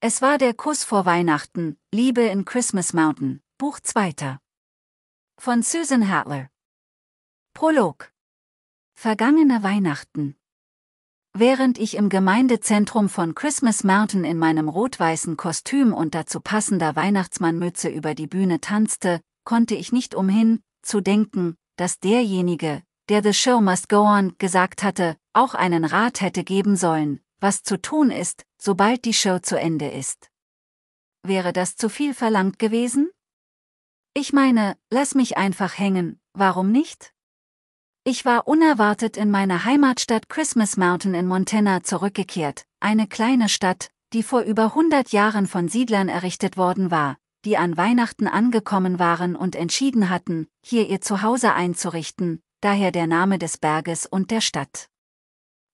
Es war der Kuss vor Weihnachten, Liebe in Christmas Mountain, Buch 2. Von Susan Hatler. Prolog. Vergangene Weihnachten. Während ich im Gemeindezentrum von Christmas Mountain in meinem rot-weißen Kostüm und dazu passender Weihnachtsmannmütze über die Bühne tanzte, konnte ich nicht umhin, zu denken, dass derjenige, der The Show Must Go On gesagt hatte, auch einen Rat hätte geben sollen, was zu tun ist, sobald die Show zu Ende ist. Wäre das zu viel verlangt gewesen? Ich meine, lass mich einfach hängen, warum nicht? Ich war unerwartet in meine Heimatstadt Christmas Mountain in Montana zurückgekehrt, eine kleine Stadt, die vor über 100 Jahren von Siedlern errichtet worden war, die an Weihnachten angekommen waren und entschieden hatten, hier ihr Zuhause einzurichten, daher der Name des Berges und der Stadt.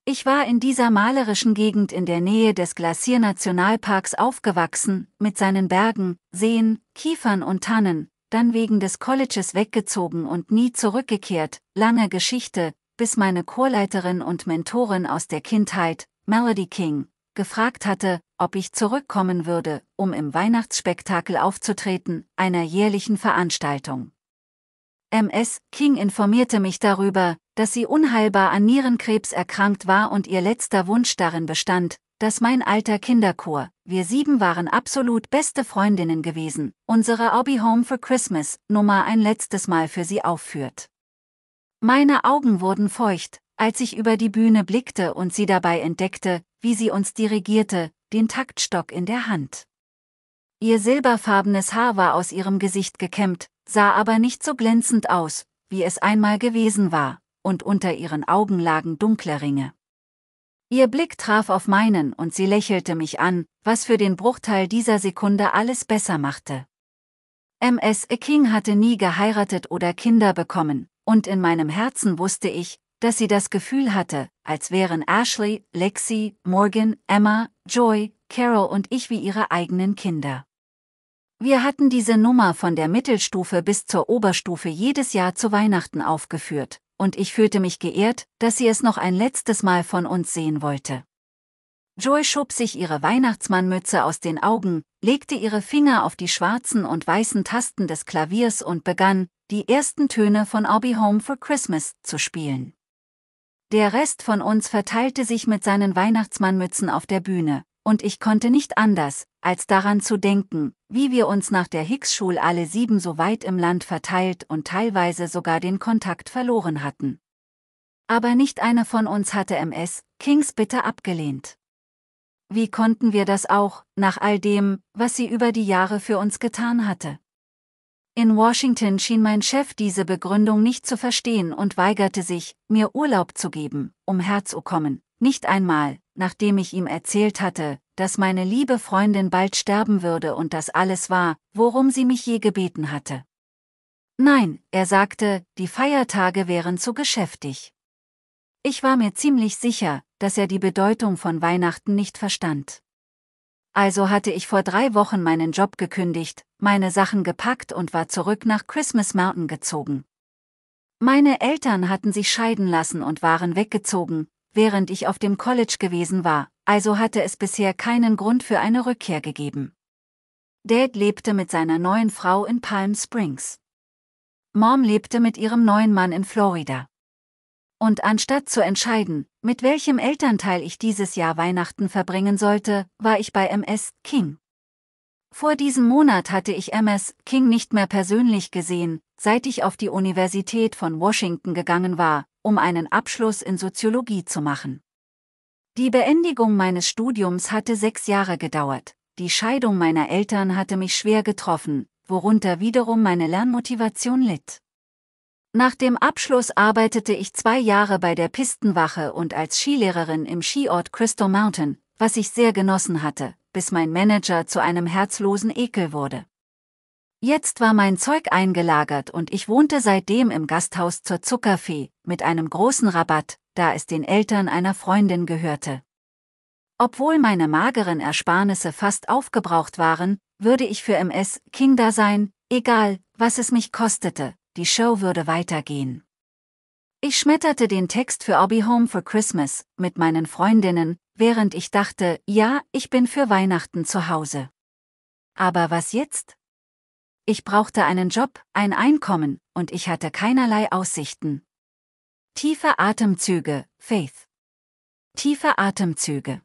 Ich war in dieser malerischen Gegend in der Nähe des Glaciernationalparks aufgewachsen, mit seinen Bergen, Seen, Kiefern und Tannen, dann wegen des Colleges weggezogen und nie zurückgekehrt, lange Geschichte, bis meine Chorleiterin und Mentorin aus der Kindheit, Melody King, gefragt hatte, ob ich zurückkommen würde, um im Weihnachtsspektakel aufzutreten, einer jährlichen Veranstaltung. MS King informierte mich darüber, dass sie unheilbar an Nierenkrebs erkrankt war und ihr letzter Wunsch darin bestand, dass mein alter Kinderchor, wir sieben waren absolut beste Freundinnen gewesen, unsere Obby Home for Christmas Nummer ein letztes Mal für sie aufführt. Meine Augen wurden feucht, als ich über die Bühne blickte und sie dabei entdeckte, wie sie uns dirigierte, den Taktstock in der Hand. Ihr silberfarbenes Haar war aus ihrem Gesicht gekämmt, sah aber nicht so glänzend aus, wie es einmal gewesen war, und unter ihren Augen lagen dunkle Ringe. Ihr Blick traf auf meinen und sie lächelte mich an, was für den Bruchteil dieser Sekunde alles besser machte. MS King hatte nie geheiratet oder Kinder bekommen, und in meinem Herzen wusste ich, dass sie das Gefühl hatte, als wären Ashley, Lexi, Morgan, Emma, Joy, Carol und ich wie ihre eigenen Kinder. Wir hatten diese Nummer von der Mittelstufe bis zur Oberstufe jedes Jahr zu Weihnachten aufgeführt, und ich fühlte mich geehrt, dass sie es noch ein letztes Mal von uns sehen wollte. Joy schob sich ihre Weihnachtsmannmütze aus den Augen, legte ihre Finger auf die schwarzen und weißen Tasten des Klaviers und begann, die ersten Töne von I'll Be Home for Christmas zu spielen. Der Rest von uns verteilte sich mit seinen Weihnachtsmannmützen auf der Bühne, und ich konnte nicht anders, als daran zu denken, wie wir uns nach der Hicks-Schule alle sieben so weit im Land verteilt und teilweise sogar den Kontakt verloren hatten. Aber nicht einer von uns hatte MS, Kings bitte abgelehnt. Wie konnten wir das auch, nach all dem, was sie über die Jahre für uns getan hatte? In Washington schien mein Chef diese Begründung nicht zu verstehen und weigerte sich, mir Urlaub zu geben, um herzukommen, nicht einmal, nachdem ich ihm erzählt hatte, dass meine liebe Freundin bald sterben würde und das alles war, worum sie mich je gebeten hatte. Nein, er sagte, die Feiertage wären zu geschäftig. Ich war mir ziemlich sicher, dass er die Bedeutung von Weihnachten nicht verstand. Also hatte ich vor drei Wochen meinen Job gekündigt, meine Sachen gepackt und war zurück nach Christmas Mountain gezogen. Meine Eltern hatten sich scheiden lassen und waren weggezogen, während ich auf dem College gewesen war, also hatte es bisher keinen Grund für eine Rückkehr gegeben. Dad lebte mit seiner neuen Frau in Palm Springs. Mom lebte mit ihrem neuen Mann in Florida. Und anstatt zu entscheiden, mit welchem Elternteil ich dieses Jahr Weihnachten verbringen sollte, war ich bei MS King. Vor diesem Monat hatte ich MS King nicht mehr persönlich gesehen, seit ich auf die Universität von Washington gegangen war, um einen Abschluss in Soziologie zu machen. Die Beendigung meines Studiums hatte sechs Jahre gedauert, die Scheidung meiner Eltern hatte mich schwer getroffen, worunter wiederum meine Lernmotivation litt. Nach dem Abschluss arbeitete ich zwei Jahre bei der Pistenwache und als Skilehrerin im Skiort Crystal Mountain, was ich sehr genossen hatte, bis mein Manager zu einem herzlosen Ekel wurde. Jetzt war mein Zeug eingelagert und ich wohnte seitdem im Gasthaus zur Zuckerfee, mit einem großen Rabatt, da es den Eltern einer Freundin gehörte. Obwohl meine mageren Ersparnisse fast aufgebraucht waren, würde ich für MS King da sein, egal, was es mich kostete, die Show würde weitergehen. Ich schmetterte den Text für Obby Home for Christmas mit meinen Freundinnen, während ich dachte, ja, ich bin für Weihnachten zu Hause. Aber was jetzt? Ich brauchte einen Job, ein Einkommen, und ich hatte keinerlei Aussichten. Tiefe Atemzüge, Faith. Tiefe Atemzüge.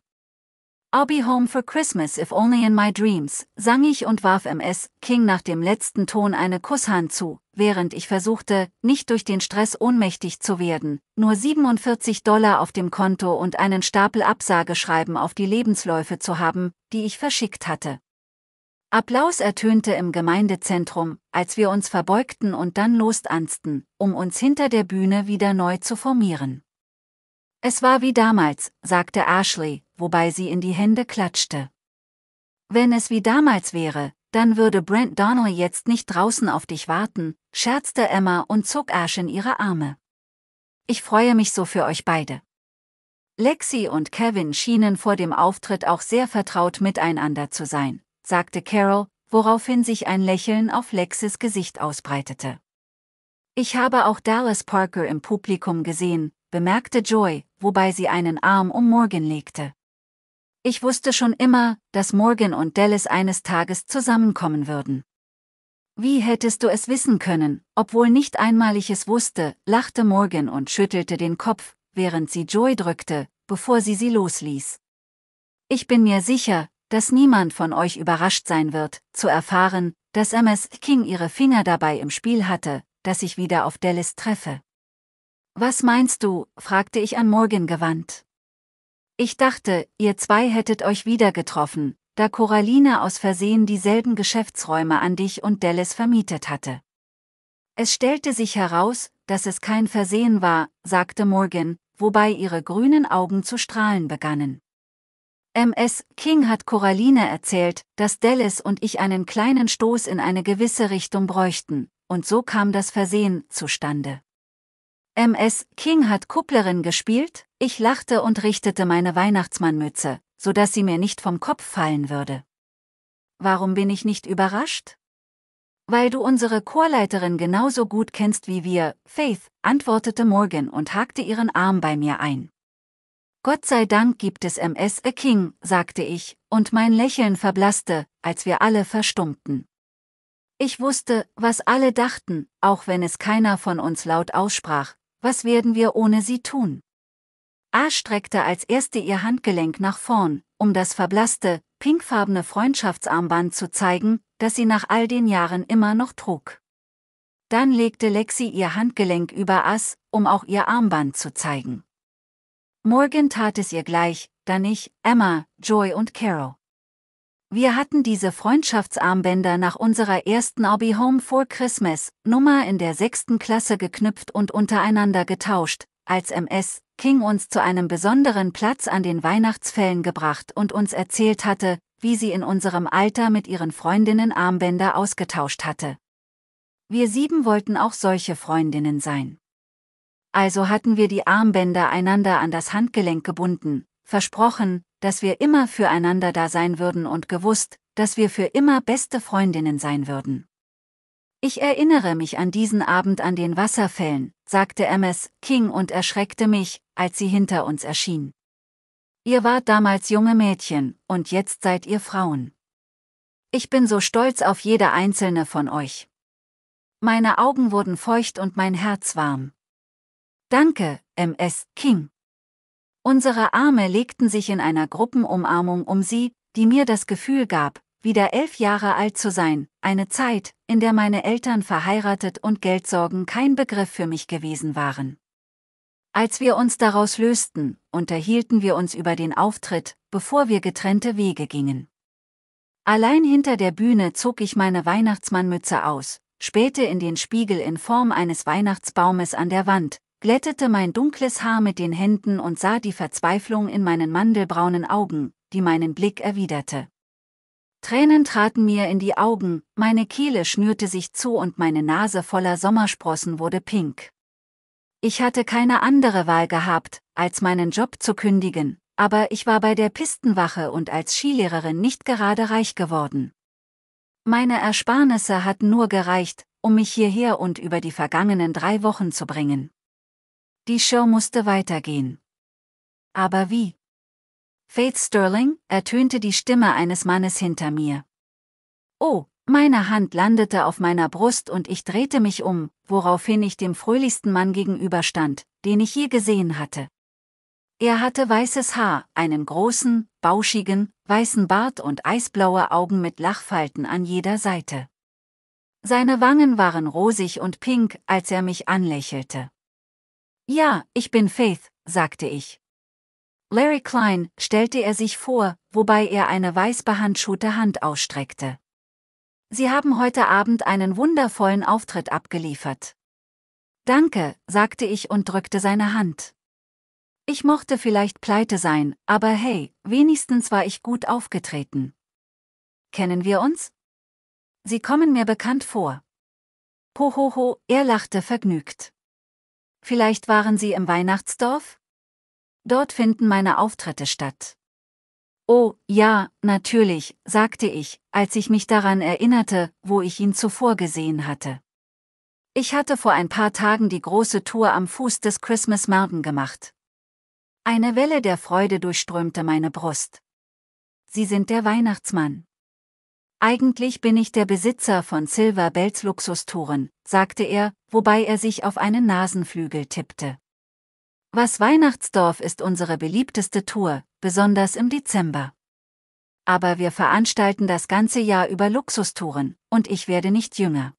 I'll be home for Christmas if only in my dreams, sang ich und warf MS King nach dem letzten Ton eine Kusshand zu, während ich versuchte, nicht durch den Stress ohnmächtig zu werden, nur 47 Dollar auf dem Konto und einen Stapel Absageschreiben auf die Lebensläufe zu haben, die ich verschickt hatte. Applaus ertönte im Gemeindezentrum, als wir uns verbeugten und dann lostanzten, um uns hinter der Bühne wieder neu zu formieren. Es war wie damals, sagte Ashley, wobei sie in die Hände klatschte. Wenn es wie damals wäre, dann würde Brent Donnelly jetzt nicht draußen auf dich warten, scherzte Emma und zog Ash in ihre Arme. Ich freue mich so für euch beide. Lexi und Kevin schienen vor dem Auftritt auch sehr vertraut miteinander zu sein sagte Carol, woraufhin sich ein Lächeln auf Lexis Gesicht ausbreitete. Ich habe auch Dallas Parker im Publikum gesehen, bemerkte Joy, wobei sie einen Arm um Morgan legte. Ich wusste schon immer, dass Morgan und Dallas eines Tages zusammenkommen würden. Wie hättest du es wissen können, obwohl nicht einmal ich es wusste, lachte Morgan und schüttelte den Kopf, während sie Joy drückte, bevor sie sie losließ. Ich bin mir sicher, dass niemand von euch überrascht sein wird, zu erfahren, dass MS King ihre Finger dabei im Spiel hatte, dass ich wieder auf Dallas treffe. Was meinst du? fragte ich an Morgan gewandt. Ich dachte, ihr zwei hättet euch wieder getroffen, da Coraline aus Versehen dieselben Geschäftsräume an dich und Dallas vermietet hatte. Es stellte sich heraus, dass es kein Versehen war, sagte Morgan, wobei ihre grünen Augen zu strahlen begannen. MS King hat Coraline erzählt, dass Dallas und ich einen kleinen Stoß in eine gewisse Richtung bräuchten, und so kam das Versehen zustande. MS King hat Kupplerin gespielt, ich lachte und richtete meine Weihnachtsmannmütze, so dass sie mir nicht vom Kopf fallen würde. Warum bin ich nicht überrascht? Weil du unsere Chorleiterin genauso gut kennst wie wir, Faith, antwortete Morgan und hakte ihren Arm bei mir ein. Gott sei Dank gibt es MS A King, sagte ich, und mein Lächeln verblasste, als wir alle verstummten. Ich wusste, was alle dachten, auch wenn es keiner von uns laut aussprach, was werden wir ohne sie tun? A streckte als erste ihr Handgelenk nach vorn, um das verblasste, pinkfarbene Freundschaftsarmband zu zeigen, das sie nach all den Jahren immer noch trug. Dann legte Lexi ihr Handgelenk über As, um auch ihr Armband zu zeigen. Morgan tat es ihr gleich, dann ich, Emma, Joy und Carol. Wir hatten diese Freundschaftsarmbänder nach unserer ersten Obby Home for Christmas Nummer in der sechsten Klasse geknüpft und untereinander getauscht, als MS King uns zu einem besonderen Platz an den Weihnachtsfällen gebracht und uns erzählt hatte, wie sie in unserem Alter mit ihren Freundinnen Armbänder ausgetauscht hatte. Wir sieben wollten auch solche Freundinnen sein also hatten wir die Armbänder einander an das Handgelenk gebunden, versprochen, dass wir immer füreinander da sein würden und gewusst, dass wir für immer beste Freundinnen sein würden. Ich erinnere mich an diesen Abend an den Wasserfällen, sagte MS King und erschreckte mich, als sie hinter uns erschien. Ihr wart damals junge Mädchen, und jetzt seid ihr Frauen. Ich bin so stolz auf jede einzelne von euch. Meine Augen wurden feucht und mein Herz warm. Danke, MS King. Unsere Arme legten sich in einer Gruppenumarmung um sie, die mir das Gefühl gab, wieder elf Jahre alt zu sein, eine Zeit, in der meine Eltern verheiratet und Geldsorgen kein Begriff für mich gewesen waren. Als wir uns daraus lösten, unterhielten wir uns über den Auftritt, bevor wir getrennte Wege gingen. Allein hinter der Bühne zog ich meine Weihnachtsmannmütze aus, spähte in den Spiegel in Form eines Weihnachtsbaumes an der Wand, glättete mein dunkles Haar mit den Händen und sah die Verzweiflung in meinen mandelbraunen Augen, die meinen Blick erwiderte. Tränen traten mir in die Augen, meine Kehle schnürte sich zu und meine Nase voller Sommersprossen wurde pink. Ich hatte keine andere Wahl gehabt, als meinen Job zu kündigen, aber ich war bei der Pistenwache und als Skilehrerin nicht gerade reich geworden. Meine Ersparnisse hatten nur gereicht, um mich hierher und über die vergangenen drei Wochen zu bringen. Die Show musste weitergehen. Aber wie? Faith Sterling, ertönte die Stimme eines Mannes hinter mir. Oh, meine Hand landete auf meiner Brust und ich drehte mich um, woraufhin ich dem fröhlichsten Mann gegenüberstand, den ich je gesehen hatte. Er hatte weißes Haar, einen großen, bauschigen, weißen Bart und eisblaue Augen mit Lachfalten an jeder Seite. Seine Wangen waren rosig und pink, als er mich anlächelte. Ja, ich bin Faith, sagte ich. Larry Klein, stellte er sich vor, wobei er eine weiß behandschuhte Hand ausstreckte. Sie haben heute Abend einen wundervollen Auftritt abgeliefert. Danke, sagte ich und drückte seine Hand. Ich mochte vielleicht pleite sein, aber hey, wenigstens war ich gut aufgetreten. Kennen wir uns? Sie kommen mir bekannt vor. Hohoho, er lachte vergnügt. Vielleicht waren Sie im Weihnachtsdorf? Dort finden meine Auftritte statt. Oh, ja, natürlich, sagte ich, als ich mich daran erinnerte, wo ich ihn zuvor gesehen hatte. Ich hatte vor ein paar Tagen die große Tour am Fuß des Christmas Mountain gemacht. Eine Welle der Freude durchströmte meine Brust. Sie sind der Weihnachtsmann. Eigentlich bin ich der Besitzer von Silver Bells Luxustouren, sagte er, wobei er sich auf einen Nasenflügel tippte. Was Weihnachtsdorf ist unsere beliebteste Tour, besonders im Dezember. Aber wir veranstalten das ganze Jahr über Luxustouren, und ich werde nicht jünger.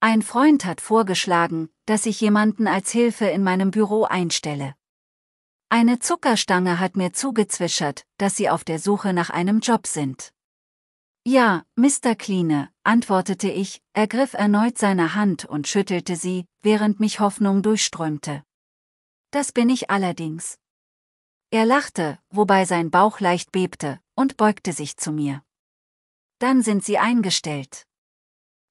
Ein Freund hat vorgeschlagen, dass ich jemanden als Hilfe in meinem Büro einstelle. Eine Zuckerstange hat mir zugezwischert, dass sie auf der Suche nach einem Job sind. Ja, Mr. Kline, antwortete ich, ergriff erneut seine Hand und schüttelte sie, während mich Hoffnung durchströmte. Das bin ich allerdings. Er lachte, wobei sein Bauch leicht bebte, und beugte sich zu mir. Dann sind Sie eingestellt.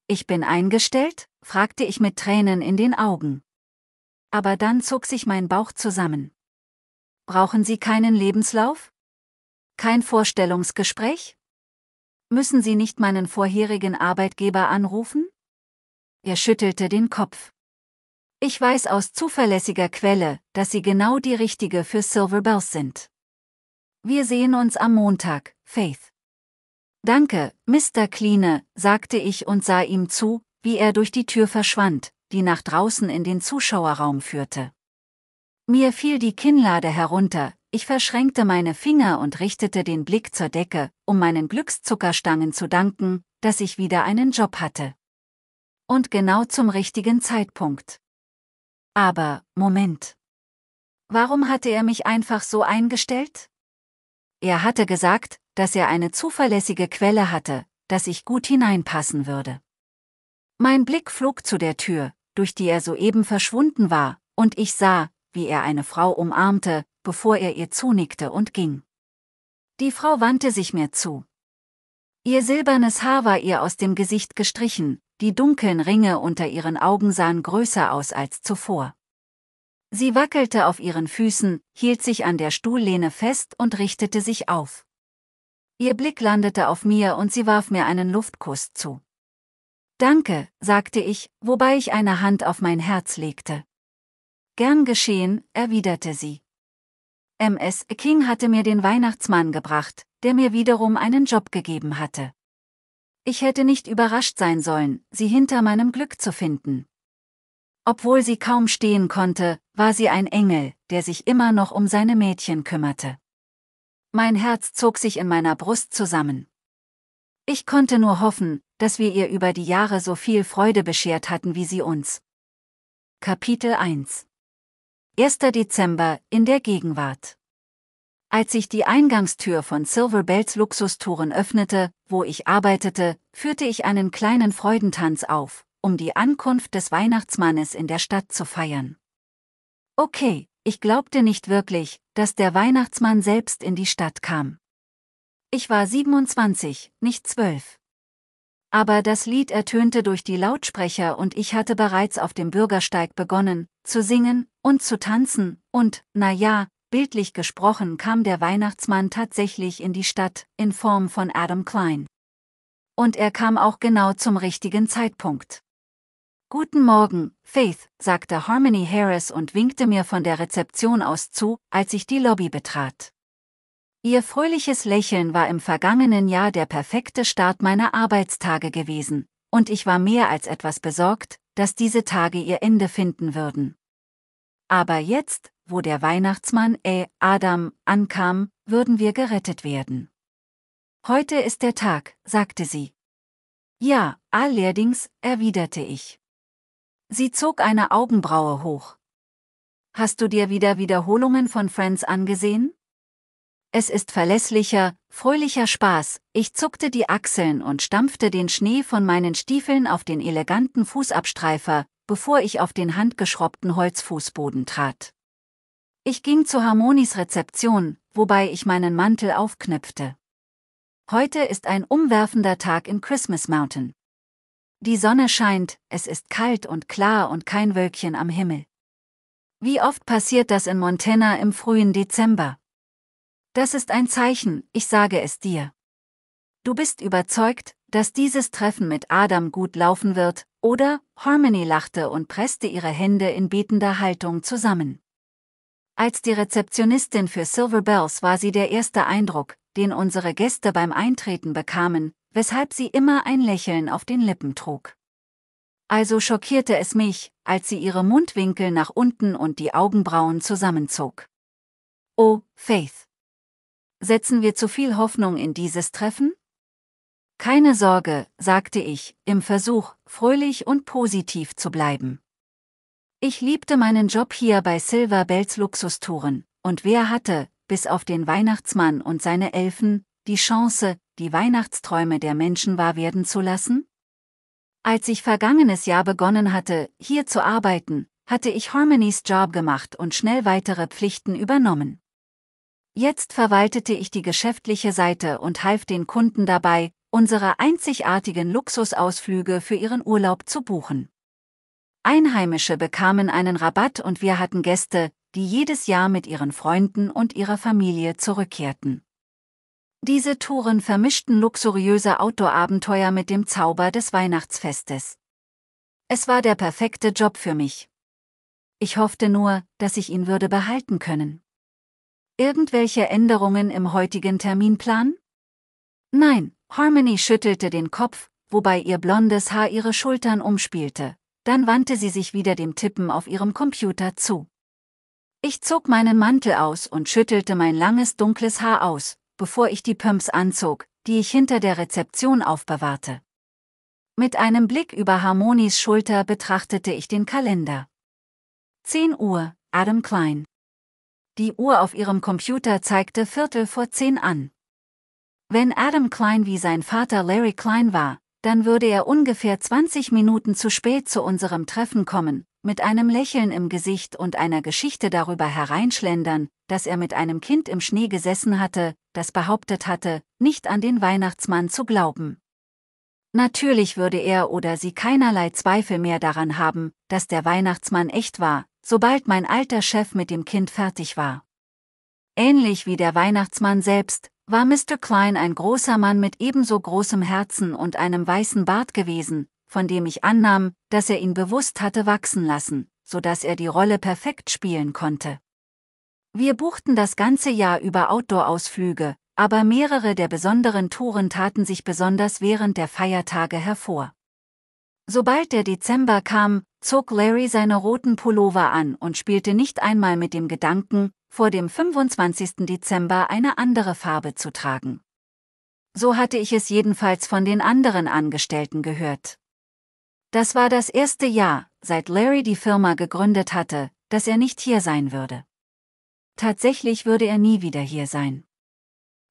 Ich bin eingestellt? fragte ich mit Tränen in den Augen. Aber dann zog sich mein Bauch zusammen. Brauchen Sie keinen Lebenslauf? Kein Vorstellungsgespräch? müssen Sie nicht meinen vorherigen Arbeitgeber anrufen? Er schüttelte den Kopf. Ich weiß aus zuverlässiger Quelle, dass Sie genau die Richtige für Silver Bells sind. Wir sehen uns am Montag, Faith. Danke, Mr. Cleane, sagte ich und sah ihm zu, wie er durch die Tür verschwand, die nach draußen in den Zuschauerraum führte. Mir fiel die Kinnlade herunter, ich verschränkte meine Finger und richtete den Blick zur Decke, um meinen Glückszuckerstangen zu danken, dass ich wieder einen Job hatte. Und genau zum richtigen Zeitpunkt. Aber, Moment. Warum hatte er mich einfach so eingestellt? Er hatte gesagt, dass er eine zuverlässige Quelle hatte, dass ich gut hineinpassen würde. Mein Blick flog zu der Tür, durch die er soeben verschwunden war, und ich sah, wie er eine Frau umarmte, bevor er ihr zunickte und ging. Die Frau wandte sich mir zu. Ihr silbernes Haar war ihr aus dem Gesicht gestrichen, die dunklen Ringe unter ihren Augen sahen größer aus als zuvor. Sie wackelte auf ihren Füßen, hielt sich an der Stuhllehne fest und richtete sich auf. Ihr Blick landete auf mir und sie warf mir einen Luftkuss zu. Danke, sagte ich, wobei ich eine Hand auf mein Herz legte. Gern geschehen, erwiderte sie. MS King hatte mir den Weihnachtsmann gebracht, der mir wiederum einen Job gegeben hatte. Ich hätte nicht überrascht sein sollen, sie hinter meinem Glück zu finden. Obwohl sie kaum stehen konnte, war sie ein Engel, der sich immer noch um seine Mädchen kümmerte. Mein Herz zog sich in meiner Brust zusammen. Ich konnte nur hoffen, dass wir ihr über die Jahre so viel Freude beschert hatten wie sie uns. Kapitel 1 1. Dezember in der Gegenwart. Als ich die Eingangstür von Silver Bells Luxustouren öffnete, wo ich arbeitete, führte ich einen kleinen Freudentanz auf, um die Ankunft des Weihnachtsmannes in der Stadt zu feiern. Okay, ich glaubte nicht wirklich, dass der Weihnachtsmann selbst in die Stadt kam. Ich war 27, nicht 12. Aber das Lied ertönte durch die Lautsprecher und ich hatte bereits auf dem Bürgersteig begonnen, zu singen, und zu tanzen, und, na ja, bildlich gesprochen kam der Weihnachtsmann tatsächlich in die Stadt, in Form von Adam Klein. Und er kam auch genau zum richtigen Zeitpunkt. Guten Morgen, Faith, sagte Harmony Harris und winkte mir von der Rezeption aus zu, als ich die Lobby betrat. Ihr fröhliches Lächeln war im vergangenen Jahr der perfekte Start meiner Arbeitstage gewesen, und ich war mehr als etwas besorgt, dass diese Tage ihr Ende finden würden. Aber jetzt, wo der Weihnachtsmann äh, Adam ankam, würden wir gerettet werden. Heute ist der Tag, sagte sie. Ja, allerdings, erwiderte ich. Sie zog eine Augenbraue hoch. Hast du dir wieder Wiederholungen von Friends angesehen? Es ist verlässlicher, fröhlicher Spaß, ich zuckte die Achseln und stampfte den Schnee von meinen Stiefeln auf den eleganten Fußabstreifer, bevor ich auf den handgeschrobbten Holzfußboden trat. Ich ging zu Harmonis Rezeption, wobei ich meinen Mantel aufknöpfte. Heute ist ein umwerfender Tag in Christmas Mountain. Die Sonne scheint, es ist kalt und klar und kein Wölkchen am Himmel. Wie oft passiert das in Montana im frühen Dezember? Das ist ein Zeichen, ich sage es dir. Du bist überzeugt, dass dieses Treffen mit Adam gut laufen wird, oder Harmony lachte und presste ihre Hände in betender Haltung zusammen. Als die Rezeptionistin für Silver Bells war sie der erste Eindruck, den unsere Gäste beim Eintreten bekamen, weshalb sie immer ein Lächeln auf den Lippen trug. Also schockierte es mich, als sie ihre Mundwinkel nach unten und die Augenbrauen zusammenzog. Oh, Faith. Setzen wir zu viel Hoffnung in dieses Treffen? Keine Sorge, sagte ich, im Versuch, fröhlich und positiv zu bleiben. Ich liebte meinen Job hier bei Silver Bells Luxustouren, und wer hatte, bis auf den Weihnachtsmann und seine Elfen, die Chance, die Weihnachtsträume der Menschen wahr werden zu lassen? Als ich vergangenes Jahr begonnen hatte, hier zu arbeiten, hatte ich Harmonies Job gemacht und schnell weitere Pflichten übernommen. Jetzt verwaltete ich die geschäftliche Seite und half den Kunden dabei, unsere einzigartigen Luxusausflüge für ihren Urlaub zu buchen. Einheimische bekamen einen Rabatt und wir hatten Gäste, die jedes Jahr mit ihren Freunden und ihrer Familie zurückkehrten. Diese Touren vermischten luxuriöse Outdoor-Abenteuer mit dem Zauber des Weihnachtsfestes. Es war der perfekte Job für mich. Ich hoffte nur, dass ich ihn würde behalten können. Irgendwelche Änderungen im heutigen Terminplan? Nein, Harmony schüttelte den Kopf, wobei ihr blondes Haar ihre Schultern umspielte. Dann wandte sie sich wieder dem Tippen auf ihrem Computer zu. Ich zog meinen Mantel aus und schüttelte mein langes dunkles Haar aus, bevor ich die Pumps anzog, die ich hinter der Rezeption aufbewahrte. Mit einem Blick über Harmonies Schulter betrachtete ich den Kalender. 10 Uhr, Adam Klein. Die Uhr auf ihrem Computer zeigte Viertel vor zehn an. Wenn Adam Klein wie sein Vater Larry Klein war, dann würde er ungefähr 20 Minuten zu spät zu unserem Treffen kommen, mit einem Lächeln im Gesicht und einer Geschichte darüber hereinschlendern, dass er mit einem Kind im Schnee gesessen hatte, das behauptet hatte, nicht an den Weihnachtsmann zu glauben. Natürlich würde er oder sie keinerlei Zweifel mehr daran haben, dass der Weihnachtsmann echt war, sobald mein alter Chef mit dem Kind fertig war. Ähnlich wie der Weihnachtsmann selbst, war Mr. Klein ein großer Mann mit ebenso großem Herzen und einem weißen Bart gewesen, von dem ich annahm, dass er ihn bewusst hatte wachsen lassen, so dass er die Rolle perfekt spielen konnte. Wir buchten das ganze Jahr über Outdoor-Ausflüge, aber mehrere der besonderen Touren taten sich besonders während der Feiertage hervor. Sobald der Dezember kam, zog Larry seine roten Pullover an und spielte nicht einmal mit dem Gedanken, vor dem 25. Dezember eine andere Farbe zu tragen. So hatte ich es jedenfalls von den anderen Angestellten gehört. Das war das erste Jahr, seit Larry die Firma gegründet hatte, dass er nicht hier sein würde. Tatsächlich würde er nie wieder hier sein.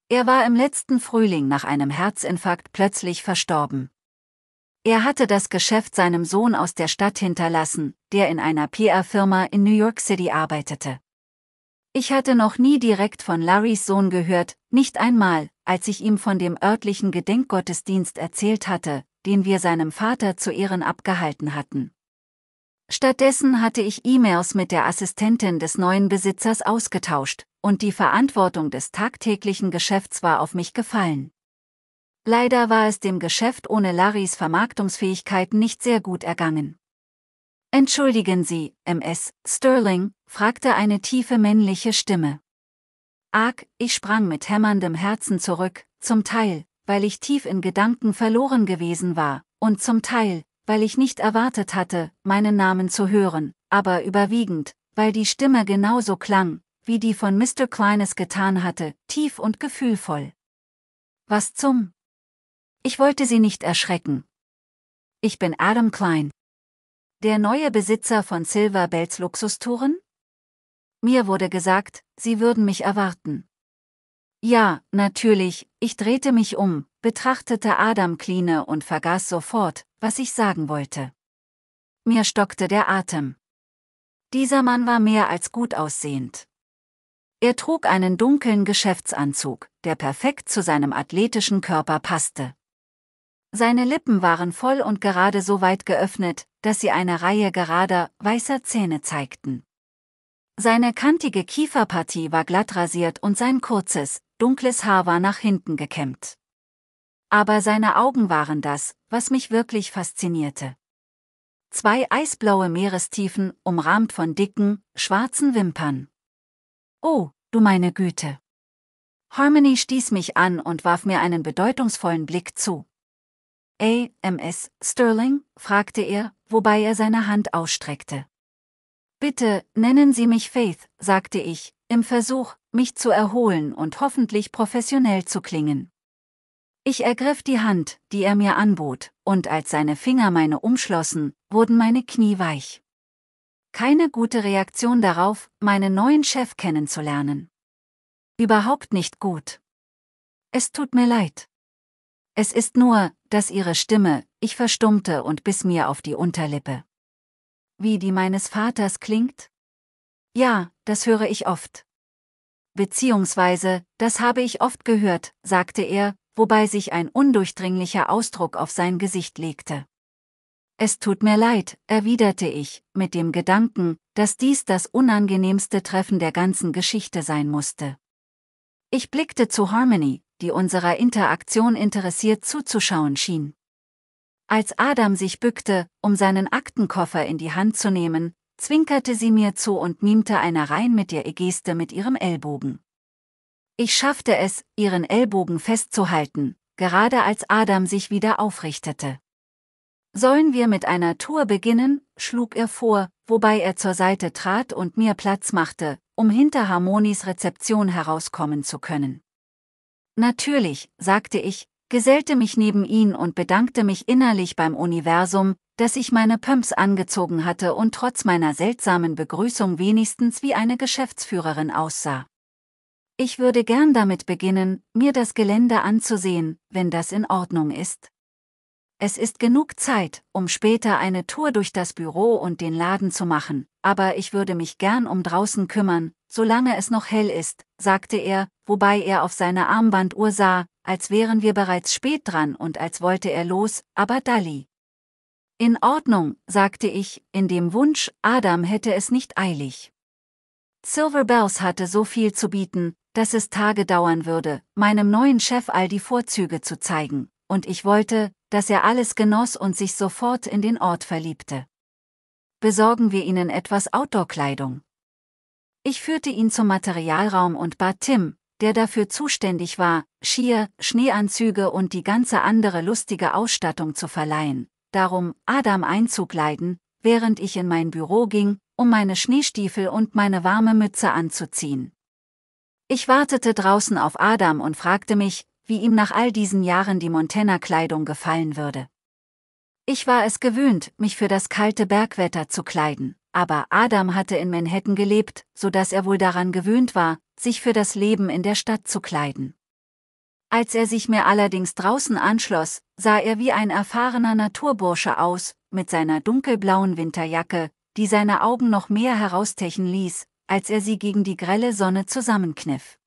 Er war im letzten Frühling nach einem Herzinfarkt plötzlich verstorben. Er hatte das Geschäft seinem Sohn aus der Stadt hinterlassen, der in einer PR-Firma in New York City arbeitete. Ich hatte noch nie direkt von Larrys Sohn gehört, nicht einmal, als ich ihm von dem örtlichen Gedenkgottesdienst erzählt hatte, den wir seinem Vater zu Ehren abgehalten hatten. Stattdessen hatte ich E-Mails mit der Assistentin des neuen Besitzers ausgetauscht, und die Verantwortung des tagtäglichen Geschäfts war auf mich gefallen. Leider war es dem Geschäft ohne Larrys Vermarktungsfähigkeiten nicht sehr gut ergangen. Entschuldigen Sie, MS Sterling, fragte eine tiefe männliche Stimme. Arg, ich sprang mit hämmerndem Herzen zurück, zum Teil, weil ich tief in Gedanken verloren gewesen war, und zum Teil, weil ich nicht erwartet hatte, meinen Namen zu hören, aber überwiegend, weil die Stimme genauso klang, wie die von Mr. Kleines getan hatte, tief und gefühlvoll. Was zum? Ich wollte sie nicht erschrecken. Ich bin Adam Klein. Der neue Besitzer von Silver Bells Luxustouren? Mir wurde gesagt, sie würden mich erwarten. Ja, natürlich, ich drehte mich um, betrachtete Adam Kline und vergaß sofort, was ich sagen wollte. Mir stockte der Atem. Dieser Mann war mehr als gut aussehend. Er trug einen dunklen Geschäftsanzug, der perfekt zu seinem athletischen Körper passte. Seine Lippen waren voll und gerade so weit geöffnet, dass sie eine Reihe gerader, weißer Zähne zeigten. Seine kantige Kieferpartie war glatt rasiert und sein kurzes, dunkles Haar war nach hinten gekämmt. Aber seine Augen waren das, was mich wirklich faszinierte. Zwei eisblaue Meerestiefen, umrahmt von dicken, schwarzen Wimpern. Oh, du meine Güte. Harmony stieß mich an und warf mir einen bedeutungsvollen Blick zu. A. M. S. Sterling? fragte er, wobei er seine Hand ausstreckte. Bitte, nennen Sie mich Faith, sagte ich, im Versuch, mich zu erholen und hoffentlich professionell zu klingen. Ich ergriff die Hand, die er mir anbot, und als seine Finger meine umschlossen, wurden meine Knie weich. Keine gute Reaktion darauf, meinen neuen Chef kennenzulernen. Überhaupt nicht gut. Es tut mir leid. Es ist nur, dass ihre Stimme, ich verstummte und biss mir auf die Unterlippe wie die meines Vaters klingt? Ja, das höre ich oft. Beziehungsweise, das habe ich oft gehört, sagte er, wobei sich ein undurchdringlicher Ausdruck auf sein Gesicht legte. Es tut mir leid, erwiderte ich, mit dem Gedanken, dass dies das unangenehmste Treffen der ganzen Geschichte sein musste. Ich blickte zu Harmony, die unserer Interaktion interessiert zuzuschauen schien. Als Adam sich bückte, um seinen Aktenkoffer in die Hand zu nehmen, zwinkerte sie mir zu und mimte eine rein mit der Geste mit ihrem Ellbogen. Ich schaffte es, ihren Ellbogen festzuhalten, gerade als Adam sich wieder aufrichtete. Sollen wir mit einer Tour beginnen, schlug er vor, wobei er zur Seite trat und mir Platz machte, um hinter Harmonis Rezeption herauskommen zu können. Natürlich, sagte ich, gesellte mich neben ihn und bedankte mich innerlich beim Universum, dass ich meine Pumps angezogen hatte und trotz meiner seltsamen Begrüßung wenigstens wie eine Geschäftsführerin aussah. Ich würde gern damit beginnen, mir das Gelände anzusehen, wenn das in Ordnung ist. Es ist genug Zeit, um später eine Tour durch das Büro und den Laden zu machen, aber ich würde mich gern um draußen kümmern, solange es noch hell ist, sagte er, wobei er auf seine Armbanduhr sah, als wären wir bereits spät dran und als wollte er los, aber Dali. In Ordnung, sagte ich, in dem Wunsch, Adam hätte es nicht eilig. Silver Bells hatte so viel zu bieten, dass es Tage dauern würde, meinem neuen Chef all die Vorzüge zu zeigen, und ich wollte, dass er alles genoss und sich sofort in den Ort verliebte. Besorgen wir ihnen etwas Outdoor-Kleidung. Ich führte ihn zum Materialraum und bat Tim, der dafür zuständig war, Skier, Schneeanzüge und die ganze andere lustige Ausstattung zu verleihen. Darum, Adam einzukleiden, während ich in mein Büro ging, um meine Schneestiefel und meine warme Mütze anzuziehen. Ich wartete draußen auf Adam und fragte mich, wie ihm nach all diesen Jahren die Montana-Kleidung gefallen würde. Ich war es gewöhnt, mich für das kalte Bergwetter zu kleiden aber Adam hatte in Manhattan gelebt, so dass er wohl daran gewöhnt war, sich für das Leben in der Stadt zu kleiden. Als er sich mir allerdings draußen anschloss, sah er wie ein erfahrener Naturbursche aus, mit seiner dunkelblauen Winterjacke, die seine Augen noch mehr heraustechen ließ, als er sie gegen die grelle Sonne zusammenkniff.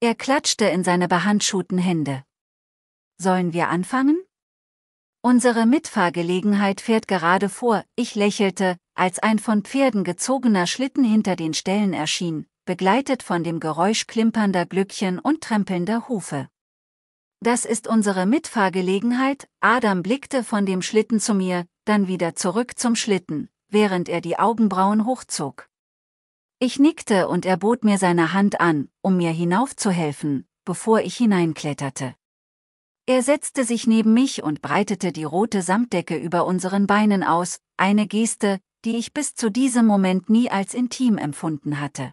Er klatschte in seine behandschuhten Hände. Sollen wir anfangen? Unsere Mitfahrgelegenheit fährt gerade vor, ich lächelte, als ein von Pferden gezogener Schlitten hinter den Ställen erschien, begleitet von dem Geräusch klimpernder Glückchen und trempelnder Hufe. Das ist unsere Mitfahrgelegenheit, Adam blickte von dem Schlitten zu mir, dann wieder zurück zum Schlitten, während er die Augenbrauen hochzog. Ich nickte und er bot mir seine Hand an, um mir hinaufzuhelfen, bevor ich hineinkletterte. Er setzte sich neben mich und breitete die rote Samtdecke über unseren Beinen aus, eine Geste, die ich bis zu diesem Moment nie als intim empfunden hatte.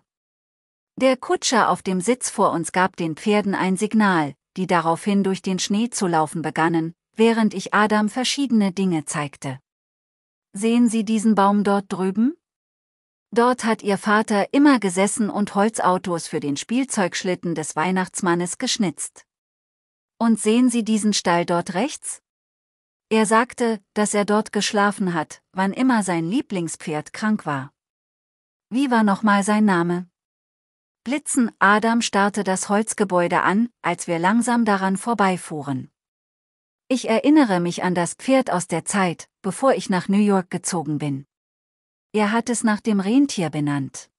Der Kutscher auf dem Sitz vor uns gab den Pferden ein Signal, die daraufhin durch den Schnee zu laufen begannen, während ich Adam verschiedene Dinge zeigte. Sehen Sie diesen Baum dort drüben? Dort hat Ihr Vater immer gesessen und Holzautos für den Spielzeugschlitten des Weihnachtsmannes geschnitzt. Und sehen Sie diesen Stall dort rechts? Er sagte, dass er dort geschlafen hat, wann immer sein Lieblingspferd krank war. Wie war nochmal sein Name? Blitzen, Adam starrte das Holzgebäude an, als wir langsam daran vorbeifuhren. Ich erinnere mich an das Pferd aus der Zeit, bevor ich nach New York gezogen bin. Er hat es nach dem Rentier benannt.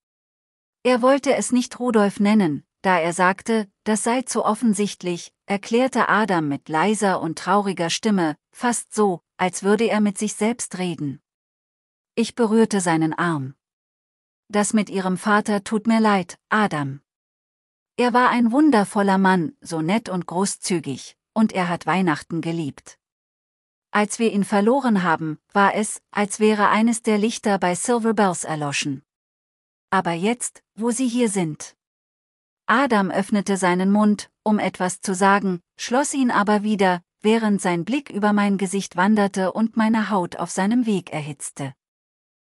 Er wollte es nicht Rudolf nennen, da er sagte, das sei zu offensichtlich, erklärte Adam mit leiser und trauriger Stimme, fast so, als würde er mit sich selbst reden. Ich berührte seinen Arm. Das mit ihrem Vater tut mir leid, Adam. Er war ein wundervoller Mann, so nett und großzügig, und er hat Weihnachten geliebt. Als wir ihn verloren haben, war es, als wäre eines der Lichter bei Silver Bells erloschen. Aber jetzt, wo Sie hier sind. Adam öffnete seinen Mund, um etwas zu sagen, schloss ihn aber wieder, während sein Blick über mein Gesicht wanderte und meine Haut auf seinem Weg erhitzte.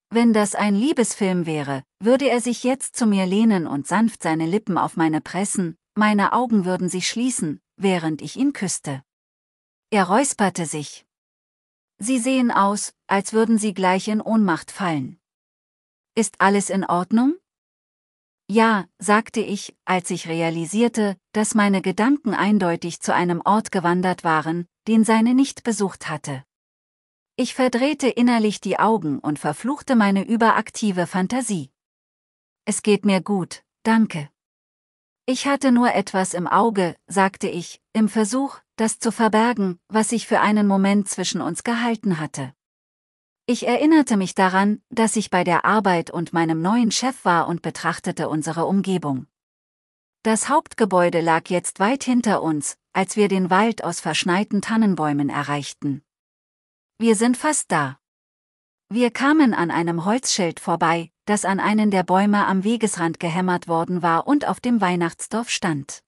Wenn das ein Liebesfilm wäre, würde er sich jetzt zu mir lehnen und sanft seine Lippen auf meine pressen, meine Augen würden sich schließen, während ich ihn küsste. Er räusperte sich. Sie sehen aus, als würden Sie gleich in Ohnmacht fallen. Ist alles in Ordnung? Ja, sagte ich, als ich realisierte, dass meine Gedanken eindeutig zu einem Ort gewandert waren, den seine nicht besucht hatte. Ich verdrehte innerlich die Augen und verfluchte meine überaktive Fantasie. Es geht mir gut, danke. Ich hatte nur etwas im Auge, sagte ich, im Versuch, das zu verbergen, was ich für einen Moment zwischen uns gehalten hatte. Ich erinnerte mich daran, dass ich bei der Arbeit und meinem neuen Chef war und betrachtete unsere Umgebung. Das Hauptgebäude lag jetzt weit hinter uns, als wir den Wald aus verschneiten Tannenbäumen erreichten. Wir sind fast da. Wir kamen an einem Holzschild vorbei, das an einen der Bäume am Wegesrand gehämmert worden war und auf dem Weihnachtsdorf stand.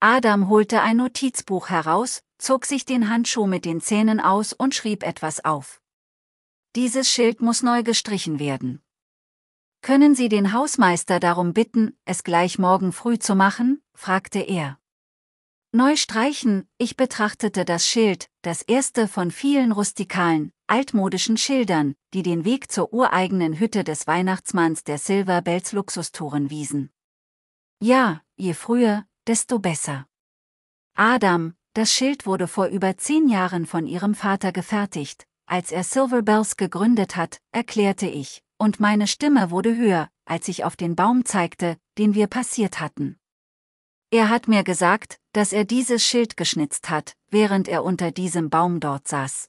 Adam holte ein Notizbuch heraus, zog sich den Handschuh mit den Zähnen aus und schrieb etwas auf. Dieses Schild muss neu gestrichen werden. Können Sie den Hausmeister darum bitten, es gleich morgen früh zu machen? fragte er. Neu streichen, ich betrachtete das Schild, das erste von vielen rustikalen, altmodischen Schildern, die den Weg zur ureigenen Hütte des Weihnachtsmanns der Silver Bells Luxustouren wiesen. Ja, je früher, desto besser. Adam, das Schild wurde vor über zehn Jahren von ihrem Vater gefertigt, als er Silver Bells gegründet hat, erklärte ich, und meine Stimme wurde höher, als ich auf den Baum zeigte, den wir passiert hatten. Er hat mir gesagt, dass er dieses Schild geschnitzt hat, während er unter diesem Baum dort saß.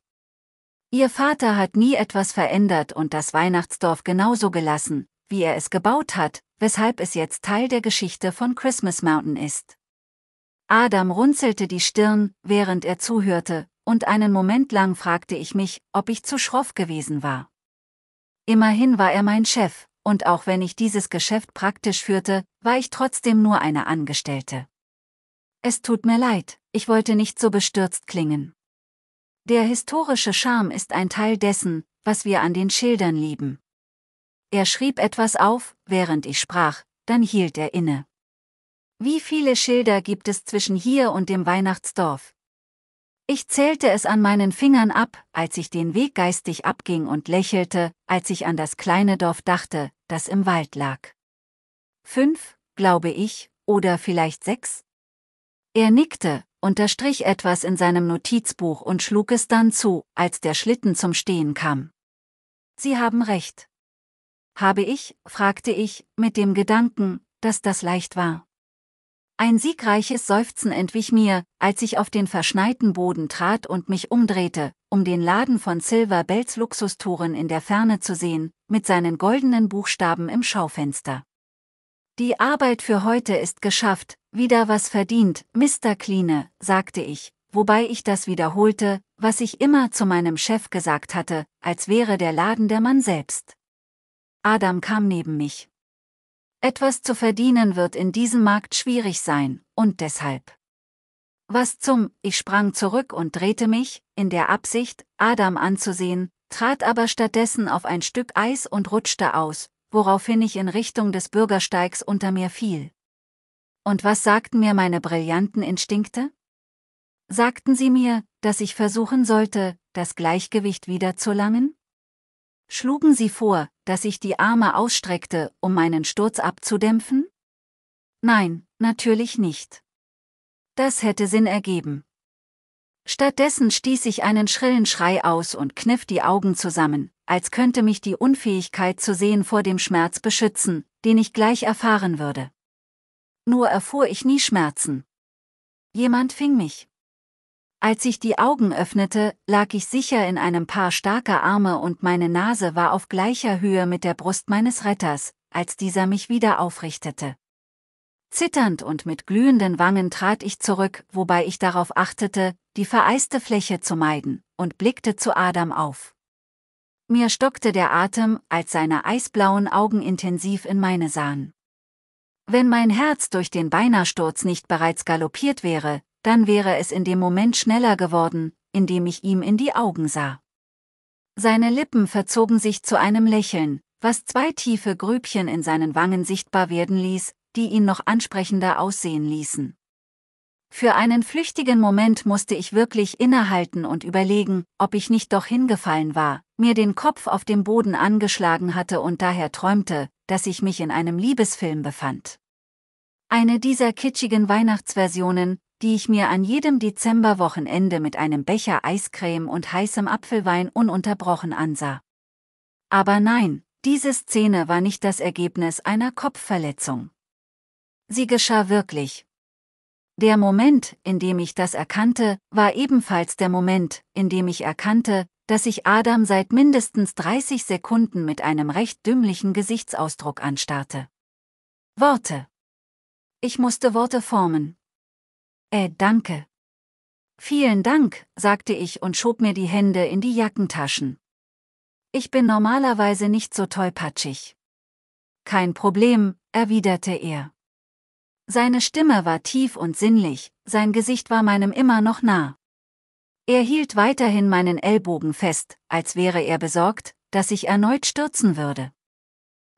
Ihr Vater hat nie etwas verändert und das Weihnachtsdorf genauso gelassen, wie er es gebaut hat, weshalb es jetzt Teil der Geschichte von Christmas Mountain ist. Adam runzelte die Stirn, während er zuhörte, und einen Moment lang fragte ich mich, ob ich zu schroff gewesen war. Immerhin war er mein Chef, und auch wenn ich dieses Geschäft praktisch führte, war ich trotzdem nur eine Angestellte. Es tut mir leid, ich wollte nicht so bestürzt klingen. Der historische Charme ist ein Teil dessen, was wir an den Schildern lieben. Er schrieb etwas auf, während ich sprach, dann hielt er inne. Wie viele Schilder gibt es zwischen hier und dem Weihnachtsdorf, ich zählte es an meinen Fingern ab, als ich den Weg geistig abging und lächelte, als ich an das kleine Dorf dachte, das im Wald lag. Fünf, glaube ich, oder vielleicht sechs? Er nickte, unterstrich etwas in seinem Notizbuch und schlug es dann zu, als der Schlitten zum Stehen kam. Sie haben recht. Habe ich, fragte ich, mit dem Gedanken, dass das leicht war. Ein siegreiches Seufzen entwich mir, als ich auf den verschneiten Boden trat und mich umdrehte, um den Laden von Silver Bells Luxustouren in der Ferne zu sehen, mit seinen goldenen Buchstaben im Schaufenster. Die Arbeit für heute ist geschafft, wieder was verdient, Mr. Kline, sagte ich, wobei ich das wiederholte, was ich immer zu meinem Chef gesagt hatte, als wäre der Laden der Mann selbst. Adam kam neben mich. Etwas zu verdienen wird in diesem Markt schwierig sein, und deshalb. Was zum, ich sprang zurück und drehte mich, in der Absicht, Adam anzusehen, trat aber stattdessen auf ein Stück Eis und rutschte aus, woraufhin ich in Richtung des Bürgersteigs unter mir fiel. Und was sagten mir meine brillanten Instinkte? Sagten sie mir, dass ich versuchen sollte, das Gleichgewicht wiederzulangen? Schlugen sie vor, dass ich die Arme ausstreckte, um meinen Sturz abzudämpfen? Nein, natürlich nicht. Das hätte Sinn ergeben. Stattdessen stieß ich einen schrillen Schrei aus und kniff die Augen zusammen, als könnte mich die Unfähigkeit zu sehen vor dem Schmerz beschützen, den ich gleich erfahren würde. Nur erfuhr ich nie Schmerzen. Jemand fing mich. Als ich die Augen öffnete, lag ich sicher in einem Paar starker Arme und meine Nase war auf gleicher Höhe mit der Brust meines Retters, als dieser mich wieder aufrichtete. Zitternd und mit glühenden Wangen trat ich zurück, wobei ich darauf achtete, die vereiste Fläche zu meiden, und blickte zu Adam auf. Mir stockte der Atem, als seine eisblauen Augen intensiv in meine sahen. Wenn mein Herz durch den Beinersturz nicht bereits galoppiert wäre, dann wäre es in dem Moment schneller geworden, indem ich ihm in die Augen sah. Seine Lippen verzogen sich zu einem Lächeln, was zwei tiefe Grübchen in seinen Wangen sichtbar werden ließ, die ihn noch ansprechender aussehen ließen. Für einen flüchtigen Moment musste ich wirklich innehalten und überlegen, ob ich nicht doch hingefallen war, mir den Kopf auf dem Boden angeschlagen hatte und daher träumte, dass ich mich in einem Liebesfilm befand. Eine dieser kitschigen Weihnachtsversionen, die ich mir an jedem Dezemberwochenende mit einem Becher Eiscreme und heißem Apfelwein ununterbrochen ansah. Aber nein, diese Szene war nicht das Ergebnis einer Kopfverletzung. Sie geschah wirklich. Der Moment, in dem ich das erkannte, war ebenfalls der Moment, in dem ich erkannte, dass ich Adam seit mindestens 30 Sekunden mit einem recht dümmlichen Gesichtsausdruck anstarrte. Worte. Ich musste Worte formen, äh, danke. Vielen Dank, sagte ich und schob mir die Hände in die Jackentaschen. Ich bin normalerweise nicht so tollpatschig. Kein Problem, erwiderte er. Seine Stimme war tief und sinnlich, sein Gesicht war meinem immer noch nah. Er hielt weiterhin meinen Ellbogen fest, als wäre er besorgt, dass ich erneut stürzen würde.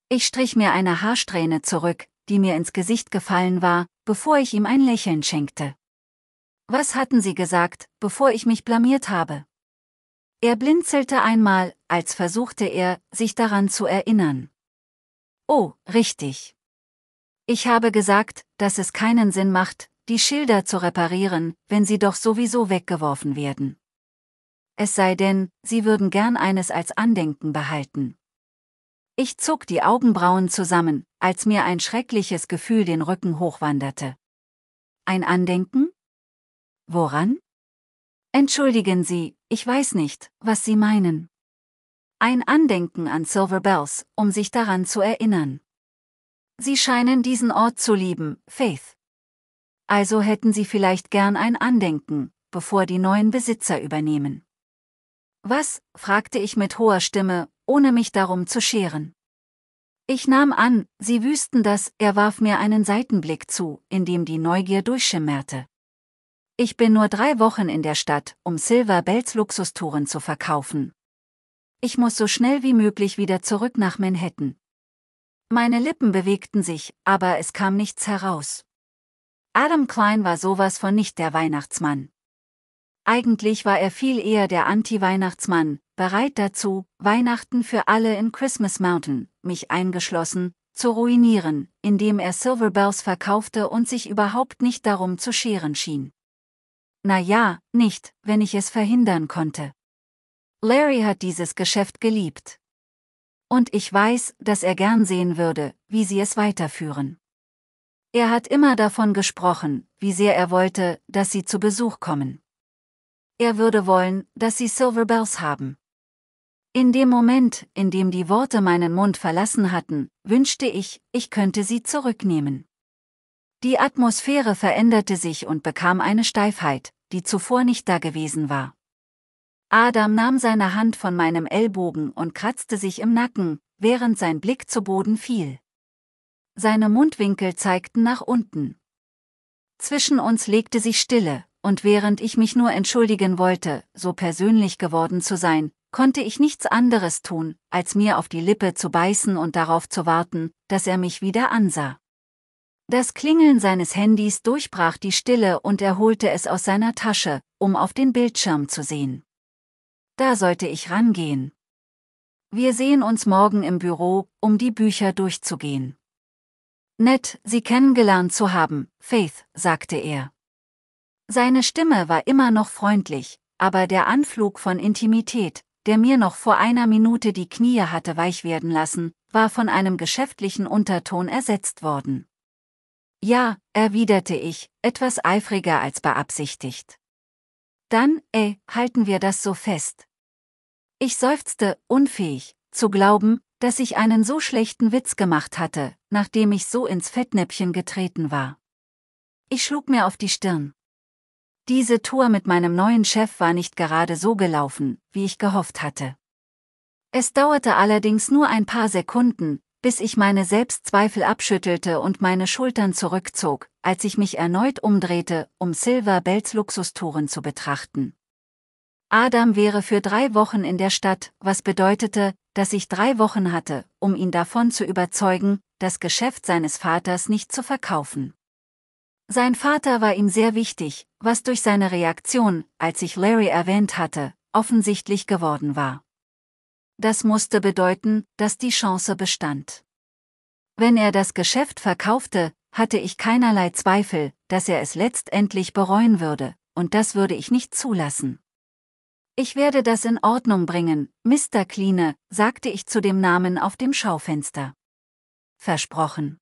Ich strich mir eine Haarsträhne zurück, die mir ins Gesicht gefallen war, bevor ich ihm ein Lächeln schenkte. Was hatten Sie gesagt, bevor ich mich blamiert habe? Er blinzelte einmal, als versuchte er, sich daran zu erinnern. Oh, richtig. Ich habe gesagt, dass es keinen Sinn macht, die Schilder zu reparieren, wenn sie doch sowieso weggeworfen werden. Es sei denn, Sie würden gern eines als Andenken behalten. Ich zog die Augenbrauen zusammen, als mir ein schreckliches Gefühl den Rücken hochwanderte. Ein Andenken? Woran? Entschuldigen Sie, ich weiß nicht, was Sie meinen. Ein Andenken an Silver Bells, um sich daran zu erinnern. Sie scheinen diesen Ort zu lieben, Faith. Also hätten Sie vielleicht gern ein Andenken, bevor die neuen Besitzer übernehmen. Was? fragte ich mit hoher Stimme, ohne mich darum zu scheren. Ich nahm an, sie wüssten das, er warf mir einen Seitenblick zu, in dem die Neugier durchschimmerte. Ich bin nur drei Wochen in der Stadt, um Silver Bells Luxustouren zu verkaufen. Ich muss so schnell wie möglich wieder zurück nach Manhattan. Meine Lippen bewegten sich, aber es kam nichts heraus. Adam Klein war sowas von nicht der Weihnachtsmann. Eigentlich war er viel eher der Anti-Weihnachtsmann, bereit dazu, Weihnachten für alle in Christmas Mountain, mich eingeschlossen, zu ruinieren, indem er Silver Bells verkaufte und sich überhaupt nicht darum zu scheren schien. Na ja, nicht, wenn ich es verhindern konnte. Larry hat dieses Geschäft geliebt. Und ich weiß, dass er gern sehen würde, wie sie es weiterführen. Er hat immer davon gesprochen, wie sehr er wollte, dass sie zu Besuch kommen. Er würde wollen, dass sie Silver Bells haben. In dem Moment, in dem die Worte meinen Mund verlassen hatten, wünschte ich, ich könnte sie zurücknehmen. Die Atmosphäre veränderte sich und bekam eine Steifheit, die zuvor nicht da gewesen war. Adam nahm seine Hand von meinem Ellbogen und kratzte sich im Nacken, während sein Blick zu Boden fiel. Seine Mundwinkel zeigten nach unten. Zwischen uns legte sich Stille, und während ich mich nur entschuldigen wollte, so persönlich geworden zu sein, konnte ich nichts anderes tun, als mir auf die Lippe zu beißen und darauf zu warten, dass er mich wieder ansah. Das Klingeln seines Handys durchbrach die Stille und er holte es aus seiner Tasche, um auf den Bildschirm zu sehen. Da sollte ich rangehen. Wir sehen uns morgen im Büro, um die Bücher durchzugehen. Nett, Sie kennengelernt zu haben, Faith, sagte er. Seine Stimme war immer noch freundlich, aber der Anflug von Intimität, der mir noch vor einer Minute die Knie hatte weich werden lassen, war von einem geschäftlichen Unterton ersetzt worden. Ja, erwiderte ich, etwas eifriger als beabsichtigt. Dann, ey, äh, halten wir das so fest. Ich seufzte, unfähig, zu glauben, dass ich einen so schlechten Witz gemacht hatte, nachdem ich so ins Fettnäppchen getreten war. Ich schlug mir auf die Stirn. Diese Tour mit meinem neuen Chef war nicht gerade so gelaufen, wie ich gehofft hatte. Es dauerte allerdings nur ein paar Sekunden, bis ich meine Selbstzweifel abschüttelte und meine Schultern zurückzog, als ich mich erneut umdrehte, um Silver Bells Luxustouren zu betrachten. Adam wäre für drei Wochen in der Stadt, was bedeutete, dass ich drei Wochen hatte, um ihn davon zu überzeugen, das Geschäft seines Vaters nicht zu verkaufen. Sein Vater war ihm sehr wichtig, was durch seine Reaktion, als ich Larry erwähnt hatte, offensichtlich geworden war. Das musste bedeuten, dass die Chance bestand. Wenn er das Geschäft verkaufte, hatte ich keinerlei Zweifel, dass er es letztendlich bereuen würde, und das würde ich nicht zulassen. Ich werde das in Ordnung bringen, Mr. Cleane, sagte ich zu dem Namen auf dem Schaufenster. Versprochen.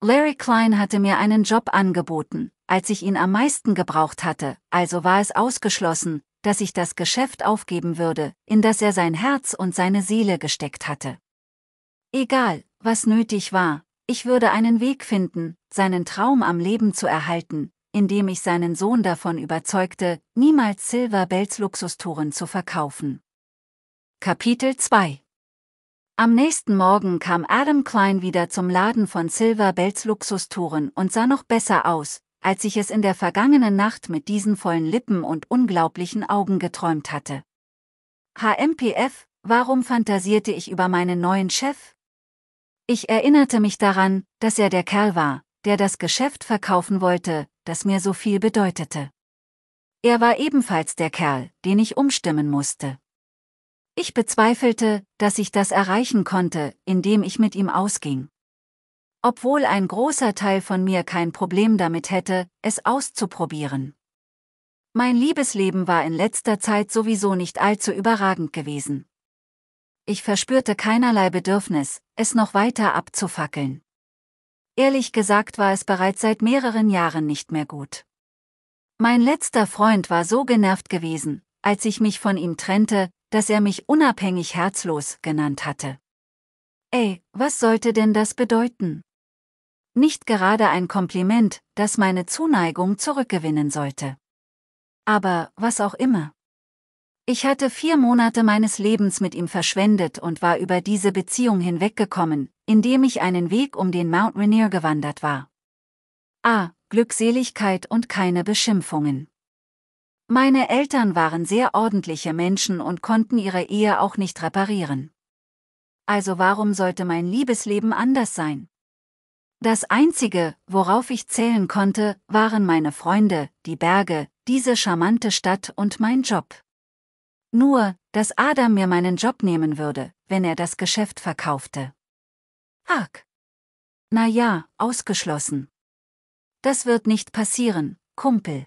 Larry Klein hatte mir einen Job angeboten, als ich ihn am meisten gebraucht hatte, also war es ausgeschlossen, dass ich das Geschäft aufgeben würde, in das er sein Herz und seine Seele gesteckt hatte. Egal, was nötig war, ich würde einen Weg finden, seinen Traum am Leben zu erhalten, indem ich seinen Sohn davon überzeugte, niemals Silver Bells Luxustouren zu verkaufen. Kapitel 2 am nächsten Morgen kam Adam Klein wieder zum Laden von Silver Bells Luxustouren und sah noch besser aus, als ich es in der vergangenen Nacht mit diesen vollen Lippen und unglaublichen Augen geträumt hatte. HMPF, warum fantasierte ich über meinen neuen Chef? Ich erinnerte mich daran, dass er der Kerl war, der das Geschäft verkaufen wollte, das mir so viel bedeutete. Er war ebenfalls der Kerl, den ich umstimmen musste. Ich bezweifelte, dass ich das erreichen konnte, indem ich mit ihm ausging. Obwohl ein großer Teil von mir kein Problem damit hätte, es auszuprobieren. Mein Liebesleben war in letzter Zeit sowieso nicht allzu überragend gewesen. Ich verspürte keinerlei Bedürfnis, es noch weiter abzufackeln. Ehrlich gesagt war es bereits seit mehreren Jahren nicht mehr gut. Mein letzter Freund war so genervt gewesen, als ich mich von ihm trennte, dass er mich unabhängig herzlos genannt hatte. Ey, was sollte denn das bedeuten? Nicht gerade ein Kompliment, das meine Zuneigung zurückgewinnen sollte. Aber was auch immer. Ich hatte vier Monate meines Lebens mit ihm verschwendet und war über diese Beziehung hinweggekommen, indem ich einen Weg um den Mount Rainier gewandert war. A. Glückseligkeit und keine Beschimpfungen. Meine Eltern waren sehr ordentliche Menschen und konnten ihre Ehe auch nicht reparieren. Also warum sollte mein Liebesleben anders sein? Das Einzige, worauf ich zählen konnte, waren meine Freunde, die Berge, diese charmante Stadt und mein Job. Nur, dass Adam mir meinen Job nehmen würde, wenn er das Geschäft verkaufte. Hark. Na ja, ausgeschlossen. Das wird nicht passieren, Kumpel.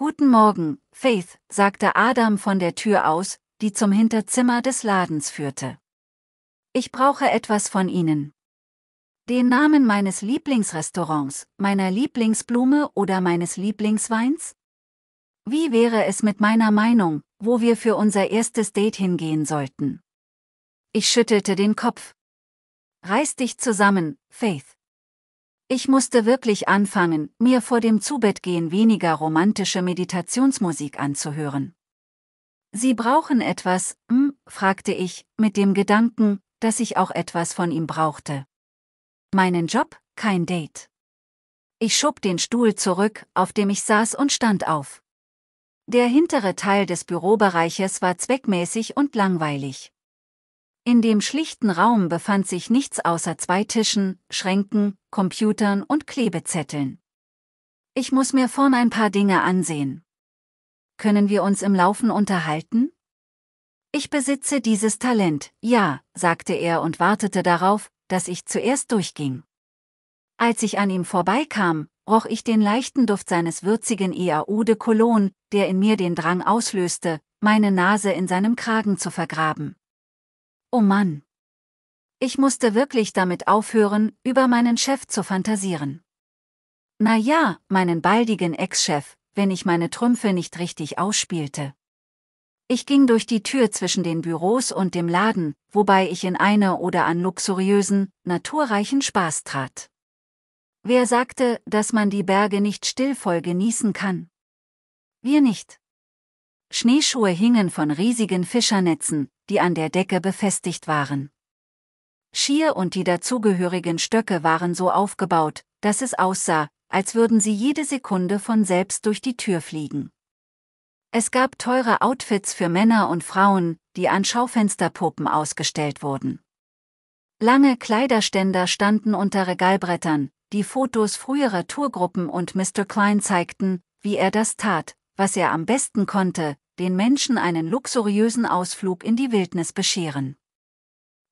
Guten Morgen, Faith, sagte Adam von der Tür aus, die zum Hinterzimmer des Ladens führte. Ich brauche etwas von Ihnen. Den Namen meines Lieblingsrestaurants, meiner Lieblingsblume oder meines Lieblingsweins? Wie wäre es mit meiner Meinung, wo wir für unser erstes Date hingehen sollten? Ich schüttelte den Kopf. Reiß dich zusammen, Faith. Ich musste wirklich anfangen, mir vor dem Zubettgehen weniger romantische Meditationsmusik anzuhören. Sie brauchen etwas, hm, fragte ich, mit dem Gedanken, dass ich auch etwas von ihm brauchte. Meinen Job, kein Date. Ich schob den Stuhl zurück, auf dem ich saß und stand auf. Der hintere Teil des Bürobereiches war zweckmäßig und langweilig. In dem schlichten Raum befand sich nichts außer zwei Tischen, Schränken, Computern und Klebezetteln. Ich muss mir vorn ein paar Dinge ansehen. Können wir uns im Laufen unterhalten? Ich besitze dieses Talent, ja, sagte er und wartete darauf, dass ich zuerst durchging. Als ich an ihm vorbeikam, roch ich den leichten Duft seines würzigen IAU de Cologne, der in mir den Drang auslöste, meine Nase in seinem Kragen zu vergraben. Oh Mann. Ich musste wirklich damit aufhören, über meinen Chef zu fantasieren. Na ja, meinen baldigen Ex-Chef, wenn ich meine Trümpfe nicht richtig ausspielte. Ich ging durch die Tür zwischen den Büros und dem Laden, wobei ich in eine oder an luxuriösen, naturreichen Spaß trat. Wer sagte, dass man die Berge nicht stillvoll genießen kann? Wir nicht. Schneeschuhe hingen von riesigen Fischernetzen, die an der Decke befestigt waren. Schier und die dazugehörigen Stöcke waren so aufgebaut, dass es aussah, als würden sie jede Sekunde von selbst durch die Tür fliegen. Es gab teure Outfits für Männer und Frauen, die an Schaufensterpuppen ausgestellt wurden. Lange Kleiderständer standen unter Regalbrettern, die Fotos früherer Tourgruppen und Mr. Klein zeigten, wie er das tat, was er am besten konnte, den Menschen einen luxuriösen Ausflug in die Wildnis bescheren.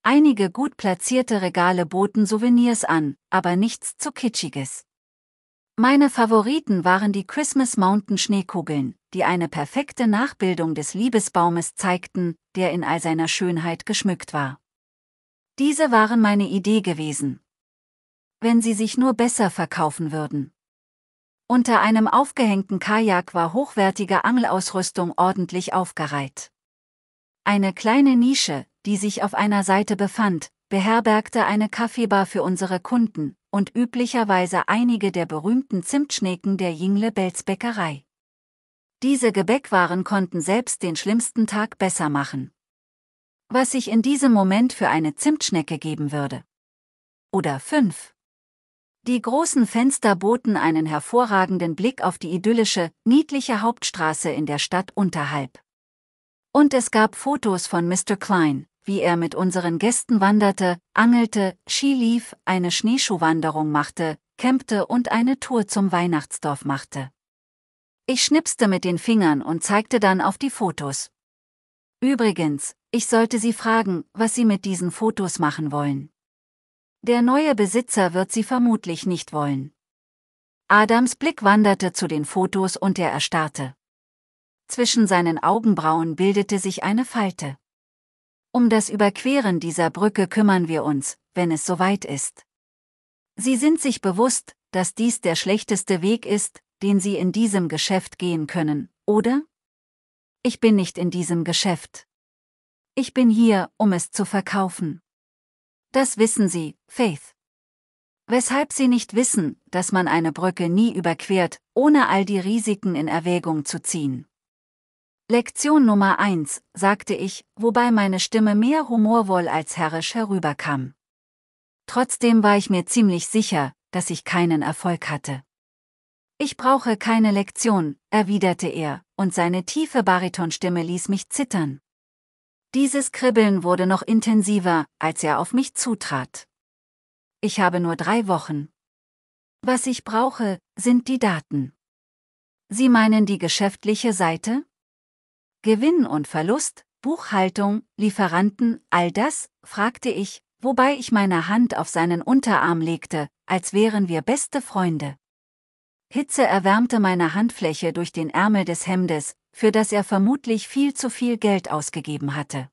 Einige gut platzierte Regale boten Souvenirs an, aber nichts zu kitschiges. Meine Favoriten waren die Christmas Mountain Schneekugeln, die eine perfekte Nachbildung des Liebesbaumes zeigten, der in all seiner Schönheit geschmückt war. Diese waren meine Idee gewesen. Wenn sie sich nur besser verkaufen würden. Unter einem aufgehängten Kajak war hochwertige Angelausrüstung ordentlich aufgereiht. Eine kleine Nische, die sich auf einer Seite befand, beherbergte eine Kaffeebar für unsere Kunden und üblicherweise einige der berühmten Zimtschnecken der Jingle Bells Bäckerei. Diese Gebäckwaren konnten selbst den schlimmsten Tag besser machen. Was ich in diesem Moment für eine Zimtschnecke geben würde. Oder fünf. Die großen Fenster boten einen hervorragenden Blick auf die idyllische, niedliche Hauptstraße in der Stadt unterhalb. Und es gab Fotos von Mr. Klein, wie er mit unseren Gästen wanderte, angelte, Ski lief, eine Schneeschuhwanderung machte, campte und eine Tour zum Weihnachtsdorf machte. Ich schnipste mit den Fingern und zeigte dann auf die Fotos. Übrigens, ich sollte Sie fragen, was Sie mit diesen Fotos machen wollen. Der neue Besitzer wird sie vermutlich nicht wollen. Adams Blick wanderte zu den Fotos und er erstarrte. Zwischen seinen Augenbrauen bildete sich eine Falte. Um das Überqueren dieser Brücke kümmern wir uns, wenn es soweit ist. Sie sind sich bewusst, dass dies der schlechteste Weg ist, den Sie in diesem Geschäft gehen können, oder? Ich bin nicht in diesem Geschäft. Ich bin hier, um es zu verkaufen. Das wissen sie, Faith. Weshalb sie nicht wissen, dass man eine Brücke nie überquert, ohne all die Risiken in Erwägung zu ziehen. Lektion Nummer eins, sagte ich, wobei meine Stimme mehr humorvoll als herrisch herüberkam. Trotzdem war ich mir ziemlich sicher, dass ich keinen Erfolg hatte. Ich brauche keine Lektion, erwiderte er, und seine tiefe Baritonstimme ließ mich zittern. Dieses Kribbeln wurde noch intensiver, als er auf mich zutrat. Ich habe nur drei Wochen. Was ich brauche, sind die Daten. Sie meinen die geschäftliche Seite? Gewinn und Verlust, Buchhaltung, Lieferanten, all das? fragte ich, wobei ich meine Hand auf seinen Unterarm legte, als wären wir beste Freunde. Hitze erwärmte meine Handfläche durch den Ärmel des Hemdes, für das er vermutlich viel zu viel Geld ausgegeben hatte.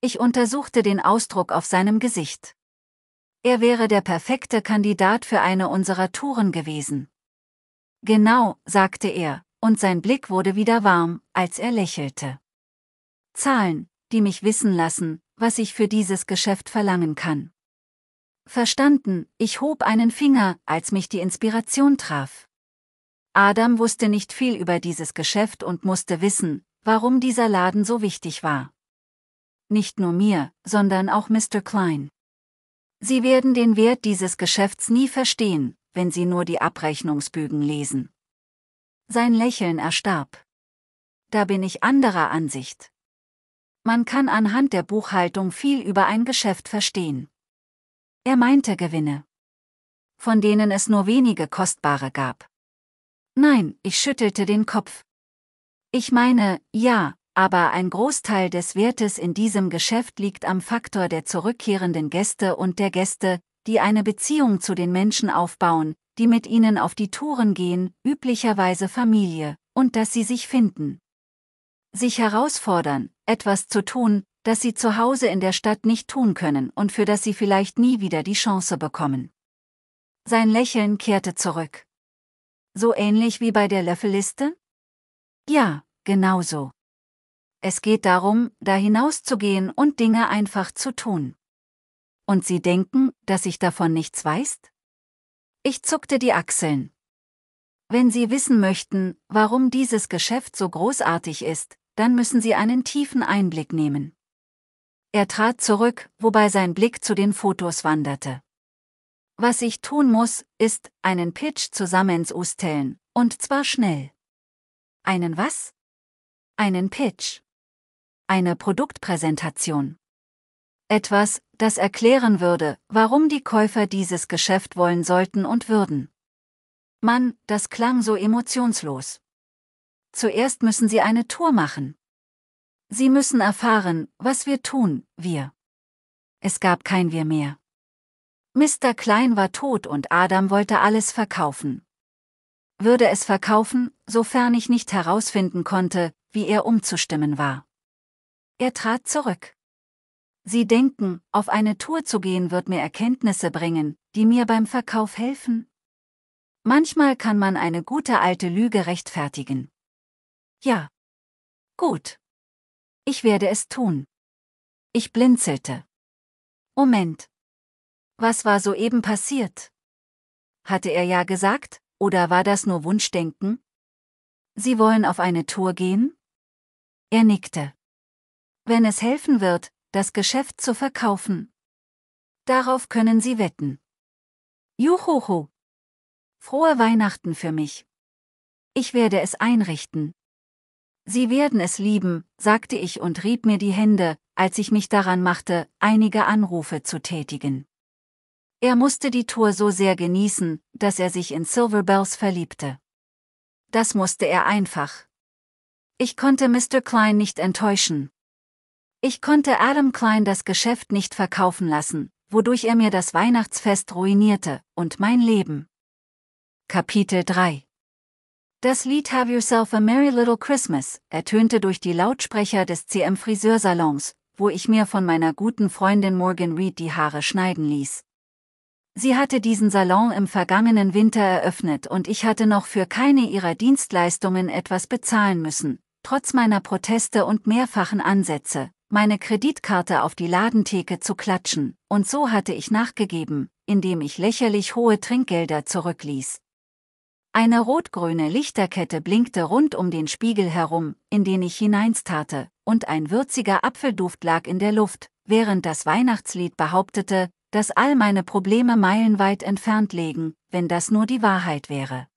Ich untersuchte den Ausdruck auf seinem Gesicht. Er wäre der perfekte Kandidat für eine unserer Touren gewesen. Genau, sagte er, und sein Blick wurde wieder warm, als er lächelte. Zahlen, die mich wissen lassen, was ich für dieses Geschäft verlangen kann. Verstanden, ich hob einen Finger, als mich die Inspiration traf. Adam wusste nicht viel über dieses Geschäft und musste wissen, warum dieser Laden so wichtig war. Nicht nur mir, sondern auch Mr. Klein. Sie werden den Wert dieses Geschäfts nie verstehen, wenn Sie nur die Abrechnungsbügen lesen. Sein Lächeln erstarb. Da bin ich anderer Ansicht. Man kann anhand der Buchhaltung viel über ein Geschäft verstehen. Er meinte Gewinne, von denen es nur wenige kostbare gab. Nein, ich schüttelte den Kopf. Ich meine, ja, aber ein Großteil des Wertes in diesem Geschäft liegt am Faktor der zurückkehrenden Gäste und der Gäste, die eine Beziehung zu den Menschen aufbauen, die mit ihnen auf die Touren gehen, üblicherweise Familie, und dass sie sich finden. Sich herausfordern, etwas zu tun, das sie zu Hause in der Stadt nicht tun können und für das sie vielleicht nie wieder die Chance bekommen. Sein Lächeln kehrte zurück. So ähnlich wie bei der Löffelliste? Ja, genauso. Es geht darum, da hinauszugehen und Dinge einfach zu tun. Und Sie denken, dass ich davon nichts weiß? Ich zuckte die Achseln. Wenn Sie wissen möchten, warum dieses Geschäft so großartig ist, dann müssen Sie einen tiefen Einblick nehmen. Er trat zurück, wobei sein Blick zu den Fotos wanderte. Was ich tun muss, ist, einen Pitch zusammenzustellen, und zwar schnell. Einen was? Einen Pitch. Eine Produktpräsentation. Etwas, das erklären würde, warum die Käufer dieses Geschäft wollen sollten und würden. Mann, das klang so emotionslos. Zuerst müssen Sie eine Tour machen. Sie müssen erfahren, was wir tun, wir. Es gab kein Wir mehr. Mr. Klein war tot und Adam wollte alles verkaufen. Würde es verkaufen, sofern ich nicht herausfinden konnte, wie er umzustimmen war. Er trat zurück. Sie denken, auf eine Tour zu gehen wird mir Erkenntnisse bringen, die mir beim Verkauf helfen? Manchmal kann man eine gute alte Lüge rechtfertigen. Ja. Gut. Ich werde es tun. Ich blinzelte. Moment. Was war soeben passiert? Hatte er ja gesagt, oder war das nur Wunschdenken? Sie wollen auf eine Tour gehen? Er nickte. Wenn es helfen wird, das Geschäft zu verkaufen. Darauf können Sie wetten. Juhuhu! Frohe Weihnachten für mich. Ich werde es einrichten. Sie werden es lieben, sagte ich und rieb mir die Hände, als ich mich daran machte, einige Anrufe zu tätigen. Er musste die Tour so sehr genießen, dass er sich in Silver Bells verliebte. Das musste er einfach. Ich konnte Mr. Klein nicht enttäuschen. Ich konnte Adam Klein das Geschäft nicht verkaufen lassen, wodurch er mir das Weihnachtsfest ruinierte und mein Leben. Kapitel 3 Das Lied Have Yourself a Merry Little Christmas ertönte durch die Lautsprecher des CM Friseursalons, wo ich mir von meiner guten Freundin Morgan Reed die Haare schneiden ließ. Sie hatte diesen Salon im vergangenen Winter eröffnet und ich hatte noch für keine ihrer Dienstleistungen etwas bezahlen müssen, trotz meiner Proteste und mehrfachen Ansätze, meine Kreditkarte auf die Ladentheke zu klatschen, und so hatte ich nachgegeben, indem ich lächerlich hohe Trinkgelder zurückließ. Eine rot-grüne Lichterkette blinkte rund um den Spiegel herum, in den ich hineinstarte, und ein würziger Apfelduft lag in der Luft, während das Weihnachtslied behauptete, dass all meine Probleme meilenweit entfernt liegen, wenn das nur die Wahrheit wäre.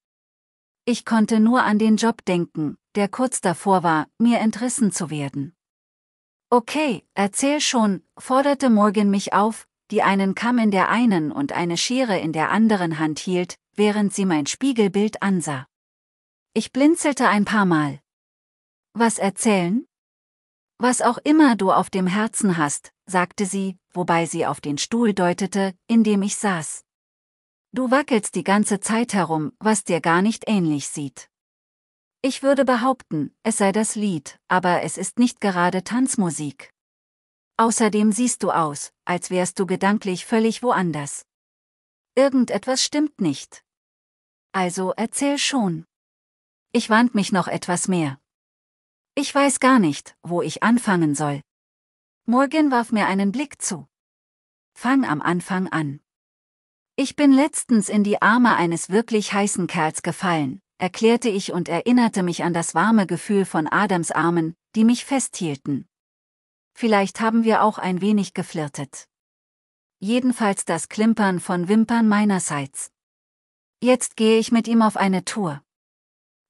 Ich konnte nur an den Job denken, der kurz davor war, mir entrissen zu werden. Okay, erzähl schon, forderte Morgan mich auf, die einen Kamm in der einen und eine Schere in der anderen Hand hielt, während sie mein Spiegelbild ansah. Ich blinzelte ein paar Mal. Was erzählen? Was auch immer du auf dem Herzen hast, sagte sie, wobei sie auf den Stuhl deutete, in dem ich saß. Du wackelst die ganze Zeit herum, was dir gar nicht ähnlich sieht. Ich würde behaupten, es sei das Lied, aber es ist nicht gerade Tanzmusik. Außerdem siehst du aus, als wärst du gedanklich völlig woanders. Irgendetwas stimmt nicht. Also erzähl schon. Ich wand mich noch etwas mehr. Ich weiß gar nicht, wo ich anfangen soll. Morgan warf mir einen Blick zu. Fang am Anfang an. Ich bin letztens in die Arme eines wirklich heißen Kerls gefallen, erklärte ich und erinnerte mich an das warme Gefühl von Adams Armen, die mich festhielten. Vielleicht haben wir auch ein wenig geflirtet. Jedenfalls das Klimpern von Wimpern meinerseits. Jetzt gehe ich mit ihm auf eine Tour.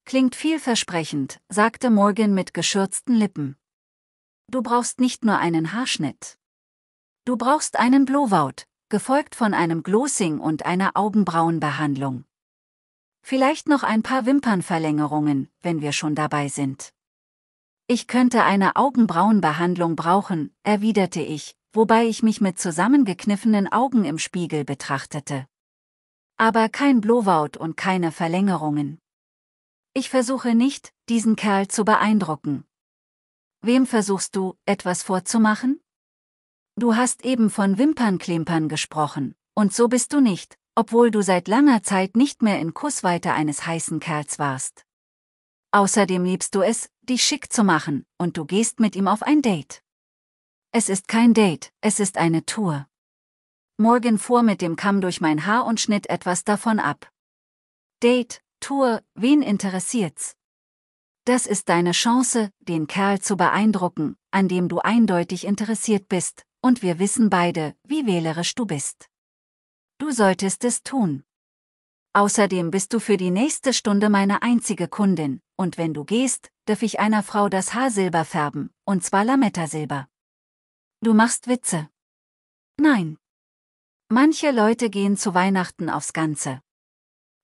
Klingt vielversprechend, sagte Morgan mit geschürzten Lippen. Du brauchst nicht nur einen Haarschnitt. Du brauchst einen Blowout, gefolgt von einem Glossing und einer Augenbrauenbehandlung. Vielleicht noch ein paar Wimpernverlängerungen, wenn wir schon dabei sind. Ich könnte eine Augenbrauenbehandlung brauchen, erwiderte ich, wobei ich mich mit zusammengekniffenen Augen im Spiegel betrachtete. Aber kein Blowout und keine Verlängerungen. Ich versuche nicht, diesen Kerl zu beeindrucken. Wem versuchst du, etwas vorzumachen? Du hast eben von Wimpernklimpern gesprochen, und so bist du nicht, obwohl du seit langer Zeit nicht mehr in Kussweite eines heißen Kerls warst. Außerdem liebst du es, dich schick zu machen, und du gehst mit ihm auf ein Date. Es ist kein Date, es ist eine Tour. Morgan fuhr mit dem Kamm durch mein Haar und schnitt etwas davon ab. Date, Tour, wen interessiert's? Das ist deine Chance, den Kerl zu beeindrucken, an dem du eindeutig interessiert bist, und wir wissen beide, wie wählerisch du bist. Du solltest es tun. Außerdem bist du für die nächste Stunde meine einzige Kundin, und wenn du gehst, darf ich einer Frau das Haar silber färben, und zwar Lametta-Silber. Du machst Witze. Nein. Manche Leute gehen zu Weihnachten aufs Ganze.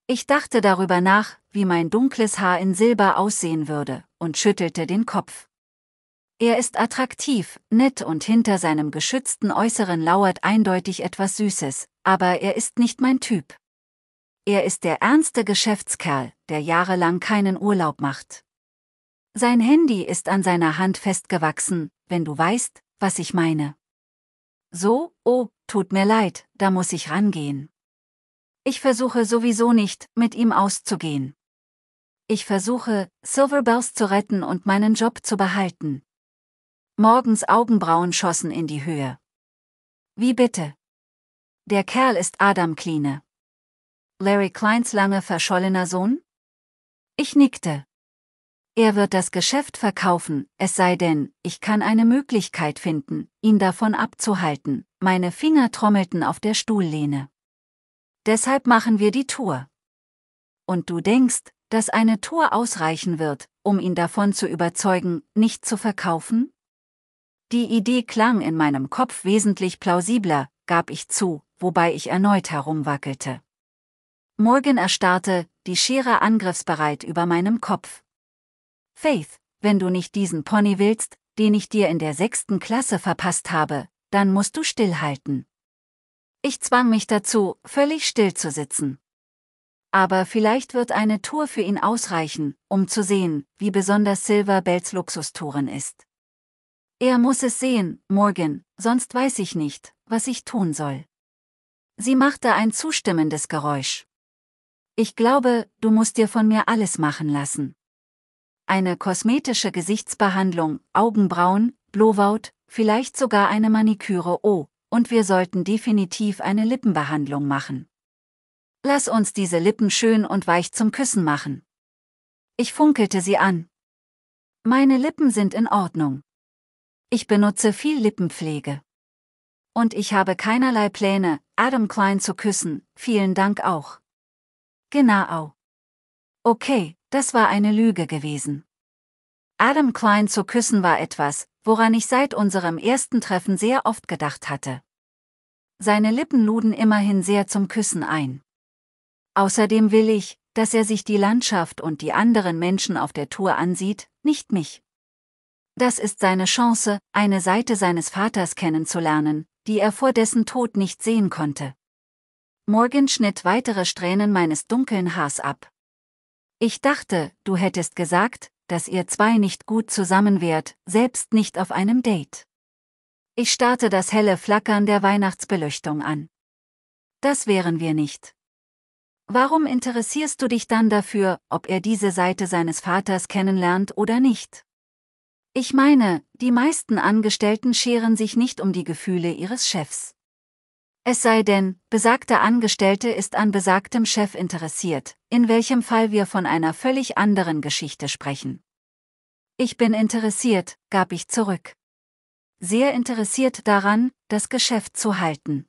Ich dachte darüber nach, wie mein dunkles Haar in Silber aussehen würde, und schüttelte den Kopf. Er ist attraktiv, nett und hinter seinem geschützten Äußeren lauert eindeutig etwas Süßes, aber er ist nicht mein Typ. Er ist der ernste Geschäftskerl, der jahrelang keinen Urlaub macht. Sein Handy ist an seiner Hand festgewachsen, wenn du weißt, was ich meine. So, oh, tut mir leid, da muss ich rangehen. Ich versuche sowieso nicht, mit ihm auszugehen. Ich versuche, Silver Bells zu retten und meinen Job zu behalten. Morgens Augenbrauen schossen in die Höhe. Wie bitte? Der Kerl ist Adam Kline. Larry Kleins lange verschollener Sohn? Ich nickte. Er wird das Geschäft verkaufen, es sei denn, ich kann eine Möglichkeit finden, ihn davon abzuhalten. Meine Finger trommelten auf der Stuhllehne. Deshalb machen wir die Tour. Und du denkst, dass eine Tour ausreichen wird, um ihn davon zu überzeugen, nicht zu verkaufen? Die Idee klang in meinem Kopf wesentlich plausibler, gab ich zu, wobei ich erneut herumwackelte. Morgan erstarrte, die Schere angriffsbereit über meinem Kopf. Faith, wenn du nicht diesen Pony willst, den ich dir in der sechsten Klasse verpasst habe, dann musst du stillhalten. Ich zwang mich dazu, völlig still zu sitzen aber vielleicht wird eine Tour für ihn ausreichen, um zu sehen, wie besonders Silver Bells Luxustouren ist. Er muss es sehen, Morgan, sonst weiß ich nicht, was ich tun soll. Sie machte ein zustimmendes Geräusch. Ich glaube, du musst dir von mir alles machen lassen. Eine kosmetische Gesichtsbehandlung, Augenbrauen, Blowout, vielleicht sogar eine Maniküre oh, und wir sollten definitiv eine Lippenbehandlung machen. Lass uns diese Lippen schön und weich zum Küssen machen. Ich funkelte sie an. Meine Lippen sind in Ordnung. Ich benutze viel Lippenpflege. Und ich habe keinerlei Pläne, Adam Klein zu küssen, vielen Dank auch. Genau. Okay, das war eine Lüge gewesen. Adam Klein zu küssen war etwas, woran ich seit unserem ersten Treffen sehr oft gedacht hatte. Seine Lippen luden immerhin sehr zum Küssen ein. Außerdem will ich, dass er sich die Landschaft und die anderen Menschen auf der Tour ansieht, nicht mich. Das ist seine Chance, eine Seite seines Vaters kennenzulernen, die er vor dessen Tod nicht sehen konnte. Morgan schnitt weitere Strähnen meines dunklen Haars ab. Ich dachte, du hättest gesagt, dass ihr zwei nicht gut zusammen wärt, selbst nicht auf einem Date. Ich starrte das helle Flackern der Weihnachtsbeleuchtung an. Das wären wir nicht. Warum interessierst du dich dann dafür, ob er diese Seite seines Vaters kennenlernt oder nicht? Ich meine, die meisten Angestellten scheren sich nicht um die Gefühle ihres Chefs. Es sei denn, besagter Angestellte ist an besagtem Chef interessiert, in welchem Fall wir von einer völlig anderen Geschichte sprechen. Ich bin interessiert, gab ich zurück. Sehr interessiert daran, das Geschäft zu halten.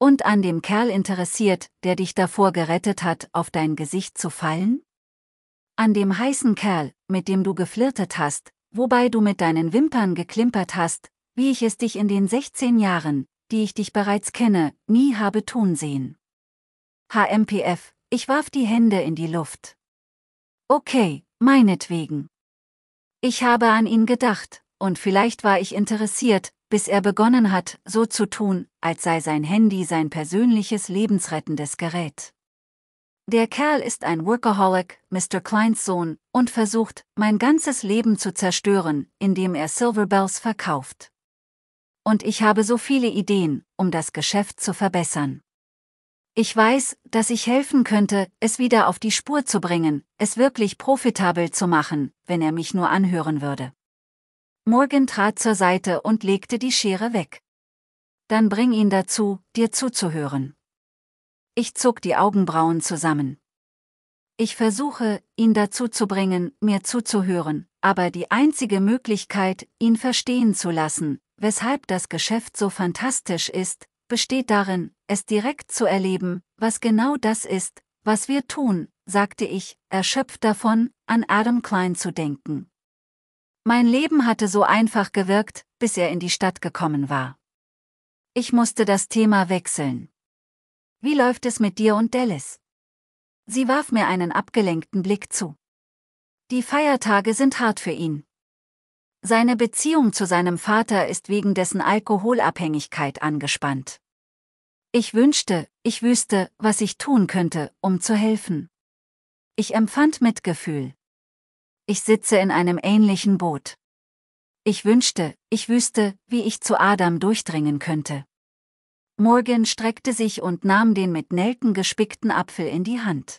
Und an dem Kerl interessiert, der dich davor gerettet hat, auf dein Gesicht zu fallen? An dem heißen Kerl, mit dem du geflirtet hast, wobei du mit deinen Wimpern geklimpert hast, wie ich es dich in den 16 Jahren, die ich dich bereits kenne, nie habe tun sehen. HMPF, ich warf die Hände in die Luft. Okay, meinetwegen. Ich habe an ihn gedacht, und vielleicht war ich interessiert, bis er begonnen hat, so zu tun, als sei sein Handy sein persönliches lebensrettendes Gerät. Der Kerl ist ein Workaholic, Mr. Kleins Sohn, und versucht, mein ganzes Leben zu zerstören, indem er Silverbells verkauft. Und ich habe so viele Ideen, um das Geschäft zu verbessern. Ich weiß, dass ich helfen könnte, es wieder auf die Spur zu bringen, es wirklich profitabel zu machen, wenn er mich nur anhören würde. Morgan trat zur Seite und legte die Schere weg. Dann bring ihn dazu, dir zuzuhören. Ich zog die Augenbrauen zusammen. Ich versuche, ihn dazu zu bringen, mir zuzuhören, aber die einzige Möglichkeit, ihn verstehen zu lassen, weshalb das Geschäft so fantastisch ist, besteht darin, es direkt zu erleben, was genau das ist, was wir tun, sagte ich, erschöpft davon, an Adam Klein zu denken. Mein Leben hatte so einfach gewirkt, bis er in die Stadt gekommen war. Ich musste das Thema wechseln. Wie läuft es mit dir und Dallas? Sie warf mir einen abgelenkten Blick zu. Die Feiertage sind hart für ihn. Seine Beziehung zu seinem Vater ist wegen dessen Alkoholabhängigkeit angespannt. Ich wünschte, ich wüsste, was ich tun könnte, um zu helfen. Ich empfand Mitgefühl ich sitze in einem ähnlichen Boot. Ich wünschte, ich wüsste, wie ich zu Adam durchdringen könnte. Morgan streckte sich und nahm den mit Nelken gespickten Apfel in die Hand.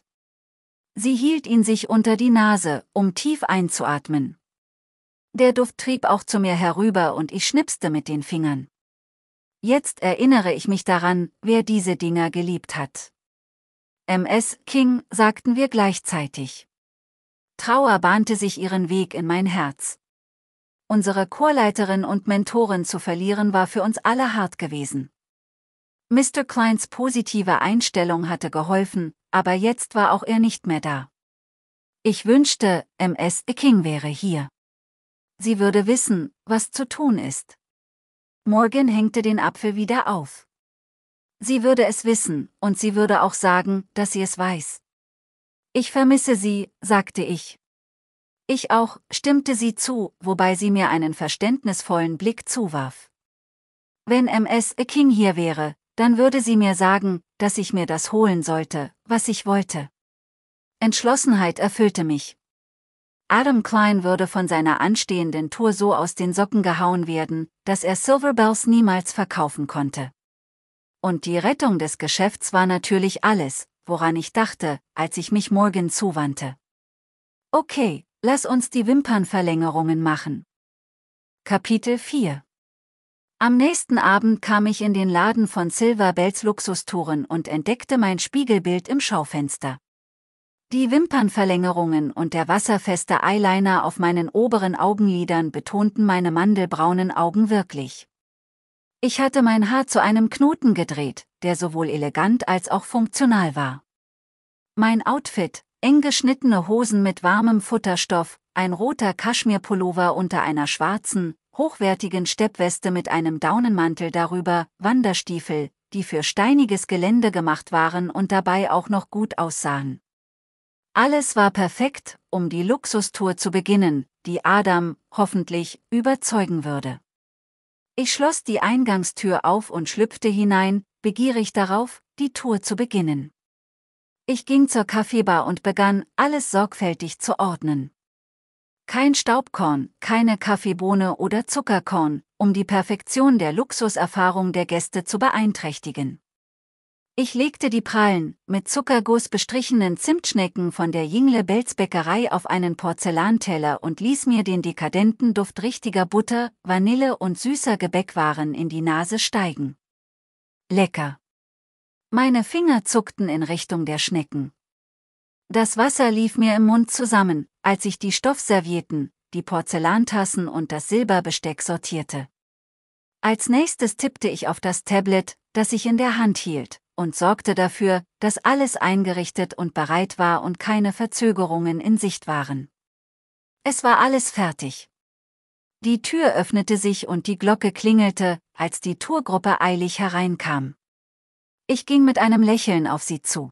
Sie hielt ihn sich unter die Nase, um tief einzuatmen. Der Duft trieb auch zu mir herüber und ich schnipste mit den Fingern. Jetzt erinnere ich mich daran, wer diese Dinger geliebt hat. MS King, sagten wir gleichzeitig. Trauer bahnte sich ihren Weg in mein Herz. Unsere Chorleiterin und Mentorin zu verlieren war für uns alle hart gewesen. Mr. Kleins positive Einstellung hatte geholfen, aber jetzt war auch er nicht mehr da. Ich wünschte, MS King wäre hier. Sie würde wissen, was zu tun ist. Morgan hängte den Apfel wieder auf. Sie würde es wissen, und sie würde auch sagen, dass sie es weiß. Ich vermisse sie, sagte ich. Ich auch, stimmte sie zu, wobei sie mir einen verständnisvollen Blick zuwarf. Wenn MS King hier wäre, dann würde sie mir sagen, dass ich mir das holen sollte, was ich wollte. Entschlossenheit erfüllte mich. Adam Klein würde von seiner anstehenden Tour so aus den Socken gehauen werden, dass er Silverbells niemals verkaufen konnte. Und die Rettung des Geschäfts war natürlich alles, woran ich dachte, als ich mich Morgan zuwandte. Okay, lass uns die Wimpernverlängerungen machen. Kapitel 4 Am nächsten Abend kam ich in den Laden von Silver Bells Luxustouren und entdeckte mein Spiegelbild im Schaufenster. Die Wimpernverlängerungen und der wasserfeste Eyeliner auf meinen oberen Augenlidern betonten meine mandelbraunen Augen wirklich. Ich hatte mein Haar zu einem Knoten gedreht, der sowohl elegant als auch funktional war. Mein Outfit, eng geschnittene Hosen mit warmem Futterstoff, ein roter Kaschmirpullover unter einer schwarzen, hochwertigen Steppweste mit einem Daunenmantel darüber, Wanderstiefel, die für steiniges Gelände gemacht waren und dabei auch noch gut aussahen. Alles war perfekt, um die Luxustour zu beginnen, die Adam, hoffentlich, überzeugen würde. Ich schloss die Eingangstür auf und schlüpfte hinein, begierig darauf, die Tour zu beginnen. Ich ging zur Kaffeebar und begann, alles sorgfältig zu ordnen. Kein Staubkorn, keine Kaffeebohne oder Zuckerkorn, um die Perfektion der Luxuserfahrung der Gäste zu beeinträchtigen. Ich legte die prallen, mit Zuckerguss bestrichenen Zimtschnecken von der Jingle Belz Bäckerei auf einen Porzellanteller und ließ mir den dekadenten Duft richtiger Butter, Vanille und süßer Gebäckwaren in die Nase steigen. Lecker. Meine Finger zuckten in Richtung der Schnecken. Das Wasser lief mir im Mund zusammen, als ich die Stoffservietten, die Porzellantassen und das Silberbesteck sortierte. Als nächstes tippte ich auf das Tablet, das ich in der Hand hielt, und sorgte dafür, dass alles eingerichtet und bereit war und keine Verzögerungen in Sicht waren. Es war alles fertig. Die Tür öffnete sich und die Glocke klingelte, als die Tourgruppe eilig hereinkam. Ich ging mit einem Lächeln auf sie zu.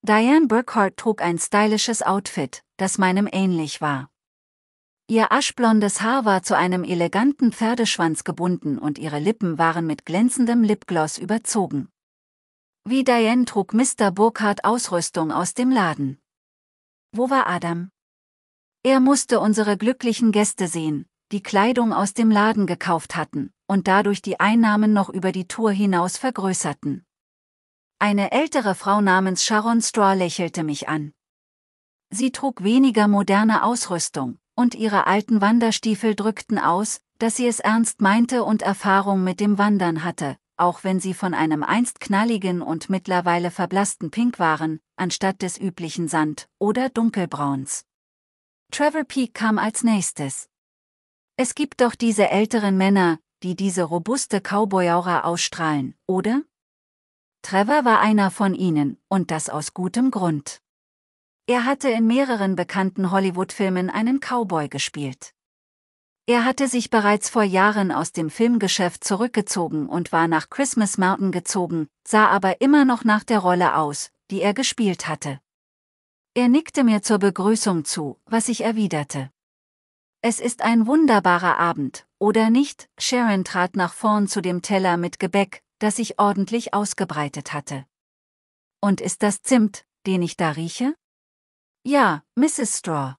Diane Burkhardt trug ein stylisches Outfit, das meinem ähnlich war. Ihr aschblondes Haar war zu einem eleganten Pferdeschwanz gebunden und ihre Lippen waren mit glänzendem Lipgloss überzogen. Wie Diane trug Mr. Burkhardt Ausrüstung aus dem Laden. Wo war Adam? Er musste unsere glücklichen Gäste sehen, die Kleidung aus dem Laden gekauft hatten und dadurch die Einnahmen noch über die Tour hinaus vergrößerten. Eine ältere Frau namens Sharon Straw lächelte mich an. Sie trug weniger moderne Ausrüstung, und ihre alten Wanderstiefel drückten aus, dass sie es ernst meinte und Erfahrung mit dem Wandern hatte, auch wenn sie von einem einst knalligen und mittlerweile verblassten Pink waren, anstatt des üblichen Sand- oder Dunkelbrauns. Trevor Peak kam als nächstes. Es gibt doch diese älteren Männer, die diese robuste Cowboy-Aura ausstrahlen, oder? Trevor war einer von ihnen, und das aus gutem Grund. Er hatte in mehreren bekannten Hollywood-Filmen einen Cowboy gespielt. Er hatte sich bereits vor Jahren aus dem Filmgeschäft zurückgezogen und war nach Christmas Mountain gezogen, sah aber immer noch nach der Rolle aus, die er gespielt hatte. Er nickte mir zur Begrüßung zu, was ich erwiderte. Es ist ein wunderbarer Abend, oder nicht? Sharon trat nach vorn zu dem Teller mit Gebäck, das ich ordentlich ausgebreitet hatte. Und ist das Zimt, den ich da rieche? Ja, Mrs. Straw.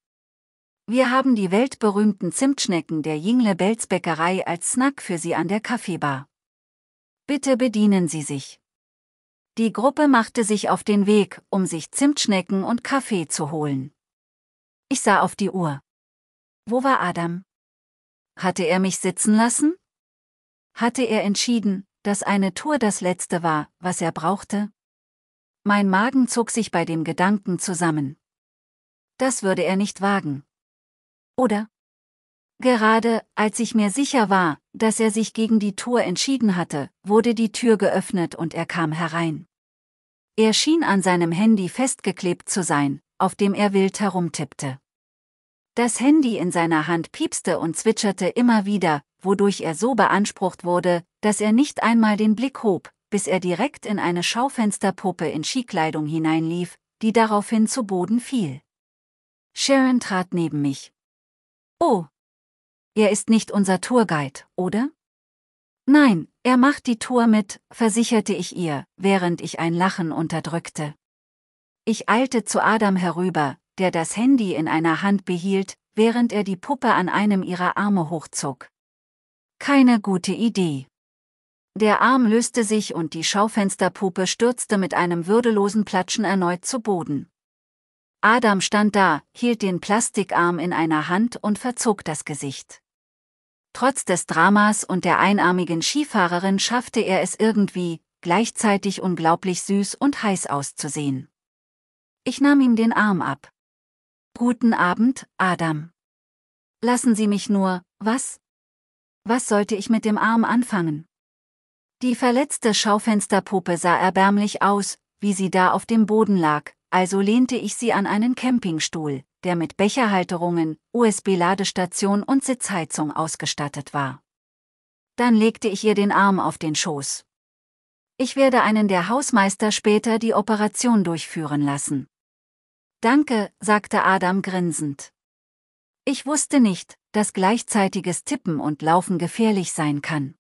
Wir haben die weltberühmten Zimtschnecken der Jingle Belz Bäckerei als Snack für Sie an der Kaffeebar. Bitte bedienen Sie sich. Die Gruppe machte sich auf den Weg, um sich Zimtschnecken und Kaffee zu holen. Ich sah auf die Uhr. Wo war Adam? Hatte er mich sitzen lassen? Hatte er entschieden, dass eine Tour das Letzte war, was er brauchte? Mein Magen zog sich bei dem Gedanken zusammen. Das würde er nicht wagen. Oder? Gerade als ich mir sicher war, dass er sich gegen die Tour entschieden hatte, wurde die Tür geöffnet und er kam herein. Er schien an seinem Handy festgeklebt zu sein, auf dem er wild herumtippte. Das Handy in seiner Hand piepste und zwitscherte immer wieder, wodurch er so beansprucht wurde, dass er nicht einmal den Blick hob, bis er direkt in eine Schaufensterpuppe in Skikleidung hineinlief, die daraufhin zu Boden fiel. Sharon trat neben mich. Oh. Er ist nicht unser Tourguide, oder? Nein, er macht die Tour mit, versicherte ich ihr, während ich ein Lachen unterdrückte. Ich eilte zu Adam herüber, der das Handy in einer Hand behielt, während er die Puppe an einem ihrer Arme hochzog. Keine gute Idee. Der Arm löste sich und die Schaufensterpuppe stürzte mit einem würdelosen Platschen erneut zu Boden. Adam stand da, hielt den Plastikarm in einer Hand und verzog das Gesicht. Trotz des Dramas und der einarmigen Skifahrerin schaffte er es irgendwie, gleichzeitig unglaublich süß und heiß auszusehen. Ich nahm ihm den Arm ab. Guten Abend, Adam. Lassen Sie mich nur, was? Was sollte ich mit dem Arm anfangen? Die verletzte Schaufensterpuppe sah erbärmlich aus, wie sie da auf dem Boden lag, also lehnte ich sie an einen Campingstuhl, der mit Becherhalterungen, USB-Ladestation und Sitzheizung ausgestattet war. Dann legte ich ihr den Arm auf den Schoß. Ich werde einen der Hausmeister später die Operation durchführen lassen. Danke, sagte Adam grinsend. Ich wusste nicht, dass gleichzeitiges Tippen und Laufen gefährlich sein kann.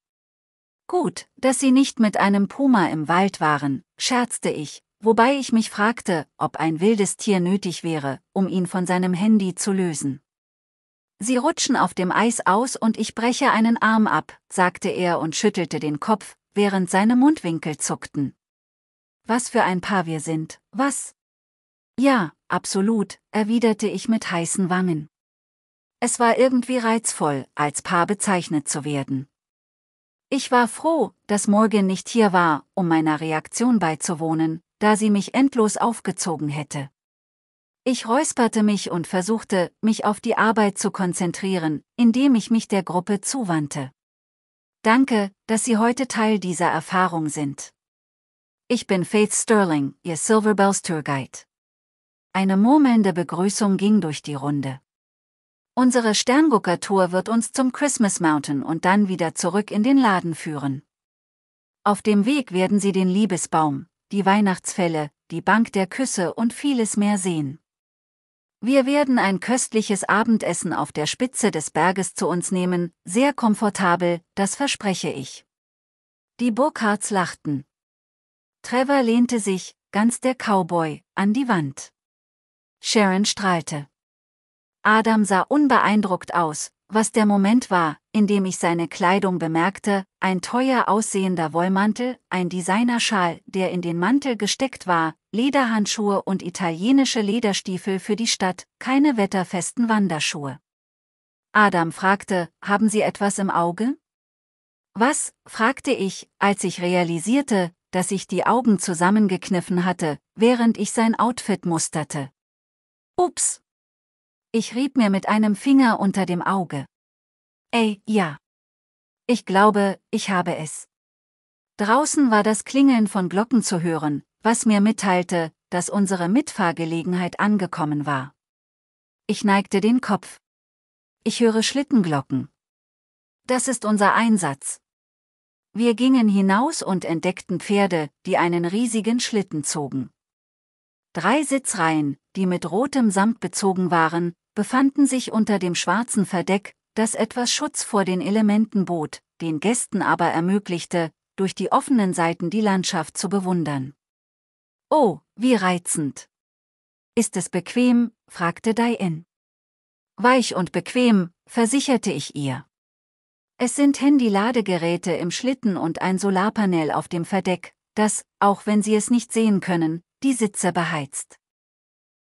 Gut, dass sie nicht mit einem Puma im Wald waren, scherzte ich, wobei ich mich fragte, ob ein wildes Tier nötig wäre, um ihn von seinem Handy zu lösen. Sie rutschen auf dem Eis aus und ich breche einen Arm ab, sagte er und schüttelte den Kopf, während seine Mundwinkel zuckten. Was für ein Paar wir sind, was? Ja, Absolut, erwiderte ich mit heißen Wangen. Es war irgendwie reizvoll, als Paar bezeichnet zu werden. Ich war froh, dass Morgan nicht hier war, um meiner Reaktion beizuwohnen, da sie mich endlos aufgezogen hätte. Ich räusperte mich und versuchte, mich auf die Arbeit zu konzentrieren, indem ich mich der Gruppe zuwandte. Danke, dass Sie heute Teil dieser Erfahrung sind. Ich bin Faith Sterling, Ihr Silver Bells Tour Guide. Eine murmelnde Begrüßung ging durch die Runde. Unsere Sterngucker-Tour wird uns zum Christmas Mountain und dann wieder zurück in den Laden führen. Auf dem Weg werden Sie den Liebesbaum, die Weihnachtsfälle, die Bank der Küsse und vieles mehr sehen. Wir werden ein köstliches Abendessen auf der Spitze des Berges zu uns nehmen, sehr komfortabel, das verspreche ich. Die Burkhards lachten. Trevor lehnte sich, ganz der Cowboy, an die Wand. Sharon strahlte. Adam sah unbeeindruckt aus, was der Moment war, in dem ich seine Kleidung bemerkte, ein teuer aussehender Wollmantel, ein Designerschal, der in den Mantel gesteckt war, Lederhandschuhe und italienische Lederstiefel für die Stadt, keine wetterfesten Wanderschuhe. Adam fragte, haben Sie etwas im Auge? Was? fragte ich, als ich realisierte, dass ich die Augen zusammengekniffen hatte, während ich sein Outfit musterte. Ups. Ich rieb mir mit einem Finger unter dem Auge. Ey, ja. Ich glaube, ich habe es. Draußen war das Klingeln von Glocken zu hören, was mir mitteilte, dass unsere Mitfahrgelegenheit angekommen war. Ich neigte den Kopf. Ich höre Schlittenglocken. Das ist unser Einsatz. Wir gingen hinaus und entdeckten Pferde, die einen riesigen Schlitten zogen. Drei Sitzreihen, die mit rotem Samt bezogen waren, befanden sich unter dem schwarzen Verdeck, das etwas Schutz vor den Elementen bot, den Gästen aber ermöglichte, durch die offenen Seiten die Landschaft zu bewundern. Oh, wie reizend! Ist es bequem? fragte Diane. Weich und bequem, versicherte ich ihr. Es sind Handy-Ladegeräte im Schlitten und ein Solarpanel auf dem Verdeck, das, auch wenn Sie es nicht sehen können, die Sitze beheizt.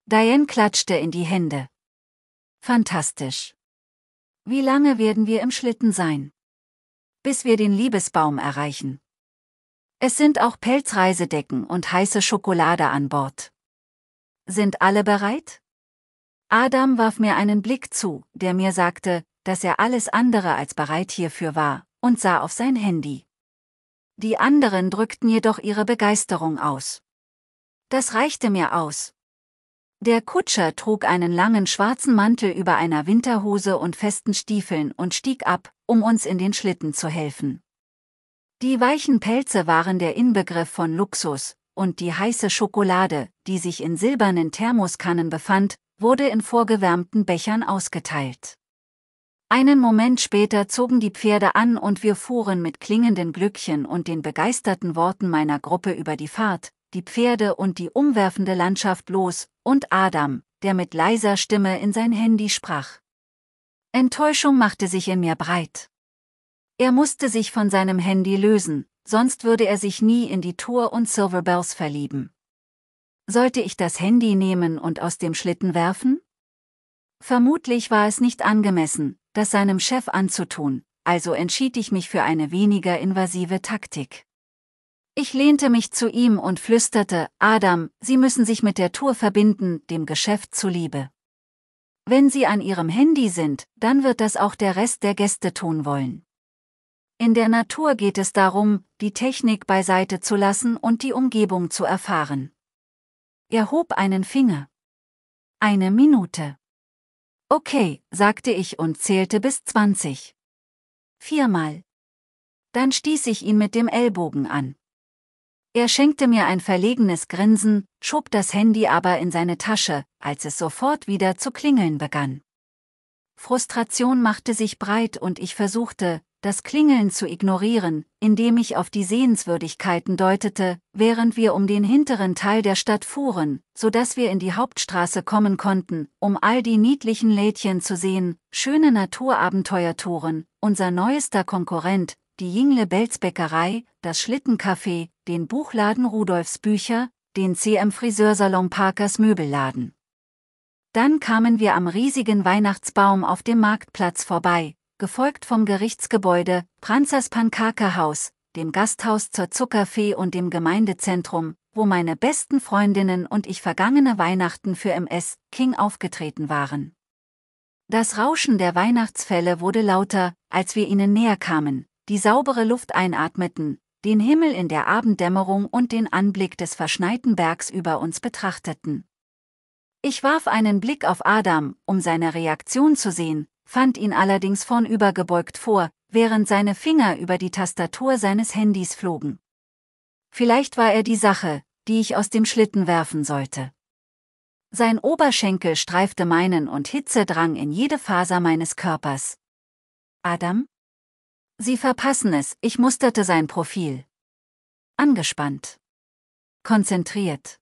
Diane klatschte in die Hände. Fantastisch. Wie lange werden wir im Schlitten sein? Bis wir den Liebesbaum erreichen. Es sind auch Pelzreisedecken und heiße Schokolade an Bord. Sind alle bereit? Adam warf mir einen Blick zu, der mir sagte, dass er alles andere als bereit hierfür war, und sah auf sein Handy. Die anderen drückten jedoch ihre Begeisterung aus. Das reichte mir aus. Der Kutscher trug einen langen schwarzen Mantel über einer Winterhose und festen Stiefeln und stieg ab, um uns in den Schlitten zu helfen. Die weichen Pelze waren der Inbegriff von Luxus, und die heiße Schokolade, die sich in silbernen Thermoskannen befand, wurde in vorgewärmten Bechern ausgeteilt. Einen Moment später zogen die Pferde an und wir fuhren mit klingenden Glückchen und den begeisterten Worten meiner Gruppe über die Fahrt, die Pferde und die umwerfende Landschaft los, und Adam, der mit leiser Stimme in sein Handy sprach. Enttäuschung machte sich in mir breit. Er musste sich von seinem Handy lösen, sonst würde er sich nie in die Tour und Silverbells verlieben. Sollte ich das Handy nehmen und aus dem Schlitten werfen? Vermutlich war es nicht angemessen, das seinem Chef anzutun, also entschied ich mich für eine weniger invasive Taktik. Ich lehnte mich zu ihm und flüsterte, Adam, Sie müssen sich mit der Tour verbinden, dem Geschäft zuliebe. Wenn Sie an Ihrem Handy sind, dann wird das auch der Rest der Gäste tun wollen. In der Natur geht es darum, die Technik beiseite zu lassen und die Umgebung zu erfahren. Er hob einen Finger. Eine Minute. Okay, sagte ich und zählte bis 20. Viermal. Dann stieß ich ihn mit dem Ellbogen an. Er schenkte mir ein verlegenes Grinsen, schob das Handy aber in seine Tasche, als es sofort wieder zu klingeln begann. Frustration machte sich breit und ich versuchte, das Klingeln zu ignorieren, indem ich auf die Sehenswürdigkeiten deutete, während wir um den hinteren Teil der Stadt fuhren, so dass wir in die Hauptstraße kommen konnten, um all die niedlichen Lädchen zu sehen, schöne Naturabenteuertouren, unser neuester Konkurrent, die Jingle belz Bäckerei, das Schlittencafé, den Buchladen Rudolfs Bücher, den CM Friseursalon Parkers Möbelladen. Dann kamen wir am riesigen Weihnachtsbaum auf dem Marktplatz vorbei, gefolgt vom Gerichtsgebäude, Pranzers Pankakerhaus, dem Gasthaus zur Zuckerfee und dem Gemeindezentrum, wo meine besten Freundinnen und ich vergangene Weihnachten für MS King aufgetreten waren. Das Rauschen der Weihnachtsfälle wurde lauter, als wir ihnen näher kamen, die saubere Luft einatmeten, den Himmel in der Abenddämmerung und den Anblick des verschneiten Bergs über uns betrachteten. Ich warf einen Blick auf Adam, um seine Reaktion zu sehen, fand ihn allerdings vornübergebeugt vor, während seine Finger über die Tastatur seines Handys flogen. Vielleicht war er die Sache, die ich aus dem Schlitten werfen sollte. Sein Oberschenkel streifte meinen und Hitze drang in jede Faser meines Körpers. Adam? Sie verpassen es, ich musterte sein Profil. Angespannt. Konzentriert.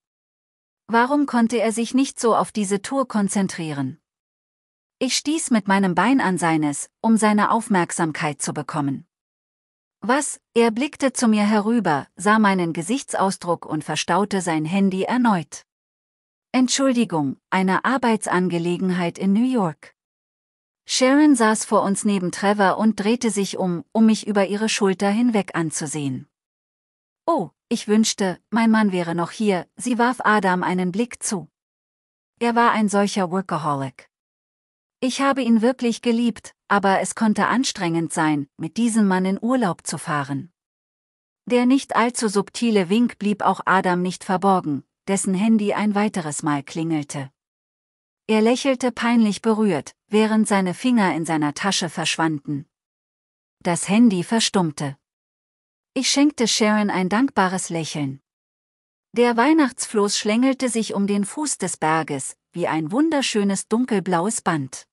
Warum konnte er sich nicht so auf diese Tour konzentrieren? Ich stieß mit meinem Bein an seines, um seine Aufmerksamkeit zu bekommen. Was? Er blickte zu mir herüber, sah meinen Gesichtsausdruck und verstaute sein Handy erneut. Entschuldigung, eine Arbeitsangelegenheit in New York. Sharon saß vor uns neben Trevor und drehte sich um, um mich über ihre Schulter hinweg anzusehen. Oh, ich wünschte, mein Mann wäre noch hier, sie warf Adam einen Blick zu. Er war ein solcher Workaholic. Ich habe ihn wirklich geliebt, aber es konnte anstrengend sein, mit diesem Mann in Urlaub zu fahren. Der nicht allzu subtile Wink blieb auch Adam nicht verborgen, dessen Handy ein weiteres Mal klingelte. Er lächelte peinlich berührt, während seine Finger in seiner Tasche verschwanden. Das Handy verstummte. Ich schenkte Sharon ein dankbares Lächeln. Der Weihnachtsfloß schlängelte sich um den Fuß des Berges, wie ein wunderschönes dunkelblaues Band.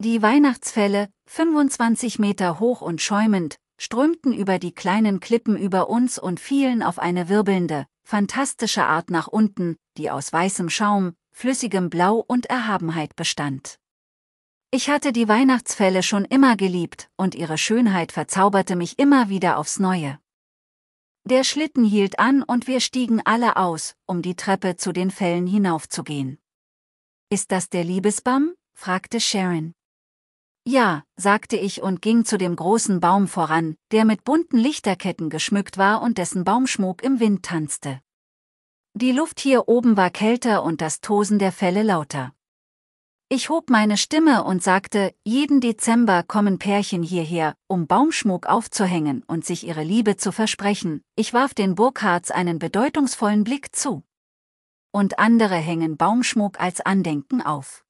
Die Weihnachtsfälle, 25 Meter hoch und schäumend, strömten über die kleinen Klippen über uns und fielen auf eine wirbelnde, fantastische Art nach unten, die aus weißem Schaum, flüssigem Blau und Erhabenheit bestand. Ich hatte die Weihnachtsfälle schon immer geliebt und ihre Schönheit verzauberte mich immer wieder aufs Neue. Der Schlitten hielt an und wir stiegen alle aus, um die Treppe zu den Fällen hinaufzugehen. Ist das der Liebesbaum? fragte Sharon. Ja, sagte ich und ging zu dem großen Baum voran, der mit bunten Lichterketten geschmückt war und dessen Baumschmuck im Wind tanzte. Die Luft hier oben war kälter und das Tosen der Fälle lauter. Ich hob meine Stimme und sagte, jeden Dezember kommen Pärchen hierher, um Baumschmuck aufzuhängen und sich ihre Liebe zu versprechen. Ich warf den Burkhards einen bedeutungsvollen Blick zu. Und andere hängen Baumschmuck als Andenken auf.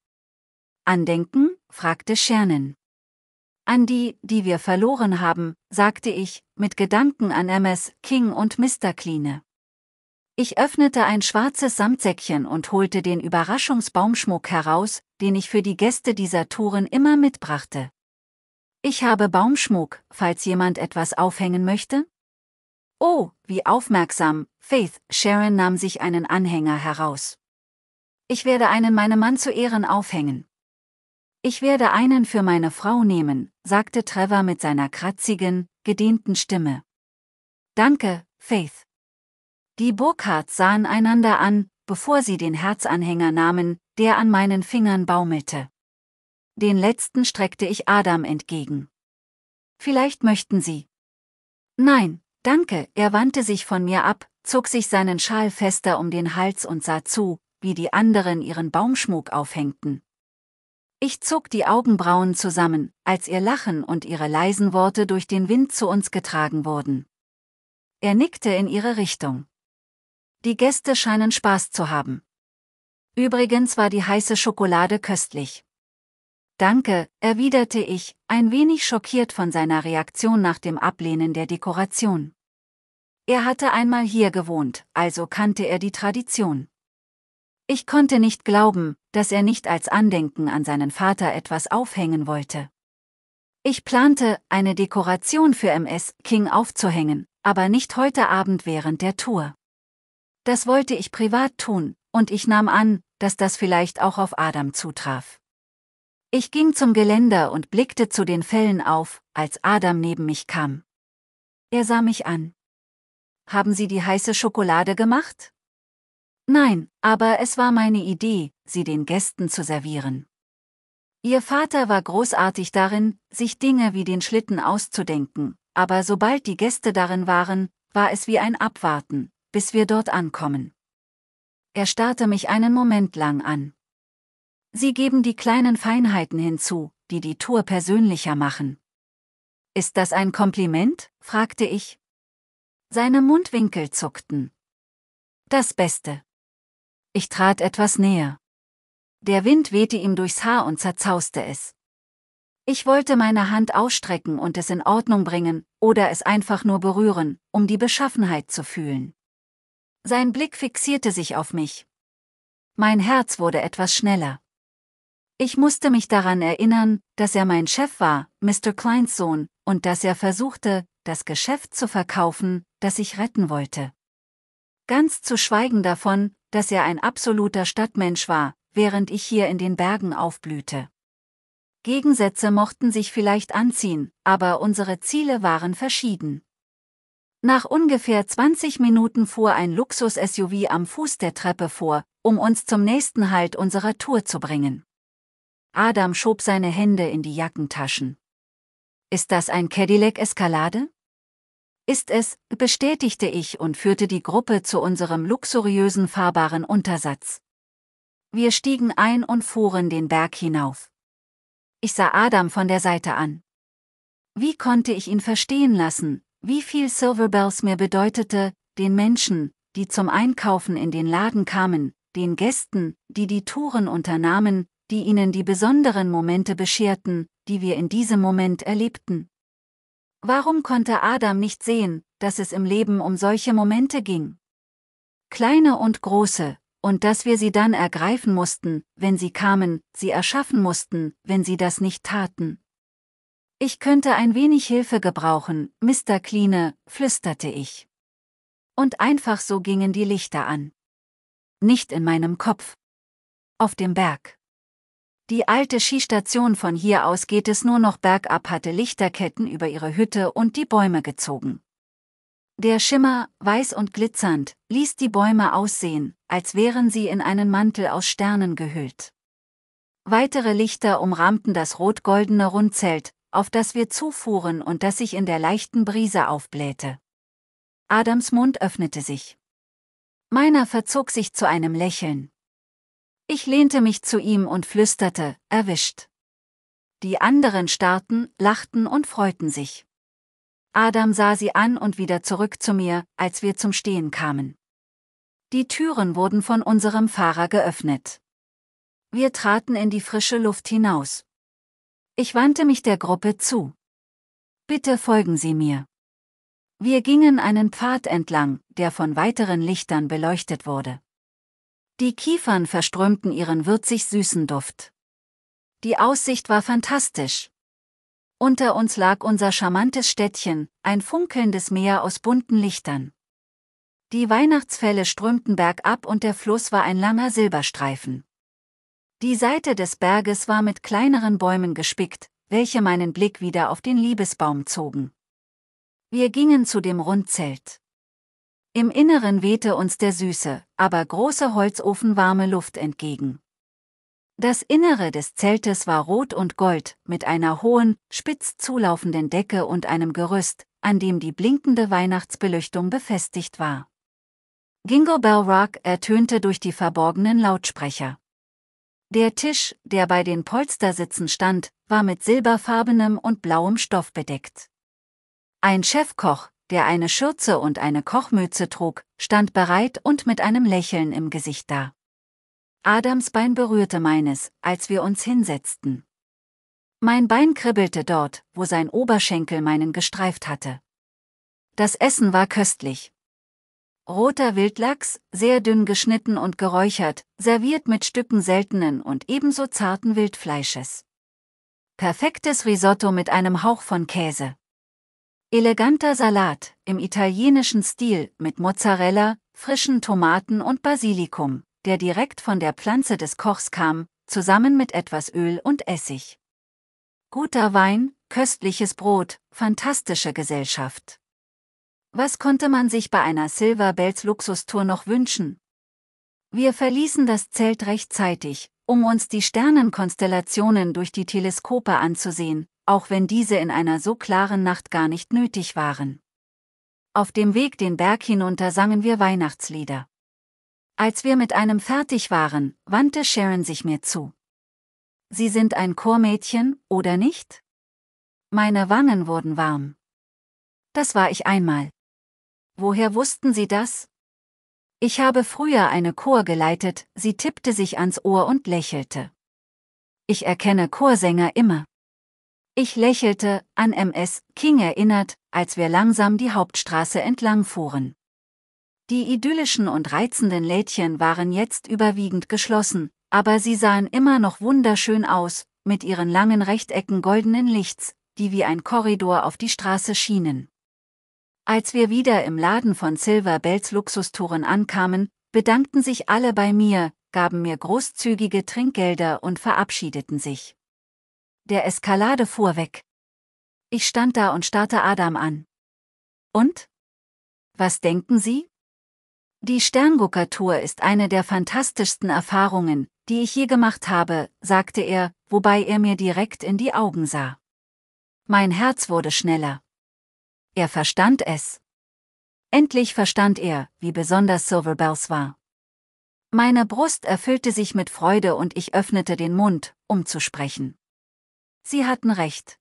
Andenken? fragte Schernen. An die, die wir verloren haben, sagte ich, mit Gedanken an MS King und Mr. Kline. Ich öffnete ein schwarzes Samtsäckchen und holte den Überraschungsbaumschmuck heraus, den ich für die Gäste dieser Touren immer mitbrachte. Ich habe Baumschmuck, falls jemand etwas aufhängen möchte? Oh, wie aufmerksam, Faith, Sharon nahm sich einen Anhänger heraus. Ich werde einen meinem Mann zu Ehren aufhängen. Ich werde einen für meine Frau nehmen, sagte Trevor mit seiner kratzigen, gedehnten Stimme. Danke, Faith. Die Burkhards sahen einander an, bevor sie den Herzanhänger nahmen, der an meinen Fingern baumelte. Den letzten streckte ich Adam entgegen. Vielleicht möchten Sie. Nein, danke, er wandte sich von mir ab, zog sich seinen Schal fester um den Hals und sah zu, wie die anderen ihren Baumschmuck aufhängten. Ich zog die Augenbrauen zusammen, als ihr Lachen und ihre leisen Worte durch den Wind zu uns getragen wurden. Er nickte in ihre Richtung. Die Gäste scheinen Spaß zu haben. Übrigens war die heiße Schokolade köstlich. Danke, erwiderte ich, ein wenig schockiert von seiner Reaktion nach dem Ablehnen der Dekoration. Er hatte einmal hier gewohnt, also kannte er die Tradition. Ich konnte nicht glauben, dass er nicht als Andenken an seinen Vater etwas aufhängen wollte. Ich plante, eine Dekoration für MS King aufzuhängen, aber nicht heute Abend während der Tour. Das wollte ich privat tun, und ich nahm an, dass das vielleicht auch auf Adam zutraf. Ich ging zum Geländer und blickte zu den Fällen auf, als Adam neben mich kam. Er sah mich an. Haben Sie die heiße Schokolade gemacht? Nein, aber es war meine Idee, sie den Gästen zu servieren. Ihr Vater war großartig darin, sich Dinge wie den Schlitten auszudenken, aber sobald die Gäste darin waren, war es wie ein Abwarten, bis wir dort ankommen. Er starrte mich einen Moment lang an. Sie geben die kleinen Feinheiten hinzu, die die Tour persönlicher machen. Ist das ein Kompliment? fragte ich. Seine Mundwinkel zuckten. Das Beste. Ich trat etwas näher. Der Wind wehte ihm durchs Haar und zerzauste es. Ich wollte meine Hand ausstrecken und es in Ordnung bringen, oder es einfach nur berühren, um die Beschaffenheit zu fühlen. Sein Blick fixierte sich auf mich. Mein Herz wurde etwas schneller. Ich musste mich daran erinnern, dass er mein Chef war, Mr. Kleins Sohn, und dass er versuchte, das Geschäft zu verkaufen, das ich retten wollte. Ganz zu schweigen davon, dass er ein absoluter Stadtmensch war, während ich hier in den Bergen aufblühte. Gegensätze mochten sich vielleicht anziehen, aber unsere Ziele waren verschieden. Nach ungefähr 20 Minuten fuhr ein Luxus-SUV am Fuß der Treppe vor, um uns zum nächsten Halt unserer Tour zu bringen. Adam schob seine Hände in die Jackentaschen. Ist das ein Cadillac eskalade Ist es, bestätigte ich und führte die Gruppe zu unserem luxuriösen fahrbaren Untersatz. Wir stiegen ein und fuhren den Berg hinauf. Ich sah Adam von der Seite an. Wie konnte ich ihn verstehen lassen, wie viel Silverbells mir bedeutete, den Menschen, die zum Einkaufen in den Laden kamen, den Gästen, die die Touren unternahmen, die ihnen die besonderen Momente bescherten, die wir in diesem Moment erlebten. Warum konnte Adam nicht sehen, dass es im Leben um solche Momente ging? Kleine und große, und dass wir sie dann ergreifen mussten, wenn sie kamen, sie erschaffen mussten, wenn sie das nicht taten. Ich könnte ein wenig Hilfe gebrauchen, Mr. Kline, flüsterte ich. Und einfach so gingen die Lichter an. Nicht in meinem Kopf. Auf dem Berg. Die alte Skistation von hier aus geht es nur noch bergab hatte Lichterketten über ihre Hütte und die Bäume gezogen. Der Schimmer, weiß und glitzernd, ließ die Bäume aussehen, als wären sie in einen Mantel aus Sternen gehüllt. Weitere Lichter umrahmten das rot-goldene Rundzelt, auf das wir zufuhren und das sich in der leichten Brise aufblähte. Adams Mund öffnete sich. Meiner verzog sich zu einem Lächeln. Ich lehnte mich zu ihm und flüsterte, erwischt. Die anderen starrten, lachten und freuten sich. Adam sah sie an und wieder zurück zu mir, als wir zum Stehen kamen. Die Türen wurden von unserem Fahrer geöffnet. Wir traten in die frische Luft hinaus. Ich wandte mich der Gruppe zu. Bitte folgen Sie mir. Wir gingen einen Pfad entlang, der von weiteren Lichtern beleuchtet wurde. Die Kiefern verströmten ihren würzig süßen Duft. Die Aussicht war fantastisch. Unter uns lag unser charmantes Städtchen, ein funkelndes Meer aus bunten Lichtern. Die Weihnachtsfälle strömten bergab und der Fluss war ein langer Silberstreifen. Die Seite des Berges war mit kleineren Bäumen gespickt, welche meinen Blick wieder auf den Liebesbaum zogen. Wir gingen zu dem Rundzelt. Im Inneren wehte uns der süße, aber große Holzofen warme Luft entgegen. Das Innere des Zeltes war rot und gold, mit einer hohen, spitz zulaufenden Decke und einem Gerüst, an dem die blinkende Weihnachtsbelüchtung befestigt war. Jingle Bell Rock ertönte durch die verborgenen Lautsprecher. Der Tisch, der bei den Polstersitzen stand, war mit silberfarbenem und blauem Stoff bedeckt. Ein Chefkoch, der eine Schürze und eine Kochmütze trug, stand bereit und mit einem Lächeln im Gesicht da. Adams Bein berührte meines, als wir uns hinsetzten. Mein Bein kribbelte dort, wo sein Oberschenkel meinen gestreift hatte. Das Essen war köstlich. Roter Wildlachs, sehr dünn geschnitten und geräuchert, serviert mit Stücken seltenen und ebenso zarten Wildfleisches. Perfektes Risotto mit einem Hauch von Käse. Eleganter Salat, im italienischen Stil, mit Mozzarella, frischen Tomaten und Basilikum, der direkt von der Pflanze des Kochs kam, zusammen mit etwas Öl und Essig. Guter Wein, köstliches Brot, fantastische Gesellschaft. Was konnte man sich bei einer Silver Bells Luxustour noch wünschen? Wir verließen das Zelt rechtzeitig, um uns die Sternenkonstellationen durch die Teleskope anzusehen, auch wenn diese in einer so klaren Nacht gar nicht nötig waren. Auf dem Weg den Berg hinunter sangen wir Weihnachtslieder. Als wir mit einem fertig waren, wandte Sharon sich mir zu. Sie sind ein Chormädchen, oder nicht? Meine Wangen wurden warm. Das war ich einmal. Woher wussten Sie das? Ich habe früher eine Chor geleitet, sie tippte sich ans Ohr und lächelte. Ich erkenne Chorsänger immer. Ich lächelte, an MS King erinnert, als wir langsam die Hauptstraße entlang fuhren. Die idyllischen und reizenden Lädchen waren jetzt überwiegend geschlossen, aber sie sahen immer noch wunderschön aus, mit ihren langen Rechtecken goldenen Lichts, die wie ein Korridor auf die Straße schienen. Als wir wieder im Laden von Silver Bells Luxustouren ankamen, bedankten sich alle bei mir, gaben mir großzügige Trinkgelder und verabschiedeten sich. Der Eskalade fuhr weg. Ich stand da und starrte Adam an. Und? Was denken Sie? Die Sterngucker-Tour ist eine der fantastischsten Erfahrungen, die ich je gemacht habe, sagte er, wobei er mir direkt in die Augen sah. Mein Herz wurde schneller. Er verstand es. Endlich verstand er, wie besonders Silver Bells war. Meine Brust erfüllte sich mit Freude und ich öffnete den Mund, um zu sprechen. Sie hatten recht.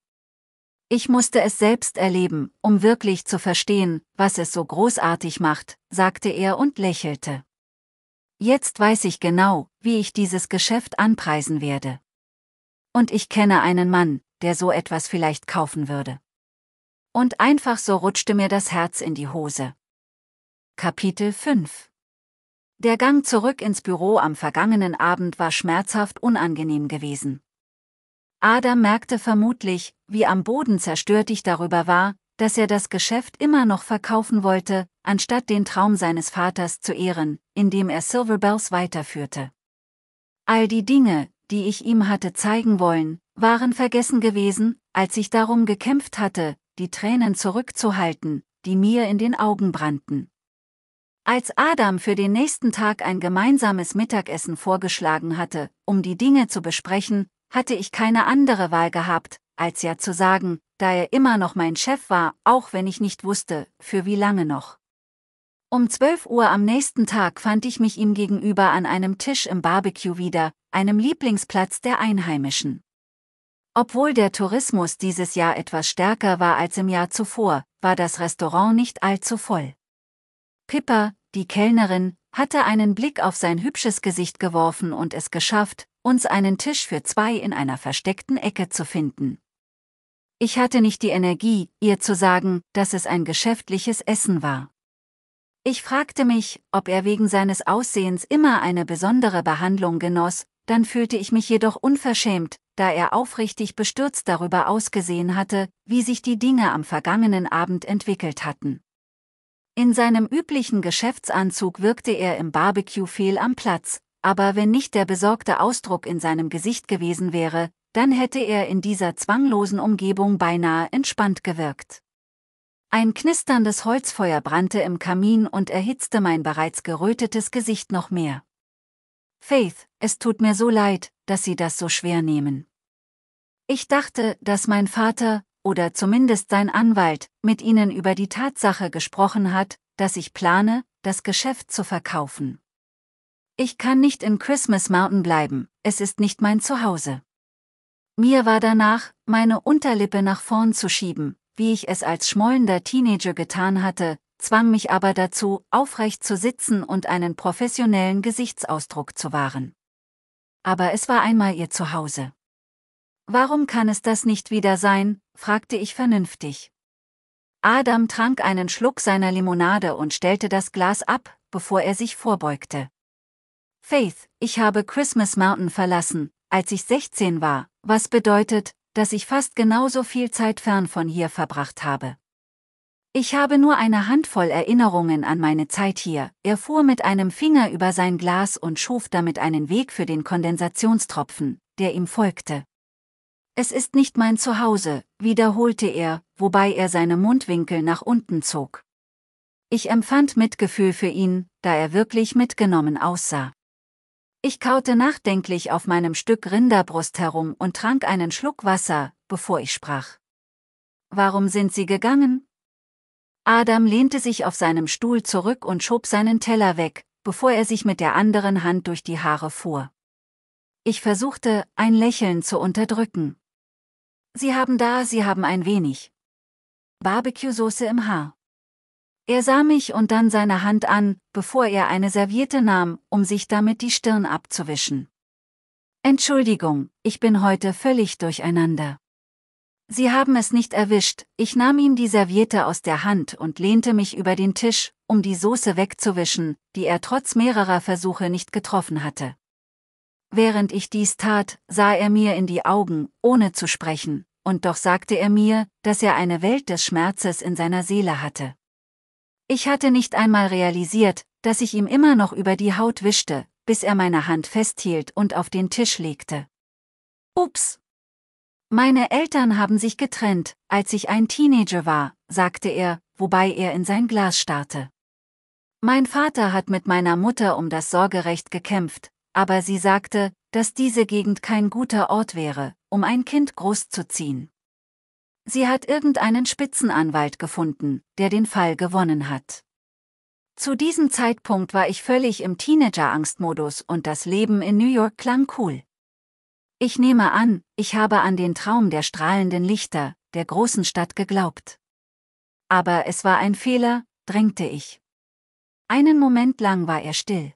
Ich musste es selbst erleben, um wirklich zu verstehen, was es so großartig macht, sagte er und lächelte. Jetzt weiß ich genau, wie ich dieses Geschäft anpreisen werde. Und ich kenne einen Mann, der so etwas vielleicht kaufen würde. Und einfach so rutschte mir das Herz in die Hose. Kapitel 5 Der Gang zurück ins Büro am vergangenen Abend war schmerzhaft unangenehm gewesen. Adam merkte vermutlich, wie am Boden zerstört ich darüber war, dass er das Geschäft immer noch verkaufen wollte, anstatt den Traum seines Vaters zu ehren, indem er Silverbells weiterführte. All die Dinge, die ich ihm hatte zeigen wollen, waren vergessen gewesen, als ich darum gekämpft hatte, die Tränen zurückzuhalten, die mir in den Augen brannten. Als Adam für den nächsten Tag ein gemeinsames Mittagessen vorgeschlagen hatte, um die Dinge zu besprechen, hatte ich keine andere Wahl gehabt, als ja zu sagen, da er immer noch mein Chef war, auch wenn ich nicht wusste, für wie lange noch. Um 12 Uhr am nächsten Tag fand ich mich ihm gegenüber an einem Tisch im Barbecue wieder, einem Lieblingsplatz der Einheimischen. Obwohl der Tourismus dieses Jahr etwas stärker war als im Jahr zuvor, war das Restaurant nicht allzu voll. Pippa, die Kellnerin, hatte einen Blick auf sein hübsches Gesicht geworfen und es geschafft, uns einen Tisch für zwei in einer versteckten Ecke zu finden. Ich hatte nicht die Energie, ihr zu sagen, dass es ein geschäftliches Essen war. Ich fragte mich, ob er wegen seines Aussehens immer eine besondere Behandlung genoss, dann fühlte ich mich jedoch unverschämt, da er aufrichtig bestürzt darüber ausgesehen hatte, wie sich die Dinge am vergangenen Abend entwickelt hatten. In seinem üblichen Geschäftsanzug wirkte er im Barbecue fehl am Platz, aber wenn nicht der besorgte Ausdruck in seinem Gesicht gewesen wäre, dann hätte er in dieser zwanglosen Umgebung beinahe entspannt gewirkt. Ein knisterndes Holzfeuer brannte im Kamin und erhitzte mein bereits gerötetes Gesicht noch mehr. Faith, es tut mir so leid, dass Sie das so schwer nehmen. Ich dachte, dass mein Vater, oder zumindest sein Anwalt, mit Ihnen über die Tatsache gesprochen hat, dass ich plane, das Geschäft zu verkaufen. Ich kann nicht in Christmas Mountain bleiben, es ist nicht mein Zuhause. Mir war danach, meine Unterlippe nach vorn zu schieben, wie ich es als schmollender Teenager getan hatte, zwang mich aber dazu, aufrecht zu sitzen und einen professionellen Gesichtsausdruck zu wahren. Aber es war einmal ihr Zuhause. Warum kann es das nicht wieder sein? fragte ich vernünftig. Adam trank einen Schluck seiner Limonade und stellte das Glas ab, bevor er sich vorbeugte. Faith, ich habe Christmas Mountain verlassen, als ich 16 war, was bedeutet, dass ich fast genauso viel Zeit fern von hier verbracht habe. Ich habe nur eine Handvoll Erinnerungen an meine Zeit hier. Er fuhr mit einem Finger über sein Glas und schuf damit einen Weg für den Kondensationstropfen, der ihm folgte. Es ist nicht mein Zuhause, wiederholte er, wobei er seine Mundwinkel nach unten zog. Ich empfand Mitgefühl für ihn, da er wirklich mitgenommen aussah. Ich kaute nachdenklich auf meinem Stück Rinderbrust herum und trank einen Schluck Wasser, bevor ich sprach. Warum sind Sie gegangen? Adam lehnte sich auf seinem Stuhl zurück und schob seinen Teller weg, bevor er sich mit der anderen Hand durch die Haare fuhr. Ich versuchte, ein Lächeln zu unterdrücken. Sie haben da, Sie haben ein wenig. Barbecue-Soße im Haar. Er sah mich und dann seine Hand an, bevor er eine Serviette nahm, um sich damit die Stirn abzuwischen. Entschuldigung, ich bin heute völlig durcheinander. Sie haben es nicht erwischt, ich nahm ihm die Serviette aus der Hand und lehnte mich über den Tisch, um die Soße wegzuwischen, die er trotz mehrerer Versuche nicht getroffen hatte. Während ich dies tat, sah er mir in die Augen, ohne zu sprechen, und doch sagte er mir, dass er eine Welt des Schmerzes in seiner Seele hatte. Ich hatte nicht einmal realisiert, dass ich ihm immer noch über die Haut wischte, bis er meine Hand festhielt und auf den Tisch legte. Ups! Meine Eltern haben sich getrennt, als ich ein Teenager war, sagte er, wobei er in sein Glas starrte. Mein Vater hat mit meiner Mutter um das Sorgerecht gekämpft, aber sie sagte, dass diese Gegend kein guter Ort wäre, um ein Kind großzuziehen. Sie hat irgendeinen Spitzenanwalt gefunden, der den Fall gewonnen hat. Zu diesem Zeitpunkt war ich völlig im Teenager-Angstmodus und das Leben in New York klang cool. Ich nehme an, ich habe an den Traum der strahlenden Lichter, der großen Stadt geglaubt. Aber es war ein Fehler, drängte ich. Einen Moment lang war er still.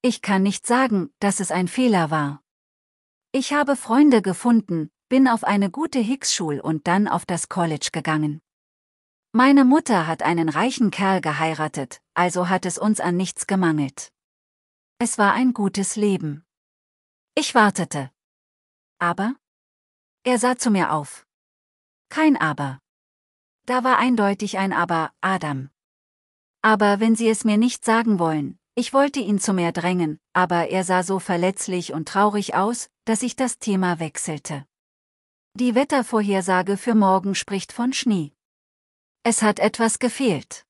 Ich kann nicht sagen, dass es ein Fehler war. Ich habe Freunde gefunden, bin auf eine gute Hicks-Schule und dann auf das College gegangen. Meine Mutter hat einen reichen Kerl geheiratet, also hat es uns an nichts gemangelt. Es war ein gutes Leben. Ich wartete. Aber? Er sah zu mir auf. Kein Aber. Da war eindeutig ein Aber, Adam. Aber wenn Sie es mir nicht sagen wollen, ich wollte ihn zu mir drängen, aber er sah so verletzlich und traurig aus, dass ich das Thema wechselte. Die Wettervorhersage für morgen spricht von Schnee. Es hat etwas gefehlt.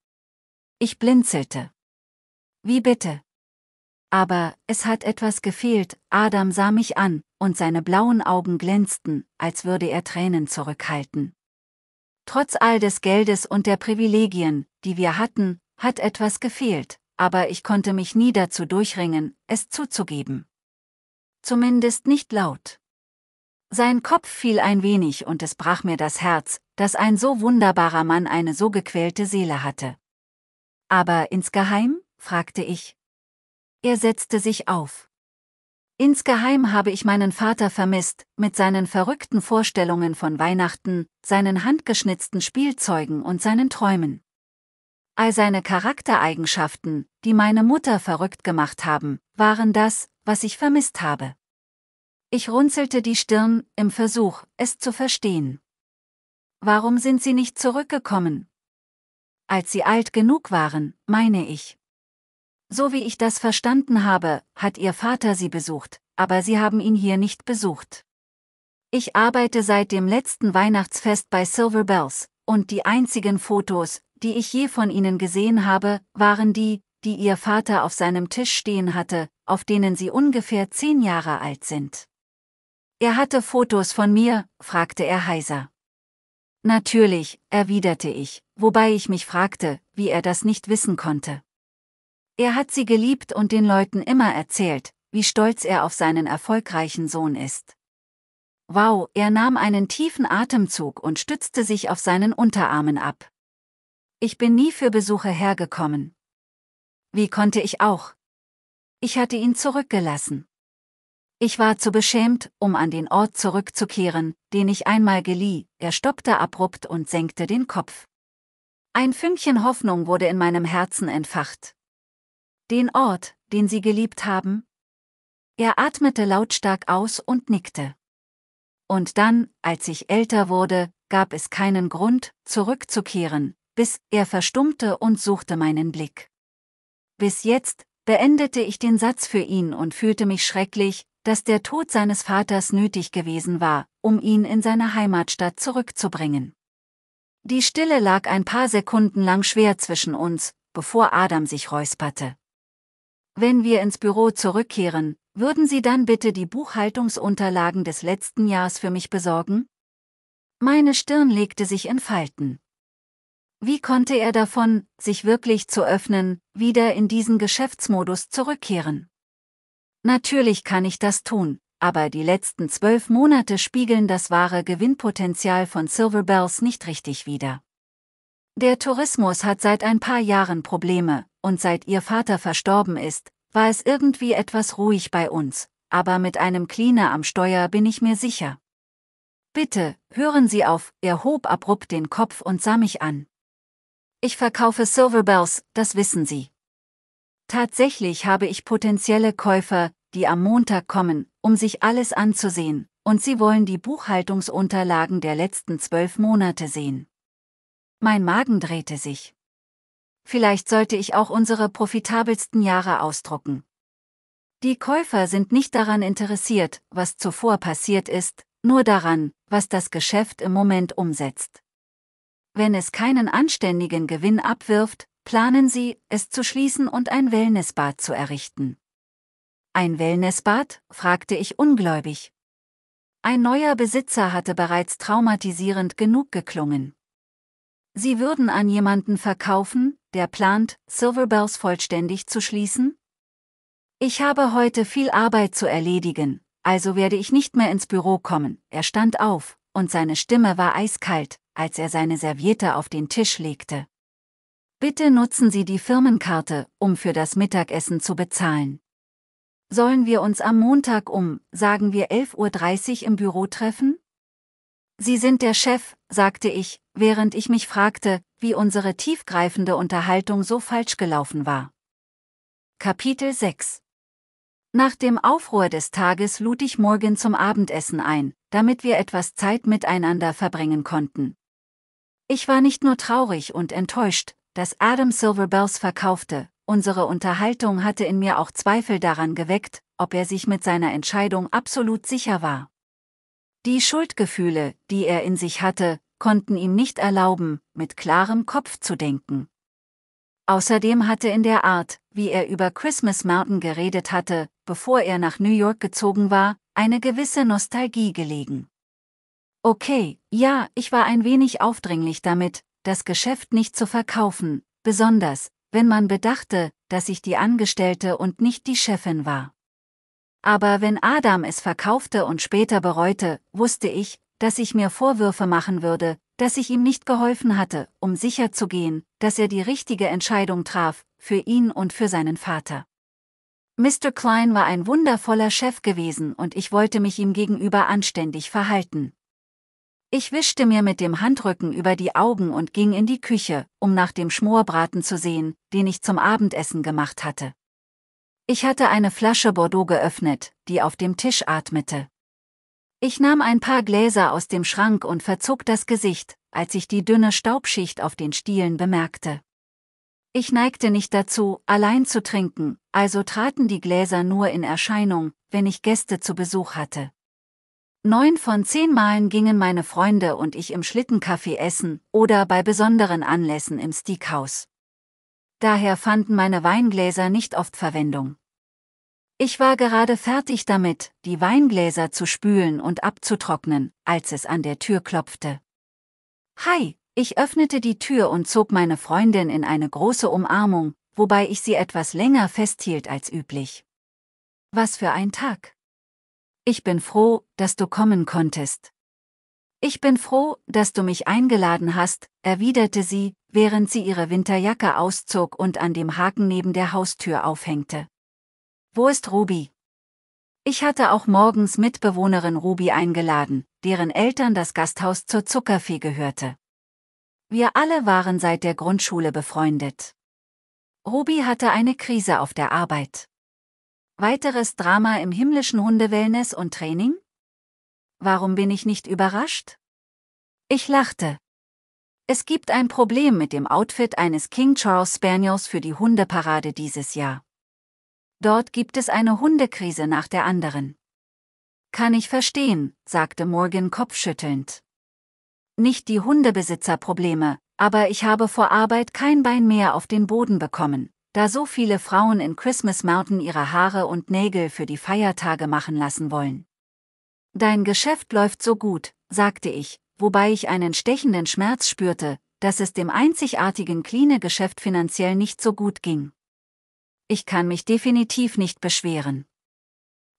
Ich blinzelte. Wie bitte? Aber es hat etwas gefehlt, Adam sah mich an, und seine blauen Augen glänzten, als würde er Tränen zurückhalten. Trotz all des Geldes und der Privilegien, die wir hatten, hat etwas gefehlt, aber ich konnte mich nie dazu durchringen, es zuzugeben. Zumindest nicht laut. Sein Kopf fiel ein wenig und es brach mir das Herz, dass ein so wunderbarer Mann eine so gequälte Seele hatte. Aber insgeheim? fragte ich. Er setzte sich auf. Insgeheim habe ich meinen Vater vermisst, mit seinen verrückten Vorstellungen von Weihnachten, seinen handgeschnitzten Spielzeugen und seinen Träumen. All seine Charaktereigenschaften, die meine Mutter verrückt gemacht haben, waren das, was ich vermisst habe. Ich runzelte die Stirn im Versuch, es zu verstehen. Warum sind sie nicht zurückgekommen? Als sie alt genug waren, meine ich. So wie ich das verstanden habe, hat ihr Vater sie besucht, aber sie haben ihn hier nicht besucht. Ich arbeite seit dem letzten Weihnachtsfest bei Silver Bells, und die einzigen Fotos, die ich je von ihnen gesehen habe, waren die, die ihr Vater auf seinem Tisch stehen hatte, auf denen sie ungefähr zehn Jahre alt sind. Er hatte Fotos von mir, fragte er heiser. Natürlich, erwiderte ich, wobei ich mich fragte, wie er das nicht wissen konnte. Er hat sie geliebt und den Leuten immer erzählt, wie stolz er auf seinen erfolgreichen Sohn ist. Wow, er nahm einen tiefen Atemzug und stützte sich auf seinen Unterarmen ab. Ich bin nie für Besuche hergekommen. Wie konnte ich auch? Ich hatte ihn zurückgelassen. Ich war zu beschämt, um an den Ort zurückzukehren, den ich einmal gelieh, er stoppte abrupt und senkte den Kopf. Ein Fünkchen Hoffnung wurde in meinem Herzen entfacht. Den Ort, den sie geliebt haben? Er atmete lautstark aus und nickte. Und dann, als ich älter wurde, gab es keinen Grund, zurückzukehren, bis er verstummte und suchte meinen Blick. Bis jetzt, beendete ich den Satz für ihn und fühlte mich schrecklich, dass der Tod seines Vaters nötig gewesen war, um ihn in seine Heimatstadt zurückzubringen. Die Stille lag ein paar Sekunden lang schwer zwischen uns, bevor Adam sich räusperte. Wenn wir ins Büro zurückkehren, würden Sie dann bitte die Buchhaltungsunterlagen des letzten Jahres für mich besorgen? Meine Stirn legte sich in Falten. Wie konnte er davon, sich wirklich zu öffnen, wieder in diesen Geschäftsmodus zurückkehren? Natürlich kann ich das tun, aber die letzten zwölf Monate spiegeln das wahre Gewinnpotenzial von Silver Bells nicht richtig wider. Der Tourismus hat seit ein paar Jahren Probleme, und seit ihr Vater verstorben ist, war es irgendwie etwas ruhig bei uns, aber mit einem Cleaner am Steuer bin ich mir sicher. Bitte, hören Sie auf, er hob abrupt den Kopf und sah mich an. Ich verkaufe Silverbells, das wissen Sie. Tatsächlich habe ich potenzielle Käufer, die am Montag kommen, um sich alles anzusehen, und sie wollen die Buchhaltungsunterlagen der letzten zwölf Monate sehen. Mein Magen drehte sich vielleicht sollte ich auch unsere profitabelsten Jahre ausdrucken. Die Käufer sind nicht daran interessiert, was zuvor passiert ist, nur daran, was das Geschäft im Moment umsetzt. Wenn es keinen anständigen Gewinn abwirft, planen sie, es zu schließen und ein Wellnessbad zu errichten. Ein Wellnessbad? fragte ich ungläubig. Ein neuer Besitzer hatte bereits traumatisierend genug geklungen. Sie würden an jemanden verkaufen, der plant, Silverbells vollständig zu schließen? Ich habe heute viel Arbeit zu erledigen, also werde ich nicht mehr ins Büro kommen. Er stand auf, und seine Stimme war eiskalt, als er seine Serviette auf den Tisch legte. Bitte nutzen Sie die Firmenkarte, um für das Mittagessen zu bezahlen. Sollen wir uns am Montag um, sagen wir 11.30 Uhr im Büro treffen? Sie sind der Chef, sagte ich, während ich mich fragte, wie unsere tiefgreifende Unterhaltung so falsch gelaufen war. Kapitel 6 Nach dem Aufruhr des Tages lud ich Morgan zum Abendessen ein, damit wir etwas Zeit miteinander verbringen konnten. Ich war nicht nur traurig und enttäuscht, dass Adam Silverbells verkaufte, unsere Unterhaltung hatte in mir auch Zweifel daran geweckt, ob er sich mit seiner Entscheidung absolut sicher war. Die Schuldgefühle, die er in sich hatte, konnten ihm nicht erlauben, mit klarem Kopf zu denken. Außerdem hatte in der Art, wie er über Christmas Mountain geredet hatte, bevor er nach New York gezogen war, eine gewisse Nostalgie gelegen. Okay, ja, ich war ein wenig aufdringlich damit, das Geschäft nicht zu verkaufen, besonders, wenn man bedachte, dass ich die Angestellte und nicht die Chefin war. Aber wenn Adam es verkaufte und später bereute, wusste ich, dass ich mir Vorwürfe machen würde, dass ich ihm nicht geholfen hatte, um sicherzugehen, dass er die richtige Entscheidung traf, für ihn und für seinen Vater. Mr. Klein war ein wundervoller Chef gewesen und ich wollte mich ihm gegenüber anständig verhalten. Ich wischte mir mit dem Handrücken über die Augen und ging in die Küche, um nach dem Schmorbraten zu sehen, den ich zum Abendessen gemacht hatte. Ich hatte eine Flasche Bordeaux geöffnet, die auf dem Tisch atmete. Ich nahm ein paar Gläser aus dem Schrank und verzog das Gesicht, als ich die dünne Staubschicht auf den Stielen bemerkte. Ich neigte nicht dazu, allein zu trinken, also traten die Gläser nur in Erscheinung, wenn ich Gäste zu Besuch hatte. Neun von zehn Malen gingen meine Freunde und ich im Schlittenkaffee essen oder bei besonderen Anlässen im Steakhouse. Daher fanden meine Weingläser nicht oft Verwendung. Ich war gerade fertig damit, die Weingläser zu spülen und abzutrocknen, als es an der Tür klopfte. Hi, ich öffnete die Tür und zog meine Freundin in eine große Umarmung, wobei ich sie etwas länger festhielt als üblich. Was für ein Tag. Ich bin froh, dass du kommen konntest. Ich bin froh, dass du mich eingeladen hast, erwiderte sie, während sie ihre Winterjacke auszog und an dem Haken neben der Haustür aufhängte. Wo ist Ruby? Ich hatte auch morgens Mitbewohnerin Ruby eingeladen, deren Eltern das Gasthaus zur Zuckerfee gehörte. Wir alle waren seit der Grundschule befreundet. Ruby hatte eine Krise auf der Arbeit. Weiteres Drama im himmlischen Hundewellness und Training? Warum bin ich nicht überrascht? Ich lachte. Es gibt ein Problem mit dem Outfit eines King Charles Spaniels für die Hundeparade dieses Jahr. Dort gibt es eine Hundekrise nach der anderen. Kann ich verstehen, sagte Morgan kopfschüttelnd. Nicht die Hundebesitzerprobleme, aber ich habe vor Arbeit kein Bein mehr auf den Boden bekommen, da so viele Frauen in Christmas Mountain ihre Haare und Nägel für die Feiertage machen lassen wollen. Dein Geschäft läuft so gut, sagte ich, wobei ich einen stechenden Schmerz spürte, dass es dem einzigartigen Kline-Geschäft finanziell nicht so gut ging ich kann mich definitiv nicht beschweren.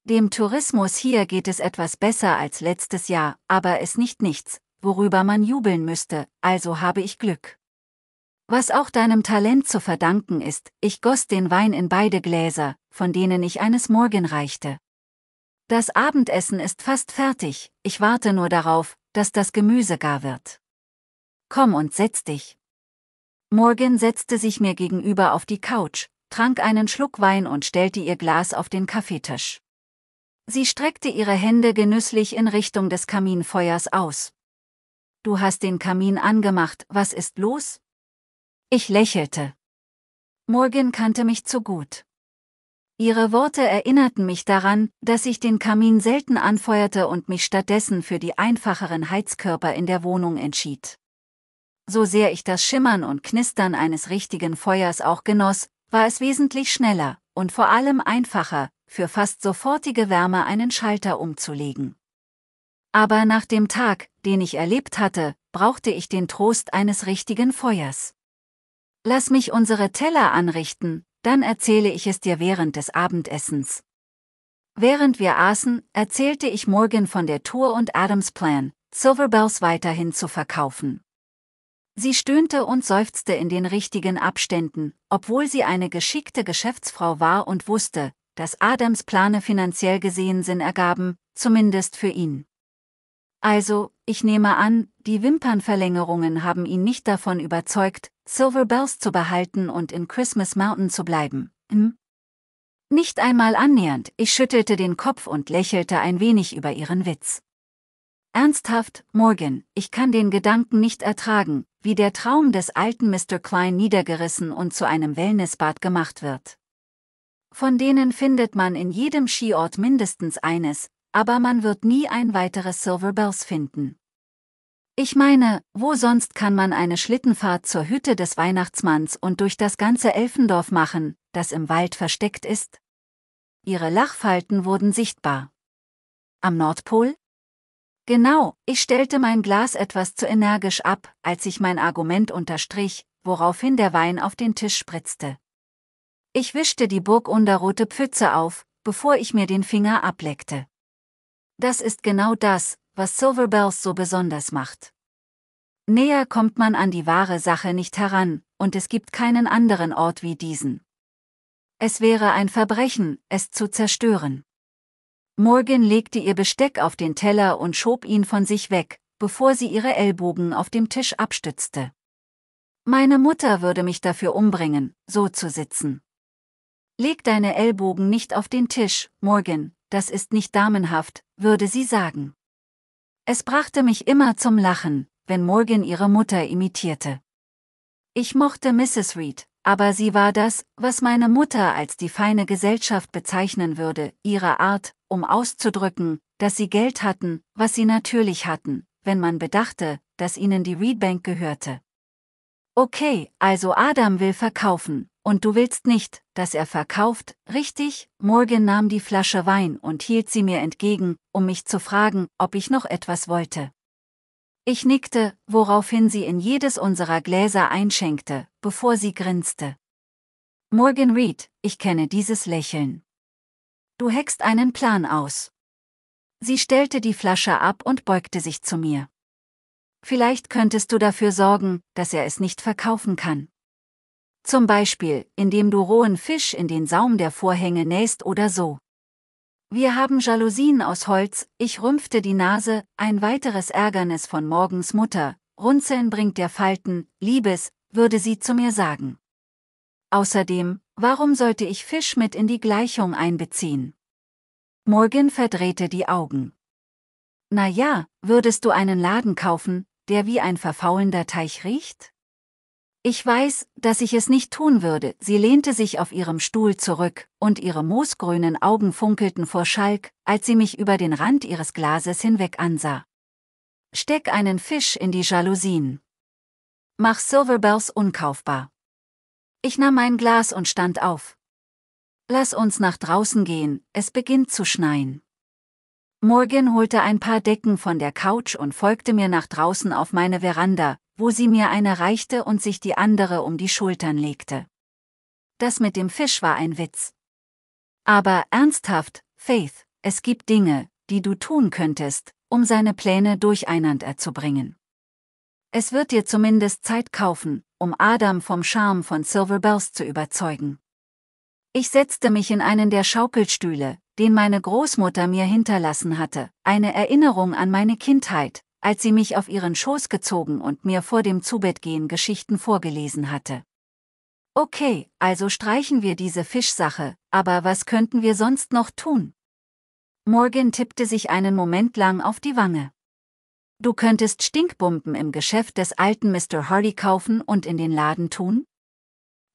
Dem Tourismus hier geht es etwas besser als letztes Jahr, aber es nicht nichts, worüber man jubeln müsste, also habe ich Glück. Was auch deinem Talent zu verdanken ist, ich goss den Wein in beide Gläser, von denen ich eines Morgen reichte. Das Abendessen ist fast fertig, ich warte nur darauf, dass das Gemüse gar wird. Komm und setz dich. Morgan setzte sich mir gegenüber auf die Couch, trank einen Schluck Wein und stellte ihr Glas auf den Kaffeetisch. Sie streckte ihre Hände genüsslich in Richtung des Kaminfeuers aus. Du hast den Kamin angemacht, was ist los? Ich lächelte. Morgan kannte mich zu gut. Ihre Worte erinnerten mich daran, dass ich den Kamin selten anfeuerte und mich stattdessen für die einfacheren Heizkörper in der Wohnung entschied. So sehr ich das Schimmern und Knistern eines richtigen Feuers auch genoss, war es wesentlich schneller und vor allem einfacher, für fast sofortige Wärme einen Schalter umzulegen. Aber nach dem Tag, den ich erlebt hatte, brauchte ich den Trost eines richtigen Feuers. Lass mich unsere Teller anrichten, dann erzähle ich es dir während des Abendessens. Während wir aßen, erzählte ich Morgan von der Tour und Adams Plan, Silverbells weiterhin zu verkaufen. Sie stöhnte und seufzte in den richtigen Abständen, obwohl sie eine geschickte Geschäftsfrau war und wusste, dass Adams Plane finanziell gesehen Sinn ergaben, zumindest für ihn. Also, ich nehme an, die Wimpernverlängerungen haben ihn nicht davon überzeugt, Silver Bells zu behalten und in Christmas Mountain zu bleiben, hm? Nicht einmal annähernd, ich schüttelte den Kopf und lächelte ein wenig über ihren Witz. Ernsthaft, Morgan, ich kann den Gedanken nicht ertragen, wie der Traum des alten Mr. Klein niedergerissen und zu einem Wellnessbad gemacht wird. Von denen findet man in jedem Skiort mindestens eines, aber man wird nie ein weiteres Silver Bells finden. Ich meine, wo sonst kann man eine Schlittenfahrt zur Hütte des Weihnachtsmanns und durch das ganze Elfendorf machen, das im Wald versteckt ist? Ihre Lachfalten wurden sichtbar. Am Nordpol, Genau, ich stellte mein Glas etwas zu energisch ab, als ich mein Argument unterstrich, woraufhin der Wein auf den Tisch spritzte. Ich wischte die burgunderrote Pfütze auf, bevor ich mir den Finger ableckte. Das ist genau das, was Silverbells so besonders macht. Näher kommt man an die wahre Sache nicht heran, und es gibt keinen anderen Ort wie diesen. Es wäre ein Verbrechen, es zu zerstören. Morgan legte ihr Besteck auf den Teller und schob ihn von sich weg, bevor sie ihre Ellbogen auf dem Tisch abstützte. Meine Mutter würde mich dafür umbringen, so zu sitzen. Leg deine Ellbogen nicht auf den Tisch, Morgan, das ist nicht damenhaft, würde sie sagen. Es brachte mich immer zum Lachen, wenn Morgan ihre Mutter imitierte. Ich mochte Mrs. Reed, aber sie war das, was meine Mutter als die feine Gesellschaft bezeichnen würde, ihre Art, um auszudrücken, dass sie Geld hatten, was sie natürlich hatten, wenn man bedachte, dass ihnen die Reed Bank gehörte. Okay, also Adam will verkaufen, und du willst nicht, dass er verkauft, richtig? Morgan nahm die Flasche Wein und hielt sie mir entgegen, um mich zu fragen, ob ich noch etwas wollte. Ich nickte, woraufhin sie in jedes unserer Gläser einschenkte, bevor sie grinste. Morgan Reed, ich kenne dieses Lächeln. Du heckst einen Plan aus. Sie stellte die Flasche ab und beugte sich zu mir. Vielleicht könntest du dafür sorgen, dass er es nicht verkaufen kann. Zum Beispiel, indem du rohen Fisch in den Saum der Vorhänge nähst oder so. Wir haben Jalousien aus Holz, ich rümpfte die Nase, ein weiteres Ärgernis von Morgens Mutter, Runzeln bringt der Falten, Liebes, würde sie zu mir sagen. Außerdem, Warum sollte ich Fisch mit in die Gleichung einbeziehen? Morgan verdrehte die Augen. Na ja, würdest du einen Laden kaufen, der wie ein verfaulender Teich riecht? Ich weiß, dass ich es nicht tun würde. Sie lehnte sich auf ihrem Stuhl zurück, und ihre moosgrünen Augen funkelten vor Schalk, als sie mich über den Rand ihres Glases hinweg ansah. Steck einen Fisch in die Jalousien. Mach Silverbells unkaufbar. Ich nahm mein Glas und stand auf. Lass uns nach draußen gehen, es beginnt zu schneien. Morgan holte ein paar Decken von der Couch und folgte mir nach draußen auf meine Veranda, wo sie mir eine reichte und sich die andere um die Schultern legte. Das mit dem Fisch war ein Witz. Aber ernsthaft, Faith, es gibt Dinge, die du tun könntest, um seine Pläne durcheinander zu bringen. Es wird dir zumindest Zeit kaufen, um Adam vom Charme von Silver Bells zu überzeugen. Ich setzte mich in einen der Schaukelstühle, den meine Großmutter mir hinterlassen hatte, eine Erinnerung an meine Kindheit, als sie mich auf ihren Schoß gezogen und mir vor dem Zubettgehen Geschichten vorgelesen hatte. Okay, also streichen wir diese Fischsache, aber was könnten wir sonst noch tun? Morgan tippte sich einen Moment lang auf die Wange. Du könntest Stinkbomben im Geschäft des alten Mr. Hardy kaufen und in den Laden tun?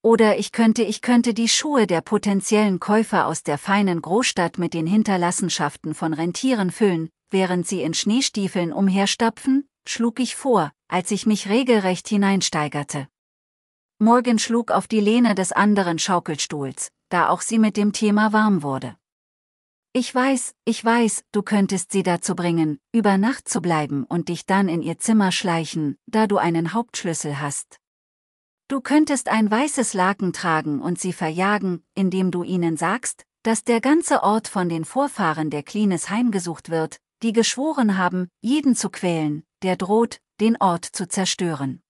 Oder ich könnte, ich könnte die Schuhe der potenziellen Käufer aus der feinen Großstadt mit den Hinterlassenschaften von Rentieren füllen, während sie in Schneestiefeln umherstapfen, schlug ich vor, als ich mich regelrecht hineinsteigerte. Morgan schlug auf die Lehne des anderen Schaukelstuhls, da auch sie mit dem Thema warm wurde. Ich weiß, ich weiß, du könntest sie dazu bringen, über Nacht zu bleiben und dich dann in ihr Zimmer schleichen, da du einen Hauptschlüssel hast. Du könntest ein weißes Laken tragen und sie verjagen, indem du ihnen sagst, dass der ganze Ort von den Vorfahren der Klines heimgesucht wird, die geschworen haben, jeden zu quälen, der droht, den Ort zu zerstören.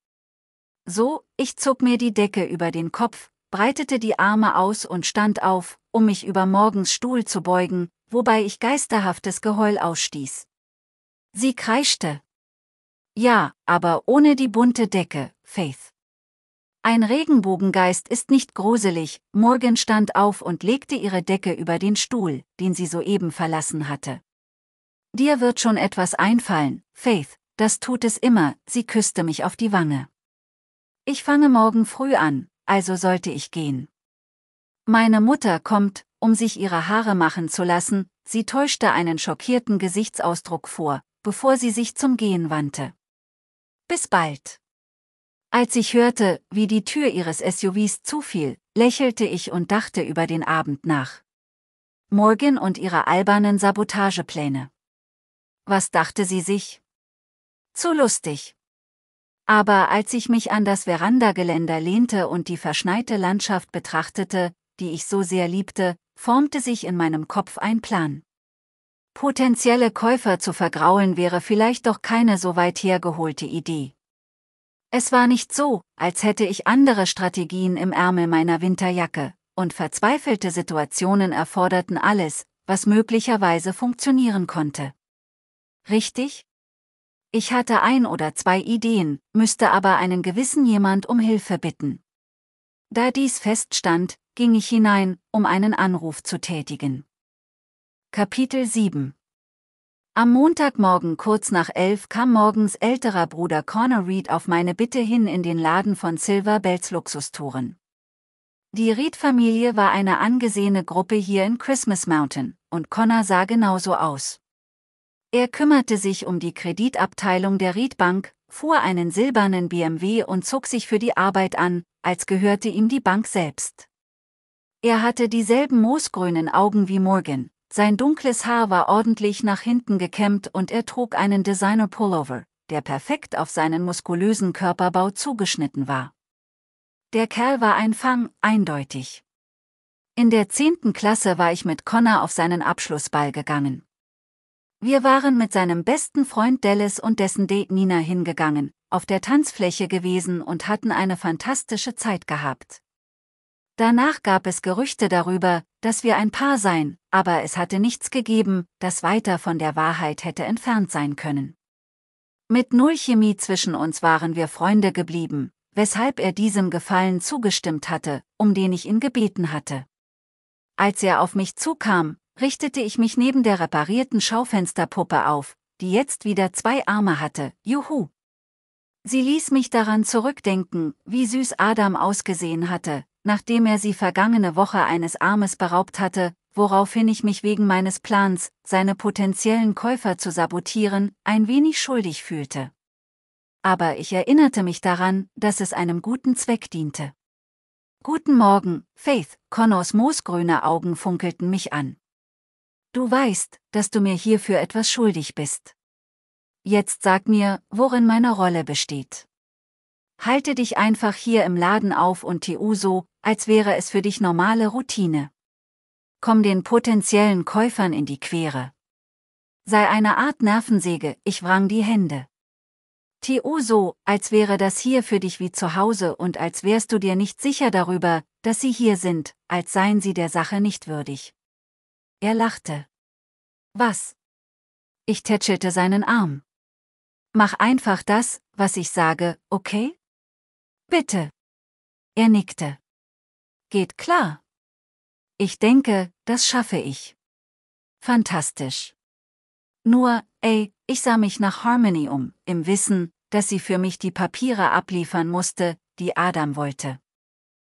So, ich zog mir die Decke über den Kopf, breitete die Arme aus und stand auf, um mich über Morgens Stuhl zu beugen, wobei ich geisterhaftes Geheul ausstieß. Sie kreischte. Ja, aber ohne die bunte Decke, Faith. Ein Regenbogengeist ist nicht gruselig, Morgan stand auf und legte ihre Decke über den Stuhl, den sie soeben verlassen hatte. Dir wird schon etwas einfallen, Faith, das tut es immer, sie küsste mich auf die Wange. Ich fange morgen früh an, also sollte ich gehen. Meine Mutter kommt, um sich ihre Haare machen zu lassen, sie täuschte einen schockierten Gesichtsausdruck vor, bevor sie sich zum Gehen wandte. Bis bald. Als ich hörte, wie die Tür ihres SUVs zufiel, lächelte ich und dachte über den Abend nach. Morgan und ihre albernen Sabotagepläne. Was dachte sie sich? Zu lustig. Aber als ich mich an das Verandageländer lehnte und die verschneite Landschaft betrachtete, die ich so sehr liebte, formte sich in meinem Kopf ein Plan. Potenzielle Käufer zu vergraulen wäre vielleicht doch keine so weit hergeholte Idee. Es war nicht so, als hätte ich andere Strategien im Ärmel meiner Winterjacke, und verzweifelte Situationen erforderten alles, was möglicherweise funktionieren konnte. Richtig? Ich hatte ein oder zwei Ideen, müsste aber einen gewissen jemand um Hilfe bitten. Da dies feststand, ging ich hinein, um einen Anruf zu tätigen. Kapitel 7 Am Montagmorgen kurz nach elf kam morgens älterer Bruder Connor Reed auf meine Bitte hin in den Laden von Silver Bells Luxustouren. Die Reed-Familie war eine angesehene Gruppe hier in Christmas Mountain, und Connor sah genauso aus. Er kümmerte sich um die Kreditabteilung der Reed Bank, fuhr einen silbernen BMW und zog sich für die Arbeit an, als gehörte ihm die Bank selbst. Er hatte dieselben moosgrünen Augen wie Morgan, sein dunkles Haar war ordentlich nach hinten gekämmt und er trug einen Designer-Pullover, der perfekt auf seinen muskulösen Körperbau zugeschnitten war. Der Kerl war ein Fang, eindeutig. In der zehnten Klasse war ich mit Connor auf seinen Abschlussball gegangen. Wir waren mit seinem besten Freund Dallas und dessen Date Nina hingegangen, auf der Tanzfläche gewesen und hatten eine fantastische Zeit gehabt. Danach gab es Gerüchte darüber, dass wir ein Paar seien, aber es hatte nichts gegeben, das weiter von der Wahrheit hätte entfernt sein können. Mit null Chemie zwischen uns waren wir Freunde geblieben, weshalb er diesem Gefallen zugestimmt hatte, um den ich ihn gebeten hatte. Als er auf mich zukam, richtete ich mich neben der reparierten Schaufensterpuppe auf, die jetzt wieder zwei Arme hatte, juhu. Sie ließ mich daran zurückdenken, wie süß Adam ausgesehen hatte, nachdem er sie vergangene Woche eines Armes beraubt hatte, woraufhin ich mich wegen meines Plans, seine potenziellen Käufer zu sabotieren, ein wenig schuldig fühlte. Aber ich erinnerte mich daran, dass es einem guten Zweck diente. Guten Morgen, Faith, Connors moosgrüne Augen funkelten mich an. Du weißt, dass du mir hierfür etwas schuldig bist. Jetzt sag mir, worin meine Rolle besteht. Halte dich einfach hier im Laden auf und tu so, als wäre es für dich normale Routine. Komm den potenziellen Käufern in die Quere. Sei eine Art Nervensäge, ich wrang die Hände. Theo so, als wäre das hier für dich wie zu Hause und als wärst du dir nicht sicher darüber, dass sie hier sind, als seien sie der Sache nicht würdig. Er lachte. Was? Ich tätschelte seinen Arm. Mach einfach das, was ich sage, okay? Bitte. Er nickte. Geht klar. Ich denke, das schaffe ich. Fantastisch. Nur, ey, ich sah mich nach Harmony um, im Wissen, dass sie für mich die Papiere abliefern musste, die Adam wollte.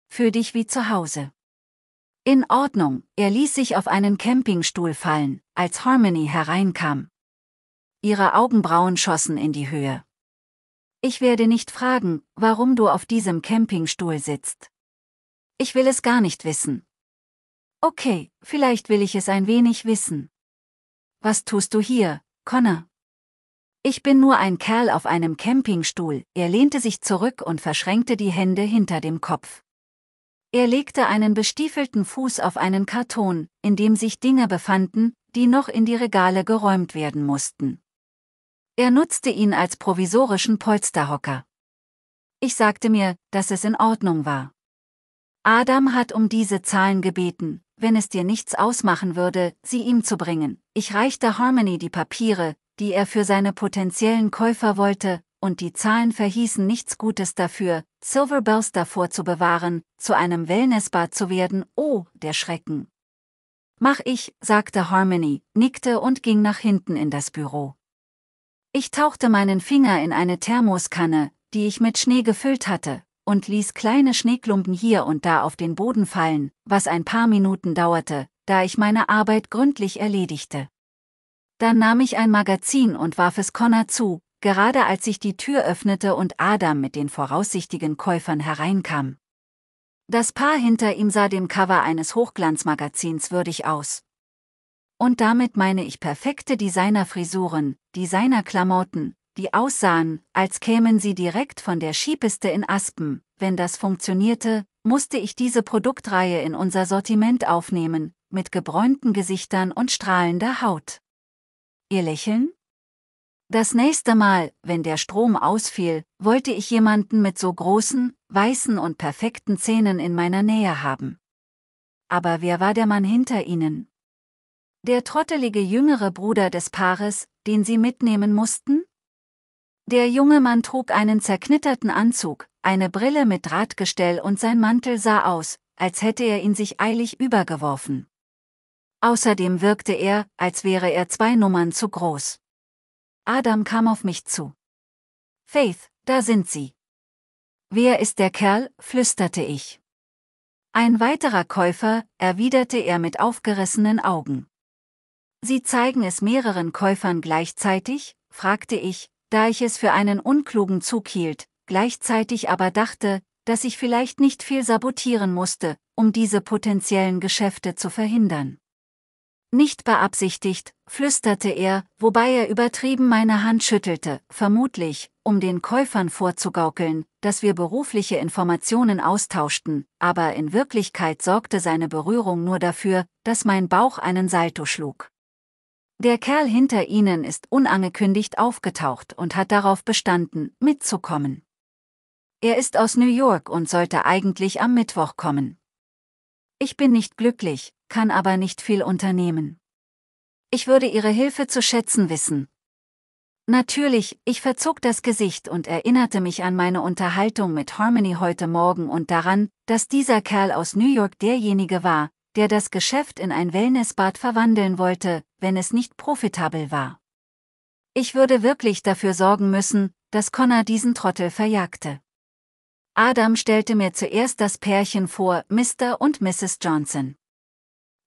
Für dich wie zu Hause. In Ordnung, er ließ sich auf einen Campingstuhl fallen, als Harmony hereinkam. Ihre Augenbrauen schossen in die Höhe. Ich werde nicht fragen, warum du auf diesem Campingstuhl sitzt. Ich will es gar nicht wissen. Okay, vielleicht will ich es ein wenig wissen. Was tust du hier, Connor? Ich bin nur ein Kerl auf einem Campingstuhl, er lehnte sich zurück und verschränkte die Hände hinter dem Kopf. Er legte einen bestiefelten Fuß auf einen Karton, in dem sich Dinge befanden, die noch in die Regale geräumt werden mussten. Er nutzte ihn als provisorischen Polsterhocker. Ich sagte mir, dass es in Ordnung war. Adam hat um diese Zahlen gebeten, wenn es dir nichts ausmachen würde, sie ihm zu bringen. Ich reichte Harmony die Papiere, die er für seine potenziellen Käufer wollte, und die Zahlen verhießen nichts Gutes dafür, Silver Bells davor zu bewahren, zu einem Wellnessbar zu werden, oh, der Schrecken. Mach ich, sagte Harmony, nickte und ging nach hinten in das Büro. Ich tauchte meinen Finger in eine Thermoskanne, die ich mit Schnee gefüllt hatte, und ließ kleine Schneeklumpen hier und da auf den Boden fallen, was ein paar Minuten dauerte, da ich meine Arbeit gründlich erledigte. Dann nahm ich ein Magazin und warf es Connor zu, gerade als ich die Tür öffnete und Adam mit den voraussichtigen Käufern hereinkam. Das Paar hinter ihm sah dem Cover eines Hochglanzmagazins würdig aus. Und damit meine ich perfekte Designerfrisuren, Designerklamotten, die aussahen, als kämen sie direkt von der Skipiste in Aspen. Wenn das funktionierte, musste ich diese Produktreihe in unser Sortiment aufnehmen, mit gebräunten Gesichtern und strahlender Haut. Ihr Lächeln? Das nächste Mal, wenn der Strom ausfiel, wollte ich jemanden mit so großen, weißen und perfekten Zähnen in meiner Nähe haben. Aber wer war der Mann hinter ihnen? Der trottelige jüngere Bruder des Paares, den sie mitnehmen mussten? Der junge Mann trug einen zerknitterten Anzug, eine Brille mit Drahtgestell und sein Mantel sah aus, als hätte er ihn sich eilig übergeworfen. Außerdem wirkte er, als wäre er zwei Nummern zu groß. Adam kam auf mich zu. Faith, da sind Sie. Wer ist der Kerl? flüsterte ich. Ein weiterer Käufer, erwiderte er mit aufgerissenen Augen. Sie zeigen es mehreren Käufern gleichzeitig? fragte ich, da ich es für einen unklugen Zug hielt, gleichzeitig aber dachte, dass ich vielleicht nicht viel sabotieren musste, um diese potenziellen Geschäfte zu verhindern. Nicht beabsichtigt, flüsterte er, wobei er übertrieben meine Hand schüttelte, vermutlich, um den Käufern vorzugaukeln, dass wir berufliche Informationen austauschten, aber in Wirklichkeit sorgte seine Berührung nur dafür, dass mein Bauch einen Salto schlug. Der Kerl hinter ihnen ist unangekündigt aufgetaucht und hat darauf bestanden, mitzukommen. Er ist aus New York und sollte eigentlich am Mittwoch kommen. Ich bin nicht glücklich, kann aber nicht viel unternehmen. Ich würde Ihre Hilfe zu schätzen wissen. Natürlich, ich verzog das Gesicht und erinnerte mich an meine Unterhaltung mit Harmony heute Morgen und daran, dass dieser Kerl aus New York derjenige war, der das Geschäft in ein Wellnessbad verwandeln wollte, wenn es nicht profitabel war. Ich würde wirklich dafür sorgen müssen, dass Connor diesen Trottel verjagte. Adam stellte mir zuerst das Pärchen vor, Mr. und Mrs. Johnson.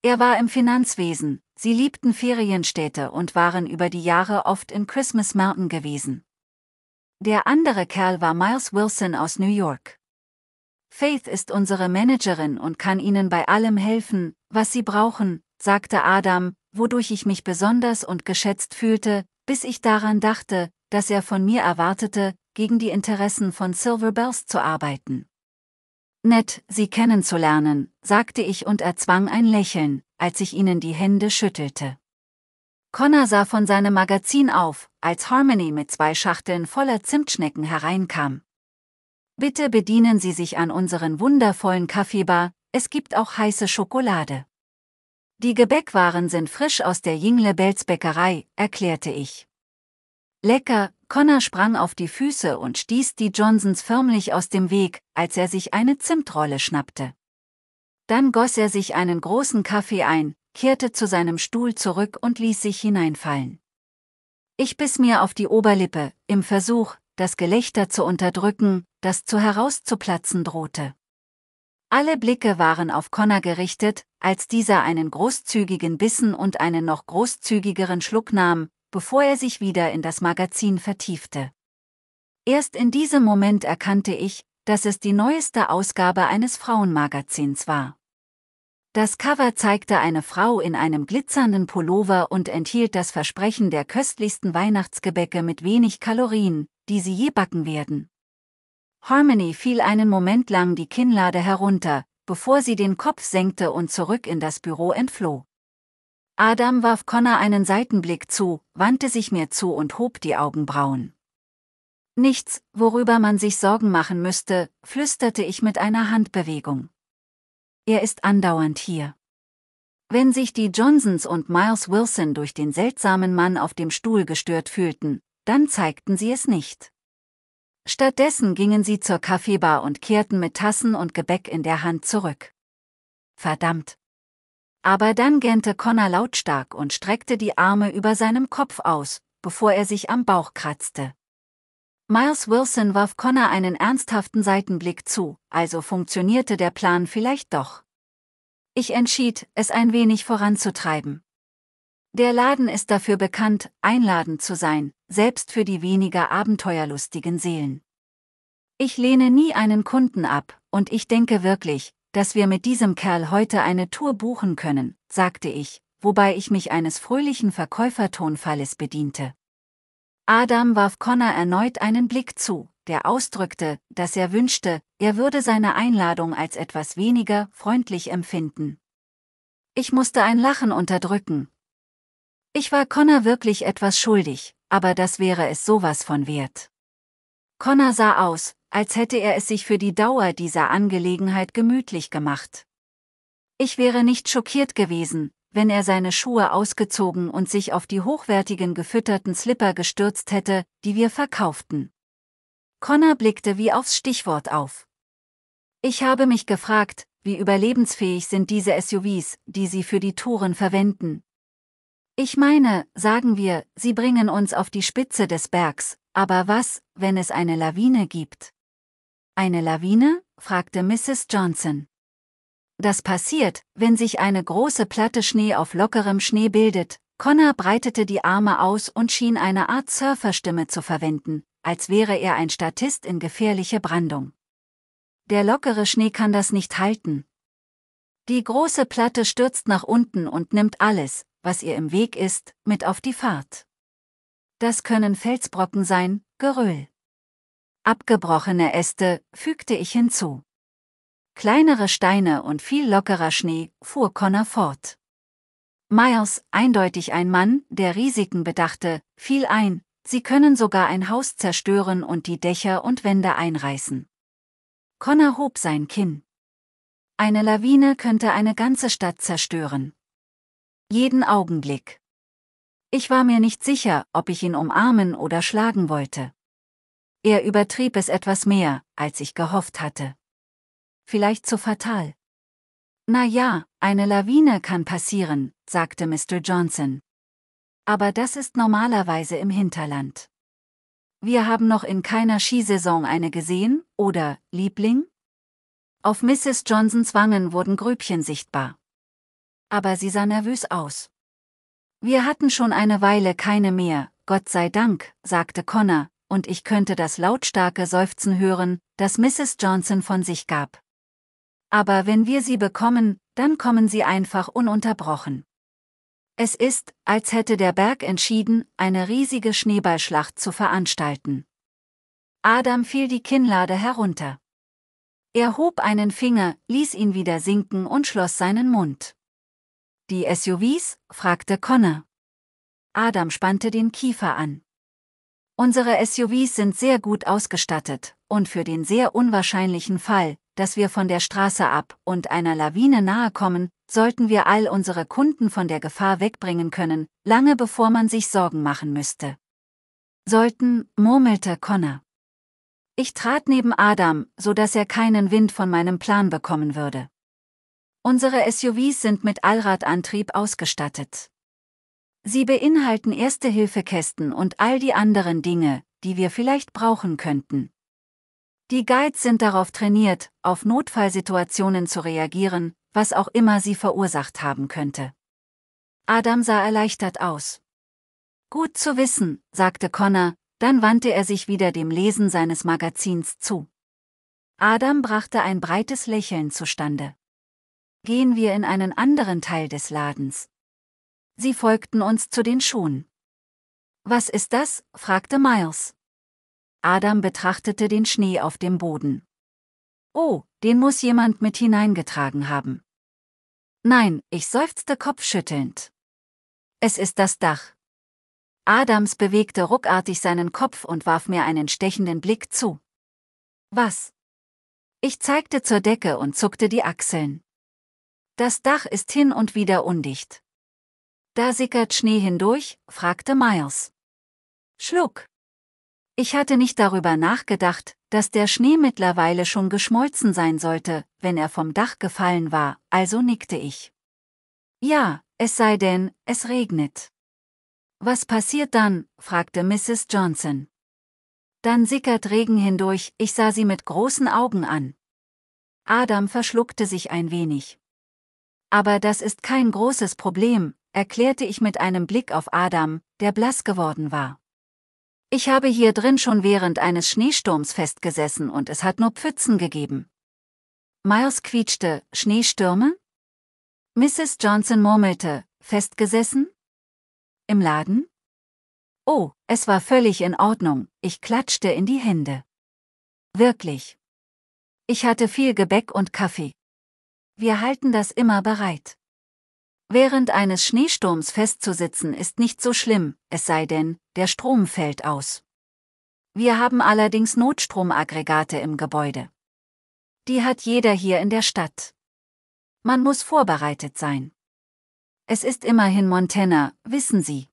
Er war im Finanzwesen, sie liebten Ferienstädte und waren über die Jahre oft in Christmas Mountain gewesen. Der andere Kerl war Miles Wilson aus New York. Faith ist unsere Managerin und kann Ihnen bei allem helfen, was Sie brauchen, sagte Adam, wodurch ich mich besonders und geschätzt fühlte, bis ich daran dachte, dass er von mir erwartete, gegen die Interessen von Silver Bells zu arbeiten. Nett, Sie kennenzulernen, sagte ich und erzwang ein Lächeln, als ich ihnen die Hände schüttelte. Connor sah von seinem Magazin auf, als Harmony mit zwei Schachteln voller Zimtschnecken hereinkam. Bitte bedienen Sie sich an unseren wundervollen Kaffeebar, es gibt auch heiße Schokolade. Die Gebäckwaren sind frisch aus der Jingle Bells Bäckerei, erklärte ich. Lecker, Connor sprang auf die Füße und stieß die Johnsons förmlich aus dem Weg, als er sich eine Zimtrolle schnappte. Dann goss er sich einen großen Kaffee ein, kehrte zu seinem Stuhl zurück und ließ sich hineinfallen. Ich biss mir auf die Oberlippe, im Versuch, das Gelächter zu unterdrücken, das zu herauszuplatzen drohte. Alle Blicke waren auf Connor gerichtet, als dieser einen großzügigen Bissen und einen noch großzügigeren Schluck nahm, bevor er sich wieder in das Magazin vertiefte. Erst in diesem Moment erkannte ich, dass es die neueste Ausgabe eines Frauenmagazins war. Das Cover zeigte eine Frau in einem glitzernden Pullover und enthielt das Versprechen der köstlichsten Weihnachtsgebäcke mit wenig Kalorien, die sie je backen werden. Harmony fiel einen Moment lang die Kinnlade herunter, bevor sie den Kopf senkte und zurück in das Büro entfloh. Adam warf Connor einen Seitenblick zu, wandte sich mir zu und hob die Augenbrauen. Nichts, worüber man sich Sorgen machen müsste, flüsterte ich mit einer Handbewegung. Er ist andauernd hier. Wenn sich die Johnsons und Miles Wilson durch den seltsamen Mann auf dem Stuhl gestört fühlten, dann zeigten sie es nicht. Stattdessen gingen sie zur Kaffeebar und kehrten mit Tassen und Gebäck in der Hand zurück. Verdammt! Aber dann gähnte Connor lautstark und streckte die Arme über seinem Kopf aus, bevor er sich am Bauch kratzte. Miles Wilson warf Connor einen ernsthaften Seitenblick zu, also funktionierte der Plan vielleicht doch. Ich entschied, es ein wenig voranzutreiben. Der Laden ist dafür bekannt, einladend zu sein, selbst für die weniger abenteuerlustigen Seelen. Ich lehne nie einen Kunden ab, und ich denke wirklich, dass wir mit diesem Kerl heute eine Tour buchen können, sagte ich, wobei ich mich eines fröhlichen Verkäufertonfalles bediente. Adam warf Connor erneut einen Blick zu, der ausdrückte, dass er wünschte, er würde seine Einladung als etwas weniger freundlich empfinden. Ich musste ein Lachen unterdrücken, ich war Connor wirklich etwas schuldig, aber das wäre es sowas von wert. Connor sah aus, als hätte er es sich für die Dauer dieser Angelegenheit gemütlich gemacht. Ich wäre nicht schockiert gewesen, wenn er seine Schuhe ausgezogen und sich auf die hochwertigen gefütterten Slipper gestürzt hätte, die wir verkauften. Connor blickte wie aufs Stichwort auf. Ich habe mich gefragt, wie überlebensfähig sind diese SUVs, die sie für die Touren verwenden, ich meine, sagen wir, sie bringen uns auf die Spitze des Bergs, aber was, wenn es eine Lawine gibt? Eine Lawine? fragte Mrs. Johnson. Das passiert, wenn sich eine große Platte Schnee auf lockerem Schnee bildet. Connor breitete die Arme aus und schien eine Art Surferstimme zu verwenden, als wäre er ein Statist in gefährliche Brandung. Der lockere Schnee kann das nicht halten. Die große Platte stürzt nach unten und nimmt alles, was ihr im Weg ist, mit auf die Fahrt. Das können Felsbrocken sein, Geröll. Abgebrochene Äste, fügte ich hinzu. Kleinere Steine und viel lockerer Schnee, fuhr Connor fort. Miles, eindeutig ein Mann, der Risiken bedachte, fiel ein, sie können sogar ein Haus zerstören und die Dächer und Wände einreißen. Connor hob sein Kinn. Eine Lawine könnte eine ganze Stadt zerstören. Jeden Augenblick. Ich war mir nicht sicher, ob ich ihn umarmen oder schlagen wollte. Er übertrieb es etwas mehr, als ich gehofft hatte. Vielleicht zu fatal. Na ja, eine Lawine kann passieren, sagte Mr. Johnson. Aber das ist normalerweise im Hinterland. Wir haben noch in keiner Skisaison eine gesehen, oder, Liebling? Auf Mrs. Johnsons Wangen wurden Grübchen sichtbar aber sie sah nervös aus. Wir hatten schon eine Weile keine mehr, Gott sei Dank, sagte Connor, und ich könnte das lautstarke Seufzen hören, das Mrs. Johnson von sich gab. Aber wenn wir sie bekommen, dann kommen sie einfach ununterbrochen. Es ist, als hätte der Berg entschieden, eine riesige Schneeballschlacht zu veranstalten. Adam fiel die Kinnlade herunter. Er hob einen Finger, ließ ihn wieder sinken und schloss seinen Mund. Die SUVs? fragte Connor. Adam spannte den Kiefer an. Unsere SUVs sind sehr gut ausgestattet, und für den sehr unwahrscheinlichen Fall, dass wir von der Straße ab und einer Lawine nahe kommen, sollten wir all unsere Kunden von der Gefahr wegbringen können, lange bevor man sich Sorgen machen müsste. Sollten, murmelte Connor. Ich trat neben Adam, so dass er keinen Wind von meinem Plan bekommen würde. Unsere SUVs sind mit Allradantrieb ausgestattet. Sie beinhalten Erste-Hilfe-Kästen und all die anderen Dinge, die wir vielleicht brauchen könnten. Die Guides sind darauf trainiert, auf Notfallsituationen zu reagieren, was auch immer sie verursacht haben könnte. Adam sah erleichtert aus. Gut zu wissen, sagte Connor, dann wandte er sich wieder dem Lesen seines Magazins zu. Adam brachte ein breites Lächeln zustande. Gehen wir in einen anderen Teil des Ladens. Sie folgten uns zu den Schuhen. Was ist das? fragte Miles. Adam betrachtete den Schnee auf dem Boden. Oh, den muss jemand mit hineingetragen haben. Nein, ich seufzte kopfschüttelnd. Es ist das Dach. Adams bewegte ruckartig seinen Kopf und warf mir einen stechenden Blick zu. Was? Ich zeigte zur Decke und zuckte die Achseln. Das Dach ist hin und wieder undicht. Da sickert Schnee hindurch, fragte Miles. Schluck. Ich hatte nicht darüber nachgedacht, dass der Schnee mittlerweile schon geschmolzen sein sollte, wenn er vom Dach gefallen war, also nickte ich. Ja, es sei denn, es regnet. Was passiert dann? fragte Mrs. Johnson. Dann sickert Regen hindurch, ich sah sie mit großen Augen an. Adam verschluckte sich ein wenig. Aber das ist kein großes Problem, erklärte ich mit einem Blick auf Adam, der blass geworden war. Ich habe hier drin schon während eines Schneesturms festgesessen und es hat nur Pfützen gegeben. Miles quietschte, Schneestürme? Mrs. Johnson murmelte, festgesessen? Im Laden? Oh, es war völlig in Ordnung, ich klatschte in die Hände. Wirklich. Ich hatte viel Gebäck und Kaffee. Wir halten das immer bereit. Während eines Schneesturms festzusitzen ist nicht so schlimm, es sei denn, der Strom fällt aus. Wir haben allerdings Notstromaggregate im Gebäude. Die hat jeder hier in der Stadt. Man muss vorbereitet sein. Es ist immerhin Montana, wissen Sie.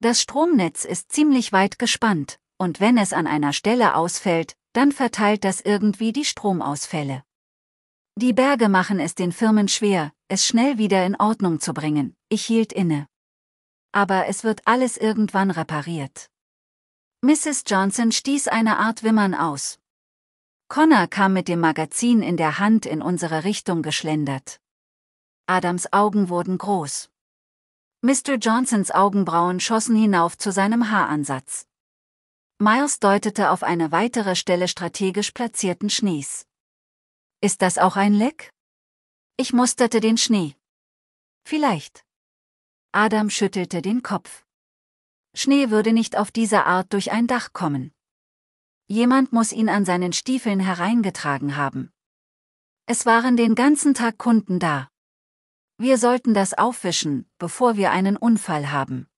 Das Stromnetz ist ziemlich weit gespannt, und wenn es an einer Stelle ausfällt, dann verteilt das irgendwie die Stromausfälle. Die Berge machen es den Firmen schwer, es schnell wieder in Ordnung zu bringen. Ich hielt inne. Aber es wird alles irgendwann repariert. Mrs. Johnson stieß eine Art Wimmern aus. Connor kam mit dem Magazin in der Hand in unsere Richtung geschlendert. Adams Augen wurden groß. Mr. Johnsons Augenbrauen schossen hinauf zu seinem Haaransatz. Miles deutete auf eine weitere Stelle strategisch platzierten Schnees. Ist das auch ein Leck? Ich musterte den Schnee. Vielleicht. Adam schüttelte den Kopf. Schnee würde nicht auf diese Art durch ein Dach kommen. Jemand muss ihn an seinen Stiefeln hereingetragen haben. Es waren den ganzen Tag Kunden da. Wir sollten das aufwischen, bevor wir einen Unfall haben.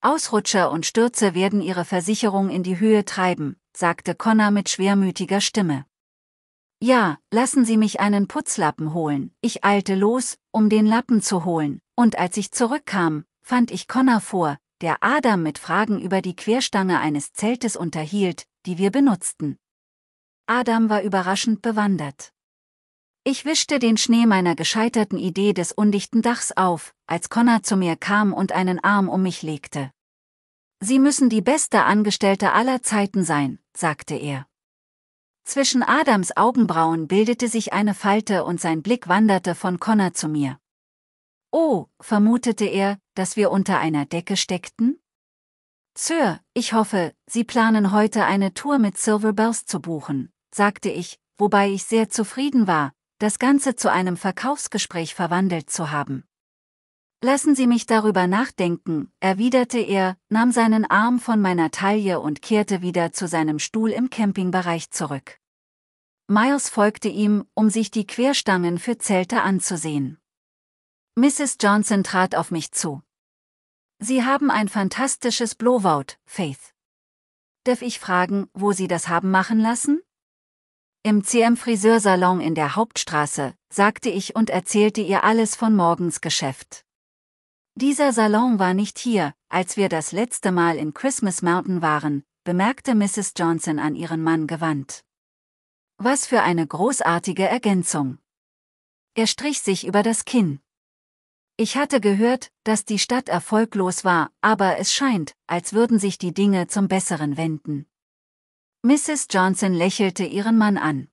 Ausrutscher und Stürze werden ihre Versicherung in die Höhe treiben, sagte Connor mit schwermütiger Stimme. Ja, lassen Sie mich einen Putzlappen holen. Ich eilte los, um den Lappen zu holen, und als ich zurückkam, fand ich Connor vor, der Adam mit Fragen über die Querstange eines Zeltes unterhielt, die wir benutzten. Adam war überraschend bewandert. Ich wischte den Schnee meiner gescheiterten Idee des undichten Dachs auf, als Connor zu mir kam und einen Arm um mich legte. Sie müssen die beste Angestellte aller Zeiten sein, sagte er. Zwischen Adams Augenbrauen bildete sich eine Falte und sein Blick wanderte von Connor zu mir. Oh, vermutete er, dass wir unter einer Decke steckten? Sir, ich hoffe, Sie planen heute eine Tour mit Silver Bells zu buchen, sagte ich, wobei ich sehr zufrieden war, das Ganze zu einem Verkaufsgespräch verwandelt zu haben. Lassen Sie mich darüber nachdenken, erwiderte er, nahm seinen Arm von meiner Taille und kehrte wieder zu seinem Stuhl im Campingbereich zurück. Miles folgte ihm, um sich die Querstangen für Zelte anzusehen. Mrs. Johnson trat auf mich zu. Sie haben ein fantastisches Blowout, Faith. Darf ich fragen, wo Sie das haben machen lassen? Im CM-Friseursalon in der Hauptstraße, sagte ich und erzählte ihr alles von morgens Geschäft. Dieser Salon war nicht hier, als wir das letzte Mal in Christmas Mountain waren, bemerkte Mrs. Johnson an ihren Mann gewandt. Was für eine großartige Ergänzung. Er strich sich über das Kinn. Ich hatte gehört, dass die Stadt erfolglos war, aber es scheint, als würden sich die Dinge zum Besseren wenden. Mrs. Johnson lächelte ihren Mann an.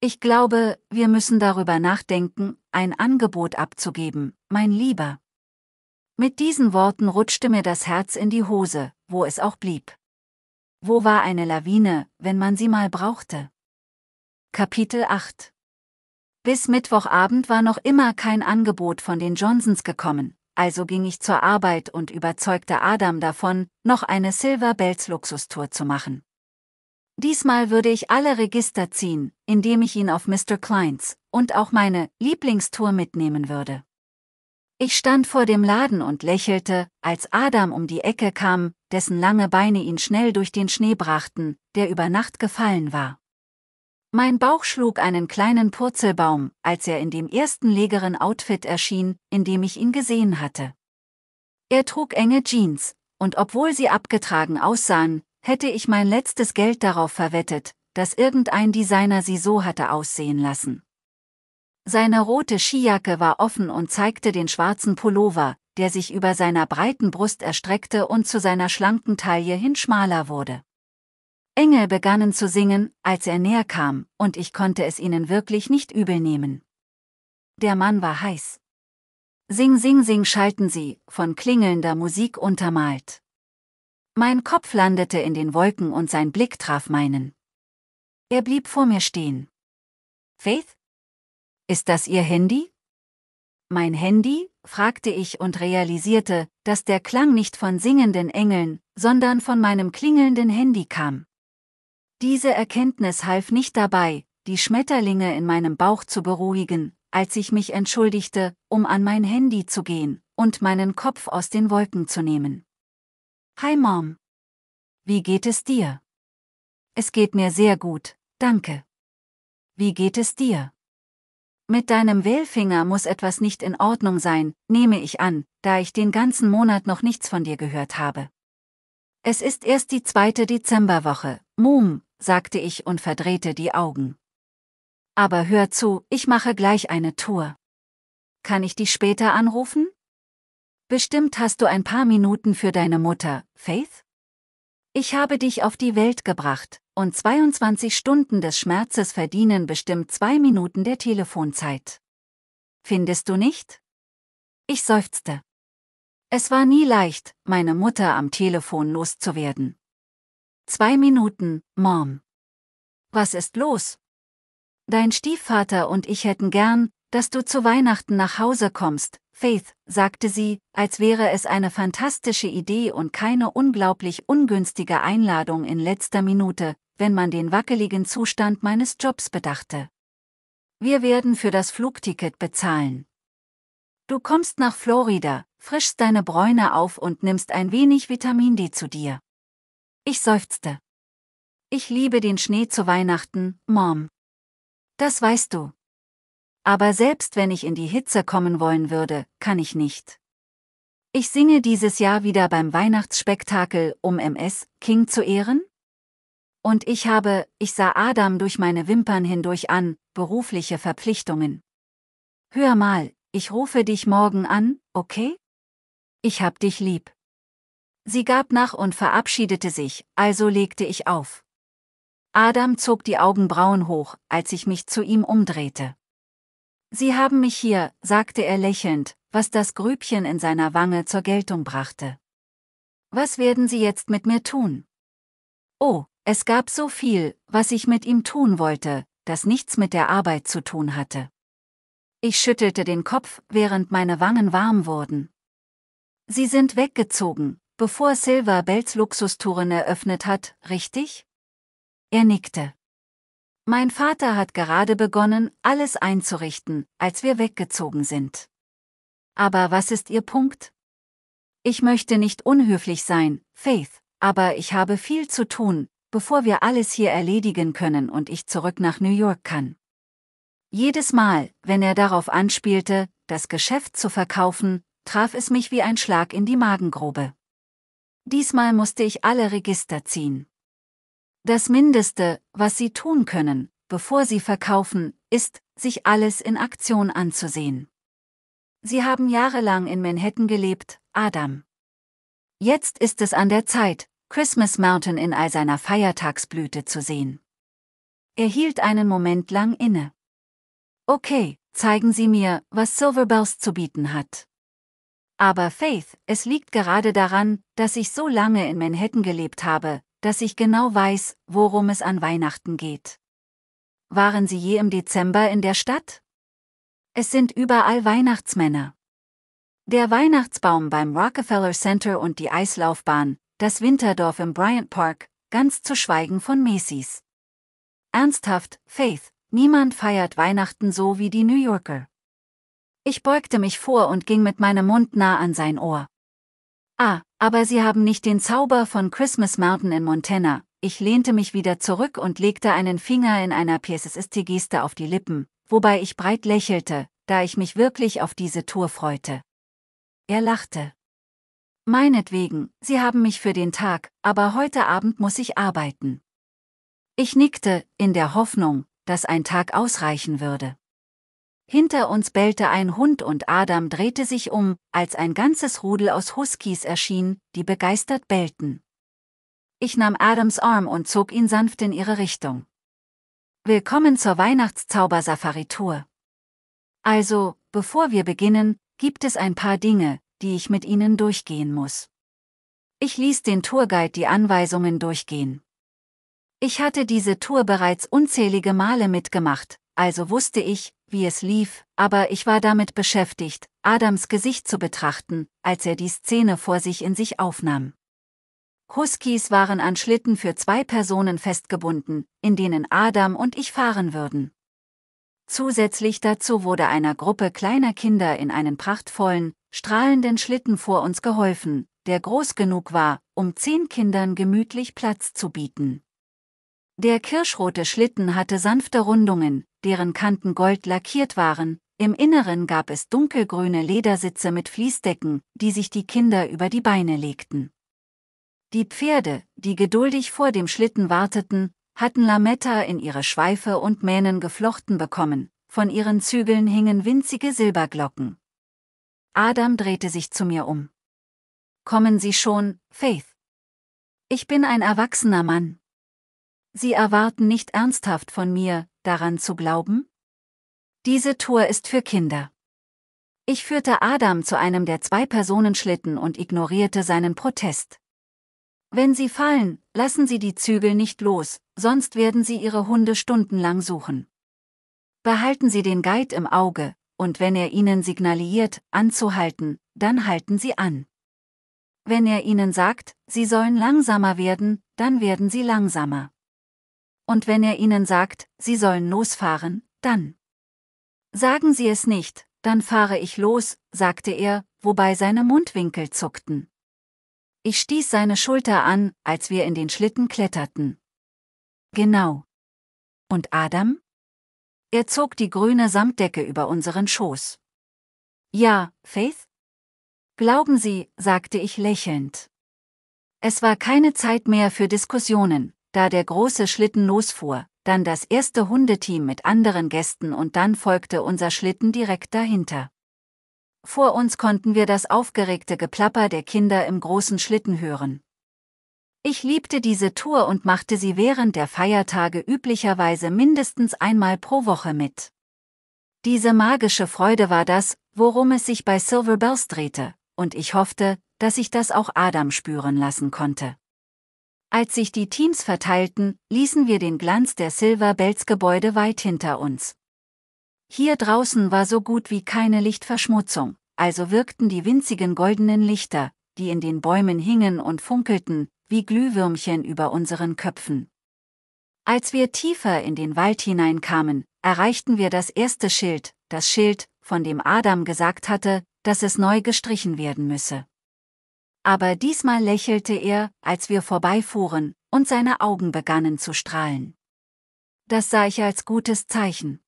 Ich glaube, wir müssen darüber nachdenken, ein Angebot abzugeben, mein Lieber. Mit diesen Worten rutschte mir das Herz in die Hose, wo es auch blieb. Wo war eine Lawine, wenn man sie mal brauchte? Kapitel 8 Bis Mittwochabend war noch immer kein Angebot von den Johnsons gekommen, also ging ich zur Arbeit und überzeugte Adam davon, noch eine Silver Bells Luxustour zu machen. Diesmal würde ich alle Register ziehen, indem ich ihn auf Mr. Kleins und auch meine Lieblingstour mitnehmen würde. Ich stand vor dem Laden und lächelte, als Adam um die Ecke kam, dessen lange Beine ihn schnell durch den Schnee brachten, der über Nacht gefallen war. Mein Bauch schlug einen kleinen Purzelbaum, als er in dem ersten legeren Outfit erschien, in dem ich ihn gesehen hatte. Er trug enge Jeans, und obwohl sie abgetragen aussahen, hätte ich mein letztes Geld darauf verwettet, dass irgendein Designer sie so hatte aussehen lassen. Seine rote Skijacke war offen und zeigte den schwarzen Pullover, der sich über seiner breiten Brust erstreckte und zu seiner schlanken Taille hin schmaler wurde. Engel begannen zu singen, als er näher kam, und ich konnte es ihnen wirklich nicht übel nehmen. Der Mann war heiß. Sing, sing, sing schalten sie, von klingelnder Musik untermalt. Mein Kopf landete in den Wolken und sein Blick traf meinen. Er blieb vor mir stehen. Faith? Ist das Ihr Handy? Mein Handy? fragte ich und realisierte, dass der Klang nicht von singenden Engeln, sondern von meinem klingelnden Handy kam. Diese Erkenntnis half nicht dabei, die Schmetterlinge in meinem Bauch zu beruhigen, als ich mich entschuldigte, um an mein Handy zu gehen und meinen Kopf aus den Wolken zu nehmen. Hi Mom. Wie geht es dir? Es geht mir sehr gut, danke. Wie geht es dir? Mit deinem Wählfinger muss etwas nicht in Ordnung sein, nehme ich an, da ich den ganzen Monat noch nichts von dir gehört habe. Es ist erst die zweite Dezemberwoche, Mum, sagte ich und verdrehte die Augen. Aber hör zu, ich mache gleich eine Tour. Kann ich dich später anrufen? Bestimmt hast du ein paar Minuten für deine Mutter, Faith? Ich habe dich auf die Welt gebracht, und 22 Stunden des Schmerzes verdienen bestimmt zwei Minuten der Telefonzeit. Findest du nicht? Ich seufzte. Es war nie leicht, meine Mutter am Telefon loszuwerden. Zwei Minuten, Mom. Was ist los? Dein Stiefvater und ich hätten gern, dass du zu Weihnachten nach Hause kommst, Faith, sagte sie, als wäre es eine fantastische Idee und keine unglaublich ungünstige Einladung in letzter Minute, wenn man den wackeligen Zustand meines Jobs bedachte. Wir werden für das Flugticket bezahlen. Du kommst nach Florida, frischst deine Bräune auf und nimmst ein wenig Vitamin D zu dir. Ich seufzte. Ich liebe den Schnee zu Weihnachten, Mom. Das weißt du. Aber selbst wenn ich in die Hitze kommen wollen würde, kann ich nicht. Ich singe dieses Jahr wieder beim Weihnachtsspektakel, um MS King zu ehren? Und ich habe, ich sah Adam durch meine Wimpern hindurch an, berufliche Verpflichtungen. Hör mal, ich rufe dich morgen an, okay? Ich hab dich lieb. Sie gab nach und verabschiedete sich, also legte ich auf. Adam zog die Augenbrauen hoch, als ich mich zu ihm umdrehte. Sie haben mich hier, sagte er lächelnd, was das Grübchen in seiner Wange zur Geltung brachte. Was werden Sie jetzt mit mir tun? Oh, es gab so viel, was ich mit ihm tun wollte, das nichts mit der Arbeit zu tun hatte. Ich schüttelte den Kopf, während meine Wangen warm wurden. Sie sind weggezogen, bevor Silver Bells Luxustouren eröffnet hat, richtig? Er nickte. Mein Vater hat gerade begonnen, alles einzurichten, als wir weggezogen sind. Aber was ist Ihr Punkt? Ich möchte nicht unhöflich sein, Faith, aber ich habe viel zu tun, bevor wir alles hier erledigen können und ich zurück nach New York kann. Jedes Mal, wenn er darauf anspielte, das Geschäft zu verkaufen, traf es mich wie ein Schlag in die Magengrube. Diesmal musste ich alle Register ziehen. Das Mindeste, was Sie tun können, bevor Sie verkaufen, ist, sich alles in Aktion anzusehen. Sie haben jahrelang in Manhattan gelebt, Adam. Jetzt ist es an der Zeit, Christmas Mountain in all seiner Feiertagsblüte zu sehen. Er hielt einen Moment lang inne. Okay, zeigen Sie mir, was Silverbells zu bieten hat. Aber Faith, es liegt gerade daran, dass ich so lange in Manhattan gelebt habe, dass ich genau weiß, worum es an Weihnachten geht. Waren Sie je im Dezember in der Stadt? Es sind überall Weihnachtsmänner. Der Weihnachtsbaum beim Rockefeller Center und die Eislaufbahn, das Winterdorf im Bryant Park, ganz zu schweigen von Macy's. Ernsthaft, Faith, niemand feiert Weihnachten so wie die New Yorker. Ich beugte mich vor und ging mit meinem Mund nah an sein Ohr. Ah, aber Sie haben nicht den Zauber von Christmas Mountain in Montana. Ich lehnte mich wieder zurück und legte einen Finger in einer Piesesiste-Geste auf die Lippen, wobei ich breit lächelte, da ich mich wirklich auf diese Tour freute. Er lachte. Meinetwegen, Sie haben mich für den Tag, aber heute Abend muss ich arbeiten. Ich nickte, in der Hoffnung, dass ein Tag ausreichen würde. Hinter uns bellte ein Hund und Adam drehte sich um, als ein ganzes Rudel aus Huskies erschien, die begeistert bellten. Ich nahm Adams Arm und zog ihn sanft in ihre Richtung. Willkommen zur Weihnachtszaubersafari-Tour. Also, bevor wir beginnen, gibt es ein paar Dinge, die ich mit Ihnen durchgehen muss. Ich ließ den Tourguide die Anweisungen durchgehen. Ich hatte diese Tour bereits unzählige Male mitgemacht, also wusste ich, wie es lief, aber ich war damit beschäftigt, Adams Gesicht zu betrachten, als er die Szene vor sich in sich aufnahm. Huskies waren an Schlitten für zwei Personen festgebunden, in denen Adam und ich fahren würden. Zusätzlich dazu wurde einer Gruppe kleiner Kinder in einen prachtvollen, strahlenden Schlitten vor uns geholfen, der groß genug war, um zehn Kindern gemütlich Platz zu bieten. Der kirschrote Schlitten hatte sanfte Rundungen, deren Kanten gold lackiert waren. Im Inneren gab es dunkelgrüne Ledersitze mit Fließdecken, die sich die Kinder über die Beine legten. Die Pferde, die geduldig vor dem Schlitten warteten, hatten Lametta in ihre Schweife und Mähnen geflochten bekommen, von ihren Zügeln hingen winzige Silberglocken. Adam drehte sich zu mir um. Kommen Sie schon, Faith. Ich bin ein erwachsener Mann. Sie erwarten nicht ernsthaft von mir, daran zu glauben? Diese Tour ist für Kinder. Ich führte Adam zu einem der zwei Personenschlitten und ignorierte seinen Protest. Wenn sie fallen, lassen sie die Zügel nicht los, sonst werden sie ihre Hunde stundenlang suchen. Behalten sie den Guide im Auge, und wenn er ihnen signaliert, anzuhalten, dann halten sie an. Wenn er ihnen sagt, sie sollen langsamer werden, dann werden sie langsamer. Und wenn er ihnen sagt, sie sollen losfahren, dann. Sagen sie es nicht, dann fahre ich los, sagte er, wobei seine Mundwinkel zuckten. Ich stieß seine Schulter an, als wir in den Schlitten kletterten. Genau. Und Adam? Er zog die grüne Samtdecke über unseren Schoß. Ja, Faith? Glauben Sie, sagte ich lächelnd. Es war keine Zeit mehr für Diskussionen, da der große Schlitten losfuhr, dann das erste Hundeteam mit anderen Gästen und dann folgte unser Schlitten direkt dahinter. Vor uns konnten wir das aufgeregte Geplapper der Kinder im großen Schlitten hören. Ich liebte diese Tour und machte sie während der Feiertage üblicherweise mindestens einmal pro Woche mit. Diese magische Freude war das, worum es sich bei Silver Bells drehte, und ich hoffte, dass ich das auch Adam spüren lassen konnte. Als sich die Teams verteilten, ließen wir den Glanz der Silver Bells Gebäude weit hinter uns. Hier draußen war so gut wie keine Lichtverschmutzung, also wirkten die winzigen goldenen Lichter, die in den Bäumen hingen und funkelten, wie Glühwürmchen über unseren Köpfen. Als wir tiefer in den Wald hineinkamen, erreichten wir das erste Schild, das Schild, von dem Adam gesagt hatte, dass es neu gestrichen werden müsse aber diesmal lächelte er, als wir vorbeifuhren, und seine Augen begannen zu strahlen. Das sah ich als gutes Zeichen.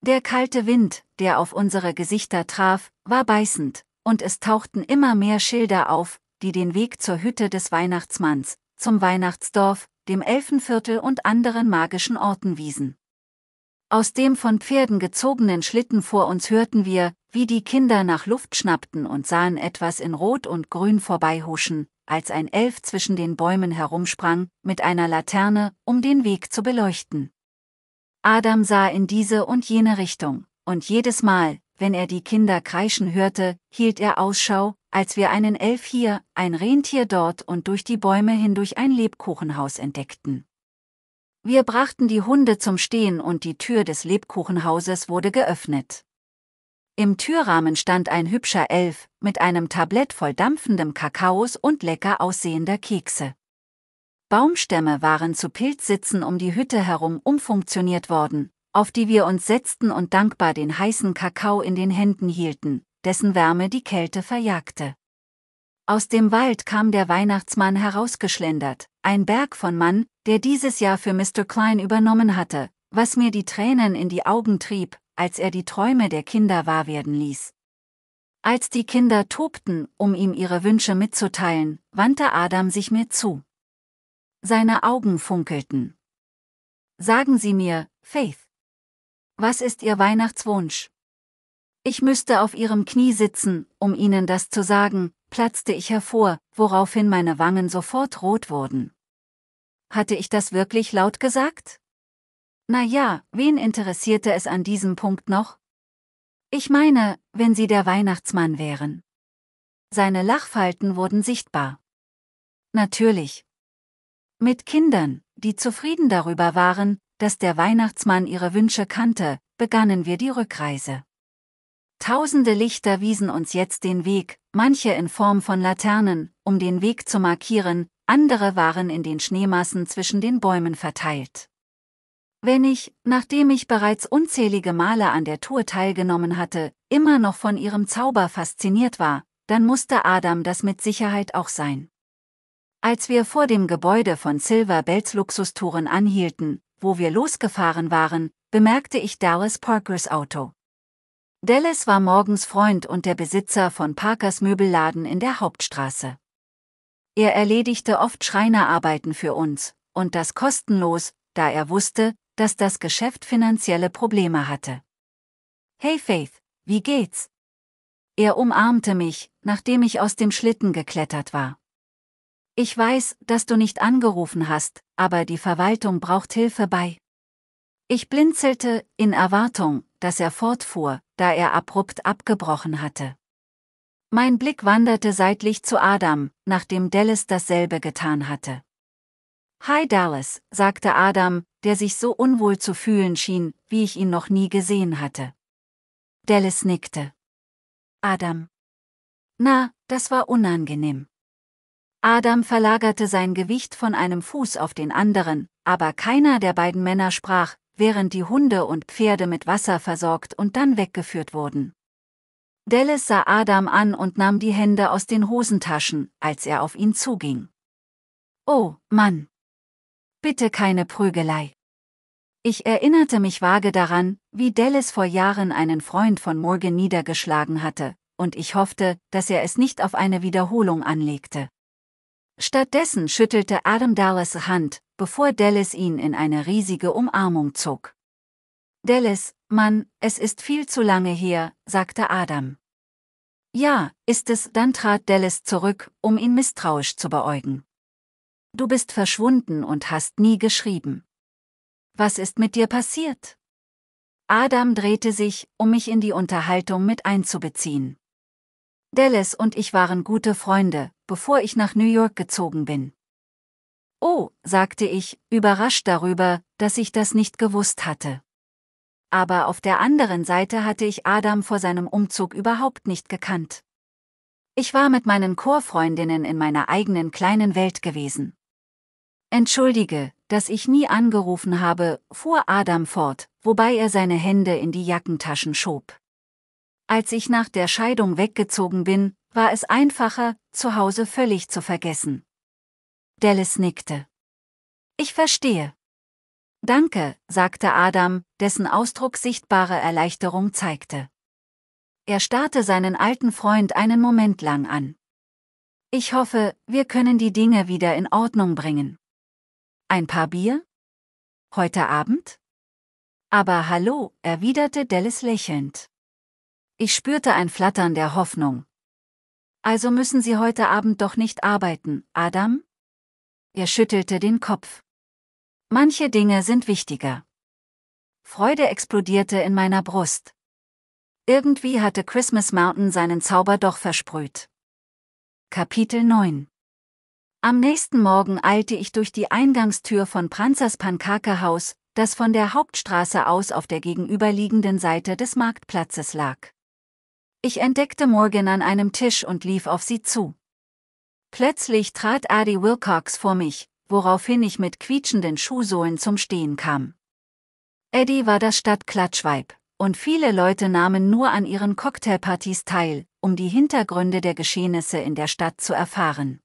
Der kalte Wind, der auf unsere Gesichter traf, war beißend, und es tauchten immer mehr Schilder auf, die den Weg zur Hütte des Weihnachtsmanns, zum Weihnachtsdorf, dem Elfenviertel und anderen magischen Orten wiesen. Aus dem von Pferden gezogenen Schlitten vor uns hörten wir, wie die Kinder nach Luft schnappten und sahen etwas in Rot und Grün vorbeihuschen, als ein Elf zwischen den Bäumen herumsprang, mit einer Laterne, um den Weg zu beleuchten. Adam sah in diese und jene Richtung, und jedes Mal, wenn er die Kinder kreischen hörte, hielt er Ausschau, als wir einen Elf hier, ein Rentier dort und durch die Bäume hindurch ein Lebkuchenhaus entdeckten. Wir brachten die Hunde zum Stehen und die Tür des Lebkuchenhauses wurde geöffnet. Im Türrahmen stand ein hübscher Elf mit einem Tablett voll dampfendem Kakaos und lecker aussehender Kekse. Baumstämme waren zu Pilzsitzen um die Hütte herum umfunktioniert worden, auf die wir uns setzten und dankbar den heißen Kakao in den Händen hielten, dessen Wärme die Kälte verjagte. Aus dem Wald kam der Weihnachtsmann herausgeschlendert, ein Berg von Mann, der dieses Jahr für Mr. Klein übernommen hatte, was mir die Tränen in die Augen trieb, als er die Träume der Kinder wahr werden ließ. Als die Kinder tobten, um ihm ihre Wünsche mitzuteilen, wandte Adam sich mir zu. Seine Augen funkelten. Sagen Sie mir, Faith. Was ist Ihr Weihnachtswunsch? Ich müsste auf Ihrem Knie sitzen, um Ihnen das zu sagen, platzte ich hervor, woraufhin meine Wangen sofort rot wurden. Hatte ich das wirklich laut gesagt? Na ja, wen interessierte es an diesem Punkt noch? Ich meine, wenn Sie der Weihnachtsmann wären. Seine Lachfalten wurden sichtbar. Natürlich. Mit Kindern, die zufrieden darüber waren, dass der Weihnachtsmann ihre Wünsche kannte, begannen wir die Rückreise. Tausende Lichter wiesen uns jetzt den Weg, manche in Form von Laternen, um den Weg zu markieren, andere waren in den Schneemassen zwischen den Bäumen verteilt wenn ich, nachdem ich bereits unzählige Male an der Tour teilgenommen hatte, immer noch von ihrem Zauber fasziniert war, dann musste Adam das mit Sicherheit auch sein. Als wir vor dem Gebäude von Silver Bells Luxustouren anhielten, wo wir losgefahren waren, bemerkte ich Dallas Parkers Auto. Dallas war morgens Freund und der Besitzer von Parkers Möbelladen in der Hauptstraße. Er erledigte oft Schreinerarbeiten für uns, und das kostenlos, da er wusste, dass das Geschäft finanzielle Probleme hatte. Hey Faith, wie geht's? Er umarmte mich, nachdem ich aus dem Schlitten geklettert war. Ich weiß, dass du nicht angerufen hast, aber die Verwaltung braucht Hilfe bei. Ich blinzelte, in Erwartung, dass er fortfuhr, da er abrupt abgebrochen hatte. Mein Blick wanderte seitlich zu Adam, nachdem Dallas dasselbe getan hatte. Hi Dallas, sagte Adam, der sich so unwohl zu fühlen schien, wie ich ihn noch nie gesehen hatte. Dallas nickte. Adam. Na, das war unangenehm. Adam verlagerte sein Gewicht von einem Fuß auf den anderen, aber keiner der beiden Männer sprach, während die Hunde und Pferde mit Wasser versorgt und dann weggeführt wurden. Dallas sah Adam an und nahm die Hände aus den Hosentaschen, als er auf ihn zuging. Oh, Mann! Bitte keine Prügelei. Ich erinnerte mich vage daran, wie Dallas vor Jahren einen Freund von Morgan niedergeschlagen hatte, und ich hoffte, dass er es nicht auf eine Wiederholung anlegte. Stattdessen schüttelte Adam Dallas Hand, bevor Dallas ihn in eine riesige Umarmung zog. Dallas, Mann, es ist viel zu lange her, sagte Adam. Ja, ist es, dann trat Dallas zurück, um ihn misstrauisch zu beäugen. Du bist verschwunden und hast nie geschrieben. Was ist mit dir passiert? Adam drehte sich, um mich in die Unterhaltung mit einzubeziehen. Dallas und ich waren gute Freunde, bevor ich nach New York gezogen bin. Oh, sagte ich, überrascht darüber, dass ich das nicht gewusst hatte. Aber auf der anderen Seite hatte ich Adam vor seinem Umzug überhaupt nicht gekannt. Ich war mit meinen Chorfreundinnen in meiner eigenen kleinen Welt gewesen. Entschuldige, dass ich nie angerufen habe, fuhr Adam fort, wobei er seine Hände in die Jackentaschen schob. Als ich nach der Scheidung weggezogen bin, war es einfacher, zu Hause völlig zu vergessen. Dallas nickte. Ich verstehe. Danke, sagte Adam, dessen Ausdruck sichtbare Erleichterung zeigte. Er starrte seinen alten Freund einen Moment lang an. Ich hoffe, wir können die Dinge wieder in Ordnung bringen. Ein paar Bier? Heute Abend? Aber hallo, erwiderte Dallas lächelnd. Ich spürte ein Flattern der Hoffnung. Also müssen Sie heute Abend doch nicht arbeiten, Adam? Er schüttelte den Kopf. Manche Dinge sind wichtiger. Freude explodierte in meiner Brust. Irgendwie hatte Christmas Mountain seinen Zauber doch versprüht. Kapitel 9 am nächsten Morgen eilte ich durch die Eingangstür von Pranzers Pankake-Haus, das von der Hauptstraße aus auf der gegenüberliegenden Seite des Marktplatzes lag. Ich entdeckte Morgan an einem Tisch und lief auf sie zu. Plötzlich trat Addie Wilcox vor mich, woraufhin ich mit quietschenden Schuhsohlen zum Stehen kam. Eddie war das Stadtklatschweib, und viele Leute nahmen nur an ihren Cocktailpartys teil, um die Hintergründe der Geschehnisse in der Stadt zu erfahren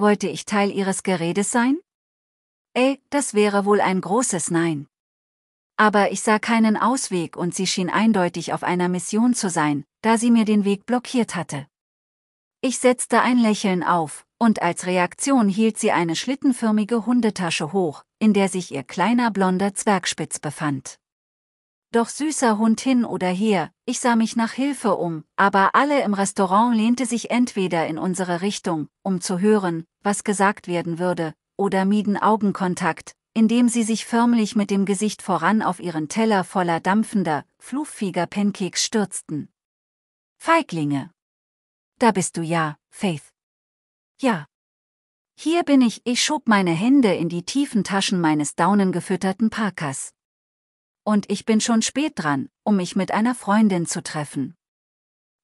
wollte ich Teil Ihres Geredes sein? Ey, äh, das wäre wohl ein großes Nein. Aber ich sah keinen Ausweg und sie schien eindeutig auf einer Mission zu sein, da sie mir den Weg blockiert hatte. Ich setzte ein Lächeln auf, und als Reaktion hielt sie eine schlittenförmige Hundetasche hoch, in der sich ihr kleiner blonder Zwergspitz befand. Doch süßer Hund hin oder her, ich sah mich nach Hilfe um, aber alle im Restaurant lehnte sich entweder in unsere Richtung, um zu hören, was gesagt werden würde, oder mieden Augenkontakt, indem sie sich förmlich mit dem Gesicht voran auf ihren Teller voller dampfender, fluffiger Pancakes stürzten. Feiglinge. Da bist du ja, Faith. Ja. Hier bin ich, ich schob meine Hände in die tiefen Taschen meines daunengefütterten Parkas. Und ich bin schon spät dran, um mich mit einer Freundin zu treffen.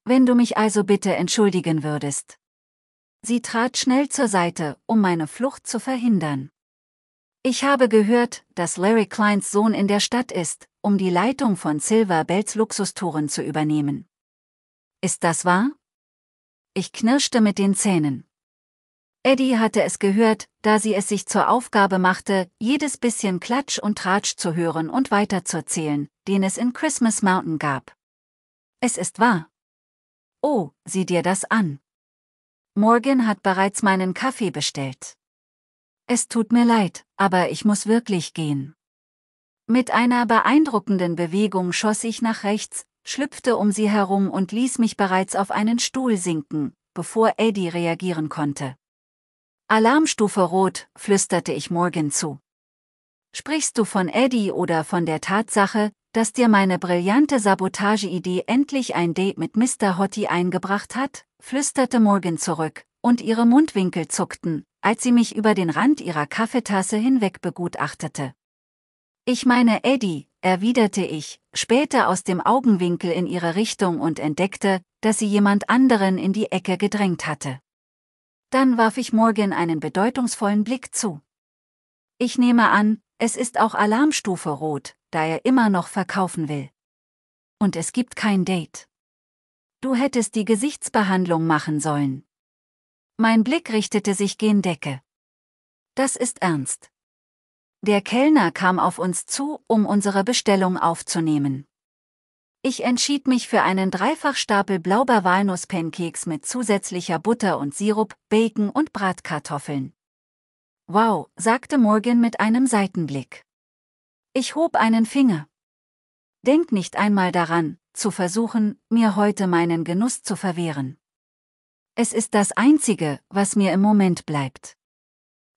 Wenn du mich also bitte entschuldigen würdest. Sie trat schnell zur Seite, um meine Flucht zu verhindern. Ich habe gehört, dass Larry Kleins Sohn in der Stadt ist, um die Leitung von Silver Bells Luxustouren zu übernehmen. Ist das wahr? Ich knirschte mit den Zähnen. Eddie hatte es gehört, da sie es sich zur Aufgabe machte, jedes bisschen Klatsch und Tratsch zu hören und weiterzuerzählen, den es in Christmas Mountain gab. Es ist wahr. Oh, sieh dir das an. Morgan hat bereits meinen Kaffee bestellt. Es tut mir leid, aber ich muss wirklich gehen. Mit einer beeindruckenden Bewegung schoss ich nach rechts, schlüpfte um sie herum und ließ mich bereits auf einen Stuhl sinken, bevor Eddie reagieren konnte. Alarmstufe Rot, flüsterte ich Morgan zu. Sprichst du von Eddie oder von der Tatsache, dass dir meine brillante Sabotageidee endlich ein Date mit Mr. Hottie eingebracht hat? flüsterte Morgan zurück, und ihre Mundwinkel zuckten, als sie mich über den Rand ihrer Kaffeetasse hinweg begutachtete. Ich meine Eddie, erwiderte ich, spähte aus dem Augenwinkel in ihre Richtung und entdeckte, dass sie jemand anderen in die Ecke gedrängt hatte. Dann warf ich Morgan einen bedeutungsvollen Blick zu. Ich nehme an, es ist auch Alarmstufe rot, da er immer noch verkaufen will. Und es gibt kein Date. Du hättest die Gesichtsbehandlung machen sollen. Mein Blick richtete sich gen Decke. Das ist ernst. Der Kellner kam auf uns zu, um unsere Bestellung aufzunehmen. Ich entschied mich für einen Dreifachstapel blauber Walnuss-Pancakes mit zusätzlicher Butter und Sirup, Bacon und Bratkartoffeln. Wow, sagte Morgan mit einem Seitenblick. Ich hob einen Finger. Denk nicht einmal daran, zu versuchen, mir heute meinen Genuss zu verwehren. Es ist das Einzige, was mir im Moment bleibt.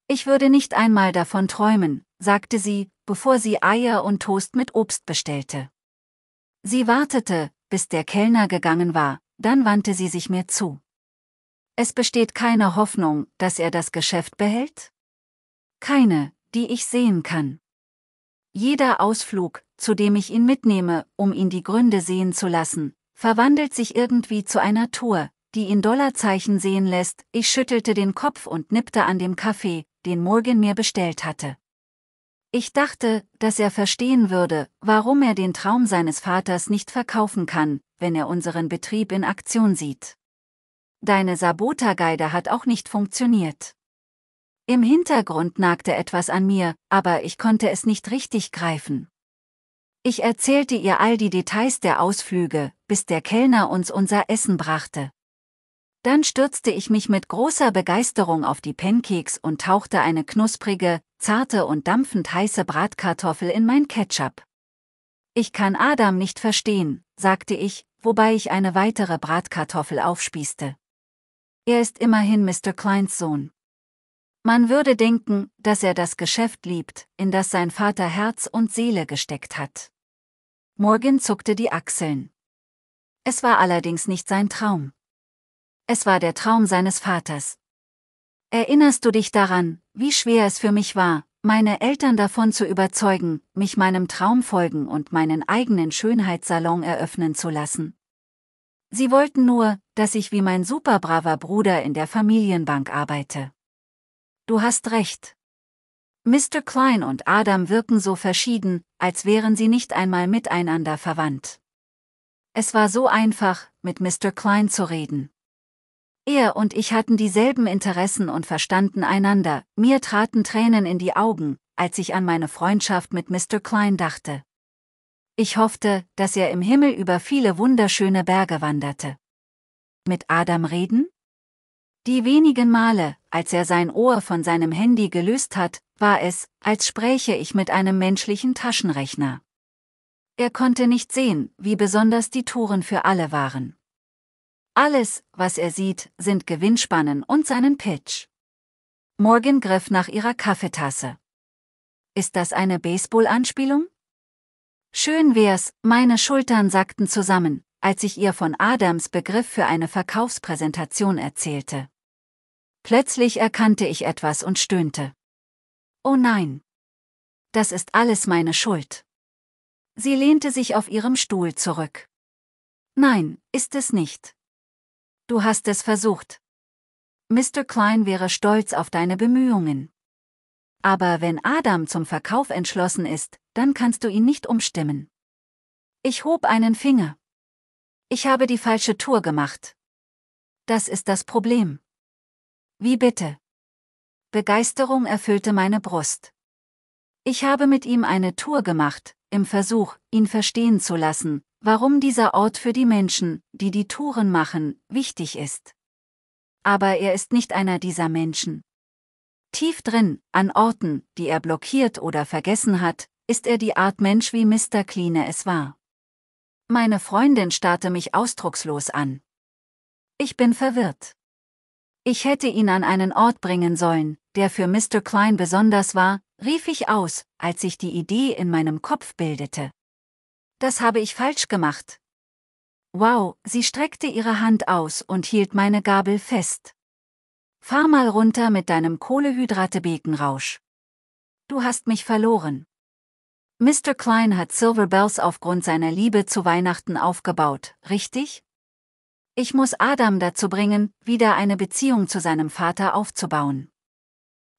Ich würde nicht einmal davon träumen, sagte sie, bevor sie Eier und Toast mit Obst bestellte. Sie wartete, bis der Kellner gegangen war, dann wandte sie sich mir zu. Es besteht keine Hoffnung, dass er das Geschäft behält? Keine, die ich sehen kann. Jeder Ausflug, zu dem ich ihn mitnehme, um ihn die Gründe sehen zu lassen, verwandelt sich irgendwie zu einer Tour, die ihn Dollarzeichen sehen lässt, ich schüttelte den Kopf und nippte an dem Kaffee, den Morgan mir bestellt hatte. Ich dachte, dass er verstehen würde, warum er den Traum seines Vaters nicht verkaufen kann, wenn er unseren Betrieb in Aktion sieht. Deine Sabotergeide hat auch nicht funktioniert. Im Hintergrund nagte etwas an mir, aber ich konnte es nicht richtig greifen. Ich erzählte ihr all die Details der Ausflüge, bis der Kellner uns unser Essen brachte. Dann stürzte ich mich mit großer Begeisterung auf die Pancakes und tauchte eine knusprige, zarte und dampfend heiße Bratkartoffel in mein Ketchup. Ich kann Adam nicht verstehen, sagte ich, wobei ich eine weitere Bratkartoffel aufspießte. Er ist immerhin Mr. Kleins Sohn. Man würde denken, dass er das Geschäft liebt, in das sein Vater Herz und Seele gesteckt hat. Morgan zuckte die Achseln. Es war allerdings nicht sein Traum. Es war der Traum seines Vaters. Erinnerst du dich daran, wie schwer es für mich war, meine Eltern davon zu überzeugen, mich meinem Traum folgen und meinen eigenen Schönheitssalon eröffnen zu lassen. Sie wollten nur, dass ich wie mein superbraver Bruder in der Familienbank arbeite. Du hast recht. Mr. Klein und Adam wirken so verschieden, als wären sie nicht einmal miteinander verwandt. Es war so einfach, mit Mr. Klein zu reden. Er und ich hatten dieselben Interessen und verstanden einander, mir traten Tränen in die Augen, als ich an meine Freundschaft mit Mr. Klein dachte. Ich hoffte, dass er im Himmel über viele wunderschöne Berge wanderte. Mit Adam reden? Die wenigen Male, als er sein Ohr von seinem Handy gelöst hat, war es, als spräche ich mit einem menschlichen Taschenrechner. Er konnte nicht sehen, wie besonders die Touren für alle waren. Alles, was er sieht, sind Gewinnspannen und seinen Pitch. Morgan griff nach ihrer Kaffeetasse. Ist das eine Baseball-Anspielung? Schön wär's, meine Schultern sagten zusammen, als ich ihr von Adams Begriff für eine Verkaufspräsentation erzählte. Plötzlich erkannte ich etwas und stöhnte. Oh nein. Das ist alles meine Schuld. Sie lehnte sich auf ihrem Stuhl zurück. Nein, ist es nicht. Du hast es versucht. Mr. Klein wäre stolz auf deine Bemühungen. Aber wenn Adam zum Verkauf entschlossen ist, dann kannst du ihn nicht umstimmen. Ich hob einen Finger. Ich habe die falsche Tour gemacht. Das ist das Problem. Wie bitte? Begeisterung erfüllte meine Brust. Ich habe mit ihm eine Tour gemacht, im Versuch, ihn verstehen zu lassen, warum dieser Ort für die Menschen, die die Touren machen, wichtig ist. Aber er ist nicht einer dieser Menschen. Tief drin, an Orten, die er blockiert oder vergessen hat, ist er die Art Mensch wie Mr. Kleene es war. Meine Freundin starrte mich ausdruckslos an. Ich bin verwirrt. Ich hätte ihn an einen Ort bringen sollen, der für Mr. Klein besonders war, rief ich aus, als sich die Idee in meinem Kopf bildete das habe ich falsch gemacht. Wow, sie streckte ihre Hand aus und hielt meine Gabel fest. Fahr mal runter mit deinem Kohlehydratebekenrausch. Du hast mich verloren. Mr. Klein hat Silver Bells aufgrund seiner Liebe zu Weihnachten aufgebaut, richtig? Ich muss Adam dazu bringen, wieder eine Beziehung zu seinem Vater aufzubauen.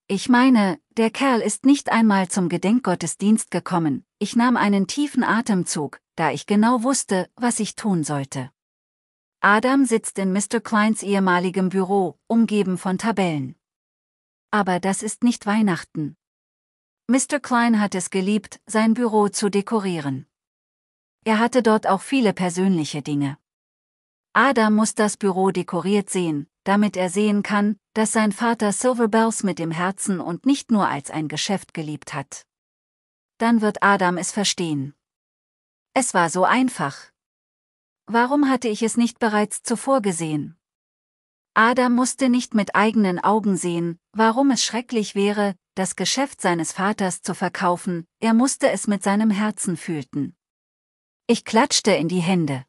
Ich meine, der Kerl ist nicht einmal zum Gedenkgottesdienst gekommen, ich nahm einen tiefen Atemzug, da ich genau wusste, was ich tun sollte. Adam sitzt in Mr. Kleins ehemaligem Büro, umgeben von Tabellen. Aber das ist nicht Weihnachten. Mr. Klein hat es geliebt, sein Büro zu dekorieren. Er hatte dort auch viele persönliche Dinge. Adam muss das Büro dekoriert sehen, damit er sehen kann, dass sein Vater Silver Bells mit dem Herzen und nicht nur als ein Geschäft geliebt hat dann wird Adam es verstehen. Es war so einfach. Warum hatte ich es nicht bereits zuvor gesehen? Adam musste nicht mit eigenen Augen sehen, warum es schrecklich wäre, das Geschäft seines Vaters zu verkaufen, er musste es mit seinem Herzen fühlten. Ich klatschte in die Hände.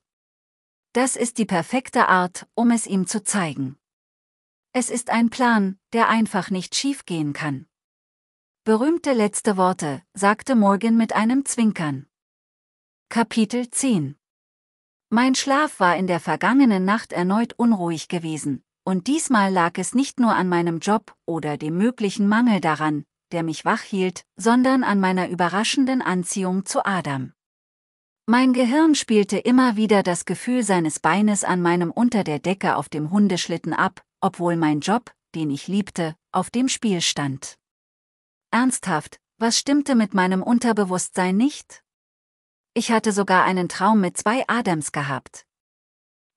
Das ist die perfekte Art, um es ihm zu zeigen. Es ist ein Plan, der einfach nicht schiefgehen kann. Berühmte letzte Worte, sagte Morgan mit einem Zwinkern. Kapitel 10 Mein Schlaf war in der vergangenen Nacht erneut unruhig gewesen, und diesmal lag es nicht nur an meinem Job oder dem möglichen Mangel daran, der mich wach hielt, sondern an meiner überraschenden Anziehung zu Adam. Mein Gehirn spielte immer wieder das Gefühl seines Beines an meinem unter der Decke auf dem Hundeschlitten ab, obwohl mein Job, den ich liebte, auf dem Spiel stand. Ernsthaft, was stimmte mit meinem Unterbewusstsein nicht? Ich hatte sogar einen Traum mit zwei Adams gehabt.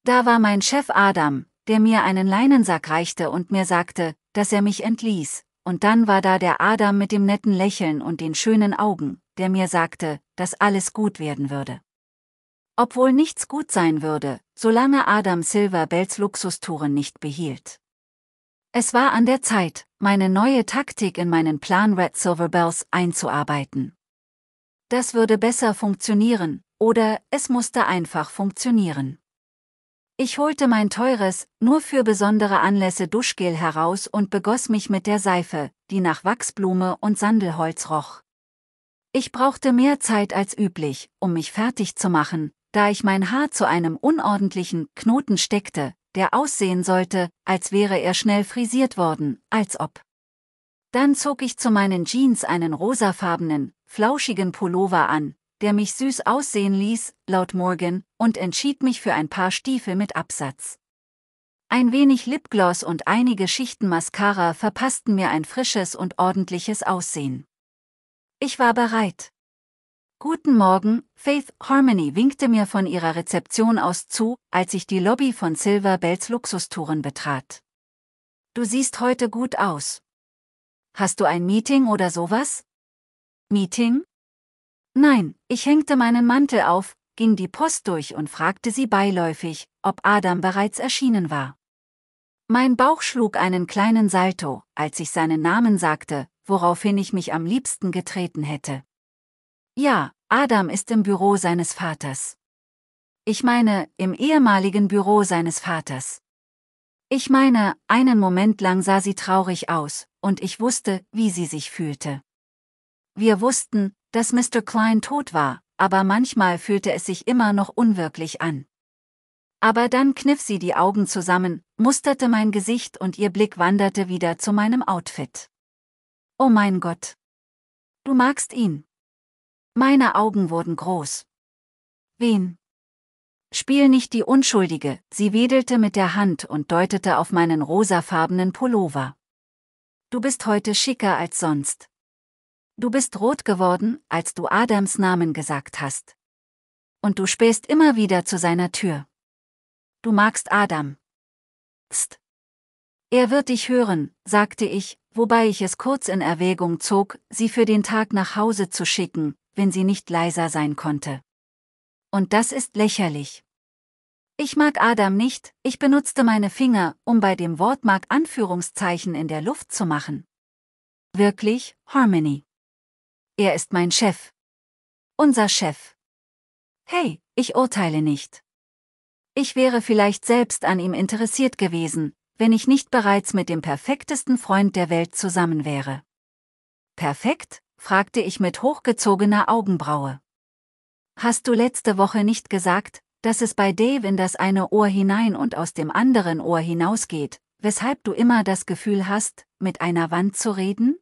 Da war mein Chef Adam, der mir einen Leinensack reichte und mir sagte, dass er mich entließ, und dann war da der Adam mit dem netten Lächeln und den schönen Augen, der mir sagte, dass alles gut werden würde. Obwohl nichts gut sein würde, solange Adam Silver Bells Luxustouren nicht behielt. Es war an der Zeit, meine neue Taktik in meinen Plan Red Silver Bells einzuarbeiten. Das würde besser funktionieren, oder es musste einfach funktionieren. Ich holte mein teures, nur für besondere Anlässe Duschgel heraus und begoss mich mit der Seife, die nach Wachsblume und Sandelholz roch. Ich brauchte mehr Zeit als üblich, um mich fertig zu machen, da ich mein Haar zu einem unordentlichen Knoten steckte, der aussehen sollte, als wäre er schnell frisiert worden, als ob. Dann zog ich zu meinen Jeans einen rosafarbenen, flauschigen Pullover an, der mich süß aussehen ließ, laut Morgan, und entschied mich für ein paar Stiefel mit Absatz. Ein wenig Lipgloss und einige Schichten Mascara verpassten mir ein frisches und ordentliches Aussehen. Ich war bereit. Guten Morgen, Faith Harmony winkte mir von ihrer Rezeption aus zu, als ich die Lobby von Silver Bells Luxustouren betrat. Du siehst heute gut aus. Hast du ein Meeting oder sowas? Meeting? Nein, ich hängte meinen Mantel auf, ging die Post durch und fragte sie beiläufig, ob Adam bereits erschienen war. Mein Bauch schlug einen kleinen Salto, als ich seinen Namen sagte, woraufhin ich mich am liebsten getreten hätte. Ja, Adam ist im Büro seines Vaters. Ich meine, im ehemaligen Büro seines Vaters. Ich meine, einen Moment lang sah sie traurig aus, und ich wusste, wie sie sich fühlte. Wir wussten, dass Mr. Klein tot war, aber manchmal fühlte es sich immer noch unwirklich an. Aber dann kniff sie die Augen zusammen, musterte mein Gesicht und ihr Blick wanderte wieder zu meinem Outfit. Oh mein Gott. Du magst ihn, meine Augen wurden groß. Wen? Spiel nicht die Unschuldige, sie wedelte mit der Hand und deutete auf meinen rosafarbenen Pullover. Du bist heute schicker als sonst. Du bist rot geworden, als du Adams Namen gesagt hast. Und du spähst immer wieder zu seiner Tür. Du magst Adam. Psst. Er wird dich hören, sagte ich, wobei ich es kurz in Erwägung zog, sie für den Tag nach Hause zu schicken, wenn sie nicht leiser sein konnte. Und das ist lächerlich. Ich mag Adam nicht, ich benutzte meine Finger, um bei dem Wortmark Anführungszeichen in der Luft zu machen. Wirklich, Harmony. Er ist mein Chef. Unser Chef. Hey, ich urteile nicht. Ich wäre vielleicht selbst an ihm interessiert gewesen, wenn ich nicht bereits mit dem perfektesten Freund der Welt zusammen wäre. Perfekt? fragte ich mit hochgezogener Augenbraue. Hast du letzte Woche nicht gesagt, dass es bei Dave in das eine Ohr hinein und aus dem anderen Ohr hinausgeht, weshalb du immer das Gefühl hast, mit einer Wand zu reden?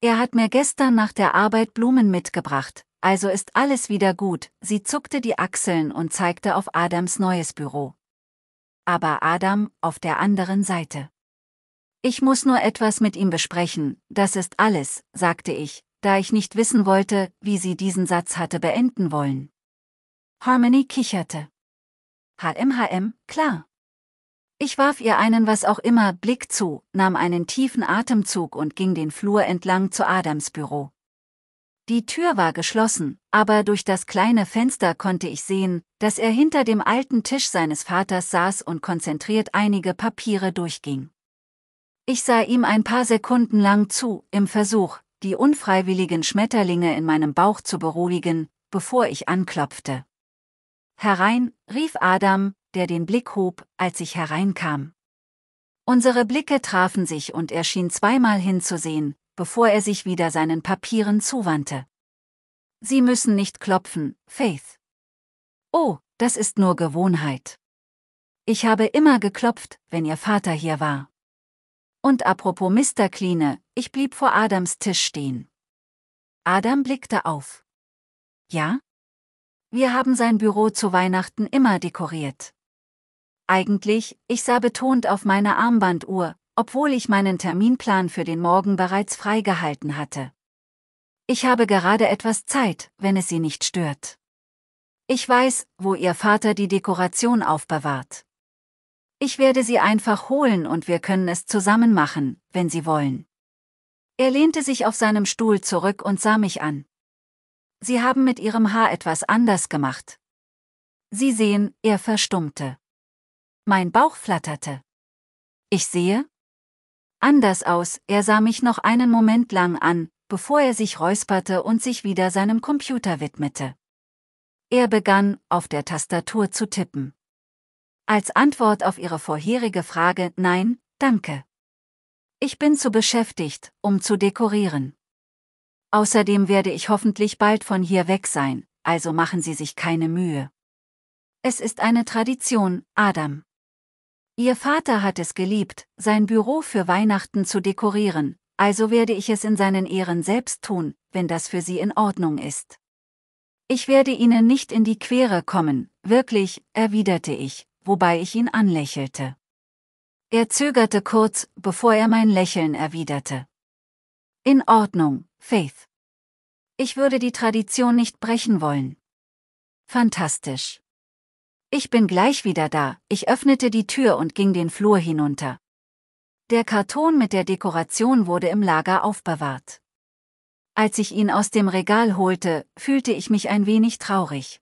Er hat mir gestern nach der Arbeit Blumen mitgebracht, also ist alles wieder gut, sie zuckte die Achseln und zeigte auf Adams neues Büro. Aber Adam, auf der anderen Seite. Ich muss nur etwas mit ihm besprechen, das ist alles, sagte ich, da ich nicht wissen wollte, wie sie diesen Satz hatte beenden wollen. Harmony kicherte. HMHM, klar. Ich warf ihr einen was auch immer Blick zu, nahm einen tiefen Atemzug und ging den Flur entlang zu Adams Büro. Die Tür war geschlossen, aber durch das kleine Fenster konnte ich sehen, dass er hinter dem alten Tisch seines Vaters saß und konzentriert einige Papiere durchging. Ich sah ihm ein paar Sekunden lang zu, im Versuch, die unfreiwilligen Schmetterlinge in meinem Bauch zu beruhigen, bevor ich anklopfte. Herein, rief Adam, der den Blick hob, als ich hereinkam. Unsere Blicke trafen sich und er schien zweimal hinzusehen, bevor er sich wieder seinen Papieren zuwandte. Sie müssen nicht klopfen, Faith. Oh, das ist nur Gewohnheit. Ich habe immer geklopft, wenn ihr Vater hier war. Und apropos Mr. Cleane, ich blieb vor Adams Tisch stehen. Adam blickte auf. Ja? Wir haben sein Büro zu Weihnachten immer dekoriert. Eigentlich, ich sah betont auf meine Armbanduhr, obwohl ich meinen Terminplan für den Morgen bereits freigehalten hatte. Ich habe gerade etwas Zeit, wenn es Sie nicht stört. Ich weiß, wo Ihr Vater die Dekoration aufbewahrt. Ich werde sie einfach holen und wir können es zusammen machen, wenn Sie wollen. Er lehnte sich auf seinem Stuhl zurück und sah mich an. Sie haben mit Ihrem Haar etwas anders gemacht. Sie sehen, er verstummte. Mein Bauch flatterte. Ich sehe? Anders aus, er sah mich noch einen Moment lang an, bevor er sich räusperte und sich wieder seinem Computer widmete. Er begann, auf der Tastatur zu tippen. Als Antwort auf Ihre vorherige Frage Nein, danke. Ich bin zu beschäftigt, um zu dekorieren. Außerdem werde ich hoffentlich bald von hier weg sein, also machen Sie sich keine Mühe. Es ist eine Tradition, Adam. Ihr Vater hat es geliebt, sein Büro für Weihnachten zu dekorieren, also werde ich es in seinen Ehren selbst tun, wenn das für Sie in Ordnung ist. Ich werde Ihnen nicht in die Quere kommen, wirklich, erwiderte ich, wobei ich ihn anlächelte. Er zögerte kurz, bevor er mein Lächeln erwiderte. In Ordnung, Faith. Ich würde die Tradition nicht brechen wollen. Fantastisch. Ich bin gleich wieder da, ich öffnete die Tür und ging den Flur hinunter. Der Karton mit der Dekoration wurde im Lager aufbewahrt. Als ich ihn aus dem Regal holte, fühlte ich mich ein wenig traurig.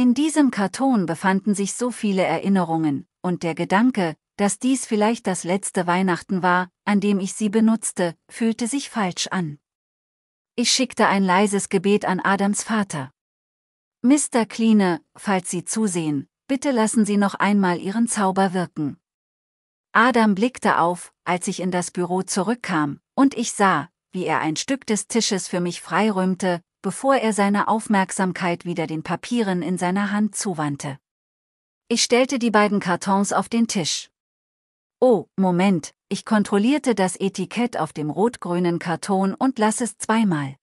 In diesem Karton befanden sich so viele Erinnerungen, und der Gedanke, dass dies vielleicht das letzte Weihnachten war, an dem ich sie benutzte, fühlte sich falsch an. Ich schickte ein leises Gebet an Adams Vater. Mr. Kline, falls Sie zusehen, bitte lassen Sie noch einmal Ihren Zauber wirken. Adam blickte auf, als ich in das Büro zurückkam, und ich sah, wie er ein Stück des Tisches für mich freirühmte, bevor er seine Aufmerksamkeit wieder den Papieren in seiner Hand zuwandte. Ich stellte die beiden Kartons auf den Tisch. Oh, Moment, ich kontrollierte das Etikett auf dem rot-grünen Karton und las es zweimal.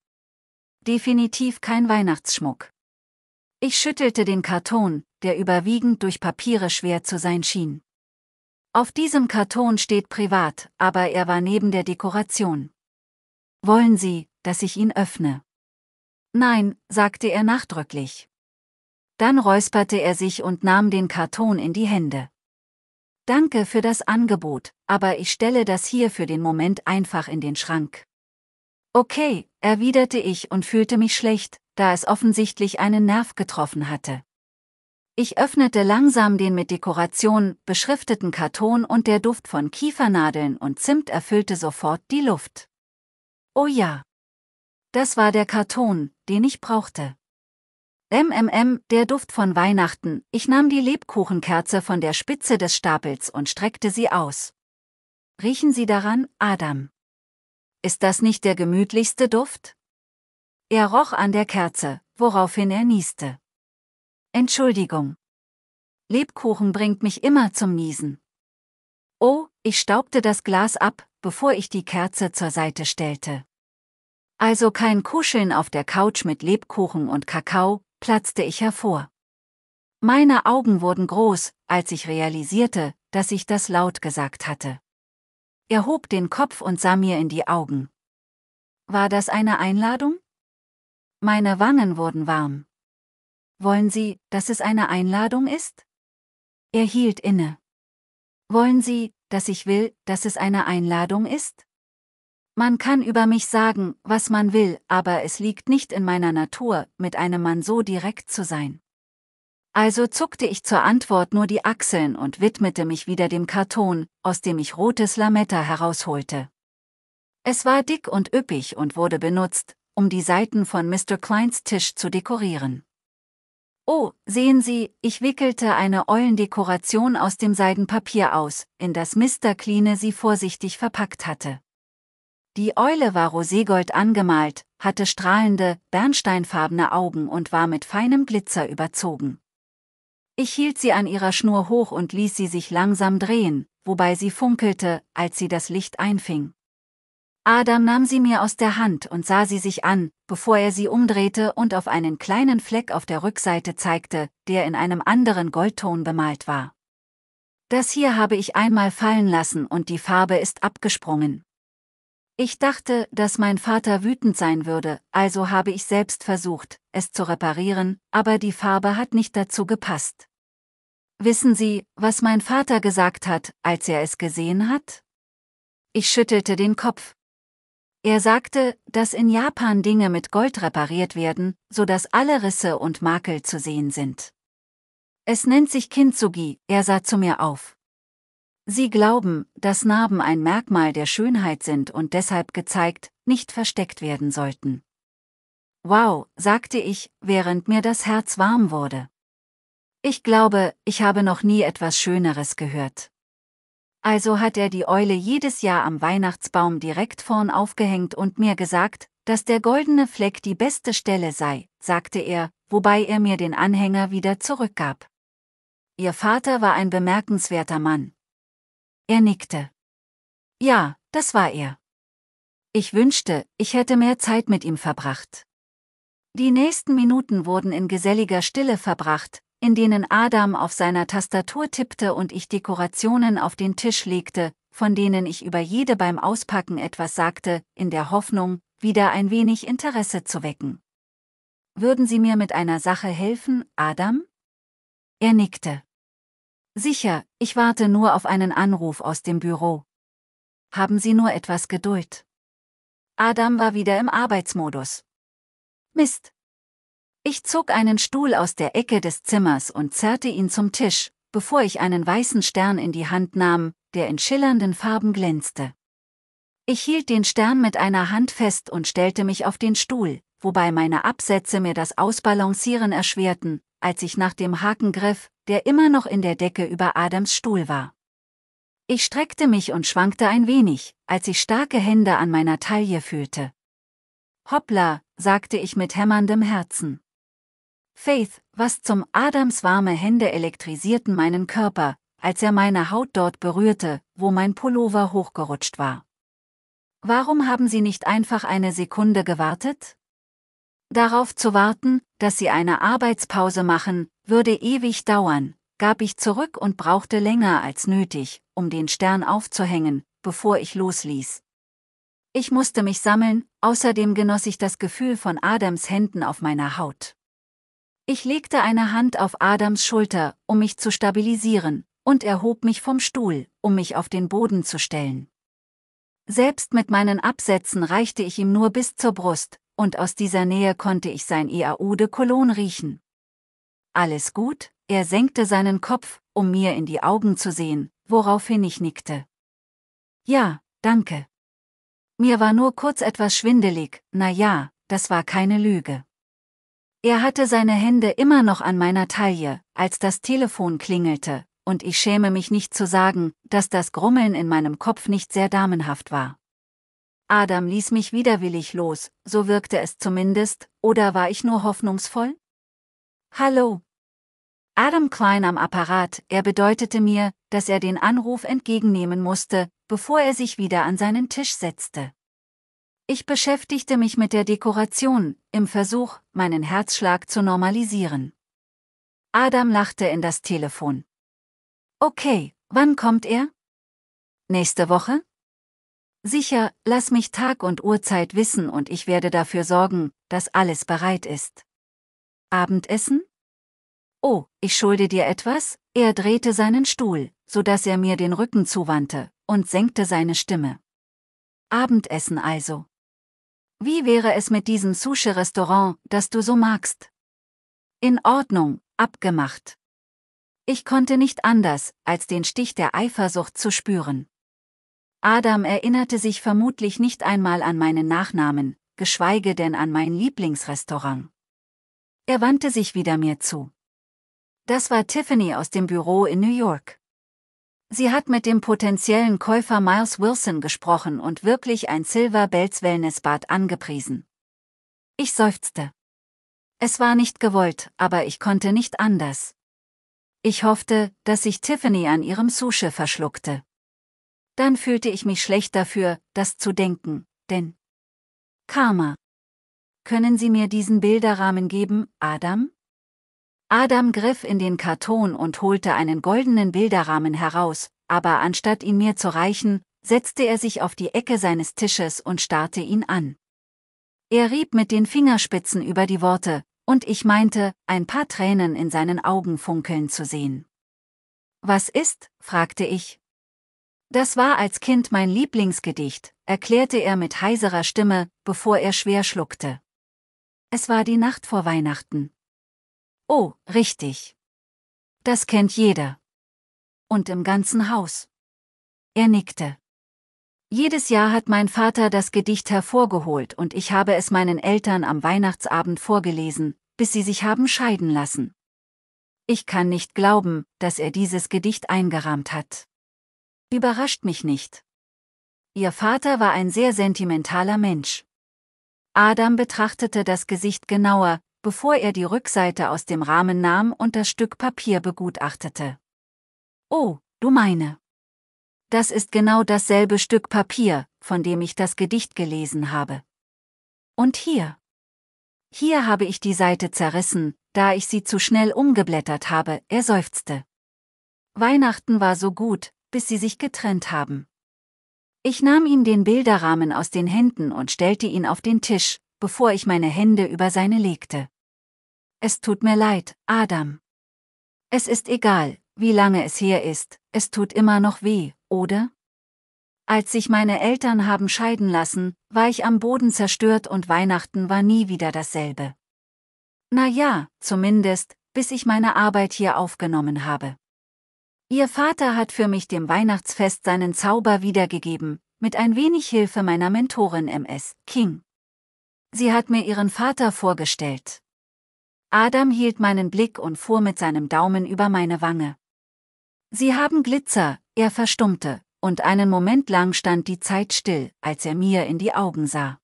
Definitiv kein Weihnachtsschmuck. Ich schüttelte den Karton, der überwiegend durch Papiere schwer zu sein schien. Auf diesem Karton steht privat, aber er war neben der Dekoration. Wollen Sie, dass ich ihn öffne? Nein, sagte er nachdrücklich. Dann räusperte er sich und nahm den Karton in die Hände. Danke für das Angebot, aber ich stelle das hier für den Moment einfach in den Schrank. Okay, erwiderte ich und fühlte mich schlecht, da es offensichtlich einen Nerv getroffen hatte. Ich öffnete langsam den mit Dekoration beschrifteten Karton und der Duft von Kiefernadeln und Zimt erfüllte sofort die Luft. Oh ja. Das war der Karton, den ich brauchte. MMM, der Duft von Weihnachten, ich nahm die Lebkuchenkerze von der Spitze des Stapels und streckte sie aus. Riechen Sie daran, Adam. Ist das nicht der gemütlichste Duft? Er roch an der Kerze, woraufhin er nieste. Entschuldigung. Lebkuchen bringt mich immer zum Niesen. Oh, ich staubte das Glas ab, bevor ich die Kerze zur Seite stellte. Also kein Kuscheln auf der Couch mit Lebkuchen und Kakao, platzte ich hervor. Meine Augen wurden groß, als ich realisierte, dass ich das laut gesagt hatte. Er hob den Kopf und sah mir in die Augen. War das eine Einladung? Meine Wangen wurden warm. Wollen Sie, dass es eine Einladung ist? Er hielt inne. Wollen Sie, dass ich will, dass es eine Einladung ist? Man kann über mich sagen, was man will, aber es liegt nicht in meiner Natur, mit einem Mann so direkt zu sein. Also zuckte ich zur Antwort nur die Achseln und widmete mich wieder dem Karton, aus dem ich rotes Lametta herausholte. Es war dick und üppig und wurde benutzt, um die Seiten von Mr. Kleins Tisch zu dekorieren. Oh, sehen Sie, ich wickelte eine Eulendekoration aus dem Seidenpapier aus, in das Mr. Kleene sie vorsichtig verpackt hatte. Die Eule war roségold angemalt, hatte strahlende, bernsteinfarbene Augen und war mit feinem Glitzer überzogen. Ich hielt sie an ihrer Schnur hoch und ließ sie sich langsam drehen, wobei sie funkelte, als sie das Licht einfing. Adam nahm sie mir aus der Hand und sah sie sich an, bevor er sie umdrehte und auf einen kleinen Fleck auf der Rückseite zeigte, der in einem anderen Goldton bemalt war. Das hier habe ich einmal fallen lassen und die Farbe ist abgesprungen. Ich dachte, dass mein Vater wütend sein würde, also habe ich selbst versucht, es zu reparieren, aber die Farbe hat nicht dazu gepasst. Wissen Sie, was mein Vater gesagt hat, als er es gesehen hat? Ich schüttelte den Kopf. Er sagte, dass in Japan Dinge mit Gold repariert werden, so dass alle Risse und Makel zu sehen sind. Es nennt sich Kintsugi, er sah zu mir auf. Sie glauben, dass Narben ein Merkmal der Schönheit sind und deshalb gezeigt, nicht versteckt werden sollten. Wow, sagte ich, während mir das Herz warm wurde. Ich glaube, ich habe noch nie etwas Schöneres gehört. Also hat er die Eule jedes Jahr am Weihnachtsbaum direkt vorn aufgehängt und mir gesagt, dass der goldene Fleck die beste Stelle sei, sagte er, wobei er mir den Anhänger wieder zurückgab. Ihr Vater war ein bemerkenswerter Mann. Er nickte. Ja, das war er. Ich wünschte, ich hätte mehr Zeit mit ihm verbracht. Die nächsten Minuten wurden in geselliger Stille verbracht, in denen Adam auf seiner Tastatur tippte und ich Dekorationen auf den Tisch legte, von denen ich über jede beim Auspacken etwas sagte, in der Hoffnung, wieder ein wenig Interesse zu wecken. Würden Sie mir mit einer Sache helfen, Adam? Er nickte. Sicher, ich warte nur auf einen Anruf aus dem Büro. Haben Sie nur etwas Geduld. Adam war wieder im Arbeitsmodus. Mist. Ich zog einen Stuhl aus der Ecke des Zimmers und zerrte ihn zum Tisch, bevor ich einen weißen Stern in die Hand nahm, der in schillernden Farben glänzte. Ich hielt den Stern mit einer Hand fest und stellte mich auf den Stuhl, wobei meine Absätze mir das Ausbalancieren erschwerten, als ich nach dem Haken griff, der immer noch in der Decke über Adams Stuhl war. Ich streckte mich und schwankte ein wenig, als ich starke Hände an meiner Taille fühlte. Hoppla, sagte ich mit hämmerndem Herzen. Faith, was zum Adams warme Hände elektrisierten meinen Körper, als er meine Haut dort berührte, wo mein Pullover hochgerutscht war. Warum haben Sie nicht einfach eine Sekunde gewartet? Darauf zu warten, dass sie eine Arbeitspause machen, würde ewig dauern, gab ich zurück und brauchte länger als nötig, um den Stern aufzuhängen, bevor ich losließ. Ich musste mich sammeln, außerdem genoss ich das Gefühl von Adams Händen auf meiner Haut. Ich legte eine Hand auf Adams Schulter, um mich zu stabilisieren, und erhob mich vom Stuhl, um mich auf den Boden zu stellen. Selbst mit meinen Absätzen reichte ich ihm nur bis zur Brust, und aus dieser Nähe konnte ich sein Eau de Cologne riechen. Alles gut? Er senkte seinen Kopf, um mir in die Augen zu sehen, woraufhin ich nickte. Ja, danke. Mir war nur kurz etwas schwindelig, na ja, das war keine Lüge. Er hatte seine Hände immer noch an meiner Taille, als das Telefon klingelte, und ich schäme mich nicht zu sagen, dass das Grummeln in meinem Kopf nicht sehr damenhaft war. Adam ließ mich widerwillig los, so wirkte es zumindest, oder war ich nur hoffnungsvoll? Hallo. Adam Klein am Apparat, er bedeutete mir, dass er den Anruf entgegennehmen musste, bevor er sich wieder an seinen Tisch setzte. Ich beschäftigte mich mit der Dekoration, im Versuch, meinen Herzschlag zu normalisieren. Adam lachte in das Telefon. Okay, wann kommt er? Nächste Woche? Sicher, lass mich Tag und Uhrzeit wissen und ich werde dafür sorgen, dass alles bereit ist. Abendessen? Oh, ich schulde dir etwas? Er drehte seinen Stuhl, so dass er mir den Rücken zuwandte, und senkte seine Stimme. Abendessen also. Wie wäre es mit diesem Sushi-Restaurant, das du so magst? In Ordnung, abgemacht. Ich konnte nicht anders, als den Stich der Eifersucht zu spüren. Adam erinnerte sich vermutlich nicht einmal an meinen Nachnamen, geschweige denn an mein Lieblingsrestaurant. Er wandte sich wieder mir zu. Das war Tiffany aus dem Büro in New York. Sie hat mit dem potenziellen Käufer Miles Wilson gesprochen und wirklich ein Silver Bells Wellness Bad angepriesen. Ich seufzte. Es war nicht gewollt, aber ich konnte nicht anders. Ich hoffte, dass sich Tiffany an ihrem Sushi verschluckte dann fühlte ich mich schlecht dafür, das zu denken, denn Karma. Können Sie mir diesen Bilderrahmen geben, Adam? Adam griff in den Karton und holte einen goldenen Bilderrahmen heraus, aber anstatt ihn mir zu reichen, setzte er sich auf die Ecke seines Tisches und starrte ihn an. Er rieb mit den Fingerspitzen über die Worte, und ich meinte, ein paar Tränen in seinen Augen funkeln zu sehen. Was ist? fragte ich, das war als Kind mein Lieblingsgedicht, erklärte er mit heiserer Stimme, bevor er schwer schluckte. Es war die Nacht vor Weihnachten. Oh, richtig. Das kennt jeder. Und im ganzen Haus. Er nickte. Jedes Jahr hat mein Vater das Gedicht hervorgeholt und ich habe es meinen Eltern am Weihnachtsabend vorgelesen, bis sie sich haben scheiden lassen. Ich kann nicht glauben, dass er dieses Gedicht eingerahmt hat überrascht mich nicht. Ihr Vater war ein sehr sentimentaler Mensch. Adam betrachtete das Gesicht genauer, bevor er die Rückseite aus dem Rahmen nahm und das Stück Papier begutachtete. Oh, du meine. Das ist genau dasselbe Stück Papier, von dem ich das Gedicht gelesen habe. Und hier. Hier habe ich die Seite zerrissen, da ich sie zu schnell umgeblättert habe, er seufzte. Weihnachten war so gut, bis sie sich getrennt haben. Ich nahm ihm den Bilderrahmen aus den Händen und stellte ihn auf den Tisch, bevor ich meine Hände über seine legte. Es tut mir leid, Adam. Es ist egal, wie lange es her ist, es tut immer noch weh, oder? Als sich meine Eltern haben scheiden lassen, war ich am Boden zerstört und Weihnachten war nie wieder dasselbe. Na ja, zumindest, bis ich meine Arbeit hier aufgenommen habe. Ihr Vater hat für mich dem Weihnachtsfest seinen Zauber wiedergegeben, mit ein wenig Hilfe meiner Mentorin MS King. Sie hat mir ihren Vater vorgestellt. Adam hielt meinen Blick und fuhr mit seinem Daumen über meine Wange. Sie haben Glitzer, er verstummte, und einen Moment lang stand die Zeit still, als er mir in die Augen sah.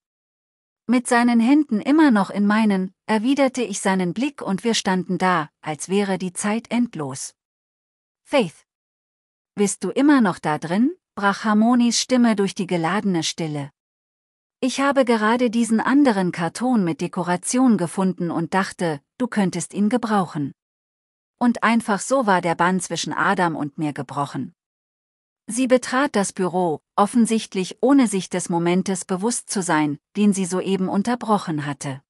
Mit seinen Händen immer noch in meinen, erwiderte ich seinen Blick und wir standen da, als wäre die Zeit endlos. Faith. Bist du immer noch da drin? brach Harmonis Stimme durch die geladene Stille. Ich habe gerade diesen anderen Karton mit Dekoration gefunden und dachte, du könntest ihn gebrauchen. Und einfach so war der Bann zwischen Adam und mir gebrochen. Sie betrat das Büro, offensichtlich ohne sich des Momentes bewusst zu sein, den sie soeben unterbrochen hatte.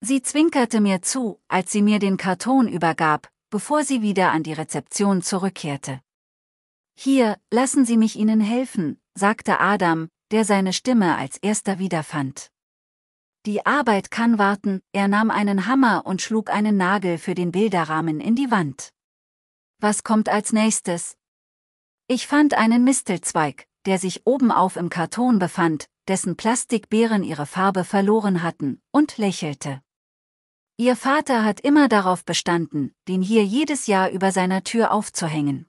Sie zwinkerte mir zu, als sie mir den Karton übergab, bevor sie wieder an die Rezeption zurückkehrte. Hier, lassen Sie mich Ihnen helfen, sagte Adam, der seine Stimme als erster wiederfand. Die Arbeit kann warten, er nahm einen Hammer und schlug einen Nagel für den Bilderrahmen in die Wand. Was kommt als nächstes? Ich fand einen Mistelzweig, der sich obenauf im Karton befand, dessen Plastikbeeren ihre Farbe verloren hatten, und lächelte. Ihr Vater hat immer darauf bestanden, den hier jedes Jahr über seiner Tür aufzuhängen.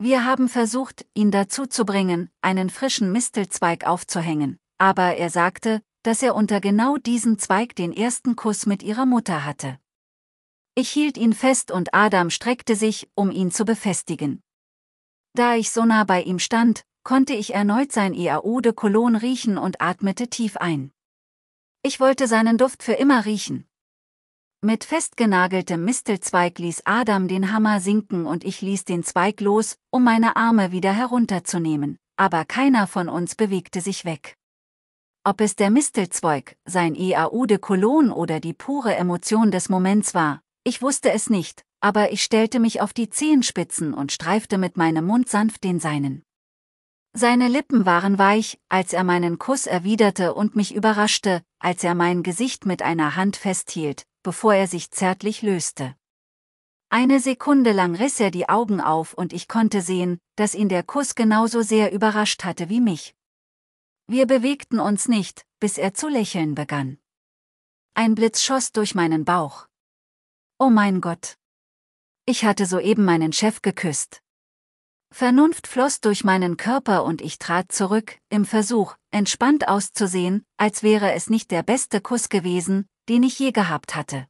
Wir haben versucht, ihn dazu zu bringen, einen frischen Mistelzweig aufzuhängen, aber er sagte, dass er unter genau diesem Zweig den ersten Kuss mit ihrer Mutter hatte. Ich hielt ihn fest und Adam streckte sich, um ihn zu befestigen. Da ich so nah bei ihm stand, konnte ich erneut sein IAO de Cologne riechen und atmete tief ein. Ich wollte seinen Duft für immer riechen, mit festgenageltem Mistelzweig ließ Adam den Hammer sinken und ich ließ den Zweig los, um meine Arme wieder herunterzunehmen, aber keiner von uns bewegte sich weg. Ob es der Mistelzweig, sein Eau de Cologne oder die pure Emotion des Moments war, ich wusste es nicht, aber ich stellte mich auf die Zehenspitzen und streifte mit meinem Mund sanft den seinen. Seine Lippen waren weich, als er meinen Kuss erwiderte und mich überraschte, als er mein Gesicht mit einer Hand festhielt, bevor er sich zärtlich löste. Eine Sekunde lang riss er die Augen auf und ich konnte sehen, dass ihn der Kuss genauso sehr überrascht hatte wie mich. Wir bewegten uns nicht, bis er zu lächeln begann. Ein Blitz schoss durch meinen Bauch. Oh mein Gott. Ich hatte soeben meinen Chef geküsst. Vernunft floss durch meinen Körper und ich trat zurück, im Versuch, entspannt auszusehen, als wäre es nicht der beste Kuss gewesen, den ich je gehabt hatte.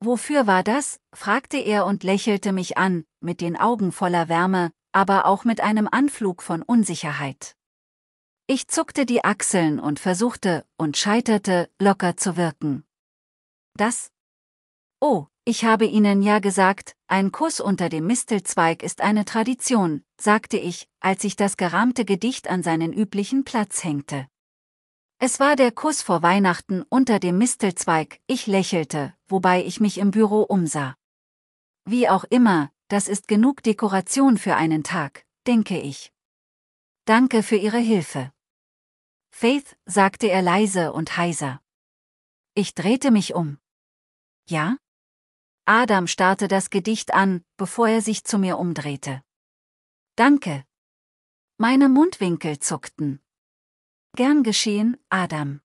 Wofür war das? fragte er und lächelte mich an, mit den Augen voller Wärme, aber auch mit einem Anflug von Unsicherheit. Ich zuckte die Achseln und versuchte, und scheiterte, locker zu wirken. Das? Oh, ich habe Ihnen ja gesagt, ein Kuss unter dem Mistelzweig ist eine Tradition, sagte ich, als ich das gerahmte Gedicht an seinen üblichen Platz hängte. Es war der Kuss vor Weihnachten unter dem Mistelzweig, ich lächelte, wobei ich mich im Büro umsah. Wie auch immer, das ist genug Dekoration für einen Tag, denke ich. Danke für Ihre Hilfe. Faith, sagte er leise und heiser. Ich drehte mich um. Ja? Adam starrte das Gedicht an, bevor er sich zu mir umdrehte. Danke. Meine Mundwinkel zuckten. Gern geschehen, Adam.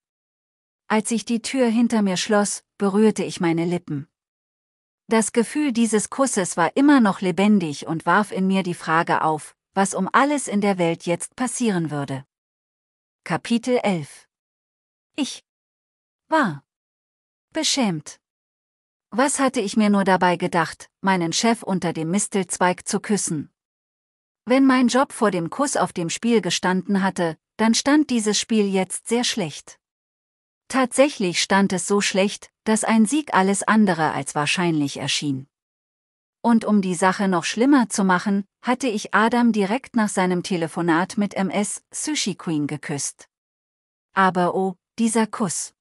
Als ich die Tür hinter mir schloss, berührte ich meine Lippen. Das Gefühl dieses Kusses war immer noch lebendig und warf in mir die Frage auf, was um alles in der Welt jetzt passieren würde. Kapitel 11 Ich war beschämt. Was hatte ich mir nur dabei gedacht, meinen Chef unter dem Mistelzweig zu küssen? Wenn mein Job vor dem Kuss auf dem Spiel gestanden hatte, dann stand dieses Spiel jetzt sehr schlecht. Tatsächlich stand es so schlecht, dass ein Sieg alles andere als wahrscheinlich erschien. Und um die Sache noch schlimmer zu machen, hatte ich Adam direkt nach seinem Telefonat mit MS Sushi Queen geküsst. Aber oh, dieser Kuss.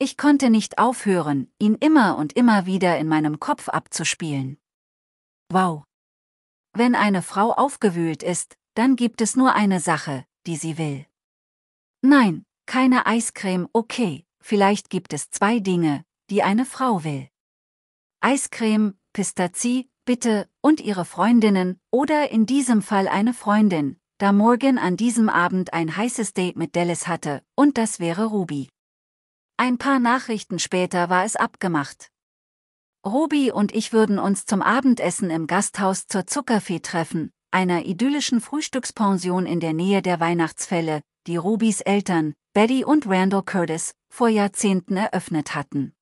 Ich konnte nicht aufhören, ihn immer und immer wieder in meinem Kopf abzuspielen. Wow. Wenn eine Frau aufgewühlt ist, dann gibt es nur eine Sache, die sie will. Nein, keine Eiscreme, okay, vielleicht gibt es zwei Dinge, die eine Frau will. Eiscreme, Pistazie, bitte, und ihre Freundinnen, oder in diesem Fall eine Freundin, da Morgan an diesem Abend ein heißes Date mit Dallas hatte, und das wäre Ruby. Ein paar Nachrichten später war es abgemacht. Ruby und ich würden uns zum Abendessen im Gasthaus zur Zuckerfee treffen, einer idyllischen Frühstückspension in der Nähe der Weihnachtsfälle, die Rubys Eltern, Betty und Randall Curtis, vor Jahrzehnten eröffnet hatten.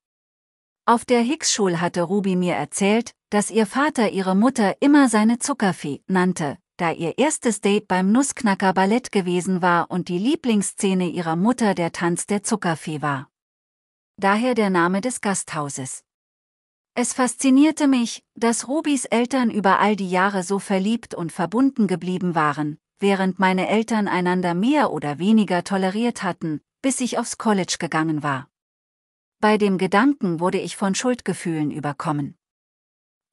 Auf der Hicks-Schule hatte Ruby mir erzählt, dass ihr Vater ihre Mutter immer seine Zuckerfee nannte, da ihr erstes Date beim Nussknacker Ballett gewesen war und die Lieblingsszene ihrer Mutter der Tanz der Zuckerfee war daher der Name des Gasthauses. Es faszinierte mich, dass Rubis Eltern über all die Jahre so verliebt und verbunden geblieben waren, während meine Eltern einander mehr oder weniger toleriert hatten, bis ich aufs College gegangen war. Bei dem Gedanken wurde ich von Schuldgefühlen überkommen.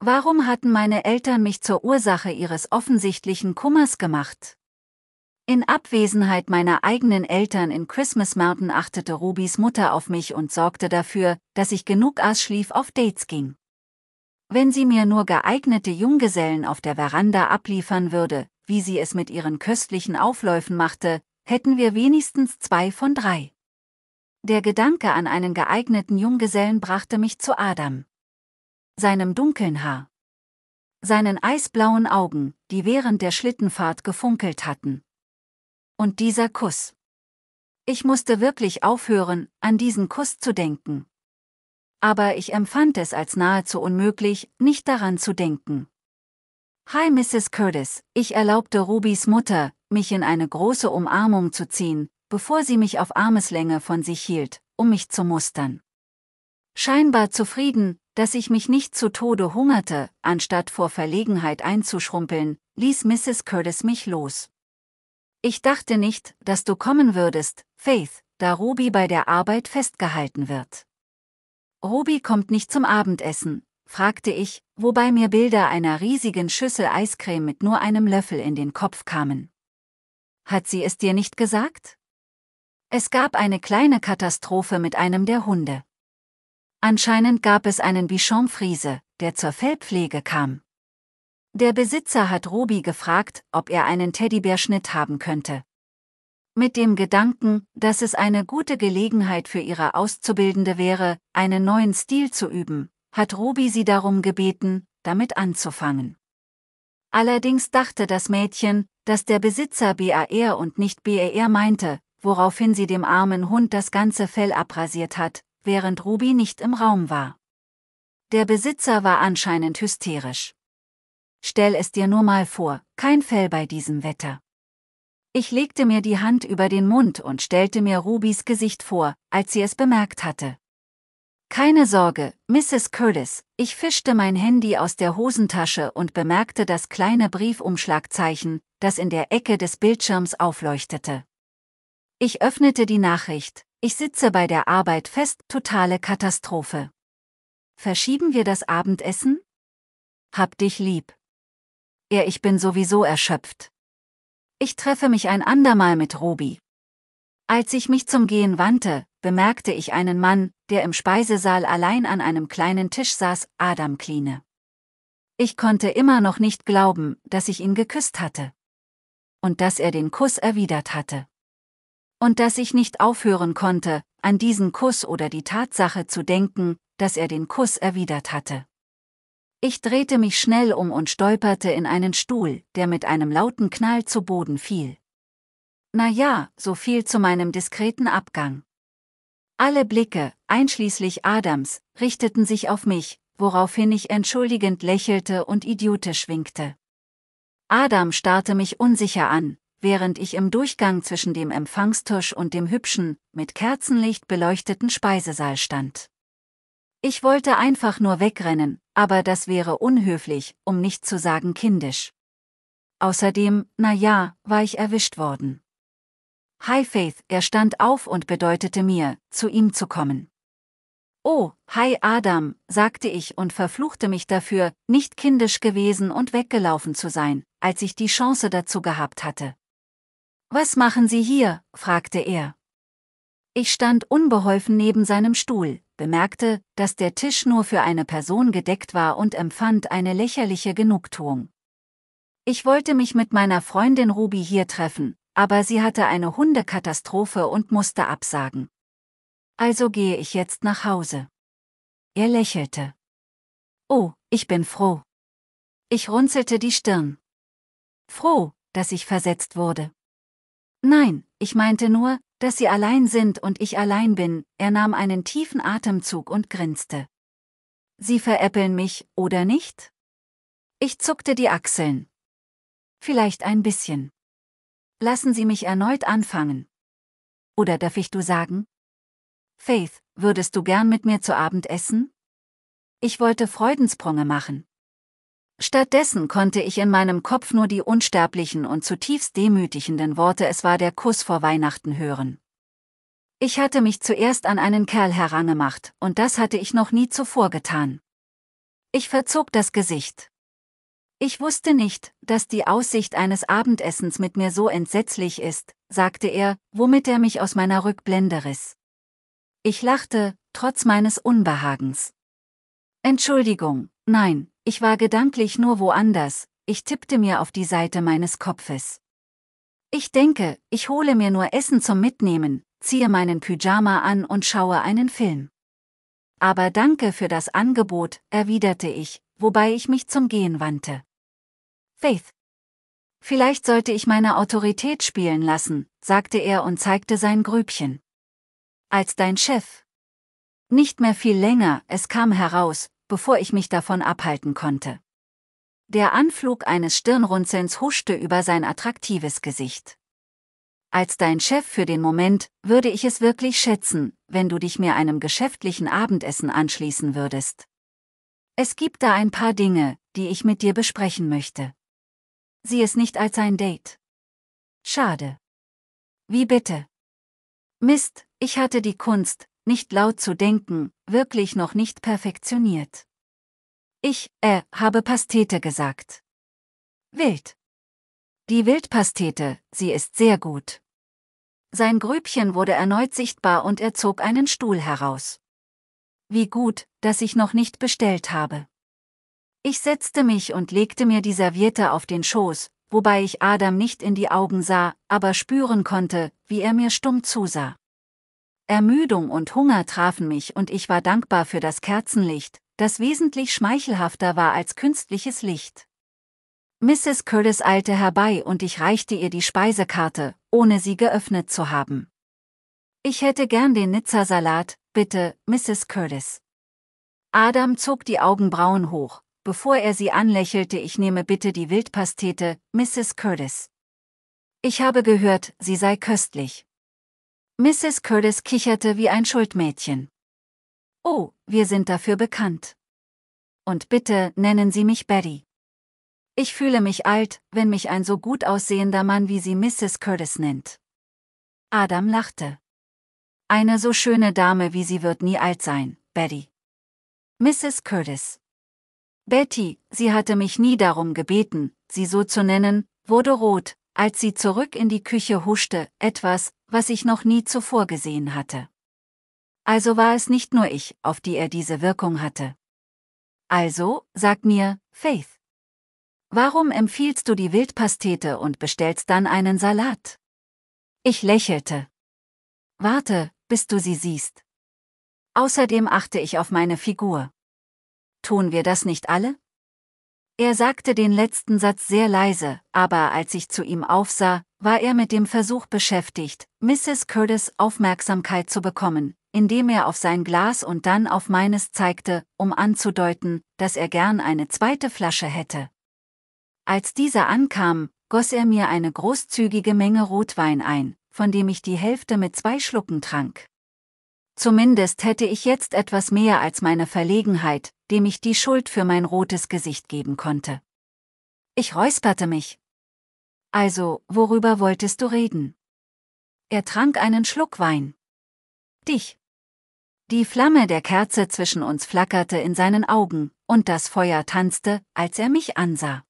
Warum hatten meine Eltern mich zur Ursache ihres offensichtlichen Kummers gemacht? In Abwesenheit meiner eigenen Eltern in Christmas Mountain achtete Rubys Mutter auf mich und sorgte dafür, dass ich genug aß schlief auf Dates ging. Wenn sie mir nur geeignete Junggesellen auf der Veranda abliefern würde, wie sie es mit ihren köstlichen Aufläufen machte, hätten wir wenigstens zwei von drei. Der Gedanke an einen geeigneten Junggesellen brachte mich zu Adam. Seinem dunklen Haar. Seinen eisblauen Augen, die während der Schlittenfahrt gefunkelt hatten. Und dieser Kuss. Ich musste wirklich aufhören, an diesen Kuss zu denken. Aber ich empfand es als nahezu unmöglich, nicht daran zu denken. Hi Mrs. Curtis, ich erlaubte Rubys Mutter, mich in eine große Umarmung zu ziehen, bevor sie mich auf Armeslänge von sich hielt, um mich zu mustern. Scheinbar zufrieden, dass ich mich nicht zu Tode hungerte, anstatt vor Verlegenheit einzuschrumpeln, ließ Mrs. Curtis mich los. Ich dachte nicht, dass du kommen würdest, Faith, da Ruby bei der Arbeit festgehalten wird. Ruby kommt nicht zum Abendessen, fragte ich, wobei mir Bilder einer riesigen Schüssel Eiscreme mit nur einem Löffel in den Kopf kamen. Hat sie es dir nicht gesagt? Es gab eine kleine Katastrophe mit einem der Hunde. Anscheinend gab es einen Bichon-Friese, der zur Fellpflege kam. Der Besitzer hat Ruby gefragt, ob er einen Teddybärschnitt haben könnte. Mit dem Gedanken, dass es eine gute Gelegenheit für ihre Auszubildende wäre, einen neuen Stil zu üben, hat Ruby sie darum gebeten, damit anzufangen. Allerdings dachte das Mädchen, dass der Besitzer BAR und nicht BER meinte, woraufhin sie dem armen Hund das ganze Fell abrasiert hat, während Ruby nicht im Raum war. Der Besitzer war anscheinend hysterisch. Stell es dir nur mal vor, kein Fell bei diesem Wetter. Ich legte mir die Hand über den Mund und stellte mir Rubys Gesicht vor, als sie es bemerkt hatte. Keine Sorge, Mrs. Curtis, ich fischte mein Handy aus der Hosentasche und bemerkte das kleine Briefumschlagzeichen, das in der Ecke des Bildschirms aufleuchtete. Ich öffnete die Nachricht, ich sitze bei der Arbeit fest, totale Katastrophe. Verschieben wir das Abendessen? Hab dich lieb. Er ich bin sowieso erschöpft. Ich treffe mich ein andermal mit Robi. Als ich mich zum Gehen wandte, bemerkte ich einen Mann, der im Speisesaal allein an einem kleinen Tisch saß, Adam Kline. Ich konnte immer noch nicht glauben, dass ich ihn geküsst hatte. Und dass er den Kuss erwidert hatte. Und dass ich nicht aufhören konnte, an diesen Kuss oder die Tatsache zu denken, dass er den Kuss erwidert hatte. Ich drehte mich schnell um und stolperte in einen Stuhl, der mit einem lauten Knall zu Boden fiel. Na ja, so viel zu meinem diskreten Abgang. Alle Blicke, einschließlich Adams, richteten sich auf mich, woraufhin ich entschuldigend lächelte und idiotisch winkte. Adam starrte mich unsicher an, während ich im Durchgang zwischen dem Empfangstisch und dem hübschen, mit Kerzenlicht beleuchteten Speisesaal stand. Ich wollte einfach nur wegrennen, aber das wäre unhöflich, um nicht zu sagen kindisch. Außerdem, na ja, war ich erwischt worden. Hi Faith, er stand auf und bedeutete mir, zu ihm zu kommen. Oh, hi Adam, sagte ich und verfluchte mich dafür, nicht kindisch gewesen und weggelaufen zu sein, als ich die Chance dazu gehabt hatte. Was machen Sie hier? fragte er. Ich stand unbeholfen neben seinem Stuhl, bemerkte, dass der Tisch nur für eine Person gedeckt war und empfand eine lächerliche Genugtuung. Ich wollte mich mit meiner Freundin Ruby hier treffen, aber sie hatte eine Hundekatastrophe und musste absagen. Also gehe ich jetzt nach Hause. Er lächelte. Oh, ich bin froh. Ich runzelte die Stirn. Froh, dass ich versetzt wurde. Nein, ich meinte nur, dass sie allein sind und ich allein bin, er nahm einen tiefen Atemzug und grinste. Sie veräppeln mich, oder nicht? Ich zuckte die Achseln. Vielleicht ein bisschen. Lassen Sie mich erneut anfangen. Oder darf ich du sagen? Faith, würdest du gern mit mir zu Abend essen? Ich wollte Freudensprünge machen. Stattdessen konnte ich in meinem Kopf nur die unsterblichen und zutiefst demütigenden Worte Es war der Kuss vor Weihnachten hören. Ich hatte mich zuerst an einen Kerl herangemacht, und das hatte ich noch nie zuvor getan. Ich verzog das Gesicht. Ich wusste nicht, dass die Aussicht eines Abendessens mit mir so entsetzlich ist, sagte er, womit er mich aus meiner Rückblende riss. Ich lachte, trotz meines Unbehagens. Entschuldigung, nein, ich war gedanklich nur woanders, ich tippte mir auf die Seite meines Kopfes. Ich denke, ich hole mir nur Essen zum Mitnehmen, ziehe meinen Pyjama an und schaue einen Film. Aber danke für das Angebot, erwiderte ich, wobei ich mich zum Gehen wandte. Faith. Vielleicht sollte ich meine Autorität spielen lassen, sagte er und zeigte sein Grübchen. Als dein Chef. Nicht mehr viel länger, es kam heraus, bevor ich mich davon abhalten konnte. Der Anflug eines Stirnrunzelns huschte über sein attraktives Gesicht. Als dein Chef für den Moment würde ich es wirklich schätzen, wenn du dich mir einem geschäftlichen Abendessen anschließen würdest. Es gibt da ein paar Dinge, die ich mit dir besprechen möchte. Sieh es nicht als ein Date. Schade. Wie bitte? Mist, ich hatte die Kunst, nicht laut zu denken, wirklich noch nicht perfektioniert. Ich, äh, habe Pastete gesagt. Wild. Die Wildpastete, sie ist sehr gut. Sein Grübchen wurde erneut sichtbar und er zog einen Stuhl heraus. Wie gut, dass ich noch nicht bestellt habe. Ich setzte mich und legte mir die Serviette auf den Schoß, wobei ich Adam nicht in die Augen sah, aber spüren konnte, wie er mir stumm zusah. Ermüdung und Hunger trafen mich und ich war dankbar für das Kerzenlicht, das wesentlich schmeichelhafter war als künstliches Licht. Mrs. Curtis eilte herbei und ich reichte ihr die Speisekarte, ohne sie geöffnet zu haben. Ich hätte gern den Nizza-Salat, bitte, Mrs. Curtis. Adam zog die Augenbrauen hoch, bevor er sie anlächelte, ich nehme bitte die Wildpastete, Mrs. Curtis. Ich habe gehört, sie sei köstlich. Mrs. Curtis kicherte wie ein Schuldmädchen. Oh, wir sind dafür bekannt. Und bitte nennen Sie mich Betty. Ich fühle mich alt, wenn mich ein so gut aussehender Mann wie Sie Mrs. Curtis nennt. Adam lachte. Eine so schöne Dame wie sie wird nie alt sein, Betty. Mrs. Curtis. Betty, sie hatte mich nie darum gebeten, sie so zu nennen, wurde rot, als sie zurück in die Küche huschte, etwas, was ich noch nie zuvor gesehen hatte. Also war es nicht nur ich, auf die er diese Wirkung hatte. Also, sag mir, Faith. Warum empfiehlst du die Wildpastete und bestellst dann einen Salat? Ich lächelte. Warte, bis du sie siehst. Außerdem achte ich auf meine Figur. Tun wir das nicht alle? Er sagte den letzten Satz sehr leise, aber als ich zu ihm aufsah, war er mit dem Versuch beschäftigt, Mrs. Curtis Aufmerksamkeit zu bekommen, indem er auf sein Glas und dann auf meines zeigte, um anzudeuten, dass er gern eine zweite Flasche hätte. Als dieser ankam, goss er mir eine großzügige Menge Rotwein ein, von dem ich die Hälfte mit zwei Schlucken trank. Zumindest hätte ich jetzt etwas mehr als meine Verlegenheit, dem ich die Schuld für mein rotes Gesicht geben konnte. Ich räusperte mich, also, worüber wolltest du reden? Er trank einen Schluck Wein. Dich. Die Flamme der Kerze zwischen uns flackerte in seinen Augen, und das Feuer tanzte, als er mich ansah.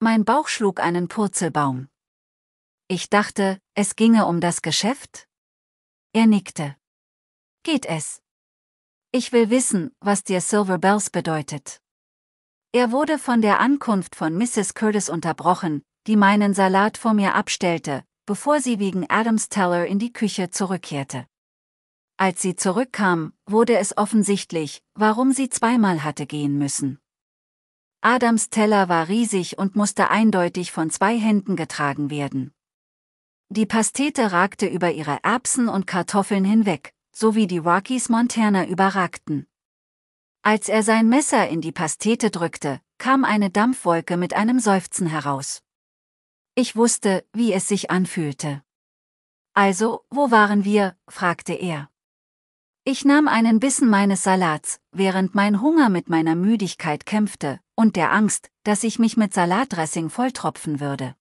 Mein Bauch schlug einen Purzelbaum. Ich dachte, es ginge um das Geschäft? Er nickte. Geht es? Ich will wissen, was dir Silver Bells bedeutet. Er wurde von der Ankunft von Mrs. Curtis unterbrochen, die meinen Salat vor mir abstellte, bevor sie wegen Adams Teller in die Küche zurückkehrte. Als sie zurückkam, wurde es offensichtlich, warum sie zweimal hatte gehen müssen. Adams Teller war riesig und musste eindeutig von zwei Händen getragen werden. Die Pastete ragte über ihre Erbsen und Kartoffeln hinweg, sowie die Rockies Montana überragten. Als er sein Messer in die Pastete drückte, kam eine Dampfwolke mit einem Seufzen heraus. Ich wusste, wie es sich anfühlte. Also, wo waren wir? fragte er. Ich nahm einen Bissen meines Salats, während mein Hunger mit meiner Müdigkeit kämpfte und der Angst, dass ich mich mit Salatdressing volltropfen würde.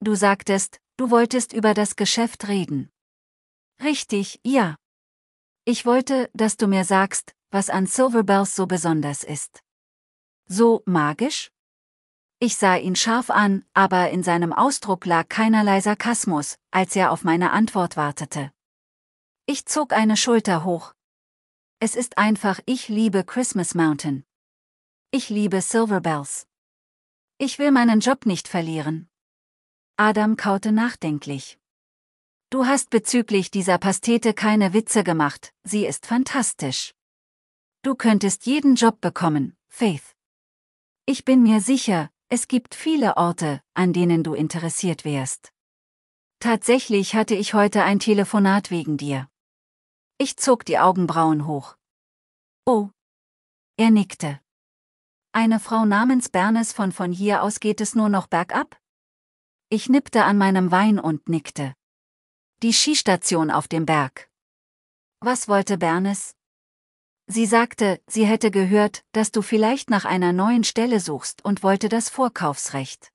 Du sagtest, du wolltest über das Geschäft reden. Richtig, ja. Ich wollte, dass du mir sagst, was an Silverbells so besonders ist. So magisch? Ich sah ihn scharf an, aber in seinem Ausdruck lag keinerlei Sarkasmus, als er auf meine Antwort wartete. Ich zog eine Schulter hoch. Es ist einfach, ich liebe Christmas Mountain. Ich liebe Silver Bells. Ich will meinen Job nicht verlieren. Adam kaute nachdenklich. Du hast bezüglich dieser Pastete keine Witze gemacht, sie ist fantastisch. Du könntest jeden Job bekommen, Faith. Ich bin mir sicher, es gibt viele Orte, an denen du interessiert wärst. Tatsächlich hatte ich heute ein Telefonat wegen dir. Ich zog die Augenbrauen hoch. Oh. Er nickte. Eine Frau namens Bernes von von hier aus geht es nur noch bergab? Ich nippte an meinem Wein und nickte. Die Skistation auf dem Berg. Was wollte Bernes? Sie sagte, sie hätte gehört, dass du vielleicht nach einer neuen Stelle suchst und wollte das Vorkaufsrecht.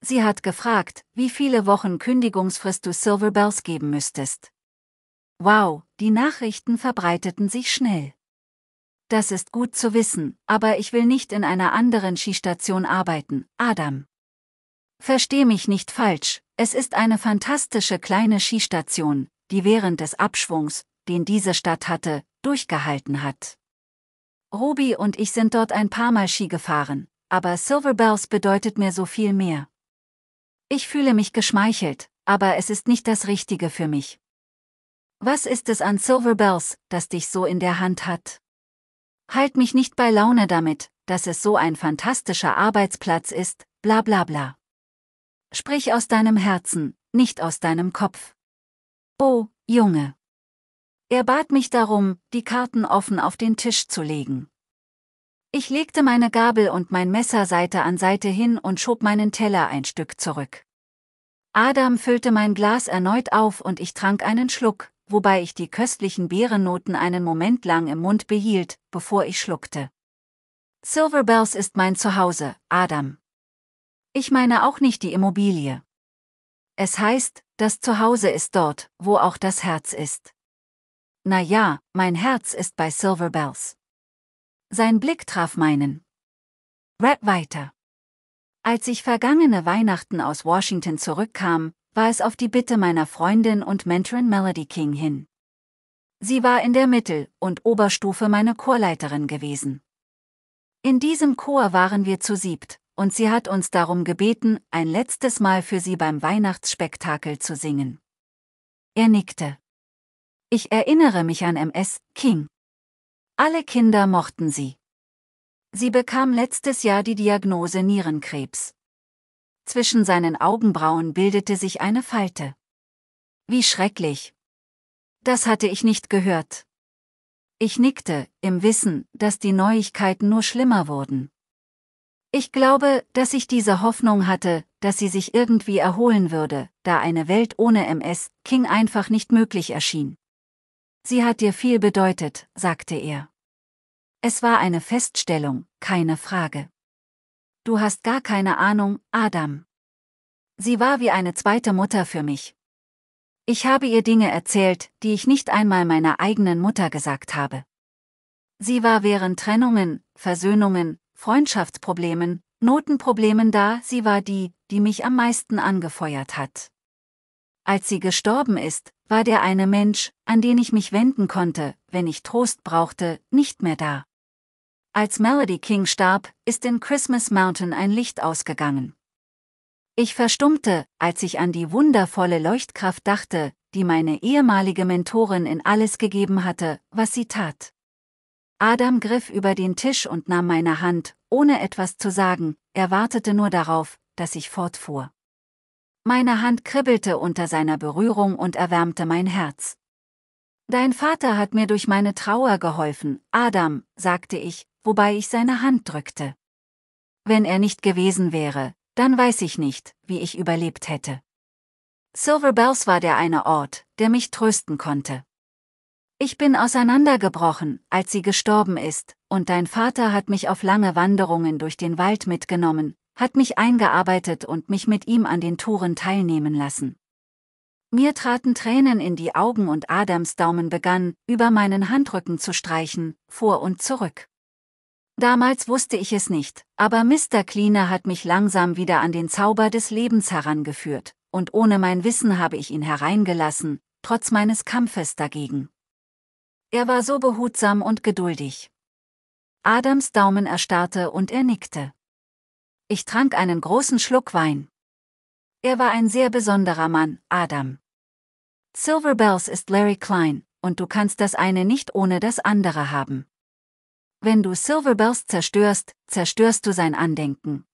Sie hat gefragt, wie viele Wochen Kündigungsfrist du Silver Bells geben müsstest. Wow, die Nachrichten verbreiteten sich schnell. Das ist gut zu wissen, aber ich will nicht in einer anderen Skistation arbeiten, Adam. Versteh mich nicht falsch, es ist eine fantastische kleine Skistation, die während des Abschwungs, den diese Stadt hatte, durchgehalten hat. Ruby und ich sind dort ein paar Mal Ski gefahren, aber Silver Bells bedeutet mir so viel mehr. Ich fühle mich geschmeichelt, aber es ist nicht das Richtige für mich. Was ist es an Silver Bells, das dich so in der Hand hat? Halt mich nicht bei Laune damit, dass es so ein fantastischer Arbeitsplatz ist, bla bla bla. Sprich aus deinem Herzen, nicht aus deinem Kopf. Oh, Junge. Er bat mich darum, die Karten offen auf den Tisch zu legen. Ich legte meine Gabel und mein Messer Seite an Seite hin und schob meinen Teller ein Stück zurück. Adam füllte mein Glas erneut auf und ich trank einen Schluck, wobei ich die köstlichen Beerennoten einen Moment lang im Mund behielt, bevor ich schluckte. Silver Bells ist mein Zuhause, Adam. Ich meine auch nicht die Immobilie. Es heißt, das Zuhause ist dort, wo auch das Herz ist. Na ja, mein Herz ist bei Silver Bells. Sein Blick traf meinen. Red weiter. Als ich vergangene Weihnachten aus Washington zurückkam, war es auf die Bitte meiner Freundin und Mentorin Melody King hin. Sie war in der Mittel- und Oberstufe meine Chorleiterin gewesen. In diesem Chor waren wir zu siebt, und sie hat uns darum gebeten, ein letztes Mal für sie beim Weihnachtsspektakel zu singen. Er nickte. Ich erinnere mich an MS King. Alle Kinder mochten sie. Sie bekam letztes Jahr die Diagnose Nierenkrebs. Zwischen seinen Augenbrauen bildete sich eine Falte. Wie schrecklich. Das hatte ich nicht gehört. Ich nickte, im Wissen, dass die Neuigkeiten nur schlimmer wurden. Ich glaube, dass ich diese Hoffnung hatte, dass sie sich irgendwie erholen würde, da eine Welt ohne MS King einfach nicht möglich erschien. Sie hat dir viel bedeutet, sagte er. Es war eine Feststellung, keine Frage. Du hast gar keine Ahnung, Adam. Sie war wie eine zweite Mutter für mich. Ich habe ihr Dinge erzählt, die ich nicht einmal meiner eigenen Mutter gesagt habe. Sie war während Trennungen, Versöhnungen, Freundschaftsproblemen, Notenproblemen da, sie war die, die mich am meisten angefeuert hat. Als sie gestorben ist, war der eine Mensch, an den ich mich wenden konnte, wenn ich Trost brauchte, nicht mehr da. Als Melody King starb, ist in Christmas Mountain ein Licht ausgegangen. Ich verstummte, als ich an die wundervolle Leuchtkraft dachte, die meine ehemalige Mentorin in alles gegeben hatte, was sie tat. Adam griff über den Tisch und nahm meine Hand, ohne etwas zu sagen, er wartete nur darauf, dass ich fortfuhr. Meine Hand kribbelte unter seiner Berührung und erwärmte mein Herz. Dein Vater hat mir durch meine Trauer geholfen, Adam, sagte ich, wobei ich seine Hand drückte. Wenn er nicht gewesen wäre, dann weiß ich nicht, wie ich überlebt hätte. Silver Bells war der eine Ort, der mich trösten konnte. Ich bin auseinandergebrochen, als sie gestorben ist, und dein Vater hat mich auf lange Wanderungen durch den Wald mitgenommen, hat mich eingearbeitet und mich mit ihm an den Touren teilnehmen lassen. Mir traten Tränen in die Augen und Adams Daumen begann, über meinen Handrücken zu streichen, vor und zurück. Damals wusste ich es nicht, aber Mr. Cleaner hat mich langsam wieder an den Zauber des Lebens herangeführt, und ohne mein Wissen habe ich ihn hereingelassen, trotz meines Kampfes dagegen. Er war so behutsam und geduldig. Adams Daumen erstarrte und er nickte. Ich trank einen großen Schluck Wein. Er war ein sehr besonderer Mann, Adam. Silver Bells ist Larry Klein, und du kannst das eine nicht ohne das andere haben. Wenn du Silver Bells zerstörst, zerstörst du sein Andenken.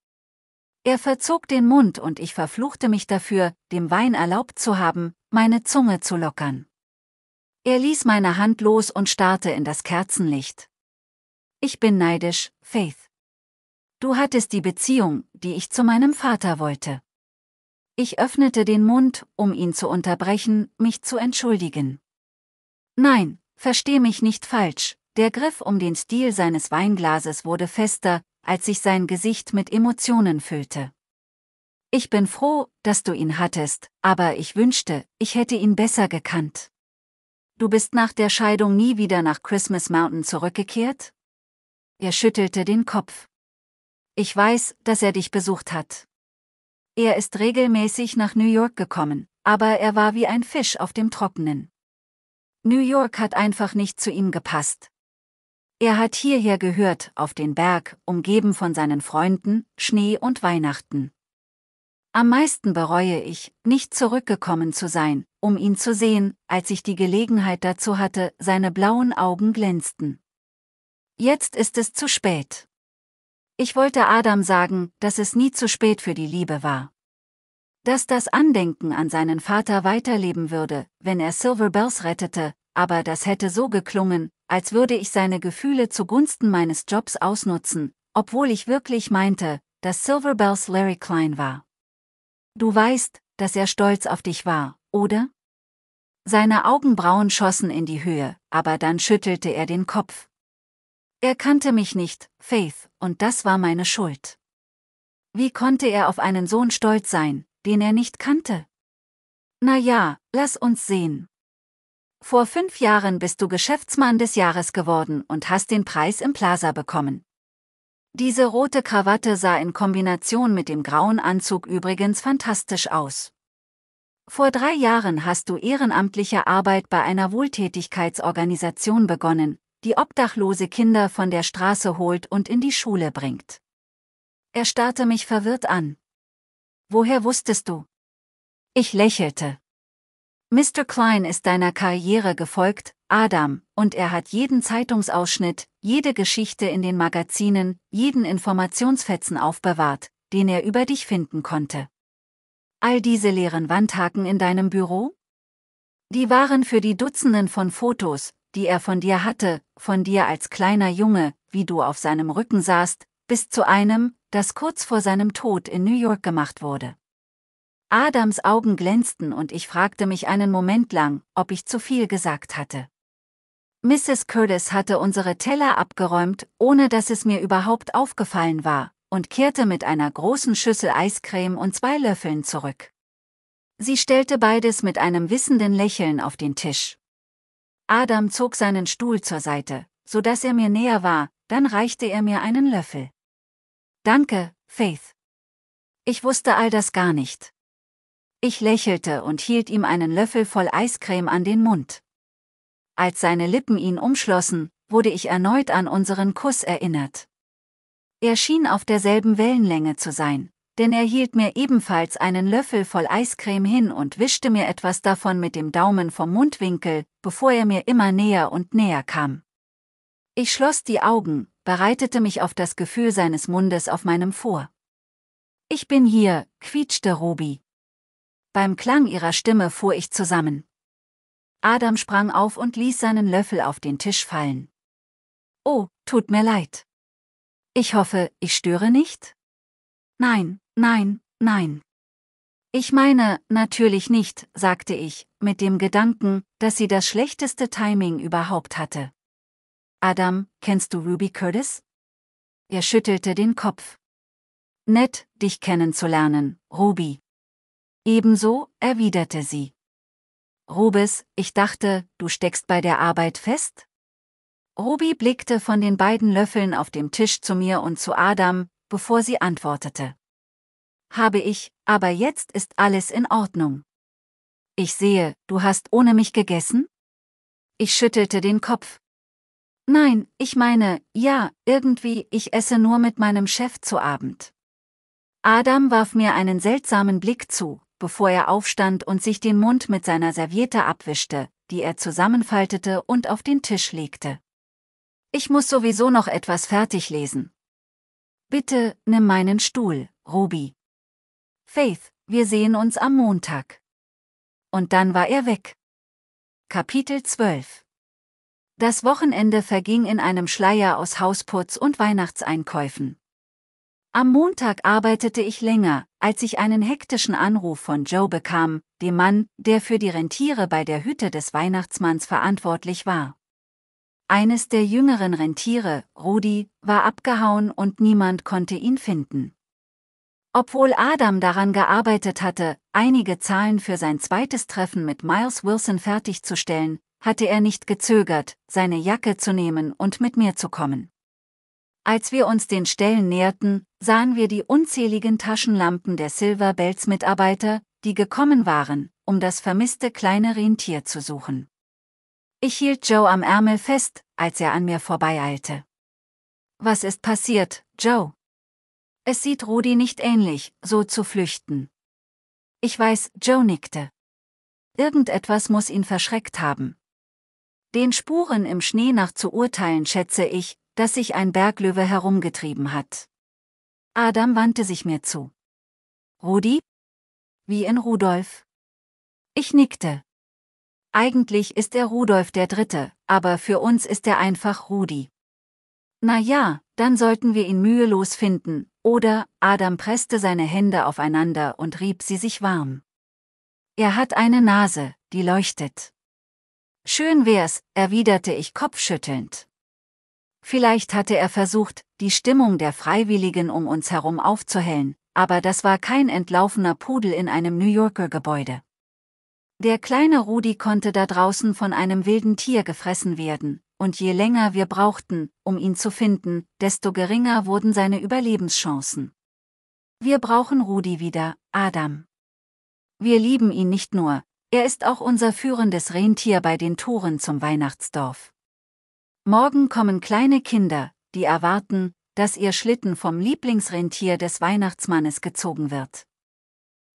Er verzog den Mund und ich verfluchte mich dafür, dem Wein erlaubt zu haben, meine Zunge zu lockern. Er ließ meine Hand los und starrte in das Kerzenlicht. Ich bin neidisch, Faith. Du hattest die Beziehung, die ich zu meinem Vater wollte. Ich öffnete den Mund, um ihn zu unterbrechen, mich zu entschuldigen. Nein, versteh mich nicht falsch, der Griff um den Stiel seines Weinglases wurde fester, als sich sein Gesicht mit Emotionen füllte. Ich bin froh, dass du ihn hattest, aber ich wünschte, ich hätte ihn besser gekannt. Du bist nach der Scheidung nie wieder nach Christmas Mountain zurückgekehrt? Er schüttelte den Kopf. Ich weiß, dass er dich besucht hat. Er ist regelmäßig nach New York gekommen, aber er war wie ein Fisch auf dem Trockenen. New York hat einfach nicht zu ihm gepasst. Er hat hierher gehört, auf den Berg, umgeben von seinen Freunden, Schnee und Weihnachten. Am meisten bereue ich, nicht zurückgekommen zu sein, um ihn zu sehen, als ich die Gelegenheit dazu hatte, seine blauen Augen glänzten. Jetzt ist es zu spät. Ich wollte Adam sagen, dass es nie zu spät für die Liebe war. Dass das Andenken an seinen Vater weiterleben würde, wenn er Silver Bells rettete, aber das hätte so geklungen, als würde ich seine Gefühle zugunsten meines Jobs ausnutzen, obwohl ich wirklich meinte, dass Silver Bells Larry Klein war. Du weißt, dass er stolz auf dich war, oder? Seine Augenbrauen schossen in die Höhe, aber dann schüttelte er den Kopf. Er kannte mich nicht, Faith, und das war meine Schuld. Wie konnte er auf einen Sohn stolz sein, den er nicht kannte? Na ja, lass uns sehen. Vor fünf Jahren bist du Geschäftsmann des Jahres geworden und hast den Preis im Plaza bekommen. Diese rote Krawatte sah in Kombination mit dem grauen Anzug übrigens fantastisch aus. Vor drei Jahren hast du ehrenamtliche Arbeit bei einer Wohltätigkeitsorganisation begonnen, die obdachlose Kinder von der Straße holt und in die Schule bringt. Er starrte mich verwirrt an. Woher wusstest du? Ich lächelte. Mr. Klein ist deiner Karriere gefolgt, Adam, und er hat jeden Zeitungsausschnitt, jede Geschichte in den Magazinen, jeden Informationsfetzen aufbewahrt, den er über dich finden konnte. All diese leeren Wandhaken in deinem Büro? Die waren für die Dutzenden von Fotos, die er von dir hatte, von dir als kleiner Junge, wie du auf seinem Rücken saßt, bis zu einem, das kurz vor seinem Tod in New York gemacht wurde. Adams Augen glänzten und ich fragte mich einen Moment lang, ob ich zu viel gesagt hatte. Mrs. Curtis hatte unsere Teller abgeräumt, ohne dass es mir überhaupt aufgefallen war, und kehrte mit einer großen Schüssel Eiscreme und zwei Löffeln zurück. Sie stellte beides mit einem wissenden Lächeln auf den Tisch. Adam zog seinen Stuhl zur Seite, so dass er mir näher war, dann reichte er mir einen Löffel. Danke, Faith. Ich wusste all das gar nicht. Ich lächelte und hielt ihm einen Löffel voll Eiscreme an den Mund. Als seine Lippen ihn umschlossen, wurde ich erneut an unseren Kuss erinnert. Er schien auf derselben Wellenlänge zu sein denn er hielt mir ebenfalls einen Löffel voll Eiscreme hin und wischte mir etwas davon mit dem Daumen vom Mundwinkel, bevor er mir immer näher und näher kam. Ich schloss die Augen, bereitete mich auf das Gefühl seines Mundes auf meinem vor. Ich bin hier, quietschte Ruby. Beim Klang ihrer Stimme fuhr ich zusammen. Adam sprang auf und ließ seinen Löffel auf den Tisch fallen. Oh, tut mir leid. Ich hoffe, ich störe nicht? Nein, Nein, nein. Ich meine, natürlich nicht, sagte ich, mit dem Gedanken, dass sie das schlechteste Timing überhaupt hatte. Adam, kennst du Ruby Curtis? Er schüttelte den Kopf. Nett, dich kennenzulernen, Ruby. Ebenso, erwiderte sie. Rubes, ich dachte, du steckst bei der Arbeit fest? Ruby blickte von den beiden Löffeln auf dem Tisch zu mir und zu Adam, bevor sie antwortete habe ich, aber jetzt ist alles in Ordnung. Ich sehe, du hast ohne mich gegessen? Ich schüttelte den Kopf. Nein, ich meine, ja, irgendwie, ich esse nur mit meinem Chef zu Abend. Adam warf mir einen seltsamen Blick zu, bevor er aufstand und sich den Mund mit seiner Serviette abwischte, die er zusammenfaltete und auf den Tisch legte. Ich muss sowieso noch etwas fertig lesen. Bitte, nimm meinen Stuhl, Ruby. Faith, wir sehen uns am Montag. Und dann war er weg. Kapitel 12 Das Wochenende verging in einem Schleier aus Hausputz und Weihnachtseinkäufen. Am Montag arbeitete ich länger, als ich einen hektischen Anruf von Joe bekam, dem Mann, der für die Rentiere bei der Hütte des Weihnachtsmanns verantwortlich war. Eines der jüngeren Rentiere, Rudi, war abgehauen und niemand konnte ihn finden. Obwohl Adam daran gearbeitet hatte, einige Zahlen für sein zweites Treffen mit Miles Wilson fertigzustellen, hatte er nicht gezögert, seine Jacke zu nehmen und mit mir zu kommen. Als wir uns den Stellen näherten, sahen wir die unzähligen Taschenlampen der Silver Bells Mitarbeiter, die gekommen waren, um das vermisste kleine Rentier zu suchen. Ich hielt Joe am Ärmel fest, als er an mir vorbeieilte. Was ist passiert, Joe? Es sieht Rudi nicht ähnlich, so zu flüchten. Ich weiß, Joe nickte. Irgendetwas muss ihn verschreckt haben. Den Spuren im Schnee nach zu urteilen schätze ich, dass sich ein Berglöwe herumgetrieben hat. Adam wandte sich mir zu. Rudi? Wie in Rudolf? Ich nickte. Eigentlich ist er Rudolf der Dritte, aber für uns ist er einfach Rudi. Na ja, dann sollten wir ihn mühelos finden, oder, Adam presste seine Hände aufeinander und rieb sie sich warm. Er hat eine Nase, die leuchtet. Schön wär's, erwiderte ich kopfschüttelnd. Vielleicht hatte er versucht, die Stimmung der Freiwilligen um uns herum aufzuhellen, aber das war kein entlaufener Pudel in einem New Yorker Gebäude. Der kleine Rudi konnte da draußen von einem wilden Tier gefressen werden, und je länger wir brauchten, um ihn zu finden, desto geringer wurden seine Überlebenschancen. Wir brauchen Rudi wieder, Adam. Wir lieben ihn nicht nur, er ist auch unser führendes Rentier bei den Toren zum Weihnachtsdorf. Morgen kommen kleine Kinder, die erwarten, dass ihr Schlitten vom Lieblingsrentier des Weihnachtsmannes gezogen wird.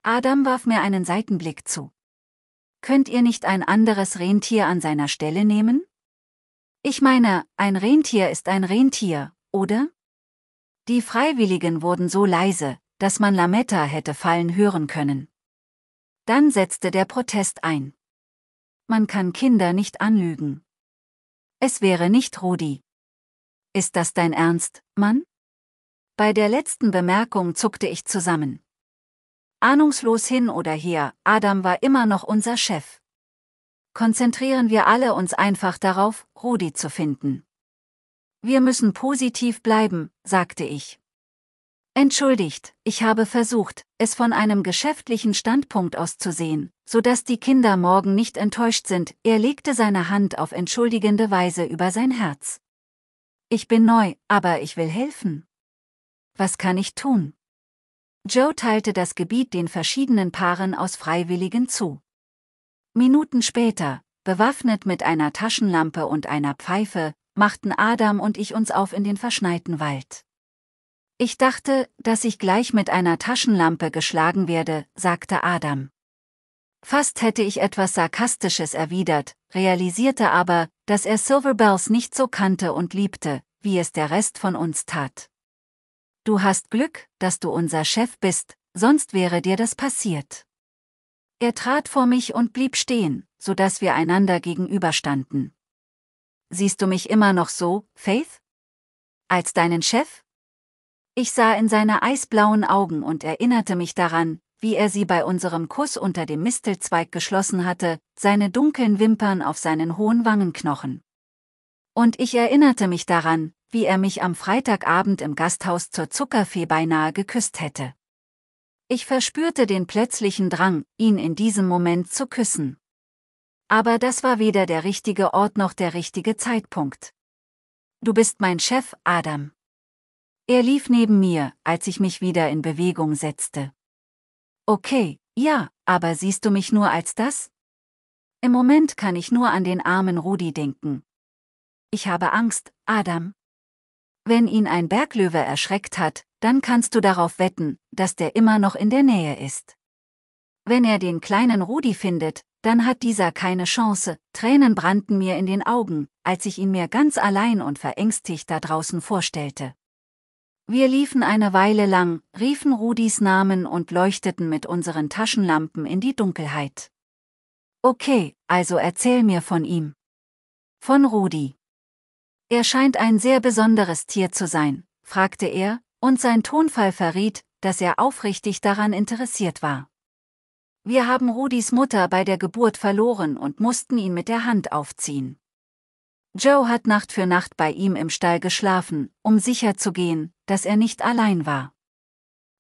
Adam warf mir einen Seitenblick zu. Könnt ihr nicht ein anderes Rentier an seiner Stelle nehmen? Ich meine, ein Rentier ist ein Rentier, oder? Die Freiwilligen wurden so leise, dass man Lametta hätte fallen hören können. Dann setzte der Protest ein. Man kann Kinder nicht anlügen. Es wäre nicht Rudi. Ist das dein Ernst, Mann? Bei der letzten Bemerkung zuckte ich zusammen. Ahnungslos hin oder her, Adam war immer noch unser Chef konzentrieren wir alle uns einfach darauf, Rudi zu finden. Wir müssen positiv bleiben, sagte ich. Entschuldigt, ich habe versucht, es von einem geschäftlichen Standpunkt aus zu sehen, sodass die Kinder morgen nicht enttäuscht sind, er legte seine Hand auf entschuldigende Weise über sein Herz. Ich bin neu, aber ich will helfen. Was kann ich tun? Joe teilte das Gebiet den verschiedenen Paaren aus Freiwilligen zu. Minuten später, bewaffnet mit einer Taschenlampe und einer Pfeife, machten Adam und ich uns auf in den verschneiten Wald. Ich dachte, dass ich gleich mit einer Taschenlampe geschlagen werde, sagte Adam. Fast hätte ich etwas Sarkastisches erwidert, realisierte aber, dass er Silverbells nicht so kannte und liebte, wie es der Rest von uns tat. Du hast Glück, dass du unser Chef bist, sonst wäre dir das passiert. Er trat vor mich und blieb stehen, so dass wir einander gegenüberstanden. Siehst du mich immer noch so, Faith? Als deinen Chef? Ich sah in seine eisblauen Augen und erinnerte mich daran, wie er sie bei unserem Kuss unter dem Mistelzweig geschlossen hatte, seine dunklen Wimpern auf seinen hohen Wangenknochen. Und ich erinnerte mich daran, wie er mich am Freitagabend im Gasthaus zur Zuckerfee beinahe geküsst hätte. Ich verspürte den plötzlichen Drang, ihn in diesem Moment zu küssen. Aber das war weder der richtige Ort noch der richtige Zeitpunkt. Du bist mein Chef, Adam. Er lief neben mir, als ich mich wieder in Bewegung setzte. Okay, ja, aber siehst du mich nur als das? Im Moment kann ich nur an den armen Rudi denken. Ich habe Angst, Adam. Wenn ihn ein Berglöwe erschreckt hat, dann kannst du darauf wetten, dass der immer noch in der Nähe ist. Wenn er den kleinen Rudi findet, dann hat dieser keine Chance, Tränen brannten mir in den Augen, als ich ihn mir ganz allein und verängstigt da draußen vorstellte. Wir liefen eine Weile lang, riefen Rudis Namen und leuchteten mit unseren Taschenlampen in die Dunkelheit. Okay, also erzähl mir von ihm. Von Rudi. Er scheint ein sehr besonderes Tier zu sein, fragte er, und sein Tonfall verriet, dass er aufrichtig daran interessiert war. Wir haben Rudis Mutter bei der Geburt verloren und mussten ihn mit der Hand aufziehen. Joe hat Nacht für Nacht bei ihm im Stall geschlafen, um sicherzugehen, dass er nicht allein war.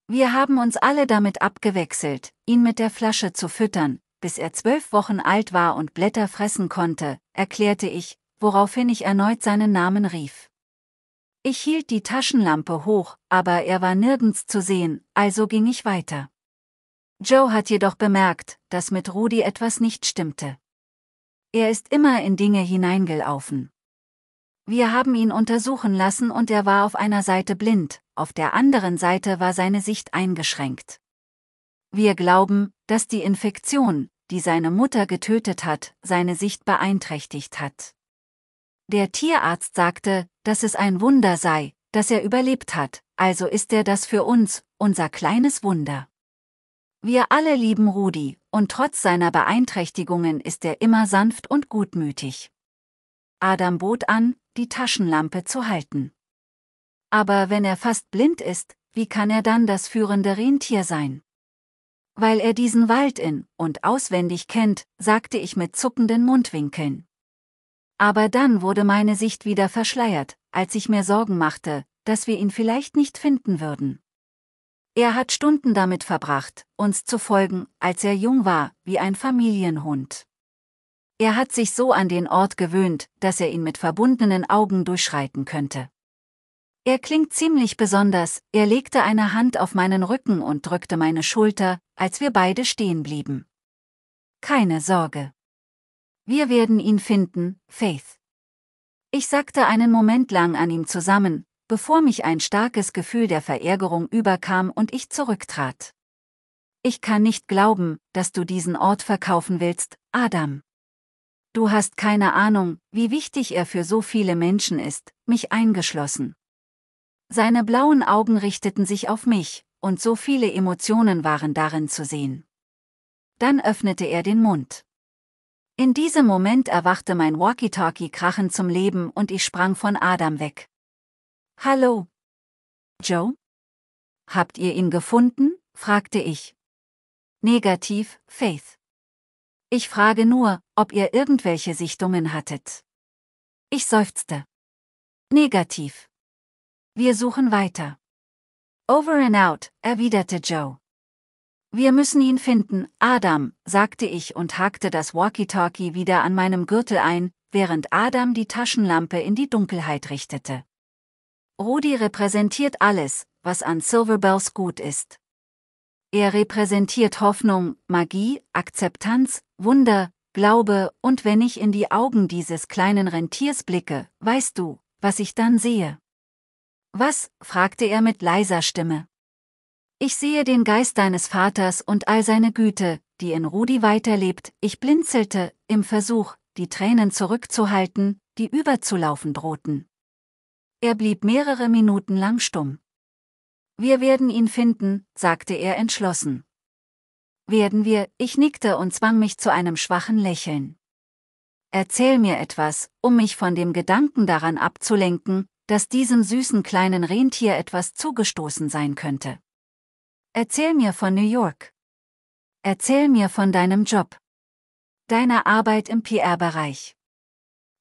Wir haben uns alle damit abgewechselt, ihn mit der Flasche zu füttern, bis er zwölf Wochen alt war und Blätter fressen konnte, erklärte ich, woraufhin ich erneut seinen Namen rief. Ich hielt die Taschenlampe hoch, aber er war nirgends zu sehen, also ging ich weiter. Joe hat jedoch bemerkt, dass mit Rudi etwas nicht stimmte. Er ist immer in Dinge hineingelaufen. Wir haben ihn untersuchen lassen und er war auf einer Seite blind, auf der anderen Seite war seine Sicht eingeschränkt. Wir glauben, dass die Infektion, die seine Mutter getötet hat, seine Sicht beeinträchtigt hat. Der Tierarzt sagte, dass es ein Wunder sei, dass er überlebt hat, also ist er das für uns, unser kleines Wunder. Wir alle lieben Rudi, und trotz seiner Beeinträchtigungen ist er immer sanft und gutmütig. Adam bot an, die Taschenlampe zu halten. Aber wenn er fast blind ist, wie kann er dann das führende Rentier sein? Weil er diesen Wald in und auswendig kennt, sagte ich mit zuckenden Mundwinkeln. Aber dann wurde meine Sicht wieder verschleiert, als ich mir Sorgen machte, dass wir ihn vielleicht nicht finden würden. Er hat Stunden damit verbracht, uns zu folgen, als er jung war, wie ein Familienhund. Er hat sich so an den Ort gewöhnt, dass er ihn mit verbundenen Augen durchschreiten könnte. Er klingt ziemlich besonders, er legte eine Hand auf meinen Rücken und drückte meine Schulter, als wir beide stehen blieben. Keine Sorge. Wir werden ihn finden, Faith. Ich sackte einen Moment lang an ihm zusammen, bevor mich ein starkes Gefühl der Verärgerung überkam und ich zurücktrat. Ich kann nicht glauben, dass du diesen Ort verkaufen willst, Adam. Du hast keine Ahnung, wie wichtig er für so viele Menschen ist, mich eingeschlossen. Seine blauen Augen richteten sich auf mich, und so viele Emotionen waren darin zu sehen. Dann öffnete er den Mund. In diesem Moment erwachte mein Walkie-Talkie krachen zum Leben und ich sprang von Adam weg. Hallo. Joe? Habt ihr ihn gefunden? fragte ich. Negativ, Faith. Ich frage nur, ob ihr irgendwelche Sichtungen hattet. Ich seufzte. Negativ. Wir suchen weiter. Over and out, erwiderte Joe. Wir müssen ihn finden, Adam, sagte ich und hakte das Walkie-Talkie wieder an meinem Gürtel ein, während Adam die Taschenlampe in die Dunkelheit richtete. Rudi repräsentiert alles, was an Silverbells gut ist. Er repräsentiert Hoffnung, Magie, Akzeptanz, Wunder, Glaube, und wenn ich in die Augen dieses kleinen Rentiers blicke, weißt du, was ich dann sehe. Was? fragte er mit leiser Stimme. Ich sehe den Geist deines Vaters und all seine Güte, die in Rudi weiterlebt, ich blinzelte, im Versuch, die Tränen zurückzuhalten, die überzulaufen drohten. Er blieb mehrere Minuten lang stumm. Wir werden ihn finden, sagte er entschlossen. Werden wir, ich nickte und zwang mich zu einem schwachen Lächeln. Erzähl mir etwas, um mich von dem Gedanken daran abzulenken, dass diesem süßen kleinen Rentier etwas zugestoßen sein könnte. Erzähl mir von New York. Erzähl mir von deinem Job. Deiner Arbeit im PR-Bereich.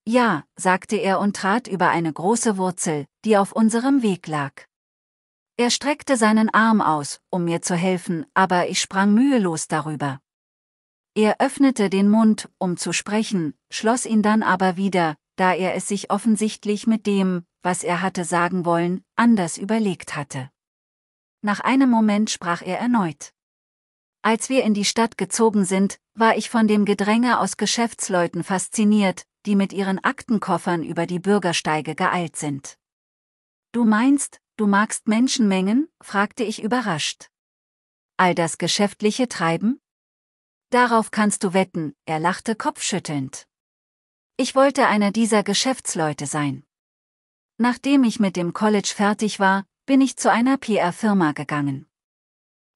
Ja, sagte er und trat über eine große Wurzel, die auf unserem Weg lag. Er streckte seinen Arm aus, um mir zu helfen, aber ich sprang mühelos darüber. Er öffnete den Mund, um zu sprechen, schloss ihn dann aber wieder, da er es sich offensichtlich mit dem, was er hatte sagen wollen, anders überlegt hatte. Nach einem Moment sprach er erneut. Als wir in die Stadt gezogen sind, war ich von dem Gedränge aus Geschäftsleuten fasziniert, die mit ihren Aktenkoffern über die Bürgersteige geeilt sind. Du meinst, du magst Menschenmengen? fragte ich überrascht. All das geschäftliche Treiben? Darauf kannst du wetten, er lachte kopfschüttelnd. Ich wollte einer dieser Geschäftsleute sein. Nachdem ich mit dem College fertig war, bin ich zu einer PR-Firma gegangen.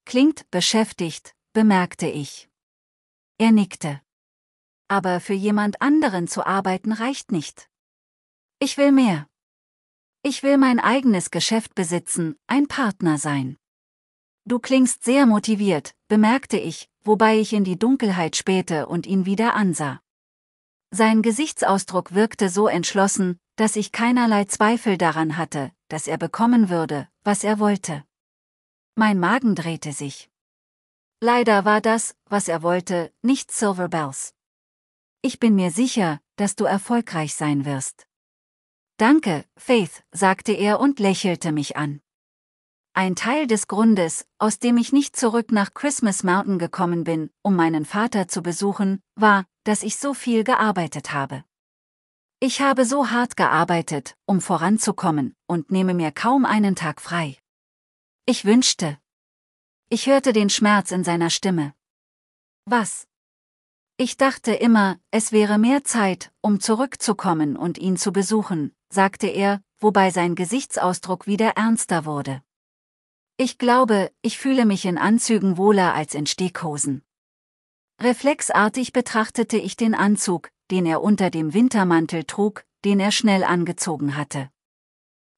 Klingt beschäftigt, bemerkte ich. Er nickte. Aber für jemand anderen zu arbeiten reicht nicht. Ich will mehr. Ich will mein eigenes Geschäft besitzen, ein Partner sein. Du klingst sehr motiviert, bemerkte ich, wobei ich in die Dunkelheit spähte und ihn wieder ansah. Sein Gesichtsausdruck wirkte so entschlossen, dass ich keinerlei Zweifel daran hatte, dass er bekommen würde, was er wollte. Mein Magen drehte sich. Leider war das, was er wollte, nicht Silver Bells. Ich bin mir sicher, dass du erfolgreich sein wirst. Danke, Faith, sagte er und lächelte mich an. Ein Teil des Grundes, aus dem ich nicht zurück nach Christmas Mountain gekommen bin, um meinen Vater zu besuchen, war, dass ich so viel gearbeitet habe. Ich habe so hart gearbeitet, um voranzukommen, und nehme mir kaum einen Tag frei. Ich wünschte. Ich hörte den Schmerz in seiner Stimme. Was? Ich dachte immer, es wäre mehr Zeit, um zurückzukommen und ihn zu besuchen, sagte er, wobei sein Gesichtsausdruck wieder ernster wurde. Ich glaube, ich fühle mich in Anzügen wohler als in Steghosen. Reflexartig betrachtete ich den Anzug, den er unter dem Wintermantel trug, den er schnell angezogen hatte.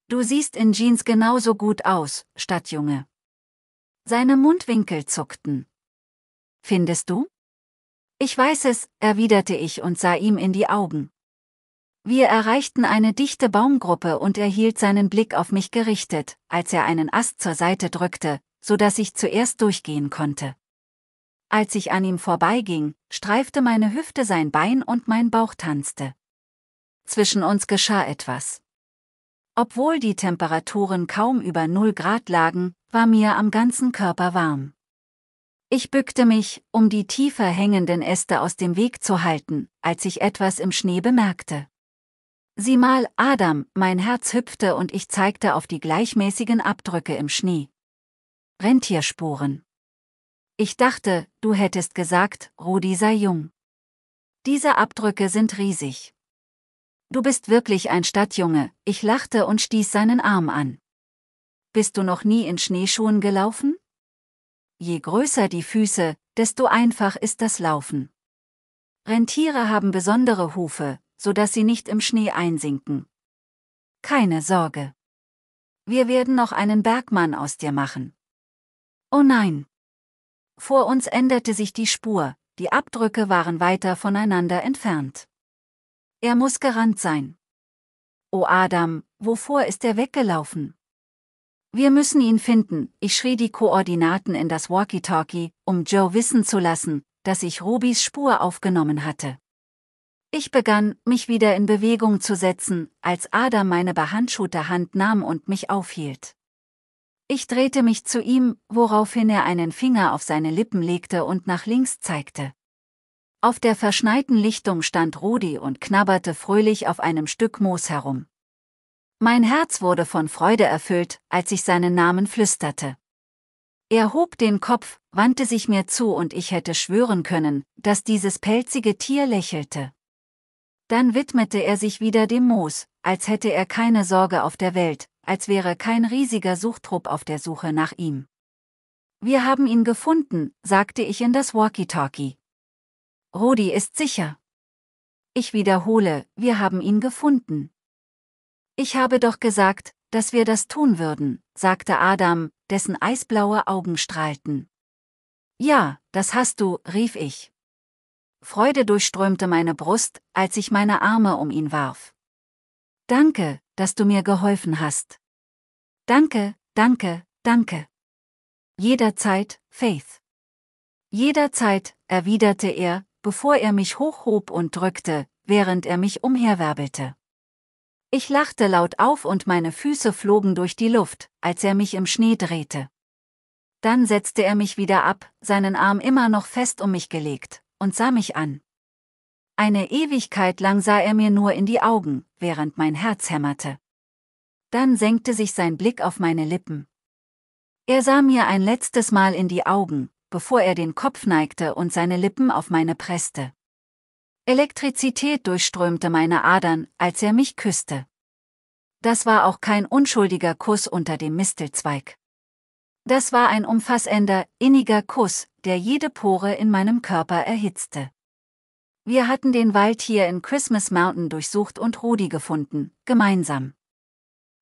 Du siehst in Jeans genauso gut aus, Stadtjunge. Seine Mundwinkel zuckten. Findest du? Ich weiß es, erwiderte ich und sah ihm in die Augen. Wir erreichten eine dichte Baumgruppe und er hielt seinen Blick auf mich gerichtet, als er einen Ast zur Seite drückte, so dass ich zuerst durchgehen konnte. Als ich an ihm vorbeiging, streifte meine Hüfte sein Bein und mein Bauch tanzte. Zwischen uns geschah etwas. Obwohl die Temperaturen kaum über null Grad lagen, war mir am ganzen Körper warm. Ich bückte mich, um die tiefer hängenden Äste aus dem Weg zu halten, als ich etwas im Schnee bemerkte. Sieh mal, Adam, mein Herz hüpfte und ich zeigte auf die gleichmäßigen Abdrücke im Schnee. Rentierspuren. Ich dachte, du hättest gesagt, Rudi sei jung. Diese Abdrücke sind riesig. Du bist wirklich ein Stadtjunge, ich lachte und stieß seinen Arm an. Bist du noch nie in Schneeschuhen gelaufen? Je größer die Füße, desto einfach ist das Laufen. Rentiere haben besondere Hufe, sodass sie nicht im Schnee einsinken. Keine Sorge. Wir werden noch einen Bergmann aus dir machen. Oh nein, vor uns änderte sich die Spur, die Abdrücke waren weiter voneinander entfernt. Er muss gerannt sein. O Adam, wovor ist er weggelaufen? Wir müssen ihn finden, ich schrie die Koordinaten in das Walkie-Talkie, um Joe wissen zu lassen, dass ich Rubys Spur aufgenommen hatte. Ich begann, mich wieder in Bewegung zu setzen, als Adam meine behandschuhte Hand nahm und mich aufhielt. Ich drehte mich zu ihm, woraufhin er einen Finger auf seine Lippen legte und nach links zeigte. Auf der verschneiten Lichtung stand Rudi und knabberte fröhlich auf einem Stück Moos herum. Mein Herz wurde von Freude erfüllt, als ich seinen Namen flüsterte. Er hob den Kopf, wandte sich mir zu und ich hätte schwören können, dass dieses pelzige Tier lächelte. Dann widmete er sich wieder dem Moos, als hätte er keine Sorge auf der Welt, als wäre kein riesiger Suchtrupp auf der Suche nach ihm. Wir haben ihn gefunden, sagte ich in das Walkie-Talkie. Rudi ist sicher. Ich wiederhole, wir haben ihn gefunden. Ich habe doch gesagt, dass wir das tun würden, sagte Adam, dessen eisblaue Augen strahlten. Ja, das hast du, rief ich. Freude durchströmte meine Brust, als ich meine Arme um ihn warf. Danke, dass du mir geholfen hast. Danke, danke, danke. Jederzeit, Faith. Jederzeit, erwiderte er, bevor er mich hochhob und drückte, während er mich umherwerbelte. Ich lachte laut auf und meine Füße flogen durch die Luft, als er mich im Schnee drehte. Dann setzte er mich wieder ab, seinen Arm immer noch fest um mich gelegt, und sah mich an. Eine Ewigkeit lang sah er mir nur in die Augen, während mein Herz hämmerte. Dann senkte sich sein Blick auf meine Lippen. Er sah mir ein letztes Mal in die Augen, bevor er den Kopf neigte und seine Lippen auf meine presste. Elektrizität durchströmte meine Adern, als er mich küsste. Das war auch kein unschuldiger Kuss unter dem Mistelzweig. Das war ein umfassender, inniger Kuss, der jede Pore in meinem Körper erhitzte. Wir hatten den Wald hier in Christmas Mountain durchsucht und Rudi gefunden, gemeinsam.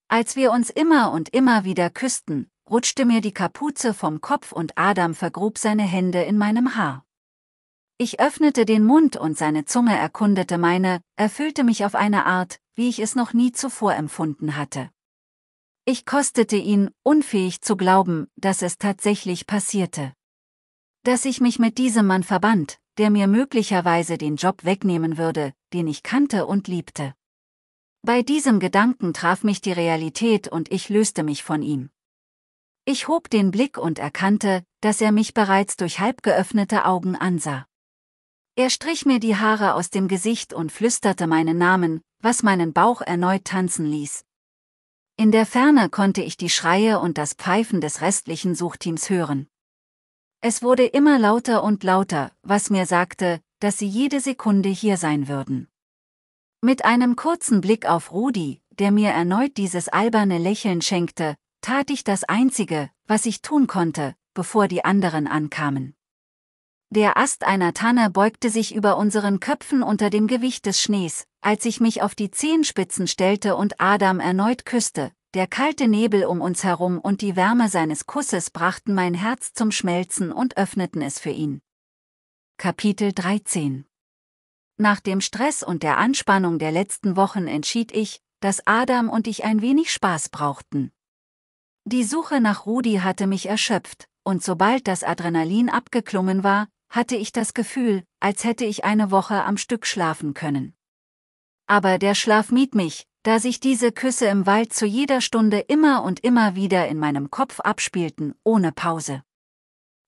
Als wir uns immer und immer wieder küssten, rutschte mir die Kapuze vom Kopf und Adam vergrub seine Hände in meinem Haar. Ich öffnete den Mund und seine Zunge erkundete meine, erfüllte mich auf eine Art, wie ich es noch nie zuvor empfunden hatte. Ich kostete ihn, unfähig zu glauben, dass es tatsächlich passierte. Dass ich mich mit diesem Mann verband, der mir möglicherweise den Job wegnehmen würde, den ich kannte und liebte. Bei diesem Gedanken traf mich die Realität und ich löste mich von ihm. Ich hob den Blick und erkannte, dass er mich bereits durch halb geöffnete Augen ansah. Er strich mir die Haare aus dem Gesicht und flüsterte meinen Namen, was meinen Bauch erneut tanzen ließ. In der Ferne konnte ich die Schreie und das Pfeifen des restlichen Suchteams hören. Es wurde immer lauter und lauter, was mir sagte, dass sie jede Sekunde hier sein würden. Mit einem kurzen Blick auf Rudi, der mir erneut dieses alberne Lächeln schenkte, tat ich das Einzige, was ich tun konnte, bevor die anderen ankamen. Der Ast einer Tanne beugte sich über unseren Köpfen unter dem Gewicht des Schnees, als ich mich auf die Zehenspitzen stellte und Adam erneut küsste, der kalte Nebel um uns herum und die Wärme seines Kusses brachten mein Herz zum Schmelzen und öffneten es für ihn. Kapitel 13 Nach dem Stress und der Anspannung der letzten Wochen entschied ich, dass Adam und ich ein wenig Spaß brauchten. Die Suche nach Rudi hatte mich erschöpft, und sobald das Adrenalin abgeklungen war, hatte ich das Gefühl, als hätte ich eine Woche am Stück schlafen können. Aber der Schlaf mied mich, da sich diese Küsse im Wald zu jeder Stunde immer und immer wieder in meinem Kopf abspielten, ohne Pause.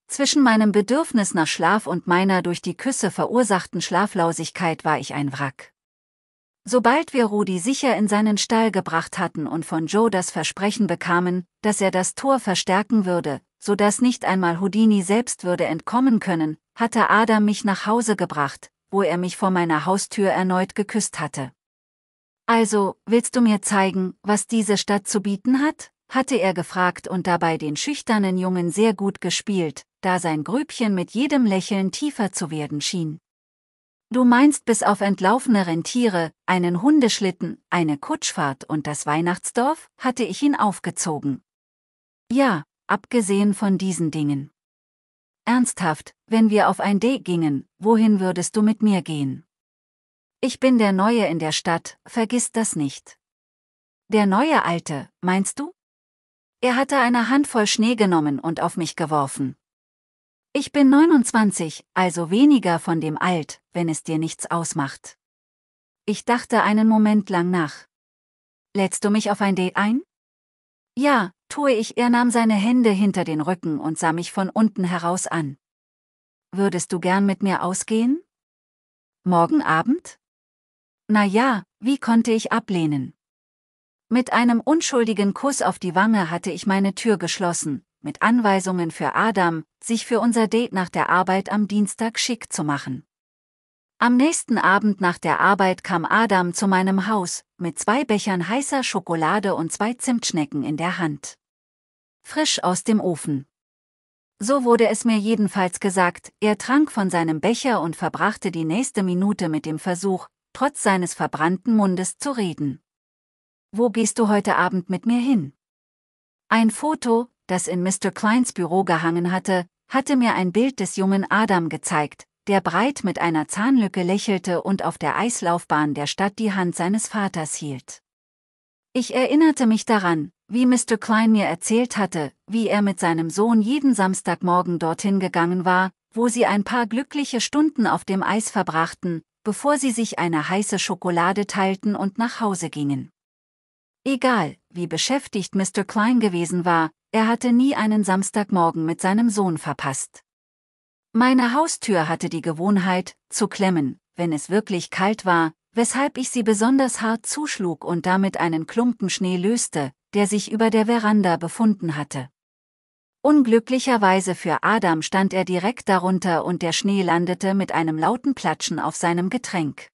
Zwischen meinem Bedürfnis nach Schlaf und meiner durch die Küsse verursachten Schlaflosigkeit war ich ein Wrack. Sobald wir Rudi sicher in seinen Stall gebracht hatten und von Joe das Versprechen bekamen, dass er das Tor verstärken würde, so dass nicht einmal Houdini selbst würde entkommen können, hatte Adam mich nach Hause gebracht, wo er mich vor meiner Haustür erneut geküsst hatte. Also, willst du mir zeigen, was diese Stadt zu bieten hat? hatte er gefragt und dabei den schüchternen Jungen sehr gut gespielt, da sein Grübchen mit jedem Lächeln tiefer zu werden schien. Du meinst bis auf entlaufene Rentiere, einen Hundeschlitten, eine Kutschfahrt und das Weihnachtsdorf, hatte ich ihn aufgezogen. Ja, abgesehen von diesen Dingen. Ernsthaft, wenn wir auf ein D gingen, wohin würdest du mit mir gehen? Ich bin der Neue in der Stadt, vergiss das nicht. Der neue Alte, meinst du? Er hatte eine Handvoll Schnee genommen und auf mich geworfen. Ich bin 29, also weniger von dem Alt, wenn es dir nichts ausmacht. Ich dachte einen Moment lang nach. Lädst du mich auf ein Date ein? Ja, tue ich. Er nahm seine Hände hinter den Rücken und sah mich von unten heraus an. Würdest du gern mit mir ausgehen? Morgen Abend? Na ja, wie konnte ich ablehnen? Mit einem unschuldigen Kuss auf die Wange hatte ich meine Tür geschlossen, mit Anweisungen für Adam, sich für unser Date nach der Arbeit am Dienstag schick zu machen. Am nächsten Abend nach der Arbeit kam Adam zu meinem Haus, mit zwei Bechern heißer Schokolade und zwei Zimtschnecken in der Hand. Frisch aus dem Ofen. So wurde es mir jedenfalls gesagt, er trank von seinem Becher und verbrachte die nächste Minute mit dem Versuch, trotz seines verbrannten Mundes zu reden. Wo gehst du heute Abend mit mir hin? Ein Foto, das in Mr. Kleins Büro gehangen hatte, hatte mir ein Bild des jungen Adam gezeigt, der breit mit einer Zahnlücke lächelte und auf der Eislaufbahn der Stadt die Hand seines Vaters hielt. Ich erinnerte mich daran, wie Mr. Klein mir erzählt hatte, wie er mit seinem Sohn jeden Samstagmorgen dorthin gegangen war, wo sie ein paar glückliche Stunden auf dem Eis verbrachten, bevor sie sich eine heiße Schokolade teilten und nach Hause gingen. Egal, wie beschäftigt Mr. Klein gewesen war, er hatte nie einen Samstagmorgen mit seinem Sohn verpasst. Meine Haustür hatte die Gewohnheit, zu klemmen, wenn es wirklich kalt war, weshalb ich sie besonders hart zuschlug und damit einen Klumpen Schnee löste, der sich über der Veranda befunden hatte. Unglücklicherweise für Adam stand er direkt darunter und der Schnee landete mit einem lauten Platschen auf seinem Getränk.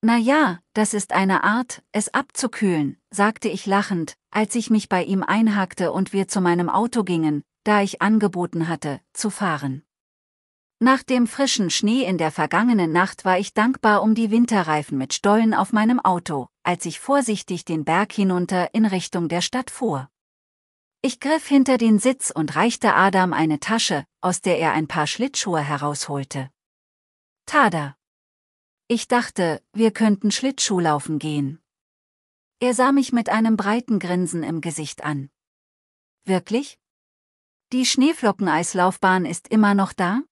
Na ja, das ist eine Art, es abzukühlen, sagte ich lachend, als ich mich bei ihm einhakte und wir zu meinem Auto gingen, da ich angeboten hatte, zu fahren. Nach dem frischen Schnee in der vergangenen Nacht war ich dankbar um die Winterreifen mit Stollen auf meinem Auto, als ich vorsichtig den Berg hinunter in Richtung der Stadt fuhr. Ich griff hinter den Sitz und reichte Adam eine Tasche, aus der er ein paar Schlittschuhe herausholte. Tada! Ich dachte, wir könnten Schlittschuhlaufen gehen. Er sah mich mit einem breiten Grinsen im Gesicht an. Wirklich? Die Schneeflockeneislaufbahn ist immer noch da?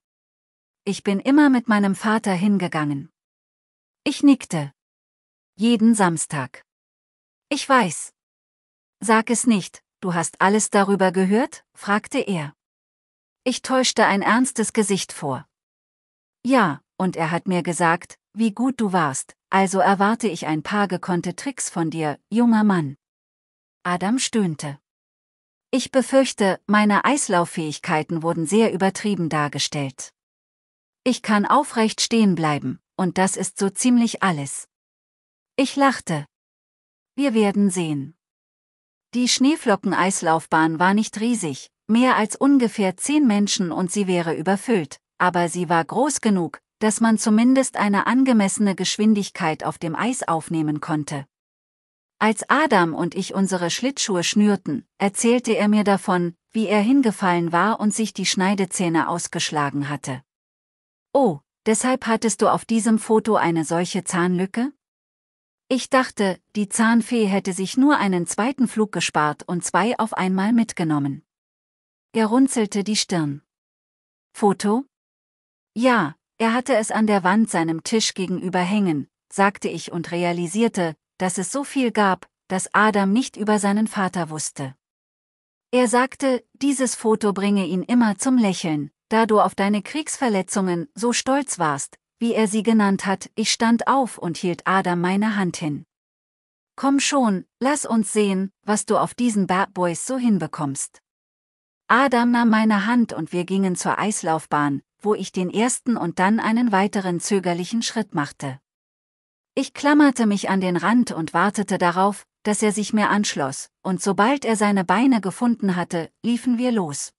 Ich bin immer mit meinem Vater hingegangen. Ich nickte. Jeden Samstag. Ich weiß. Sag es nicht, Du hast alles darüber gehört? fragte er. Ich täuschte ein ernstes Gesicht vor. Ja, und er hat mir gesagt, wie gut du warst, also erwarte ich ein paar gekonnte Tricks von dir, junger Mann. Adam stöhnte. Ich befürchte, meine Eislauffähigkeiten wurden sehr übertrieben dargestellt. Ich kann aufrecht stehen bleiben, und das ist so ziemlich alles. Ich lachte. Wir werden sehen. Die Schneeflocken-Eislaufbahn war nicht riesig, mehr als ungefähr zehn Menschen und sie wäre überfüllt, aber sie war groß genug, dass man zumindest eine angemessene Geschwindigkeit auf dem Eis aufnehmen konnte. Als Adam und ich unsere Schlittschuhe schnürten, erzählte er mir davon, wie er hingefallen war und sich die Schneidezähne ausgeschlagen hatte. Oh, deshalb hattest du auf diesem Foto eine solche Zahnlücke? Ich dachte, die Zahnfee hätte sich nur einen zweiten Flug gespart und zwei auf einmal mitgenommen. Er runzelte die Stirn. Foto? Ja, er hatte es an der Wand seinem Tisch gegenüber hängen, sagte ich und realisierte, dass es so viel gab, dass Adam nicht über seinen Vater wusste. Er sagte, dieses Foto bringe ihn immer zum Lächeln, da du auf deine Kriegsverletzungen so stolz warst, wie er sie genannt hat, ich stand auf und hielt Adam meine Hand hin. Komm schon, lass uns sehen, was du auf diesen Bad Boys so hinbekommst. Adam nahm meine Hand und wir gingen zur Eislaufbahn, wo ich den ersten und dann einen weiteren zögerlichen Schritt machte. Ich klammerte mich an den Rand und wartete darauf, dass er sich mir anschloss, und sobald er seine Beine gefunden hatte, liefen wir los.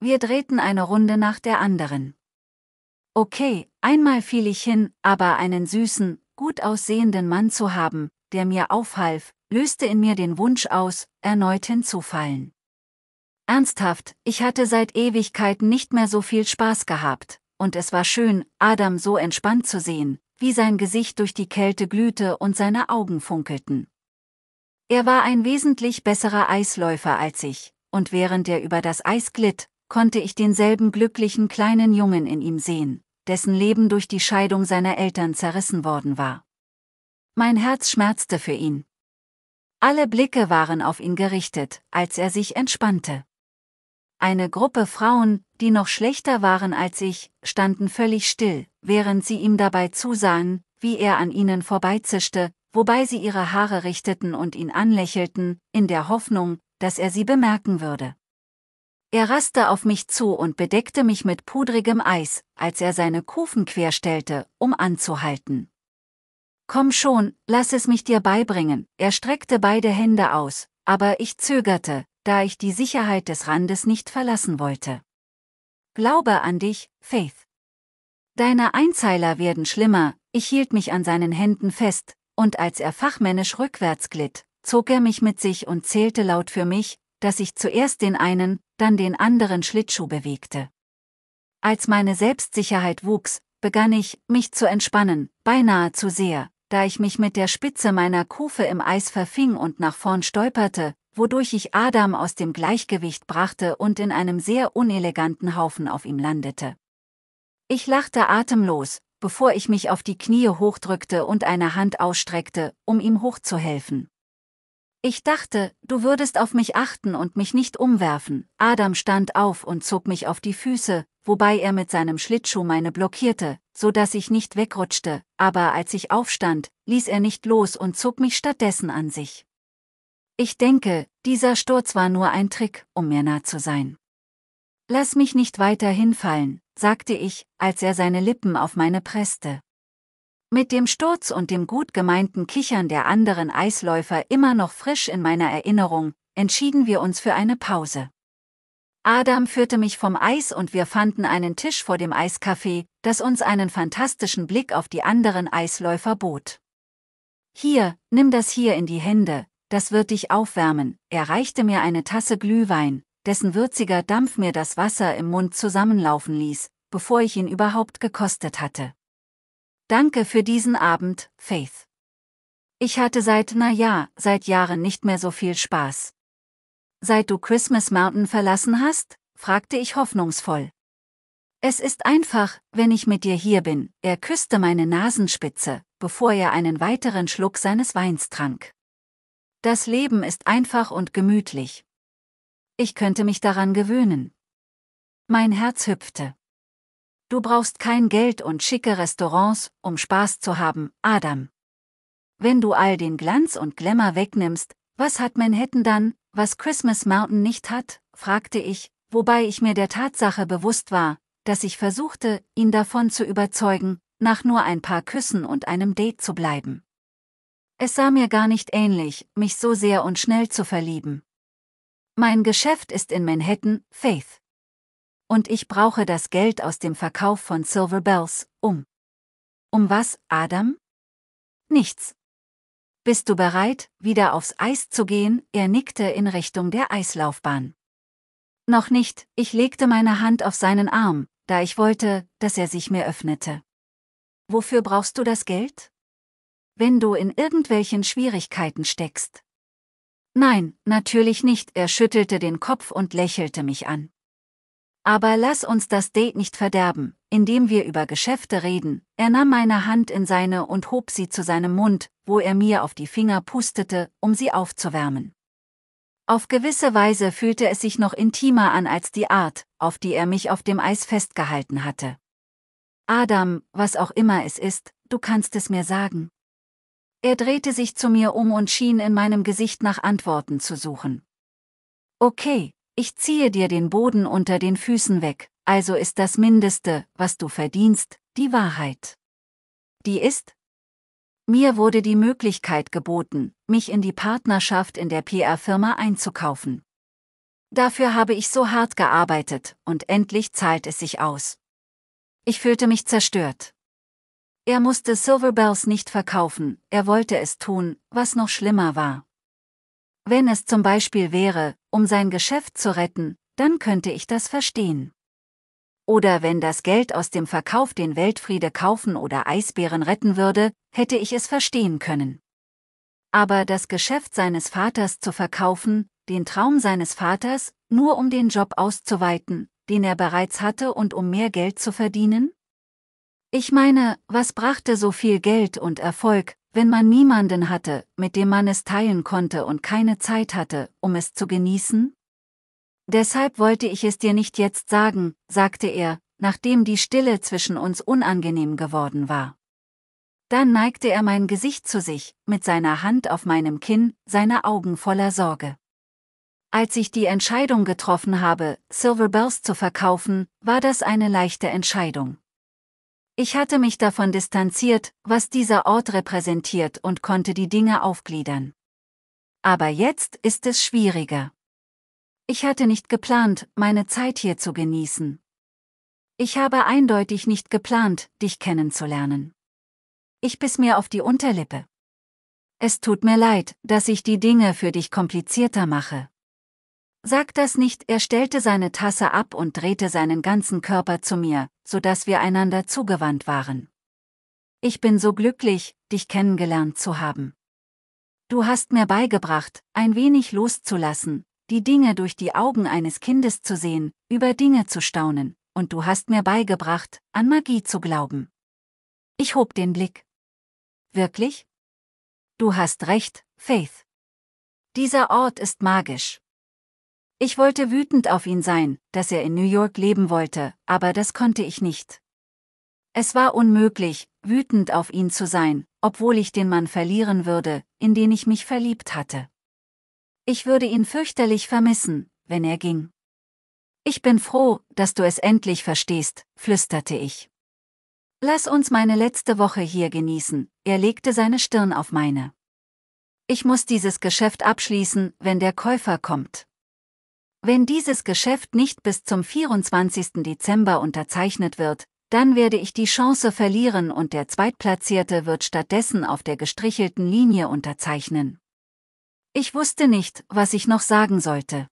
Wir drehten eine Runde nach der anderen. Okay, einmal fiel ich hin, aber einen süßen, gut aussehenden Mann zu haben, der mir aufhalf, löste in mir den Wunsch aus, erneut hinzufallen. Ernsthaft, ich hatte seit Ewigkeiten nicht mehr so viel Spaß gehabt, und es war schön, Adam so entspannt zu sehen, wie sein Gesicht durch die Kälte glühte und seine Augen funkelten. Er war ein wesentlich besserer Eisläufer als ich, und während er über das Eis glitt, konnte ich denselben glücklichen kleinen Jungen in ihm sehen, dessen Leben durch die Scheidung seiner Eltern zerrissen worden war. Mein Herz schmerzte für ihn. Alle Blicke waren auf ihn gerichtet, als er sich entspannte. Eine Gruppe Frauen, die noch schlechter waren als ich, standen völlig still, während sie ihm dabei zusahen, wie er an ihnen vorbeizischte, wobei sie ihre Haare richteten und ihn anlächelten, in der Hoffnung, dass er sie bemerken würde. Er raste auf mich zu und bedeckte mich mit pudrigem Eis, als er seine Kufen querstellte, um anzuhalten. Komm schon, lass es mich dir beibringen, er streckte beide Hände aus, aber ich zögerte, da ich die Sicherheit des Randes nicht verlassen wollte. Glaube an dich, Faith. Deine Einzeiler werden schlimmer, ich hielt mich an seinen Händen fest, und als er fachmännisch rückwärts glitt, zog er mich mit sich und zählte laut für mich, dass ich zuerst den einen, dann den anderen Schlittschuh bewegte. Als meine Selbstsicherheit wuchs, begann ich, mich zu entspannen, beinahe zu sehr, da ich mich mit der Spitze meiner Kufe im Eis verfing und nach vorn stolperte, wodurch ich Adam aus dem Gleichgewicht brachte und in einem sehr uneleganten Haufen auf ihm landete. Ich lachte atemlos, bevor ich mich auf die Knie hochdrückte und eine Hand ausstreckte, um ihm hochzuhelfen. Ich dachte, du würdest auf mich achten und mich nicht umwerfen. Adam stand auf und zog mich auf die Füße, wobei er mit seinem Schlittschuh meine blockierte, so dass ich nicht wegrutschte, aber als ich aufstand, ließ er nicht los und zog mich stattdessen an sich. Ich denke, dieser Sturz war nur ein Trick, um mir nah zu sein. Lass mich nicht weiter hinfallen, sagte ich, als er seine Lippen auf meine presste mit dem Sturz und dem gut gemeinten Kichern der anderen Eisläufer immer noch frisch in meiner Erinnerung, entschieden wir uns für eine Pause. Adam führte mich vom Eis und wir fanden einen Tisch vor dem Eiscafé, das uns einen fantastischen Blick auf die anderen Eisläufer bot. Hier, nimm das hier in die Hände, das wird dich aufwärmen, er reichte mir eine Tasse Glühwein, dessen würziger Dampf mir das Wasser im Mund zusammenlaufen ließ, bevor ich ihn überhaupt gekostet hatte. Danke für diesen Abend, Faith. Ich hatte seit, na ja, seit Jahren nicht mehr so viel Spaß. Seit du Christmas Mountain verlassen hast? fragte ich hoffnungsvoll. Es ist einfach, wenn ich mit dir hier bin, er küsste meine Nasenspitze, bevor er einen weiteren Schluck seines Weins trank. Das Leben ist einfach und gemütlich. Ich könnte mich daran gewöhnen. Mein Herz hüpfte. Du brauchst kein Geld und schicke Restaurants, um Spaß zu haben, Adam. Wenn du all den Glanz und Glamour wegnimmst, was hat Manhattan dann, was Christmas Mountain nicht hat, fragte ich, wobei ich mir der Tatsache bewusst war, dass ich versuchte, ihn davon zu überzeugen, nach nur ein paar Küssen und einem Date zu bleiben. Es sah mir gar nicht ähnlich, mich so sehr und schnell zu verlieben. Mein Geschäft ist in Manhattan, Faith und ich brauche das Geld aus dem Verkauf von Silver Bells, um. Um was, Adam? Nichts. Bist du bereit, wieder aufs Eis zu gehen? Er nickte in Richtung der Eislaufbahn. Noch nicht, ich legte meine Hand auf seinen Arm, da ich wollte, dass er sich mir öffnete. Wofür brauchst du das Geld? Wenn du in irgendwelchen Schwierigkeiten steckst. Nein, natürlich nicht, er schüttelte den Kopf und lächelte mich an. Aber lass uns das Date nicht verderben, indem wir über Geschäfte reden. Er nahm meine Hand in seine und hob sie zu seinem Mund, wo er mir auf die Finger pustete, um sie aufzuwärmen. Auf gewisse Weise fühlte es sich noch intimer an als die Art, auf die er mich auf dem Eis festgehalten hatte. Adam, was auch immer es ist, du kannst es mir sagen. Er drehte sich zu mir um und schien in meinem Gesicht nach Antworten zu suchen. Okay, ich ziehe dir den Boden unter den Füßen weg, also ist das Mindeste, was du verdienst, die Wahrheit. Die ist, mir wurde die Möglichkeit geboten, mich in die Partnerschaft in der PR-Firma einzukaufen. Dafür habe ich so hart gearbeitet, und endlich zahlt es sich aus. Ich fühlte mich zerstört. Er musste Silverbells nicht verkaufen, er wollte es tun, was noch schlimmer war. Wenn es zum Beispiel wäre, um sein Geschäft zu retten, dann könnte ich das verstehen. Oder wenn das Geld aus dem Verkauf den Weltfriede kaufen oder Eisbären retten würde, hätte ich es verstehen können. Aber das Geschäft seines Vaters zu verkaufen, den Traum seines Vaters, nur um den Job auszuweiten, den er bereits hatte und um mehr Geld zu verdienen? Ich meine, was brachte so viel Geld und Erfolg, wenn man niemanden hatte, mit dem man es teilen konnte und keine Zeit hatte, um es zu genießen? Deshalb wollte ich es dir nicht jetzt sagen, sagte er, nachdem die Stille zwischen uns unangenehm geworden war. Dann neigte er mein Gesicht zu sich, mit seiner Hand auf meinem Kinn, seine Augen voller Sorge. Als ich die Entscheidung getroffen habe, Silver Bells zu verkaufen, war das eine leichte Entscheidung. Ich hatte mich davon distanziert, was dieser Ort repräsentiert und konnte die Dinge aufgliedern. Aber jetzt ist es schwieriger. Ich hatte nicht geplant, meine Zeit hier zu genießen. Ich habe eindeutig nicht geplant, dich kennenzulernen. Ich biss mir auf die Unterlippe. Es tut mir leid, dass ich die Dinge für dich komplizierter mache. Sag das nicht, er stellte seine Tasse ab und drehte seinen ganzen Körper zu mir, so dass wir einander zugewandt waren. Ich bin so glücklich, dich kennengelernt zu haben. Du hast mir beigebracht, ein wenig loszulassen, die Dinge durch die Augen eines Kindes zu sehen, über Dinge zu staunen, und du hast mir beigebracht, an Magie zu glauben. Ich hob den Blick. Wirklich? Du hast recht, Faith. Dieser Ort ist magisch. Ich wollte wütend auf ihn sein, dass er in New York leben wollte, aber das konnte ich nicht. Es war unmöglich, wütend auf ihn zu sein, obwohl ich den Mann verlieren würde, in den ich mich verliebt hatte. Ich würde ihn fürchterlich vermissen, wenn er ging. Ich bin froh, dass du es endlich verstehst, flüsterte ich. Lass uns meine letzte Woche hier genießen, er legte seine Stirn auf meine. Ich muss dieses Geschäft abschließen, wenn der Käufer kommt. Wenn dieses Geschäft nicht bis zum 24. Dezember unterzeichnet wird, dann werde ich die Chance verlieren und der Zweitplatzierte wird stattdessen auf der gestrichelten Linie unterzeichnen. Ich wusste nicht, was ich noch sagen sollte.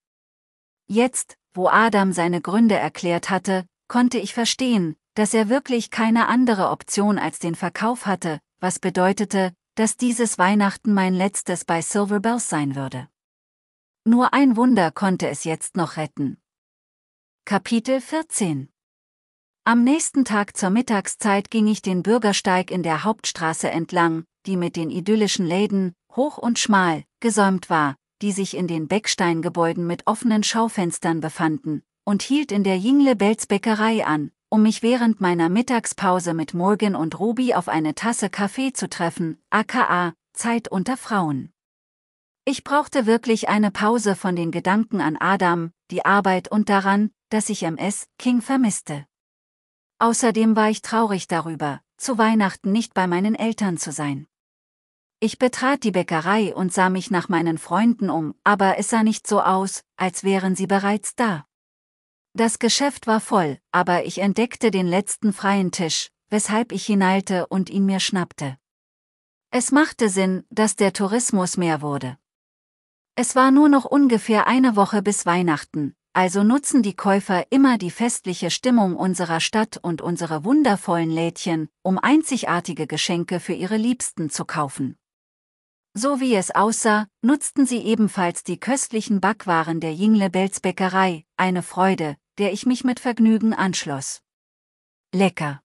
Jetzt, wo Adam seine Gründe erklärt hatte, konnte ich verstehen, dass er wirklich keine andere Option als den Verkauf hatte, was bedeutete, dass dieses Weihnachten mein letztes bei Silver Bells sein würde. Nur ein Wunder konnte es jetzt noch retten. Kapitel 14 Am nächsten Tag zur Mittagszeit ging ich den Bürgersteig in der Hauptstraße entlang, die mit den idyllischen Läden, hoch und schmal, gesäumt war, die sich in den Becksteingebäuden mit offenen Schaufenstern befanden, und hielt in der Jingle Belz Bäckerei an, um mich während meiner Mittagspause mit Morgan und Ruby auf eine Tasse Kaffee zu treffen, aka Zeit unter Frauen. Ich brauchte wirklich eine Pause von den Gedanken an Adam, die Arbeit und daran, dass ich MS King vermisste. Außerdem war ich traurig darüber, zu Weihnachten nicht bei meinen Eltern zu sein. Ich betrat die Bäckerei und sah mich nach meinen Freunden um, aber es sah nicht so aus, als wären sie bereits da. Das Geschäft war voll, aber ich entdeckte den letzten freien Tisch, weshalb ich hineilte und ihn mir schnappte. Es machte Sinn, dass der Tourismus mehr wurde. Es war nur noch ungefähr eine Woche bis Weihnachten, also nutzen die Käufer immer die festliche Stimmung unserer Stadt und unsere wundervollen Lädchen, um einzigartige Geschenke für ihre Liebsten zu kaufen. So wie es aussah, nutzten sie ebenfalls die köstlichen Backwaren der Jingle Bells Bäckerei, eine Freude, der ich mich mit Vergnügen anschloss. Lecker.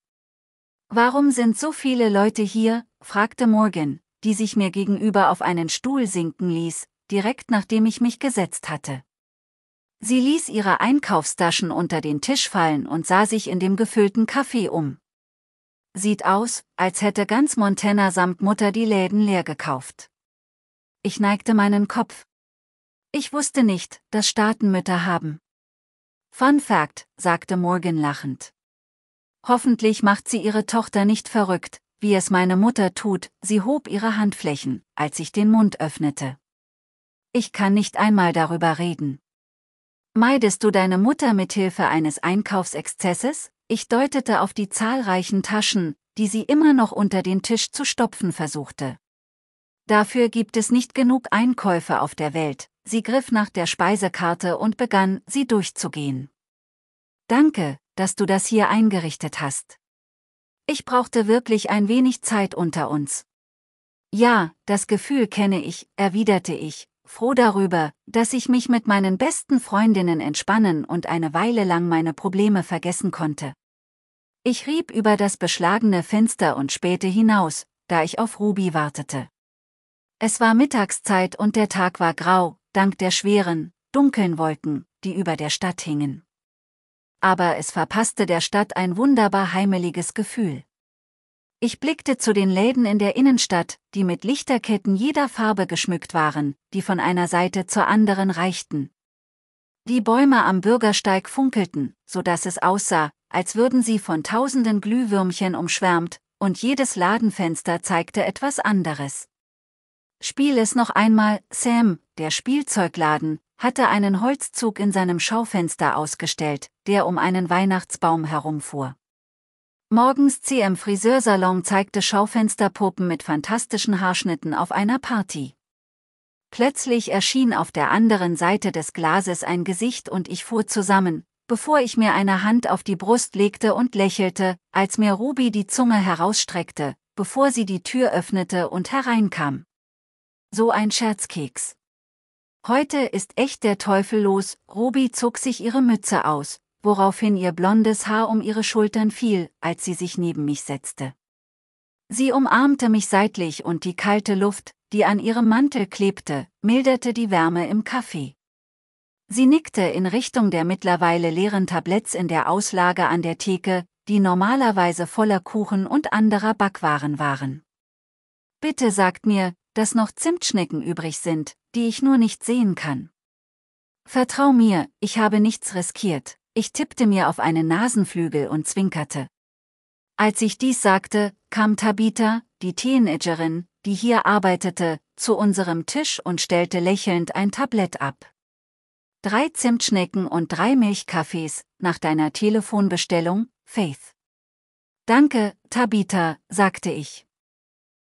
Warum sind so viele Leute hier? fragte Morgan, die sich mir gegenüber auf einen Stuhl sinken ließ, direkt nachdem ich mich gesetzt hatte. Sie ließ ihre Einkaufstaschen unter den Tisch fallen und sah sich in dem gefüllten Kaffee um. Sieht aus, als hätte ganz Montana samt Mutter die Läden leer gekauft. Ich neigte meinen Kopf. Ich wusste nicht, dass Staatenmütter haben. Fun Fact, sagte Morgan lachend. Hoffentlich macht sie ihre Tochter nicht verrückt, wie es meine Mutter tut, sie hob ihre Handflächen, als ich den Mund öffnete ich kann nicht einmal darüber reden. Meidest du deine Mutter mithilfe eines Einkaufsexzesses? Ich deutete auf die zahlreichen Taschen, die sie immer noch unter den Tisch zu stopfen versuchte. Dafür gibt es nicht genug Einkäufe auf der Welt. Sie griff nach der Speisekarte und begann, sie durchzugehen. Danke, dass du das hier eingerichtet hast. Ich brauchte wirklich ein wenig Zeit unter uns. Ja, das Gefühl kenne ich, erwiderte ich, froh darüber, dass ich mich mit meinen besten Freundinnen entspannen und eine Weile lang meine Probleme vergessen konnte. Ich rieb über das beschlagene Fenster und spähte hinaus, da ich auf Ruby wartete. Es war Mittagszeit und der Tag war grau, dank der schweren, dunklen Wolken, die über der Stadt hingen. Aber es verpasste der Stadt ein wunderbar heimeliges Gefühl. Ich blickte zu den Läden in der Innenstadt, die mit Lichterketten jeder Farbe geschmückt waren, die von einer Seite zur anderen reichten. Die Bäume am Bürgersteig funkelten, so dass es aussah, als würden sie von tausenden Glühwürmchen umschwärmt, und jedes Ladenfenster zeigte etwas anderes. Spiel es noch einmal, Sam, der Spielzeugladen, hatte einen Holzzug in seinem Schaufenster ausgestellt, der um einen Weihnachtsbaum herumfuhr. Morgens CM Friseursalon zeigte Schaufensterpuppen mit fantastischen Haarschnitten auf einer Party. Plötzlich erschien auf der anderen Seite des Glases ein Gesicht und ich fuhr zusammen, bevor ich mir eine Hand auf die Brust legte und lächelte, als mir Ruby die Zunge herausstreckte, bevor sie die Tür öffnete und hereinkam. So ein Scherzkeks. Heute ist echt der Teufel los, Ruby zog sich ihre Mütze aus, woraufhin ihr blondes Haar um ihre Schultern fiel, als sie sich neben mich setzte. Sie umarmte mich seitlich und die kalte Luft, die an ihrem Mantel klebte, milderte die Wärme im Kaffee. Sie nickte in Richtung der mittlerweile leeren Tabletts in der Auslage an der Theke, die normalerweise voller Kuchen und anderer Backwaren waren. Bitte sagt mir, dass noch Zimtschnecken übrig sind, die ich nur nicht sehen kann. Vertrau mir, ich habe nichts riskiert. Ich tippte mir auf einen Nasenflügel und zwinkerte. Als ich dies sagte, kam Tabitha, die Teenagerin, die hier arbeitete, zu unserem Tisch und stellte lächelnd ein Tablett ab. Drei Zimtschnecken und drei Milchkaffees, nach deiner Telefonbestellung, Faith. Danke, Tabitha, sagte ich.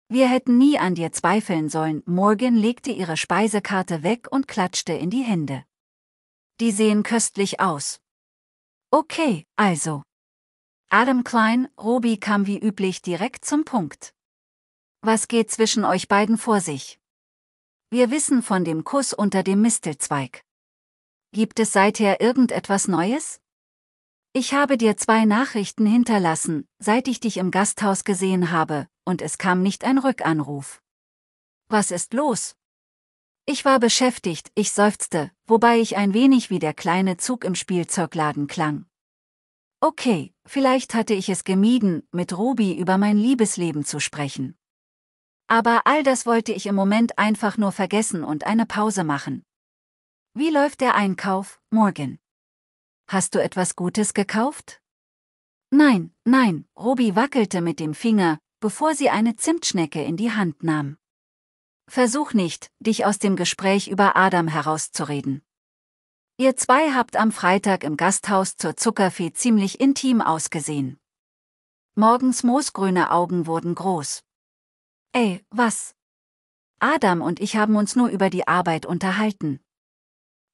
Wir hätten nie an dir zweifeln sollen, Morgan legte ihre Speisekarte weg und klatschte in die Hände. Die sehen köstlich aus. Okay, also. Adam Klein, Robi kam wie üblich direkt zum Punkt. Was geht zwischen euch beiden vor sich? Wir wissen von dem Kuss unter dem Mistelzweig. Gibt es seither irgendetwas Neues? Ich habe dir zwei Nachrichten hinterlassen, seit ich dich im Gasthaus gesehen habe, und es kam nicht ein Rückanruf. Was ist los? Ich war beschäftigt, ich seufzte, wobei ich ein wenig wie der kleine Zug im Spielzeugladen klang. Okay, vielleicht hatte ich es gemieden, mit Ruby über mein Liebesleben zu sprechen. Aber all das wollte ich im Moment einfach nur vergessen und eine Pause machen. Wie läuft der Einkauf, Morgan? Hast du etwas Gutes gekauft? Nein, nein, Ruby wackelte mit dem Finger, bevor sie eine Zimtschnecke in die Hand nahm. Versuch nicht, dich aus dem Gespräch über Adam herauszureden. Ihr zwei habt am Freitag im Gasthaus zur Zuckerfee ziemlich intim ausgesehen. Morgens moosgrüne Augen wurden groß. Ey, was? Adam und ich haben uns nur über die Arbeit unterhalten.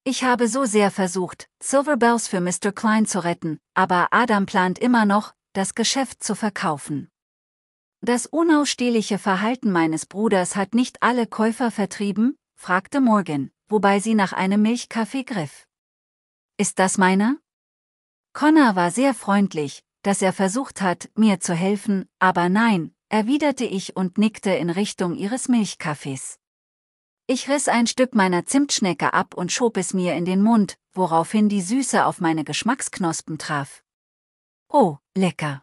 Ich habe so sehr versucht, Silver Bells für Mr. Klein zu retten, aber Adam plant immer noch, das Geschäft zu verkaufen. Das unausstehliche Verhalten meines Bruders hat nicht alle Käufer vertrieben? fragte Morgan, wobei sie nach einem Milchkaffee griff. Ist das meiner? Connor war sehr freundlich, dass er versucht hat, mir zu helfen, aber nein, erwiderte ich und nickte in Richtung ihres Milchkaffees. Ich riss ein Stück meiner Zimtschnecke ab und schob es mir in den Mund, woraufhin die Süße auf meine Geschmacksknospen traf. Oh, lecker.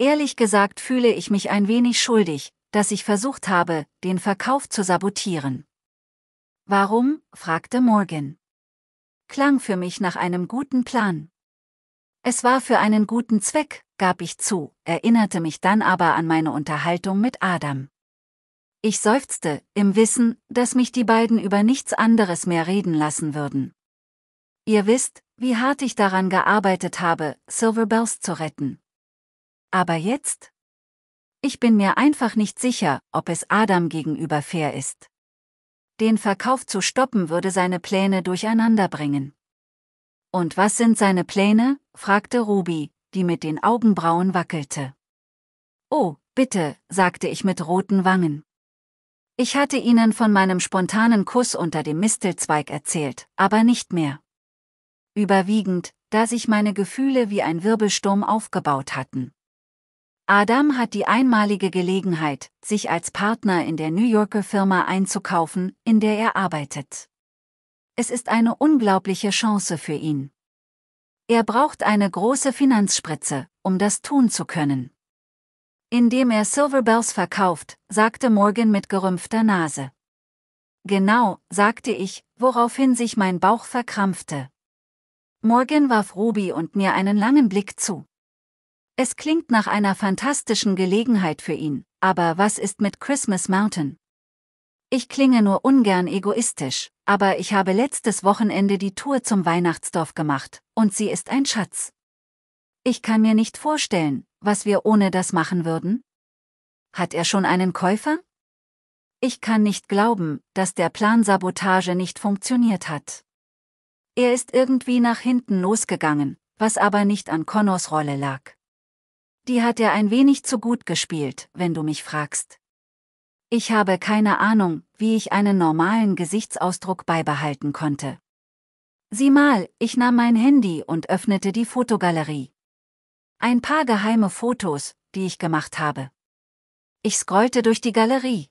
Ehrlich gesagt fühle ich mich ein wenig schuldig, dass ich versucht habe, den Verkauf zu sabotieren. Warum? fragte Morgan. Klang für mich nach einem guten Plan. Es war für einen guten Zweck, gab ich zu, erinnerte mich dann aber an meine Unterhaltung mit Adam. Ich seufzte, im Wissen, dass mich die beiden über nichts anderes mehr reden lassen würden. Ihr wisst, wie hart ich daran gearbeitet habe, Silver Bells zu retten. Aber jetzt? Ich bin mir einfach nicht sicher, ob es Adam gegenüber fair ist. Den Verkauf zu stoppen würde seine Pläne durcheinanderbringen. Und was sind seine Pläne? fragte Ruby, die mit den Augenbrauen wackelte. Oh, bitte, sagte ich mit roten Wangen. Ich hatte ihnen von meinem spontanen Kuss unter dem Mistelzweig erzählt, aber nicht mehr. Überwiegend, da sich meine Gefühle wie ein Wirbelsturm aufgebaut hatten. Adam hat die einmalige Gelegenheit, sich als Partner in der New Yorker Firma einzukaufen, in der er arbeitet. Es ist eine unglaubliche Chance für ihn. Er braucht eine große Finanzspritze, um das tun zu können. Indem er Silver Bells verkauft, sagte Morgan mit gerümpfter Nase. Genau, sagte ich, woraufhin sich mein Bauch verkrampfte. Morgan warf Ruby und mir einen langen Blick zu. Es klingt nach einer fantastischen Gelegenheit für ihn, aber was ist mit Christmas Mountain? Ich klinge nur ungern egoistisch, aber ich habe letztes Wochenende die Tour zum Weihnachtsdorf gemacht, und sie ist ein Schatz. Ich kann mir nicht vorstellen, was wir ohne das machen würden. Hat er schon einen Käufer? Ich kann nicht glauben, dass der Plan Sabotage nicht funktioniert hat. Er ist irgendwie nach hinten losgegangen, was aber nicht an Connors Rolle lag. Die hat er ein wenig zu gut gespielt, wenn du mich fragst. Ich habe keine Ahnung, wie ich einen normalen Gesichtsausdruck beibehalten konnte. Sieh mal, ich nahm mein Handy und öffnete die Fotogalerie. Ein paar geheime Fotos, die ich gemacht habe. Ich scrollte durch die Galerie.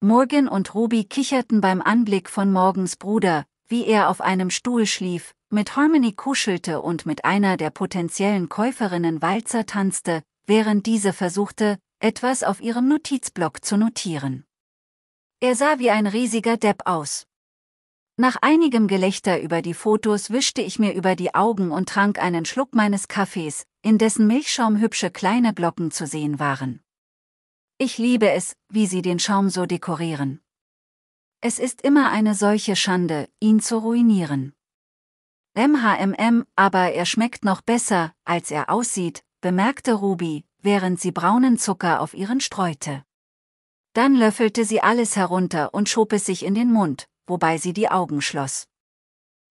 Morgan und Ruby kicherten beim Anblick von Morgens Bruder, wie er auf einem Stuhl schlief, mit Harmony kuschelte und mit einer der potenziellen Käuferinnen Walzer tanzte, während diese versuchte, etwas auf ihrem Notizblock zu notieren. Er sah wie ein riesiger Depp aus. Nach einigem Gelächter über die Fotos wischte ich mir über die Augen und trank einen Schluck meines Kaffees, in dessen Milchschaum hübsche kleine Glocken zu sehen waren. Ich liebe es, wie sie den Schaum so dekorieren. Es ist immer eine solche Schande, ihn zu ruinieren. MHMM, aber er schmeckt noch besser, als er aussieht, bemerkte Ruby, während sie braunen Zucker auf ihren streute. Dann löffelte sie alles herunter und schob es sich in den Mund, wobei sie die Augen schloss.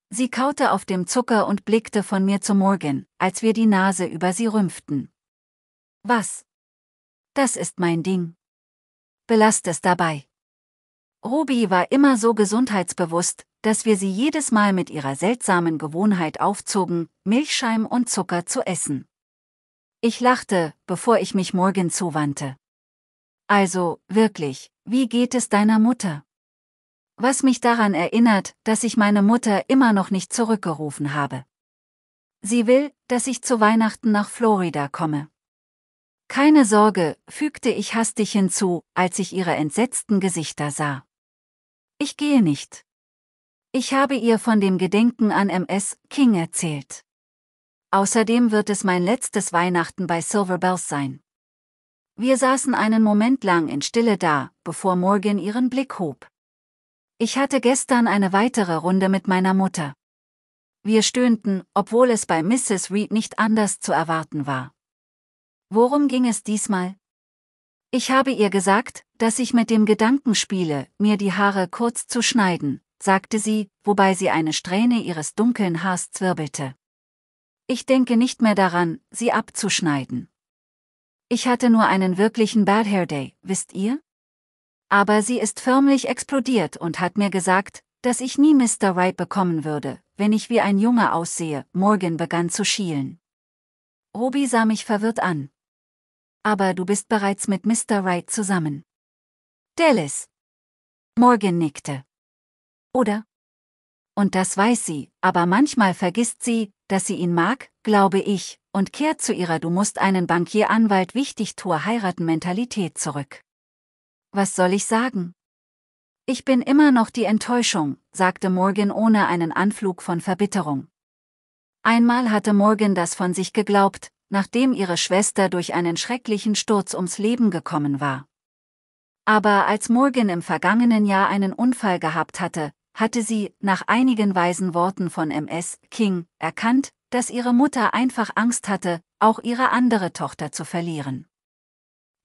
Sie kaute auf dem Zucker und blickte von mir zu Morgan, als wir die Nase über sie rümpften. Was? Das ist mein Ding. Belast es dabei. Ruby war immer so gesundheitsbewusst, dass wir sie jedes Mal mit ihrer seltsamen Gewohnheit aufzogen, Milchscheim und Zucker zu essen. Ich lachte, bevor ich mich Morgan zuwandte. Also, wirklich, wie geht es deiner Mutter? Was mich daran erinnert, dass ich meine Mutter immer noch nicht zurückgerufen habe. Sie will, dass ich zu Weihnachten nach Florida komme. Keine Sorge, fügte ich hastig hinzu, als ich ihre entsetzten Gesichter sah. Ich gehe nicht. Ich habe ihr von dem Gedenken an MS King erzählt. Außerdem wird es mein letztes Weihnachten bei Silver Bells sein. Wir saßen einen Moment lang in Stille da, bevor Morgan ihren Blick hob. Ich hatte gestern eine weitere Runde mit meiner Mutter. Wir stöhnten, obwohl es bei Mrs. Reed nicht anders zu erwarten war. Worum ging es diesmal? Ich habe ihr gesagt, dass ich mit dem Gedanken spiele, mir die Haare kurz zu schneiden, sagte sie, wobei sie eine Strähne ihres dunklen Haars zwirbelte. Ich denke nicht mehr daran, sie abzuschneiden. Ich hatte nur einen wirklichen Bad Hair Day, wisst ihr? Aber sie ist förmlich explodiert und hat mir gesagt, dass ich nie Mr. Wright bekommen würde, wenn ich wie ein Junge aussehe, Morgan begann zu schielen. Roby sah mich verwirrt an aber du bist bereits mit Mr. Wright zusammen. Dallas. Morgan nickte. Oder? Und das weiß sie, aber manchmal vergisst sie, dass sie ihn mag, glaube ich, und kehrt zu ihrer Du musst einen Bankieranwalt wichtig tue heiraten Mentalität zurück. Was soll ich sagen? Ich bin immer noch die Enttäuschung, sagte Morgan ohne einen Anflug von Verbitterung. Einmal hatte Morgan das von sich geglaubt, nachdem ihre Schwester durch einen schrecklichen Sturz ums Leben gekommen war. Aber als Morgan im vergangenen Jahr einen Unfall gehabt hatte, hatte sie, nach einigen weisen Worten von MS King, erkannt, dass ihre Mutter einfach Angst hatte, auch ihre andere Tochter zu verlieren.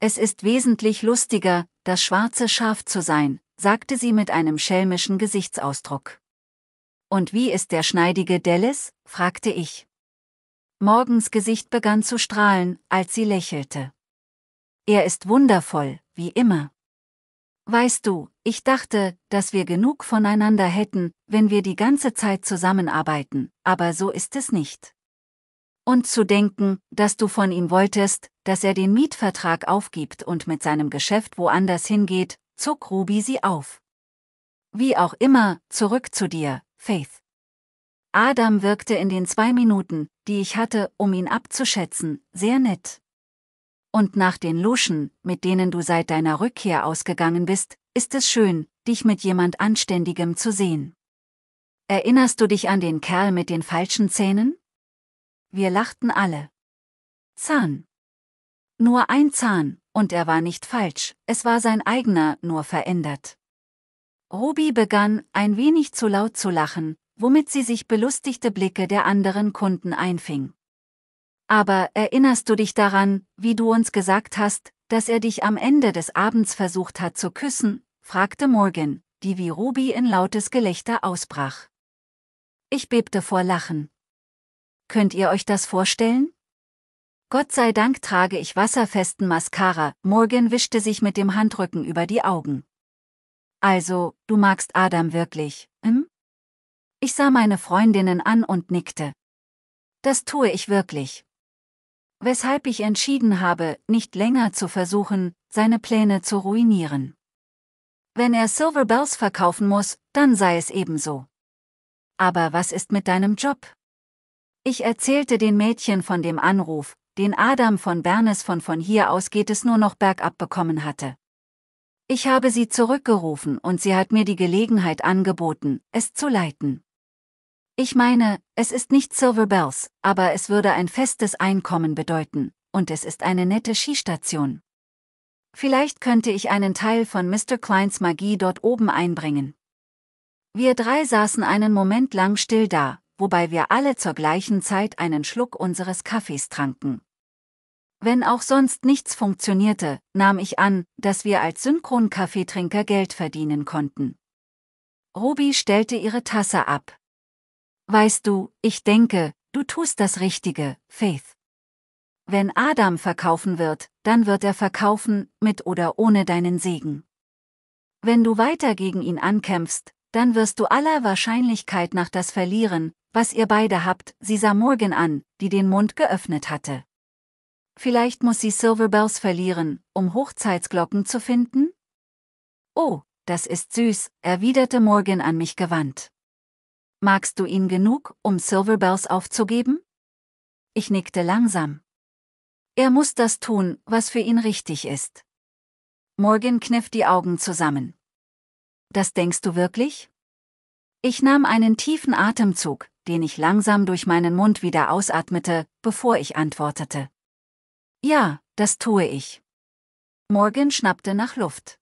Es ist wesentlich lustiger, das schwarze Schaf zu sein, sagte sie mit einem schelmischen Gesichtsausdruck. Und wie ist der schneidige Dallas? fragte ich. Morgens Gesicht begann zu strahlen, als sie lächelte. Er ist wundervoll, wie immer. Weißt du, ich dachte, dass wir genug voneinander hätten, wenn wir die ganze Zeit zusammenarbeiten, aber so ist es nicht. Und zu denken, dass du von ihm wolltest, dass er den Mietvertrag aufgibt und mit seinem Geschäft woanders hingeht, zog Ruby sie auf. Wie auch immer, zurück zu dir, Faith. Adam wirkte in den zwei Minuten, die ich hatte, um ihn abzuschätzen, sehr nett. Und nach den Luschen, mit denen du seit deiner Rückkehr ausgegangen bist, ist es schön, dich mit jemand Anständigem zu sehen. Erinnerst du dich an den Kerl mit den falschen Zähnen? Wir lachten alle. Zahn. Nur ein Zahn, und er war nicht falsch, es war sein eigener, nur verändert. Ruby begann, ein wenig zu laut zu lachen, womit sie sich belustigte Blicke der anderen Kunden einfing. Aber erinnerst du dich daran, wie du uns gesagt hast, dass er dich am Ende des Abends versucht hat zu küssen? fragte Morgan, die wie Ruby in lautes Gelächter ausbrach. Ich bebte vor Lachen. Könnt ihr euch das vorstellen? Gott sei Dank trage ich wasserfesten Mascara, Morgan wischte sich mit dem Handrücken über die Augen. Also, du magst Adam wirklich, hm? Ich sah meine Freundinnen an und nickte. Das tue ich wirklich. Weshalb ich entschieden habe, nicht länger zu versuchen, seine Pläne zu ruinieren. Wenn er Silver Bells verkaufen muss, dann sei es ebenso. Aber was ist mit deinem Job? Ich erzählte den Mädchen von dem Anruf, den Adam von Bernes von von hier aus geht es nur noch bergab bekommen hatte. Ich habe sie zurückgerufen und sie hat mir die Gelegenheit angeboten, es zu leiten. Ich meine, es ist nicht Silver Bells, aber es würde ein festes Einkommen bedeuten, und es ist eine nette Skistation. Vielleicht könnte ich einen Teil von Mr. Kleins Magie dort oben einbringen. Wir drei saßen einen Moment lang still da, wobei wir alle zur gleichen Zeit einen Schluck unseres Kaffees tranken. Wenn auch sonst nichts funktionierte, nahm ich an, dass wir als Synchron-Kaffeetrinker Geld verdienen konnten. Ruby stellte ihre Tasse ab, Weißt du, ich denke, du tust das Richtige, Faith. Wenn Adam verkaufen wird, dann wird er verkaufen, mit oder ohne deinen Segen. Wenn du weiter gegen ihn ankämpfst, dann wirst du aller Wahrscheinlichkeit nach das verlieren, was ihr beide habt, sie sah Morgan an, die den Mund geöffnet hatte. Vielleicht muss sie Silver Bells verlieren, um Hochzeitsglocken zu finden? Oh, das ist süß, erwiderte Morgan an mich gewandt. Magst du ihn genug, um Silverbells aufzugeben? Ich nickte langsam. Er muss das tun, was für ihn richtig ist. Morgan kniff die Augen zusammen. Das denkst du wirklich? Ich nahm einen tiefen Atemzug, den ich langsam durch meinen Mund wieder ausatmete, bevor ich antwortete. Ja, das tue ich. Morgan schnappte nach Luft.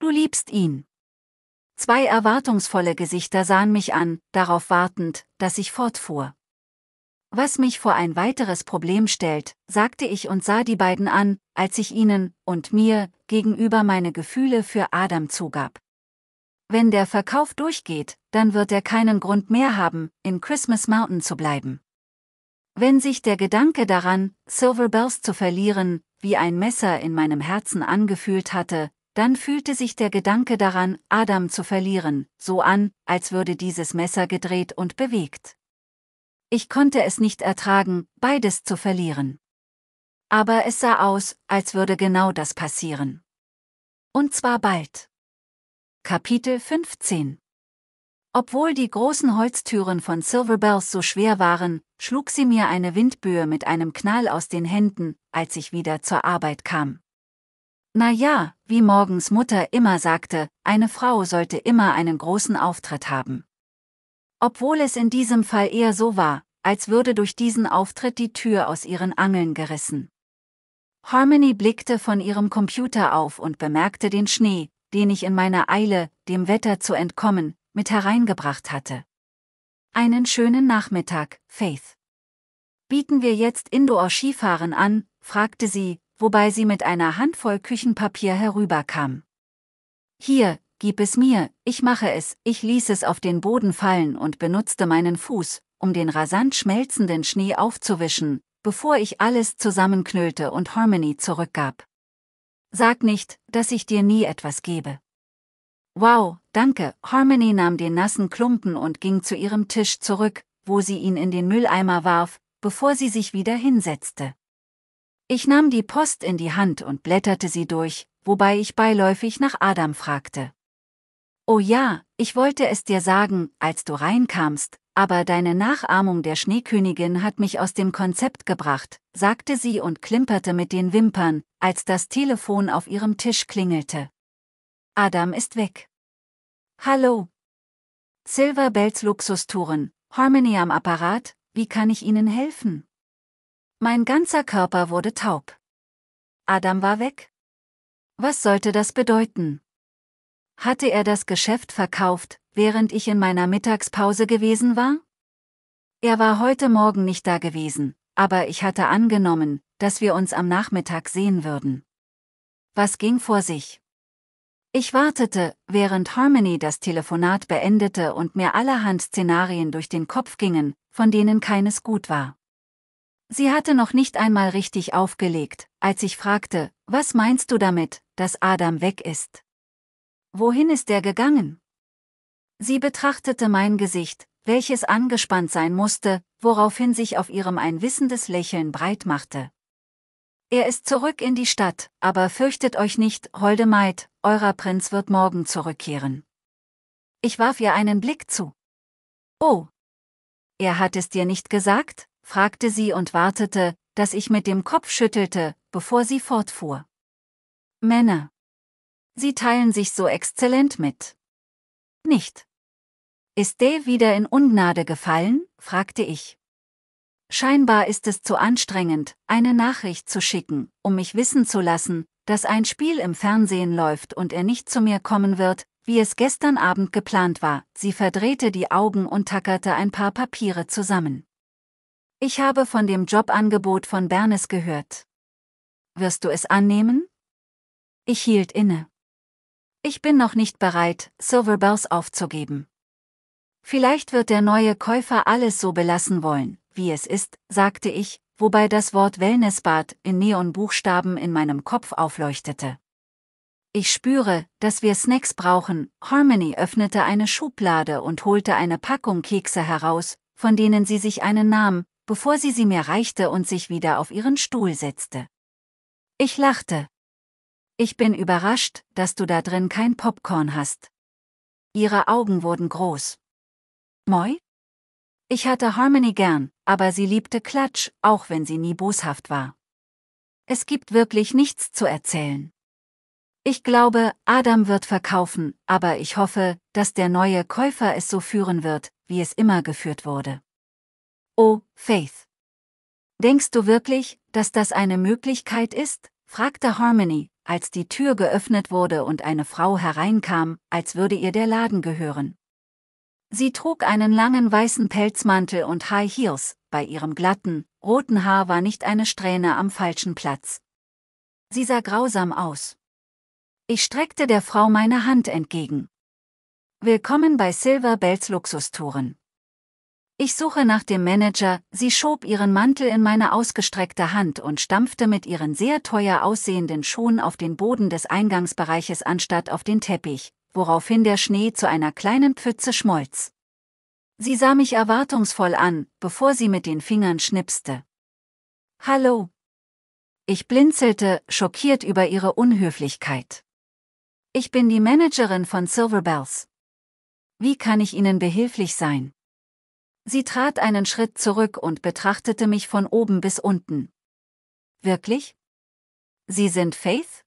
Du liebst ihn. Zwei erwartungsvolle Gesichter sahen mich an, darauf wartend, dass ich fortfuhr. Was mich vor ein weiteres Problem stellt, sagte ich und sah die beiden an, als ich ihnen und mir gegenüber meine Gefühle für Adam zugab. Wenn der Verkauf durchgeht, dann wird er keinen Grund mehr haben, in Christmas Mountain zu bleiben. Wenn sich der Gedanke daran, Silver Bells zu verlieren, wie ein Messer in meinem Herzen angefühlt hatte, dann fühlte sich der Gedanke daran, Adam zu verlieren, so an, als würde dieses Messer gedreht und bewegt. Ich konnte es nicht ertragen, beides zu verlieren. Aber es sah aus, als würde genau das passieren. Und zwar bald. Kapitel 15 Obwohl die großen Holztüren von Silver Bells so schwer waren, schlug sie mir eine Windböe mit einem Knall aus den Händen, als ich wieder zur Arbeit kam. Na ja, wie Morgens Mutter immer sagte, eine Frau sollte immer einen großen Auftritt haben. Obwohl es in diesem Fall eher so war, als würde durch diesen Auftritt die Tür aus ihren Angeln gerissen. Harmony blickte von ihrem Computer auf und bemerkte den Schnee, den ich in meiner Eile, dem Wetter zu entkommen, mit hereingebracht hatte. Einen schönen Nachmittag, Faith. Bieten wir jetzt Indoor-Skifahren an, fragte sie, wobei sie mit einer Handvoll Küchenpapier herüberkam. Hier, gib es mir, ich mache es, ich ließ es auf den Boden fallen und benutzte meinen Fuß, um den rasant schmelzenden Schnee aufzuwischen, bevor ich alles zusammenknüllte und Harmony zurückgab. Sag nicht, dass ich dir nie etwas gebe. Wow, danke, Harmony nahm den nassen Klumpen und ging zu ihrem Tisch zurück, wo sie ihn in den Mülleimer warf, bevor sie sich wieder hinsetzte. Ich nahm die Post in die Hand und blätterte sie durch, wobei ich beiläufig nach Adam fragte. Oh ja, ich wollte es dir sagen, als du reinkamst, aber deine Nachahmung der Schneekönigin hat mich aus dem Konzept gebracht, sagte sie und klimperte mit den Wimpern, als das Telefon auf ihrem Tisch klingelte. Adam ist weg. Hallo. Silver Bells Luxustouren, Harmony am Apparat, wie kann ich Ihnen helfen? Mein ganzer Körper wurde taub. Adam war weg. Was sollte das bedeuten? Hatte er das Geschäft verkauft, während ich in meiner Mittagspause gewesen war? Er war heute Morgen nicht da gewesen, aber ich hatte angenommen, dass wir uns am Nachmittag sehen würden. Was ging vor sich? Ich wartete, während Harmony das Telefonat beendete und mir allerhand Szenarien durch den Kopf gingen, von denen keines gut war. Sie hatte noch nicht einmal richtig aufgelegt, als ich fragte, was meinst du damit, dass Adam weg ist? Wohin ist er gegangen? Sie betrachtete mein Gesicht, welches angespannt sein musste, woraufhin sich auf ihrem ein wissendes Lächeln breit machte. Er ist zurück in die Stadt, aber fürchtet euch nicht, holde Maid, eurer Prinz wird morgen zurückkehren. Ich warf ihr einen Blick zu. Oh. Er hat es dir nicht gesagt? fragte sie und wartete, dass ich mit dem Kopf schüttelte, bevor sie fortfuhr. Männer. Sie teilen sich so exzellent mit. Nicht. Ist Dave wieder in Ungnade gefallen? fragte ich. Scheinbar ist es zu anstrengend, eine Nachricht zu schicken, um mich wissen zu lassen, dass ein Spiel im Fernsehen läuft und er nicht zu mir kommen wird, wie es gestern Abend geplant war. Sie verdrehte die Augen und tackerte ein paar Papiere zusammen. Ich habe von dem Jobangebot von Bernes gehört. Wirst du es annehmen? Ich hielt inne. Ich bin noch nicht bereit, Silver Bells aufzugeben. Vielleicht wird der neue Käufer alles so belassen wollen, wie es ist, sagte ich, wobei das Wort Wellnessbad in Neonbuchstaben in meinem Kopf aufleuchtete. Ich spüre, dass wir Snacks brauchen. Harmony öffnete eine Schublade und holte eine Packung Kekse heraus, von denen sie sich einen nahm, bevor sie sie mir reichte und sich wieder auf ihren Stuhl setzte. Ich lachte. Ich bin überrascht, dass du da drin kein Popcorn hast. Ihre Augen wurden groß. Moi? Ich hatte Harmony gern, aber sie liebte Klatsch, auch wenn sie nie boshaft war. Es gibt wirklich nichts zu erzählen. Ich glaube, Adam wird verkaufen, aber ich hoffe, dass der neue Käufer es so führen wird, wie es immer geführt wurde. Oh, Faith. Denkst du wirklich, dass das eine Möglichkeit ist? fragte Harmony, als die Tür geöffnet wurde und eine Frau hereinkam, als würde ihr der Laden gehören. Sie trug einen langen weißen Pelzmantel und High Heels, bei ihrem glatten, roten Haar war nicht eine Strähne am falschen Platz. Sie sah grausam aus. Ich streckte der Frau meine Hand entgegen. Willkommen bei Silver Bells Luxustouren. Ich suche nach dem Manager, sie schob ihren Mantel in meine ausgestreckte Hand und stampfte mit ihren sehr teuer aussehenden Schuhen auf den Boden des Eingangsbereiches anstatt auf den Teppich, woraufhin der Schnee zu einer kleinen Pfütze schmolz. Sie sah mich erwartungsvoll an, bevor sie mit den Fingern schnipste. Hallo. Ich blinzelte, schockiert über ihre Unhöflichkeit. Ich bin die Managerin von Silverbells. Wie kann ich Ihnen behilflich sein? Sie trat einen Schritt zurück und betrachtete mich von oben bis unten. Wirklich? Sie sind Faith?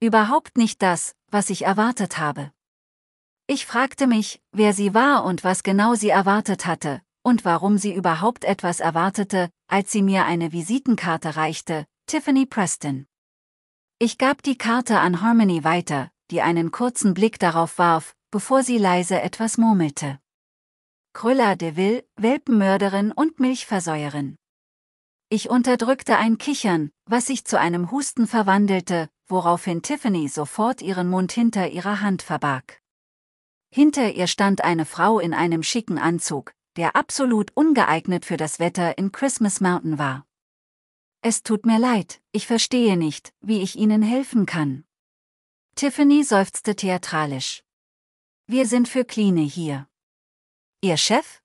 Überhaupt nicht das, was ich erwartet habe. Ich fragte mich, wer sie war und was genau sie erwartet hatte, und warum sie überhaupt etwas erwartete, als sie mir eine Visitenkarte reichte, Tiffany Preston. Ich gab die Karte an Harmony weiter, die einen kurzen Blick darauf warf, bevor sie leise etwas murmelte. Krüller de Ville, Welpenmörderin und Milchversäuerin. Ich unterdrückte ein Kichern, was sich zu einem Husten verwandelte, woraufhin Tiffany sofort ihren Mund hinter ihrer Hand verbarg. Hinter ihr stand eine Frau in einem schicken Anzug, der absolut ungeeignet für das Wetter in Christmas Mountain war. Es tut mir leid, ich verstehe nicht, wie ich Ihnen helfen kann. Tiffany seufzte theatralisch. Wir sind für Kline hier. Ihr Chef?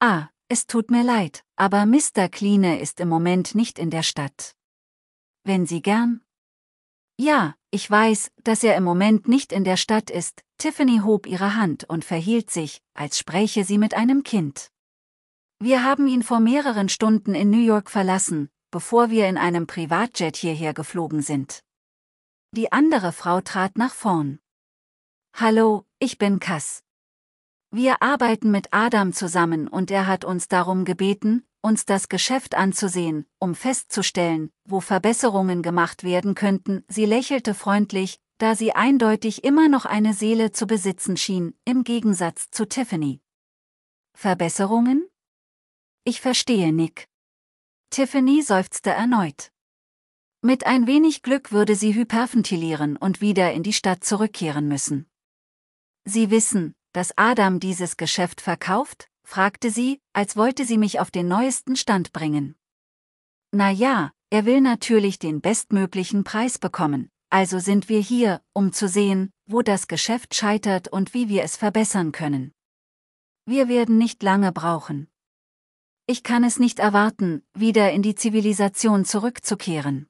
Ah, es tut mir leid, aber Mr. Kline ist im Moment nicht in der Stadt. Wenn Sie gern. Ja, ich weiß, dass er im Moment nicht in der Stadt ist. Tiffany hob ihre Hand und verhielt sich, als spräche sie mit einem Kind. Wir haben ihn vor mehreren Stunden in New York verlassen, bevor wir in einem Privatjet hierher geflogen sind. Die andere Frau trat nach vorn. Hallo, ich bin Cass. Wir arbeiten mit Adam zusammen und er hat uns darum gebeten, uns das Geschäft anzusehen, um festzustellen, wo Verbesserungen gemacht werden könnten. Sie lächelte freundlich, da sie eindeutig immer noch eine Seele zu besitzen schien, im Gegensatz zu Tiffany. Verbesserungen? Ich verstehe Nick. Tiffany seufzte erneut. Mit ein wenig Glück würde sie hyperventilieren und wieder in die Stadt zurückkehren müssen. Sie wissen, dass Adam dieses Geschäft verkauft? fragte sie, als wollte sie mich auf den neuesten Stand bringen. Na ja, er will natürlich den bestmöglichen Preis bekommen, also sind wir hier, um zu sehen, wo das Geschäft scheitert und wie wir es verbessern können. Wir werden nicht lange brauchen. Ich kann es nicht erwarten, wieder in die Zivilisation zurückzukehren.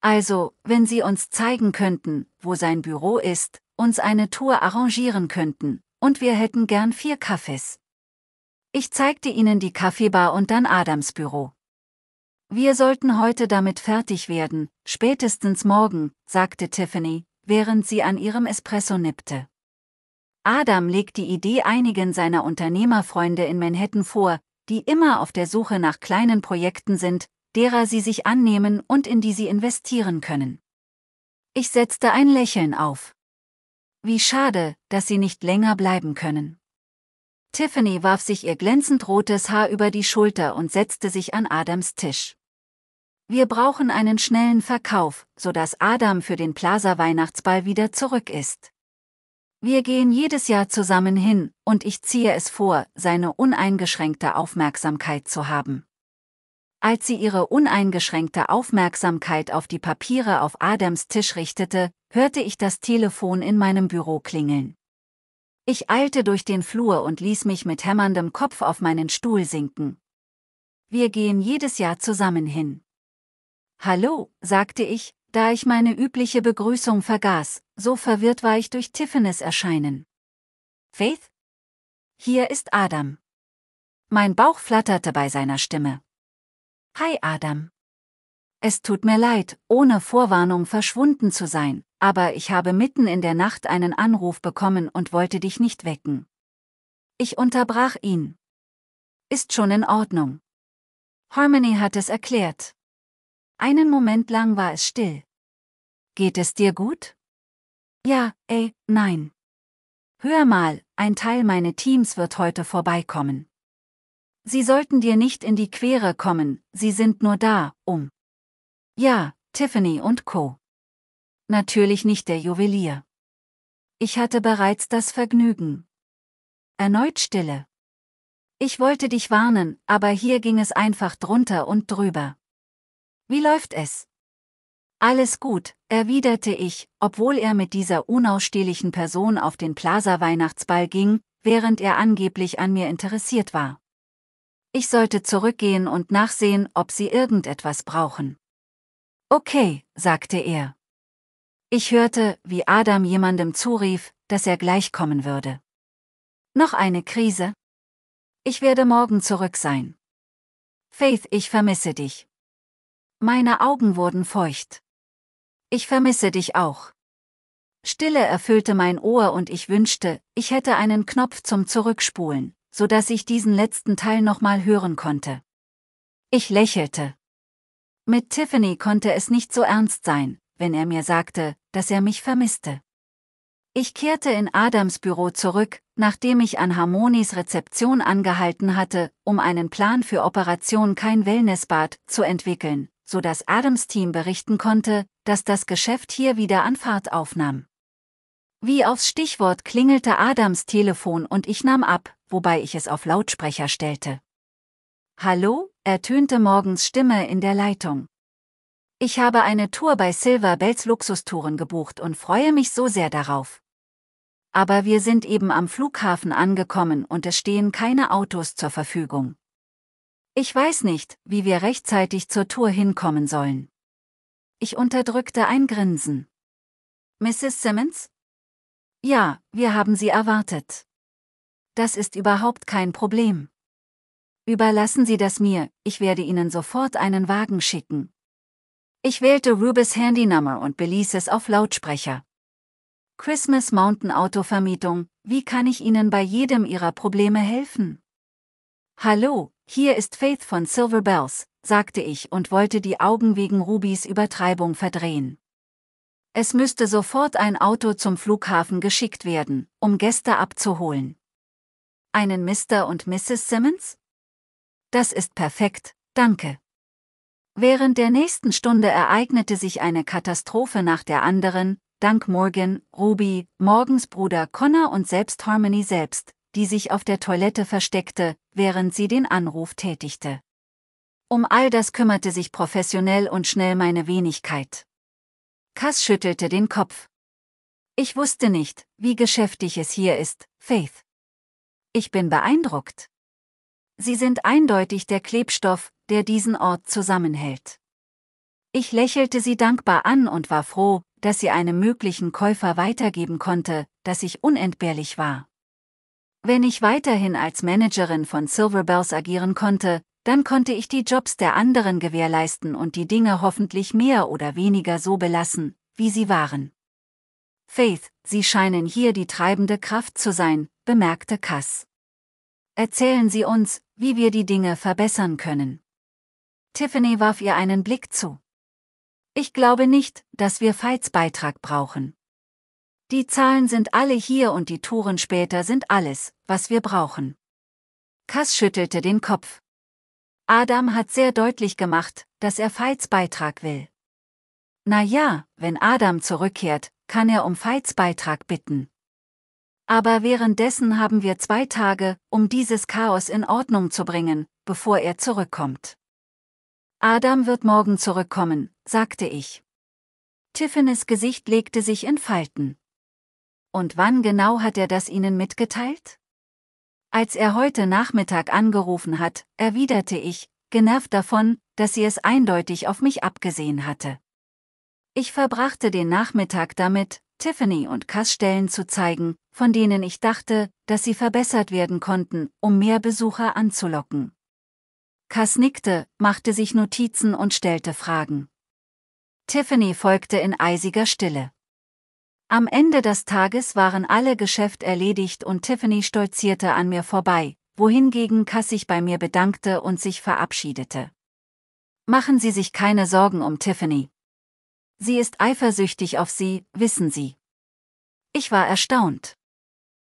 Also, wenn Sie uns zeigen könnten, wo sein Büro ist, uns eine Tour arrangieren könnten, und wir hätten gern vier Kaffees. Ich zeigte ihnen die Kaffeebar und dann Adams Büro. Wir sollten heute damit fertig werden, spätestens morgen, sagte Tiffany, während sie an ihrem Espresso nippte. Adam legt die Idee einigen seiner Unternehmerfreunde in Manhattan vor, die immer auf der Suche nach kleinen Projekten sind, derer sie sich annehmen und in die sie investieren können. Ich setzte ein Lächeln auf. Wie schade, dass sie nicht länger bleiben können. Tiffany warf sich ihr glänzend rotes Haar über die Schulter und setzte sich an Adams Tisch. Wir brauchen einen schnellen Verkauf, sodass Adam für den Plaza-Weihnachtsball wieder zurück ist. Wir gehen jedes Jahr zusammen hin, und ich ziehe es vor, seine uneingeschränkte Aufmerksamkeit zu haben. Als sie ihre uneingeschränkte Aufmerksamkeit auf die Papiere auf Adams Tisch richtete, hörte ich das Telefon in meinem Büro klingeln. Ich eilte durch den Flur und ließ mich mit hämmerndem Kopf auf meinen Stuhl sinken. Wir gehen jedes Jahr zusammen hin. Hallo, sagte ich, da ich meine übliche Begrüßung vergaß, so verwirrt war ich durch Tiffany's Erscheinen. Faith? Hier ist Adam. Mein Bauch flatterte bei seiner Stimme. Hi Adam. Es tut mir leid, ohne Vorwarnung verschwunden zu sein, aber ich habe mitten in der Nacht einen Anruf bekommen und wollte dich nicht wecken. Ich unterbrach ihn. Ist schon in Ordnung. Harmony hat es erklärt. Einen Moment lang war es still. Geht es dir gut? Ja, ey, nein. Hör mal, ein Teil meines Teams wird heute vorbeikommen. Sie sollten dir nicht in die Quere kommen, sie sind nur da, um. Ja, Tiffany und Co. Natürlich nicht der Juwelier. Ich hatte bereits das Vergnügen. Erneut Stille. Ich wollte dich warnen, aber hier ging es einfach drunter und drüber. Wie läuft es? Alles gut, erwiderte ich, obwohl er mit dieser unausstehlichen Person auf den Plaza Weihnachtsball ging, während er angeblich an mir interessiert war ich sollte zurückgehen und nachsehen, ob sie irgendetwas brauchen. Okay, sagte er. Ich hörte, wie Adam jemandem zurief, dass er gleich kommen würde. Noch eine Krise? Ich werde morgen zurück sein. Faith, ich vermisse dich. Meine Augen wurden feucht. Ich vermisse dich auch. Stille erfüllte mein Ohr und ich wünschte, ich hätte einen Knopf zum Zurückspulen so dass ich diesen letzten Teil nochmal hören konnte. Ich lächelte. Mit Tiffany konnte es nicht so ernst sein, wenn er mir sagte, dass er mich vermisste. Ich kehrte in Adams Büro zurück, nachdem ich an Harmonis Rezeption angehalten hatte, um einen Plan für Operation Kein Wellnessbad zu entwickeln, so dass Adams Team berichten konnte, dass das Geschäft hier wieder an Fahrt aufnahm. Wie aufs Stichwort klingelte Adams Telefon und ich nahm ab, wobei ich es auf Lautsprecher stellte. Hallo, ertönte Morgens Stimme in der Leitung. Ich habe eine Tour bei Silver Bells Luxustouren gebucht und freue mich so sehr darauf. Aber wir sind eben am Flughafen angekommen und es stehen keine Autos zur Verfügung. Ich weiß nicht, wie wir rechtzeitig zur Tour hinkommen sollen. Ich unterdrückte ein Grinsen. Mrs. Simmons? Ja, wir haben Sie erwartet das ist überhaupt kein Problem. Überlassen Sie das mir, ich werde Ihnen sofort einen Wagen schicken. Ich wählte Rubes Handynummer und beließ es auf Lautsprecher. Christmas Mountain Autovermietung, wie kann ich Ihnen bei jedem Ihrer Probleme helfen? Hallo, hier ist Faith von Silver Bells, sagte ich und wollte die Augen wegen Rubys Übertreibung verdrehen. Es müsste sofort ein Auto zum Flughafen geschickt werden, um Gäste abzuholen. Einen Mr. und Mrs. Simmons? Das ist perfekt, danke. Während der nächsten Stunde ereignete sich eine Katastrophe nach der anderen, dank Morgan, Ruby, Morgens Bruder Connor und selbst Harmony selbst, die sich auf der Toilette versteckte, während sie den Anruf tätigte. Um all das kümmerte sich professionell und schnell meine Wenigkeit. Cass schüttelte den Kopf. Ich wusste nicht, wie geschäftig es hier ist, Faith. Ich bin beeindruckt. Sie sind eindeutig der Klebstoff, der diesen Ort zusammenhält. Ich lächelte sie dankbar an und war froh, dass sie einem möglichen Käufer weitergeben konnte, dass ich unentbehrlich war. Wenn ich weiterhin als Managerin von Silverbells agieren konnte, dann konnte ich die Jobs der anderen gewährleisten und die Dinge hoffentlich mehr oder weniger so belassen, wie sie waren. Faith, Sie scheinen hier die treibende Kraft zu sein, bemerkte Kass. Erzählen Sie uns, wie wir die Dinge verbessern können. Tiffany warf ihr einen Blick zu. Ich glaube nicht, dass wir Veits Beitrag brauchen. Die Zahlen sind alle hier und die Touren später sind alles, was wir brauchen. Kass schüttelte den Kopf. Adam hat sehr deutlich gemacht, dass er Veits Beitrag will. Na ja, wenn Adam zurückkehrt, kann er um Veits Beitrag bitten. Aber währenddessen haben wir zwei Tage, um dieses Chaos in Ordnung zu bringen, bevor er zurückkommt. Adam wird morgen zurückkommen, sagte ich. Tiffany's Gesicht legte sich in Falten. Und wann genau hat er das Ihnen mitgeteilt? Als er heute Nachmittag angerufen hat, erwiderte ich, genervt davon, dass sie es eindeutig auf mich abgesehen hatte. Ich verbrachte den Nachmittag damit, Tiffany und Cass Stellen zu zeigen, von denen ich dachte, dass sie verbessert werden konnten, um mehr Besucher anzulocken. Cass nickte, machte sich Notizen und stellte Fragen. Tiffany folgte in eisiger Stille. Am Ende des Tages waren alle Geschäft erledigt und Tiffany stolzierte an mir vorbei, wohingegen Cass sich bei mir bedankte und sich verabschiedete. Machen Sie sich keine Sorgen um Tiffany, Sie ist eifersüchtig auf Sie, wissen Sie. Ich war erstaunt.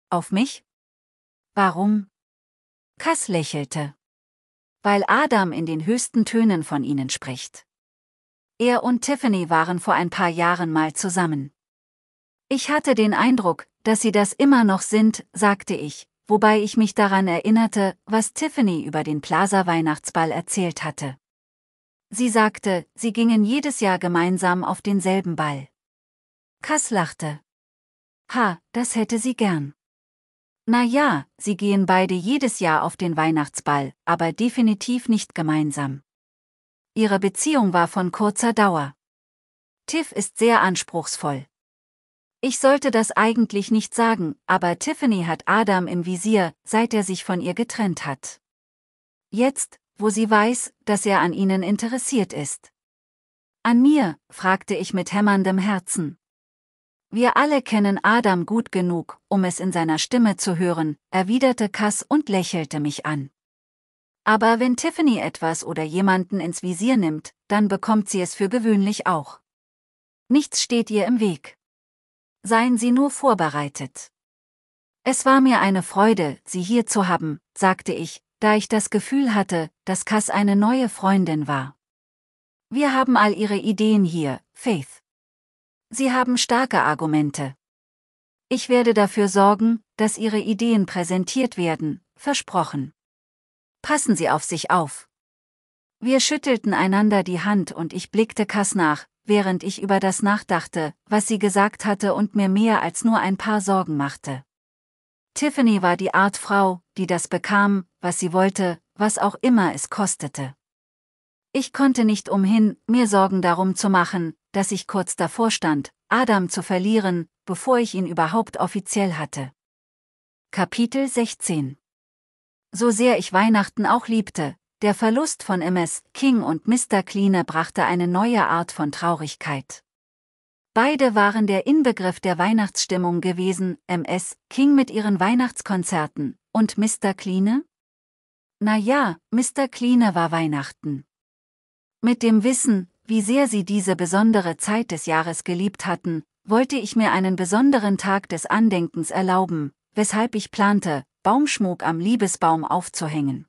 Auf mich? Warum? Kass lächelte. Weil Adam in den höchsten Tönen von Ihnen spricht. Er und Tiffany waren vor ein paar Jahren mal zusammen. Ich hatte den Eindruck, dass sie das immer noch sind, sagte ich, wobei ich mich daran erinnerte, was Tiffany über den Plaza-Weihnachtsball erzählt hatte. Sie sagte, sie gingen jedes Jahr gemeinsam auf denselben Ball. Kass lachte. Ha, das hätte sie gern. Na ja, sie gehen beide jedes Jahr auf den Weihnachtsball, aber definitiv nicht gemeinsam. Ihre Beziehung war von kurzer Dauer. Tiff ist sehr anspruchsvoll. Ich sollte das eigentlich nicht sagen, aber Tiffany hat Adam im Visier, seit er sich von ihr getrennt hat. Jetzt, wo sie weiß, dass er an ihnen interessiert ist. An mir? fragte ich mit hämmerndem Herzen. Wir alle kennen Adam gut genug, um es in seiner Stimme zu hören, erwiderte Cass und lächelte mich an. Aber wenn Tiffany etwas oder jemanden ins Visier nimmt, dann bekommt sie es für gewöhnlich auch. Nichts steht ihr im Weg. Seien Sie nur vorbereitet. Es war mir eine Freude, Sie hier zu haben, sagte ich, da ich das Gefühl hatte, dass Cass eine neue Freundin war. Wir haben all ihre Ideen hier, Faith. Sie haben starke Argumente. Ich werde dafür sorgen, dass ihre Ideen präsentiert werden, versprochen. Passen Sie auf sich auf. Wir schüttelten einander die Hand und ich blickte Cass nach, während ich über das nachdachte, was sie gesagt hatte und mir mehr als nur ein paar Sorgen machte. Tiffany war die Art Frau, die das bekam, was sie wollte, was auch immer es kostete. Ich konnte nicht umhin, mir Sorgen darum zu machen, dass ich kurz davor stand, Adam zu verlieren, bevor ich ihn überhaupt offiziell hatte. Kapitel 16 So sehr ich Weihnachten auch liebte, der Verlust von MS King und Mr. Cleaner brachte eine neue Art von Traurigkeit. Beide waren der Inbegriff der Weihnachtsstimmung gewesen, MS King mit ihren Weihnachtskonzerten und Mr. Cleane? Na ja, Mr. Cleane war Weihnachten. Mit dem Wissen, wie sehr sie diese besondere Zeit des Jahres geliebt hatten, wollte ich mir einen besonderen Tag des Andenkens erlauben, weshalb ich plante, Baumschmuck am Liebesbaum aufzuhängen.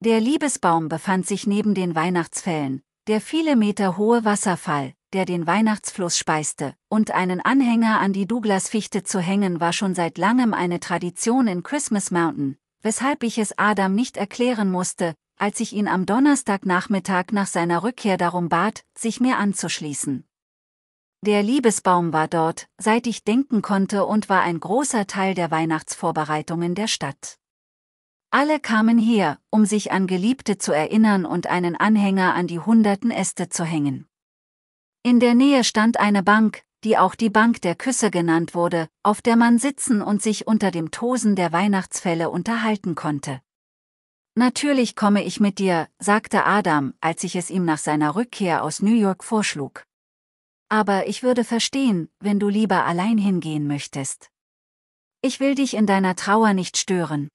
Der Liebesbaum befand sich neben den Weihnachtsfällen, der viele Meter hohe Wasserfall, der den Weihnachtsfluss speiste, und einen Anhänger an die Douglas-Fichte zu hängen war schon seit langem eine Tradition in Christmas Mountain, weshalb ich es Adam nicht erklären musste, als ich ihn am Donnerstagnachmittag nach seiner Rückkehr darum bat, sich mir anzuschließen. Der Liebesbaum war dort, seit ich denken konnte und war ein großer Teil der Weihnachtsvorbereitungen der Stadt. Alle kamen her, um sich an Geliebte zu erinnern und einen Anhänger an die hunderten Äste zu hängen. In der Nähe stand eine Bank, die auch die Bank der Küsse genannt wurde, auf der man sitzen und sich unter dem Tosen der Weihnachtsfälle unterhalten konnte. Natürlich komme ich mit dir, sagte Adam, als ich es ihm nach seiner Rückkehr aus New York vorschlug. Aber ich würde verstehen, wenn du lieber allein hingehen möchtest. Ich will dich in deiner Trauer nicht stören.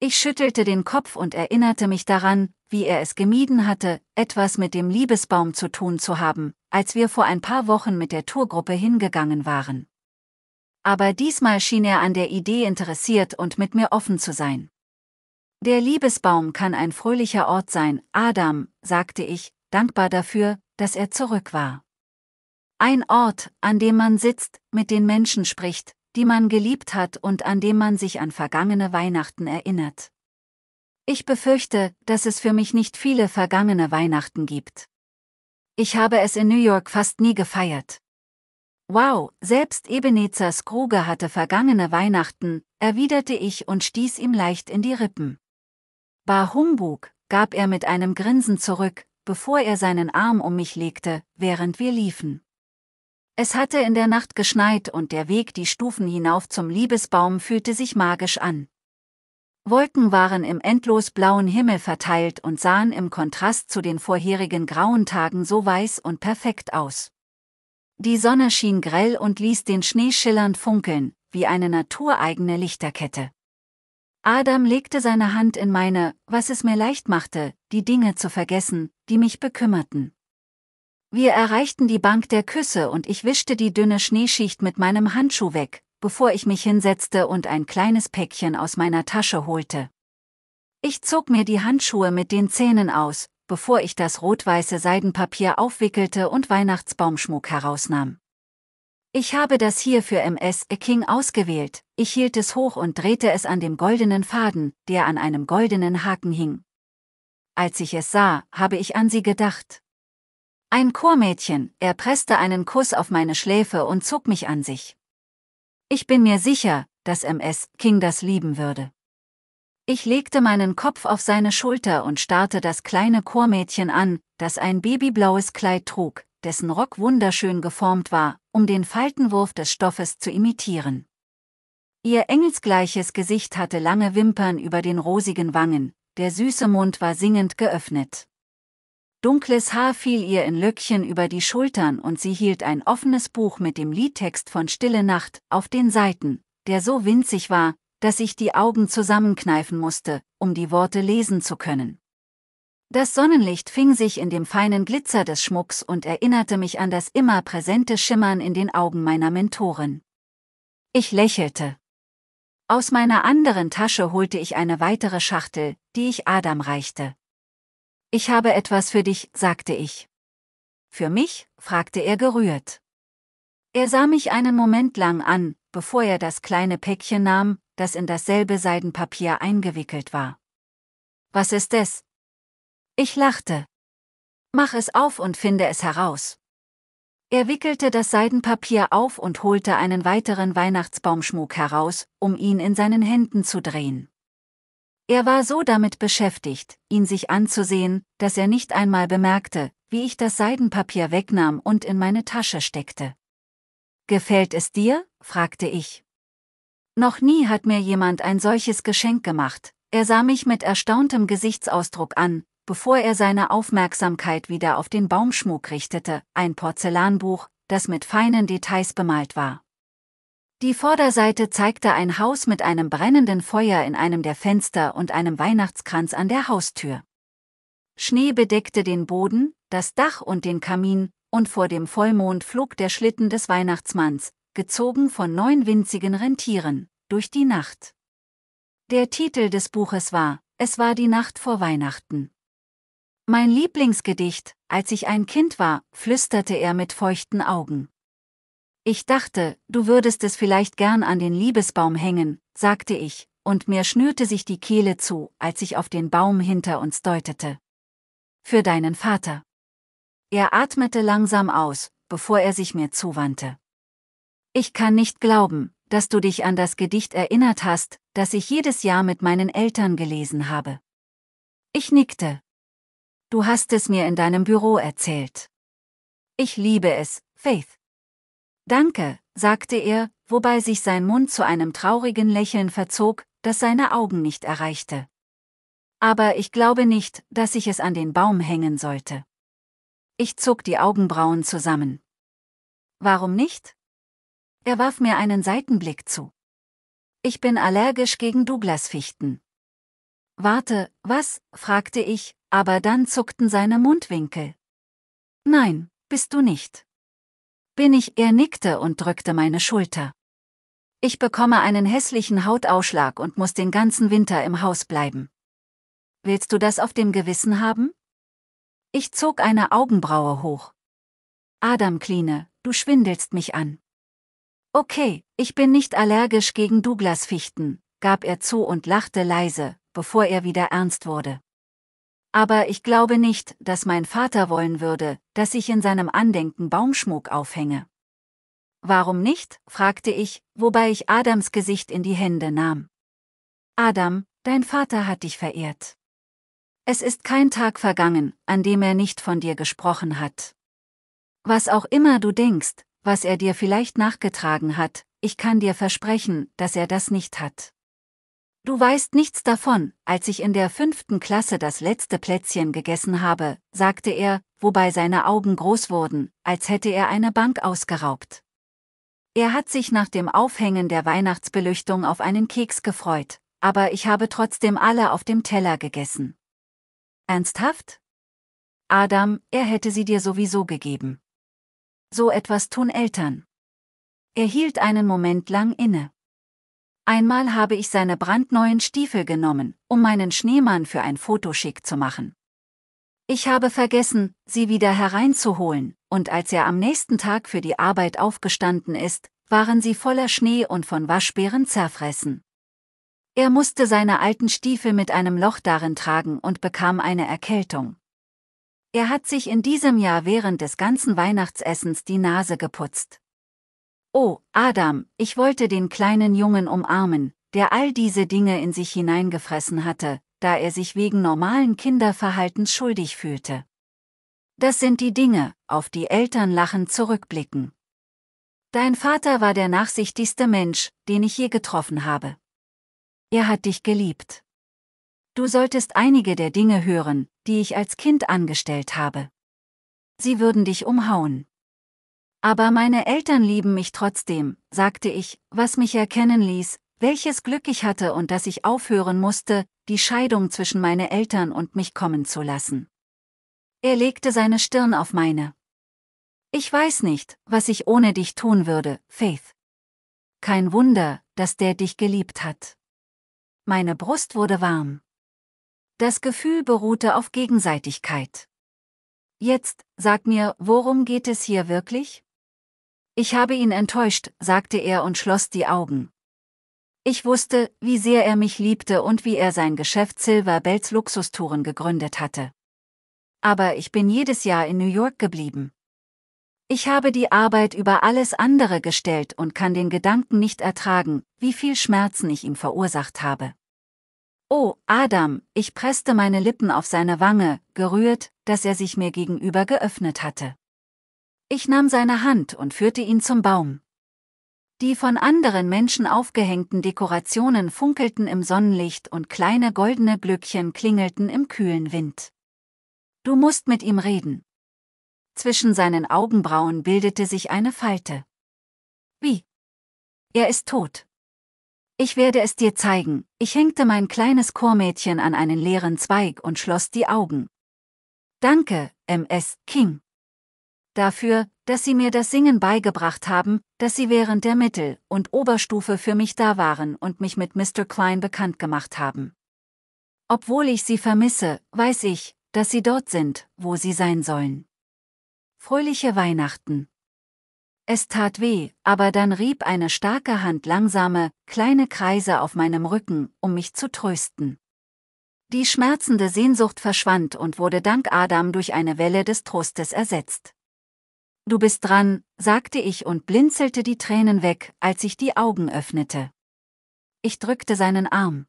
Ich schüttelte den Kopf und erinnerte mich daran, wie er es gemieden hatte, etwas mit dem Liebesbaum zu tun zu haben, als wir vor ein paar Wochen mit der Tourgruppe hingegangen waren. Aber diesmal schien er an der Idee interessiert und mit mir offen zu sein. Der Liebesbaum kann ein fröhlicher Ort sein, Adam, sagte ich, dankbar dafür, dass er zurück war. Ein Ort, an dem man sitzt, mit den Menschen spricht, die man geliebt hat und an dem man sich an vergangene Weihnachten erinnert. Ich befürchte, dass es für mich nicht viele vergangene Weihnachten gibt. Ich habe es in New York fast nie gefeiert. Wow, selbst Ebenezer Scrooge hatte vergangene Weihnachten, erwiderte ich und stieß ihm leicht in die Rippen. Bar Humbug, gab er mit einem Grinsen zurück, bevor er seinen Arm um mich legte, während wir liefen. Es hatte in der Nacht geschneit und der Weg die Stufen hinauf zum Liebesbaum fühlte sich magisch an. Wolken waren im endlos blauen Himmel verteilt und sahen im Kontrast zu den vorherigen grauen Tagen so weiß und perfekt aus. Die Sonne schien grell und ließ den Schnee schillernd funkeln, wie eine natureigene Lichterkette. Adam legte seine Hand in meine, was es mir leicht machte, die Dinge zu vergessen, die mich bekümmerten. Wir erreichten die Bank der Küsse und ich wischte die dünne Schneeschicht mit meinem Handschuh weg, bevor ich mich hinsetzte und ein kleines Päckchen aus meiner Tasche holte. Ich zog mir die Handschuhe mit den Zähnen aus, bevor ich das rot-weiße Seidenpapier aufwickelte und Weihnachtsbaumschmuck herausnahm. Ich habe das hier für MS King ausgewählt, ich hielt es hoch und drehte es an dem goldenen Faden, der an einem goldenen Haken hing. Als ich es sah, habe ich an sie gedacht. Ein Chormädchen, er presste einen Kuss auf meine Schläfe und zog mich an sich. Ich bin mir sicher, dass MS King das lieben würde. Ich legte meinen Kopf auf seine Schulter und starrte das kleine Chormädchen an, das ein babyblaues Kleid trug, dessen Rock wunderschön geformt war, um den Faltenwurf des Stoffes zu imitieren. Ihr engelsgleiches Gesicht hatte lange Wimpern über den rosigen Wangen, der süße Mund war singend geöffnet. Dunkles Haar fiel ihr in Löckchen über die Schultern und sie hielt ein offenes Buch mit dem Liedtext von Stille Nacht auf den Seiten, der so winzig war, dass ich die Augen zusammenkneifen musste, um die Worte lesen zu können. Das Sonnenlicht fing sich in dem feinen Glitzer des Schmucks und erinnerte mich an das immer präsente Schimmern in den Augen meiner Mentorin. Ich lächelte. Aus meiner anderen Tasche holte ich eine weitere Schachtel, die ich Adam reichte. Ich habe etwas für dich, sagte ich. Für mich? fragte er gerührt. Er sah mich einen Moment lang an, bevor er das kleine Päckchen nahm, das in dasselbe Seidenpapier eingewickelt war. Was ist es? Ich lachte. Mach es auf und finde es heraus. Er wickelte das Seidenpapier auf und holte einen weiteren Weihnachtsbaumschmuck heraus, um ihn in seinen Händen zu drehen. Er war so damit beschäftigt, ihn sich anzusehen, dass er nicht einmal bemerkte, wie ich das Seidenpapier wegnahm und in meine Tasche steckte. Gefällt es dir? fragte ich. Noch nie hat mir jemand ein solches Geschenk gemacht. Er sah mich mit erstauntem Gesichtsausdruck an, bevor er seine Aufmerksamkeit wieder auf den Baumschmuck richtete, ein Porzellanbuch, das mit feinen Details bemalt war. Die Vorderseite zeigte ein Haus mit einem brennenden Feuer in einem der Fenster und einem Weihnachtskranz an der Haustür. Schnee bedeckte den Boden, das Dach und den Kamin, und vor dem Vollmond flog der Schlitten des Weihnachtsmanns, gezogen von neun winzigen Rentieren, durch die Nacht. Der Titel des Buches war, Es war die Nacht vor Weihnachten. Mein Lieblingsgedicht, als ich ein Kind war, flüsterte er mit feuchten Augen. Ich dachte, du würdest es vielleicht gern an den Liebesbaum hängen, sagte ich, und mir schnürte sich die Kehle zu, als ich auf den Baum hinter uns deutete. Für deinen Vater. Er atmete langsam aus, bevor er sich mir zuwandte. Ich kann nicht glauben, dass du dich an das Gedicht erinnert hast, das ich jedes Jahr mit meinen Eltern gelesen habe. Ich nickte. Du hast es mir in deinem Büro erzählt. Ich liebe es, Faith. Danke, sagte er, wobei sich sein Mund zu einem traurigen Lächeln verzog, das seine Augen nicht erreichte. Aber ich glaube nicht, dass ich es an den Baum hängen sollte. Ich zog die Augenbrauen zusammen. Warum nicht? Er warf mir einen Seitenblick zu. Ich bin allergisch gegen Douglasfichten. Warte, was? fragte ich, aber dann zuckten seine Mundwinkel. Nein, bist du nicht bin ich, er nickte und drückte meine Schulter. Ich bekomme einen hässlichen Hautausschlag und muss den ganzen Winter im Haus bleiben. Willst du das auf dem Gewissen haben? Ich zog eine Augenbraue hoch. Adam Kline, du schwindelst mich an. Okay, ich bin nicht allergisch gegen Douglas-Fichten, gab er zu und lachte leise, bevor er wieder ernst wurde aber ich glaube nicht, dass mein Vater wollen würde, dass ich in seinem Andenken Baumschmuck aufhänge. Warum nicht? fragte ich, wobei ich Adams Gesicht in die Hände nahm. Adam, dein Vater hat dich verehrt. Es ist kein Tag vergangen, an dem er nicht von dir gesprochen hat. Was auch immer du denkst, was er dir vielleicht nachgetragen hat, ich kann dir versprechen, dass er das nicht hat. Du weißt nichts davon, als ich in der fünften Klasse das letzte Plätzchen gegessen habe, sagte er, wobei seine Augen groß wurden, als hätte er eine Bank ausgeraubt. Er hat sich nach dem Aufhängen der Weihnachtsbelüchtung auf einen Keks gefreut, aber ich habe trotzdem alle auf dem Teller gegessen. Ernsthaft? Adam, er hätte sie dir sowieso gegeben. So etwas tun Eltern. Er hielt einen Moment lang inne. Einmal habe ich seine brandneuen Stiefel genommen, um meinen Schneemann für ein Foto schick zu machen. Ich habe vergessen, sie wieder hereinzuholen, und als er am nächsten Tag für die Arbeit aufgestanden ist, waren sie voller Schnee und von Waschbären zerfressen. Er musste seine alten Stiefel mit einem Loch darin tragen und bekam eine Erkältung. Er hat sich in diesem Jahr während des ganzen Weihnachtsessens die Nase geputzt. Oh, Adam, ich wollte den kleinen Jungen umarmen, der all diese Dinge in sich hineingefressen hatte, da er sich wegen normalen Kinderverhaltens schuldig fühlte. Das sind die Dinge, auf die Eltern lachend zurückblicken. Dein Vater war der nachsichtigste Mensch, den ich je getroffen habe. Er hat dich geliebt. Du solltest einige der Dinge hören, die ich als Kind angestellt habe. Sie würden dich umhauen. Aber meine Eltern lieben mich trotzdem, sagte ich, was mich erkennen ließ, welches Glück ich hatte und dass ich aufhören musste, die Scheidung zwischen meine Eltern und mich kommen zu lassen. Er legte seine Stirn auf meine. Ich weiß nicht, was ich ohne dich tun würde, Faith. Kein Wunder, dass der dich geliebt hat. Meine Brust wurde warm. Das Gefühl beruhte auf Gegenseitigkeit. Jetzt, sag mir, worum geht es hier wirklich? Ich habe ihn enttäuscht, sagte er und schloss die Augen. Ich wusste, wie sehr er mich liebte und wie er sein Geschäft Silver Bells Luxustouren gegründet hatte. Aber ich bin jedes Jahr in New York geblieben. Ich habe die Arbeit über alles andere gestellt und kann den Gedanken nicht ertragen, wie viel Schmerzen ich ihm verursacht habe. Oh, Adam, ich presste meine Lippen auf seine Wange, gerührt, dass er sich mir gegenüber geöffnet hatte. Ich nahm seine Hand und führte ihn zum Baum. Die von anderen Menschen aufgehängten Dekorationen funkelten im Sonnenlicht und kleine goldene Glöckchen klingelten im kühlen Wind. Du musst mit ihm reden. Zwischen seinen Augenbrauen bildete sich eine Falte. Wie? Er ist tot. Ich werde es dir zeigen. Ich hängte mein kleines Chormädchen an einen leeren Zweig und schloss die Augen. Danke, MS King dafür, dass sie mir das Singen beigebracht haben, dass sie während der Mittel- und Oberstufe für mich da waren und mich mit Mr. Klein bekannt gemacht haben. Obwohl ich sie vermisse, weiß ich, dass sie dort sind, wo sie sein sollen. Fröhliche Weihnachten. Es tat weh, aber dann rieb eine starke Hand langsame, kleine Kreise auf meinem Rücken, um mich zu trösten. Die schmerzende Sehnsucht verschwand und wurde dank Adam durch eine Welle des Trostes ersetzt. Du bist dran, sagte ich und blinzelte die Tränen weg, als ich die Augen öffnete. Ich drückte seinen Arm.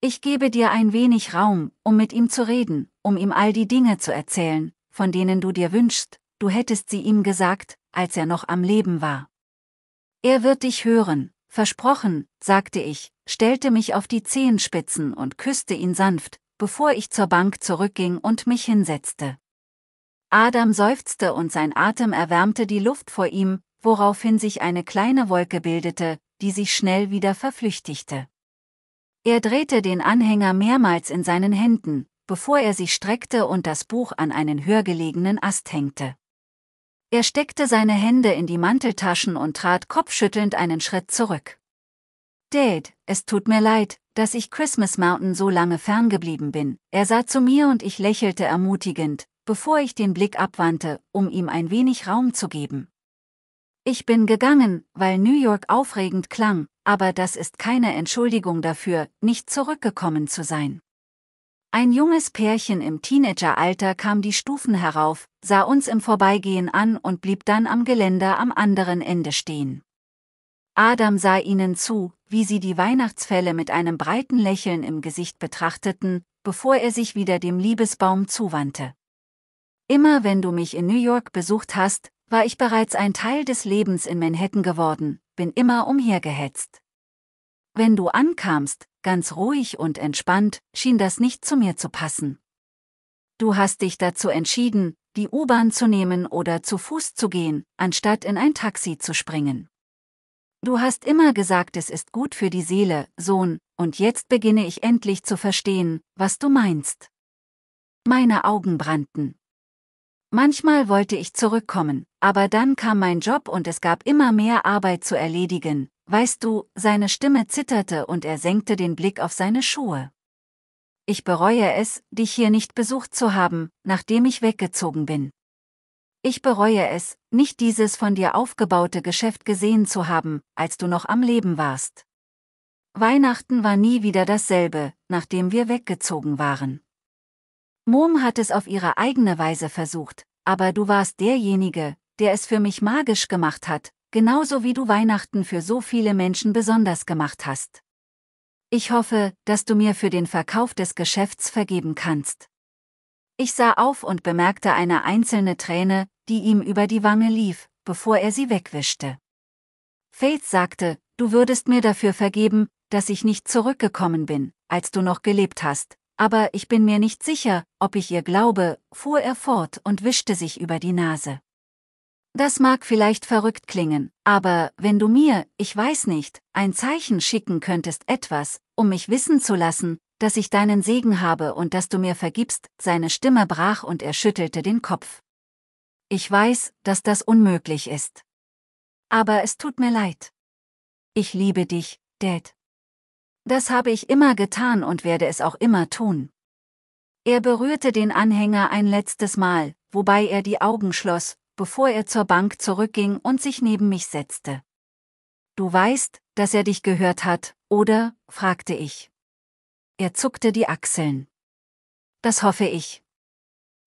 Ich gebe dir ein wenig Raum, um mit ihm zu reden, um ihm all die Dinge zu erzählen, von denen du dir wünschst, du hättest sie ihm gesagt, als er noch am Leben war. Er wird dich hören, versprochen, sagte ich, stellte mich auf die Zehenspitzen und küsste ihn sanft, bevor ich zur Bank zurückging und mich hinsetzte. Adam seufzte und sein Atem erwärmte die Luft vor ihm, woraufhin sich eine kleine Wolke bildete, die sich schnell wieder verflüchtigte. Er drehte den Anhänger mehrmals in seinen Händen, bevor er sich streckte und das Buch an einen höher gelegenen Ast hängte. Er steckte seine Hände in die Manteltaschen und trat kopfschüttelnd einen Schritt zurück. Dad, es tut mir leid, dass ich Christmas Mountain so lange ferngeblieben bin. Er sah zu mir und ich lächelte ermutigend, bevor ich den Blick abwandte, um ihm ein wenig Raum zu geben. Ich bin gegangen, weil New York aufregend klang, aber das ist keine Entschuldigung dafür, nicht zurückgekommen zu sein. Ein junges Pärchen im Teenageralter kam die Stufen herauf, sah uns im Vorbeigehen an und blieb dann am Geländer am anderen Ende stehen. Adam sah ihnen zu, wie sie die Weihnachtsfälle mit einem breiten Lächeln im Gesicht betrachteten, bevor er sich wieder dem Liebesbaum zuwandte. Immer wenn du mich in New York besucht hast, war ich bereits ein Teil des Lebens in Manhattan geworden, bin immer umhergehetzt. Wenn du ankamst, ganz ruhig und entspannt, schien das nicht zu mir zu passen. Du hast dich dazu entschieden, die U-Bahn zu nehmen oder zu Fuß zu gehen, anstatt in ein Taxi zu springen. Du hast immer gesagt, es ist gut für die Seele, Sohn, und jetzt beginne ich endlich zu verstehen, was du meinst. Meine Augen brannten. Manchmal wollte ich zurückkommen, aber dann kam mein Job und es gab immer mehr Arbeit zu erledigen. Weißt du, seine Stimme zitterte und er senkte den Blick auf seine Schuhe. Ich bereue es, dich hier nicht besucht zu haben, nachdem ich weggezogen bin. Ich bereue es, nicht dieses von dir aufgebaute Geschäft gesehen zu haben, als du noch am Leben warst. Weihnachten war nie wieder dasselbe, nachdem wir weggezogen waren. Mom hat es auf ihre eigene Weise versucht, aber du warst derjenige, der es für mich magisch gemacht hat, genauso wie du Weihnachten für so viele Menschen besonders gemacht hast. Ich hoffe, dass du mir für den Verkauf des Geschäfts vergeben kannst. Ich sah auf und bemerkte eine einzelne Träne, die ihm über die Wange lief, bevor er sie wegwischte. Faith sagte, du würdest mir dafür vergeben, dass ich nicht zurückgekommen bin, als du noch gelebt hast, aber ich bin mir nicht sicher, ob ich ihr glaube, fuhr er fort und wischte sich über die Nase. Das mag vielleicht verrückt klingen, aber wenn du mir, ich weiß nicht, ein Zeichen schicken könntest etwas, um mich wissen zu lassen, dass ich deinen Segen habe und dass du mir vergibst, seine Stimme brach und er schüttelte den Kopf. Ich weiß, dass das unmöglich ist. Aber es tut mir leid. Ich liebe dich, Dad. Das habe ich immer getan und werde es auch immer tun. Er berührte den Anhänger ein letztes Mal, wobei er die Augen schloss, bevor er zur Bank zurückging und sich neben mich setzte. Du weißt, dass er dich gehört hat, oder? fragte ich. Er zuckte die Achseln. Das hoffe ich.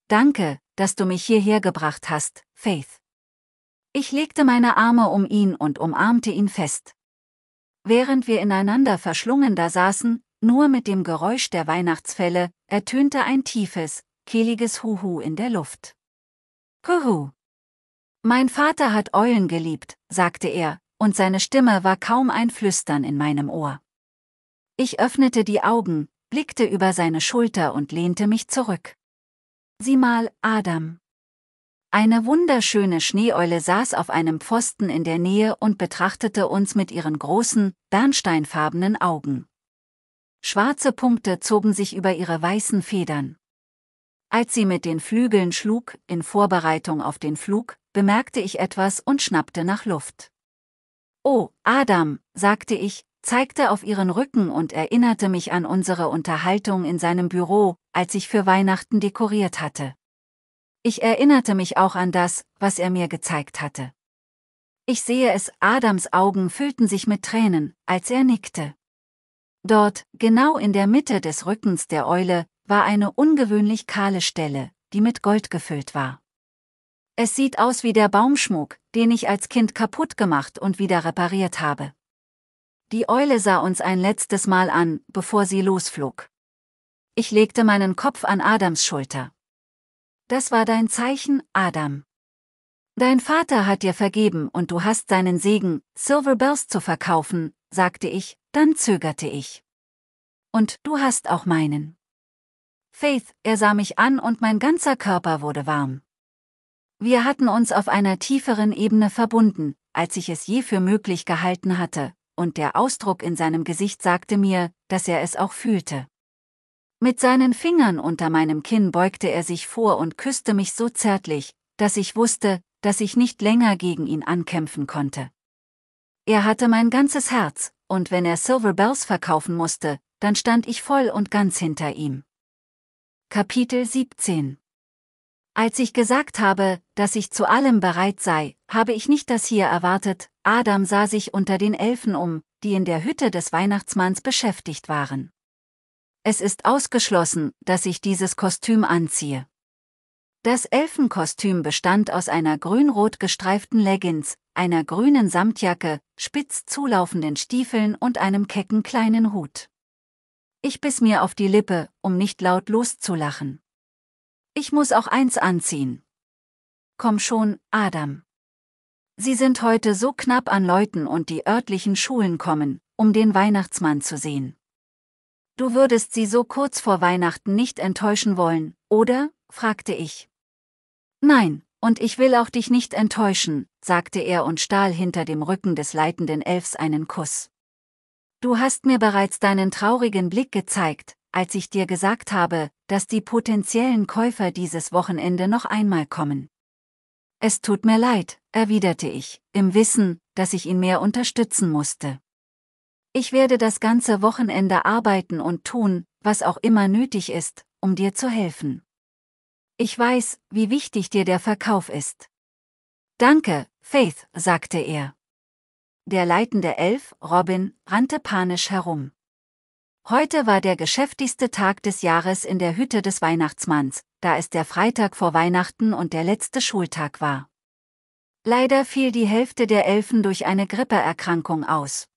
Danke, dass du mich hierher gebracht hast, Faith. Ich legte meine Arme um ihn und umarmte ihn fest. Während wir ineinander verschlungen da saßen, nur mit dem Geräusch der Weihnachtsfälle, ertönte ein tiefes, kehliges Huhu in der Luft. Huhu! Mein Vater hat Eulen geliebt, sagte er, und seine Stimme war kaum ein Flüstern in meinem Ohr. Ich öffnete die Augen, blickte über seine Schulter und lehnte mich zurück. Sieh mal, Adam. Eine wunderschöne Schneeeule saß auf einem Pfosten in der Nähe und betrachtete uns mit ihren großen, bernsteinfarbenen Augen. Schwarze Punkte zogen sich über ihre weißen Federn. Als sie mit den Flügeln schlug, in Vorbereitung auf den Flug, bemerkte ich etwas und schnappte nach Luft. Oh, Adam, sagte ich, zeigte auf ihren Rücken und erinnerte mich an unsere Unterhaltung in seinem Büro, als ich für Weihnachten dekoriert hatte. Ich erinnerte mich auch an das, was er mir gezeigt hatte. Ich sehe es, Adams Augen füllten sich mit Tränen, als er nickte. Dort, genau in der Mitte des Rückens der Eule, war eine ungewöhnlich kahle Stelle, die mit Gold gefüllt war. Es sieht aus wie der Baumschmuck, den ich als Kind kaputt gemacht und wieder repariert habe. Die Eule sah uns ein letztes Mal an, bevor sie losflog. Ich legte meinen Kopf an Adams Schulter. Das war dein Zeichen, Adam. Dein Vater hat dir vergeben und du hast seinen Segen, Silver Bells zu verkaufen, sagte ich, dann zögerte ich. Und du hast auch meinen. Faith, er sah mich an und mein ganzer Körper wurde warm. Wir hatten uns auf einer tieferen Ebene verbunden, als ich es je für möglich gehalten hatte, und der Ausdruck in seinem Gesicht sagte mir, dass er es auch fühlte. Mit seinen Fingern unter meinem Kinn beugte er sich vor und küsste mich so zärtlich, dass ich wusste, dass ich nicht länger gegen ihn ankämpfen konnte. Er hatte mein ganzes Herz, und wenn er Silver Bells verkaufen musste, dann stand ich voll und ganz hinter ihm. Kapitel 17 Als ich gesagt habe, dass ich zu allem bereit sei, habe ich nicht das hier erwartet, Adam sah sich unter den Elfen um, die in der Hütte des Weihnachtsmanns beschäftigt waren. Es ist ausgeschlossen, dass ich dieses Kostüm anziehe. Das Elfenkostüm bestand aus einer grün-rot gestreiften Leggings, einer grünen Samtjacke, spitz zulaufenden Stiefeln und einem kecken kleinen Hut. Ich biss mir auf die Lippe, um nicht laut loszulachen. Ich muss auch eins anziehen. Komm schon, Adam. Sie sind heute so knapp an Leuten und die örtlichen Schulen kommen, um den Weihnachtsmann zu sehen. Du würdest sie so kurz vor Weihnachten nicht enttäuschen wollen, oder? fragte ich. Nein, und ich will auch dich nicht enttäuschen, sagte er und stahl hinter dem Rücken des leitenden Elfs einen Kuss. Du hast mir bereits deinen traurigen Blick gezeigt, als ich dir gesagt habe, dass die potenziellen Käufer dieses Wochenende noch einmal kommen. Es tut mir leid, erwiderte ich, im Wissen, dass ich ihn mehr unterstützen musste. Ich werde das ganze Wochenende arbeiten und tun, was auch immer nötig ist, um dir zu helfen. Ich weiß, wie wichtig dir der Verkauf ist. Danke, Faith, sagte er. Der leitende Elf, Robin, rannte panisch herum. Heute war der geschäftigste Tag des Jahres in der Hütte des Weihnachtsmanns, da es der Freitag vor Weihnachten und der letzte Schultag war. Leider fiel die Hälfte der Elfen durch eine Grippeerkrankung aus.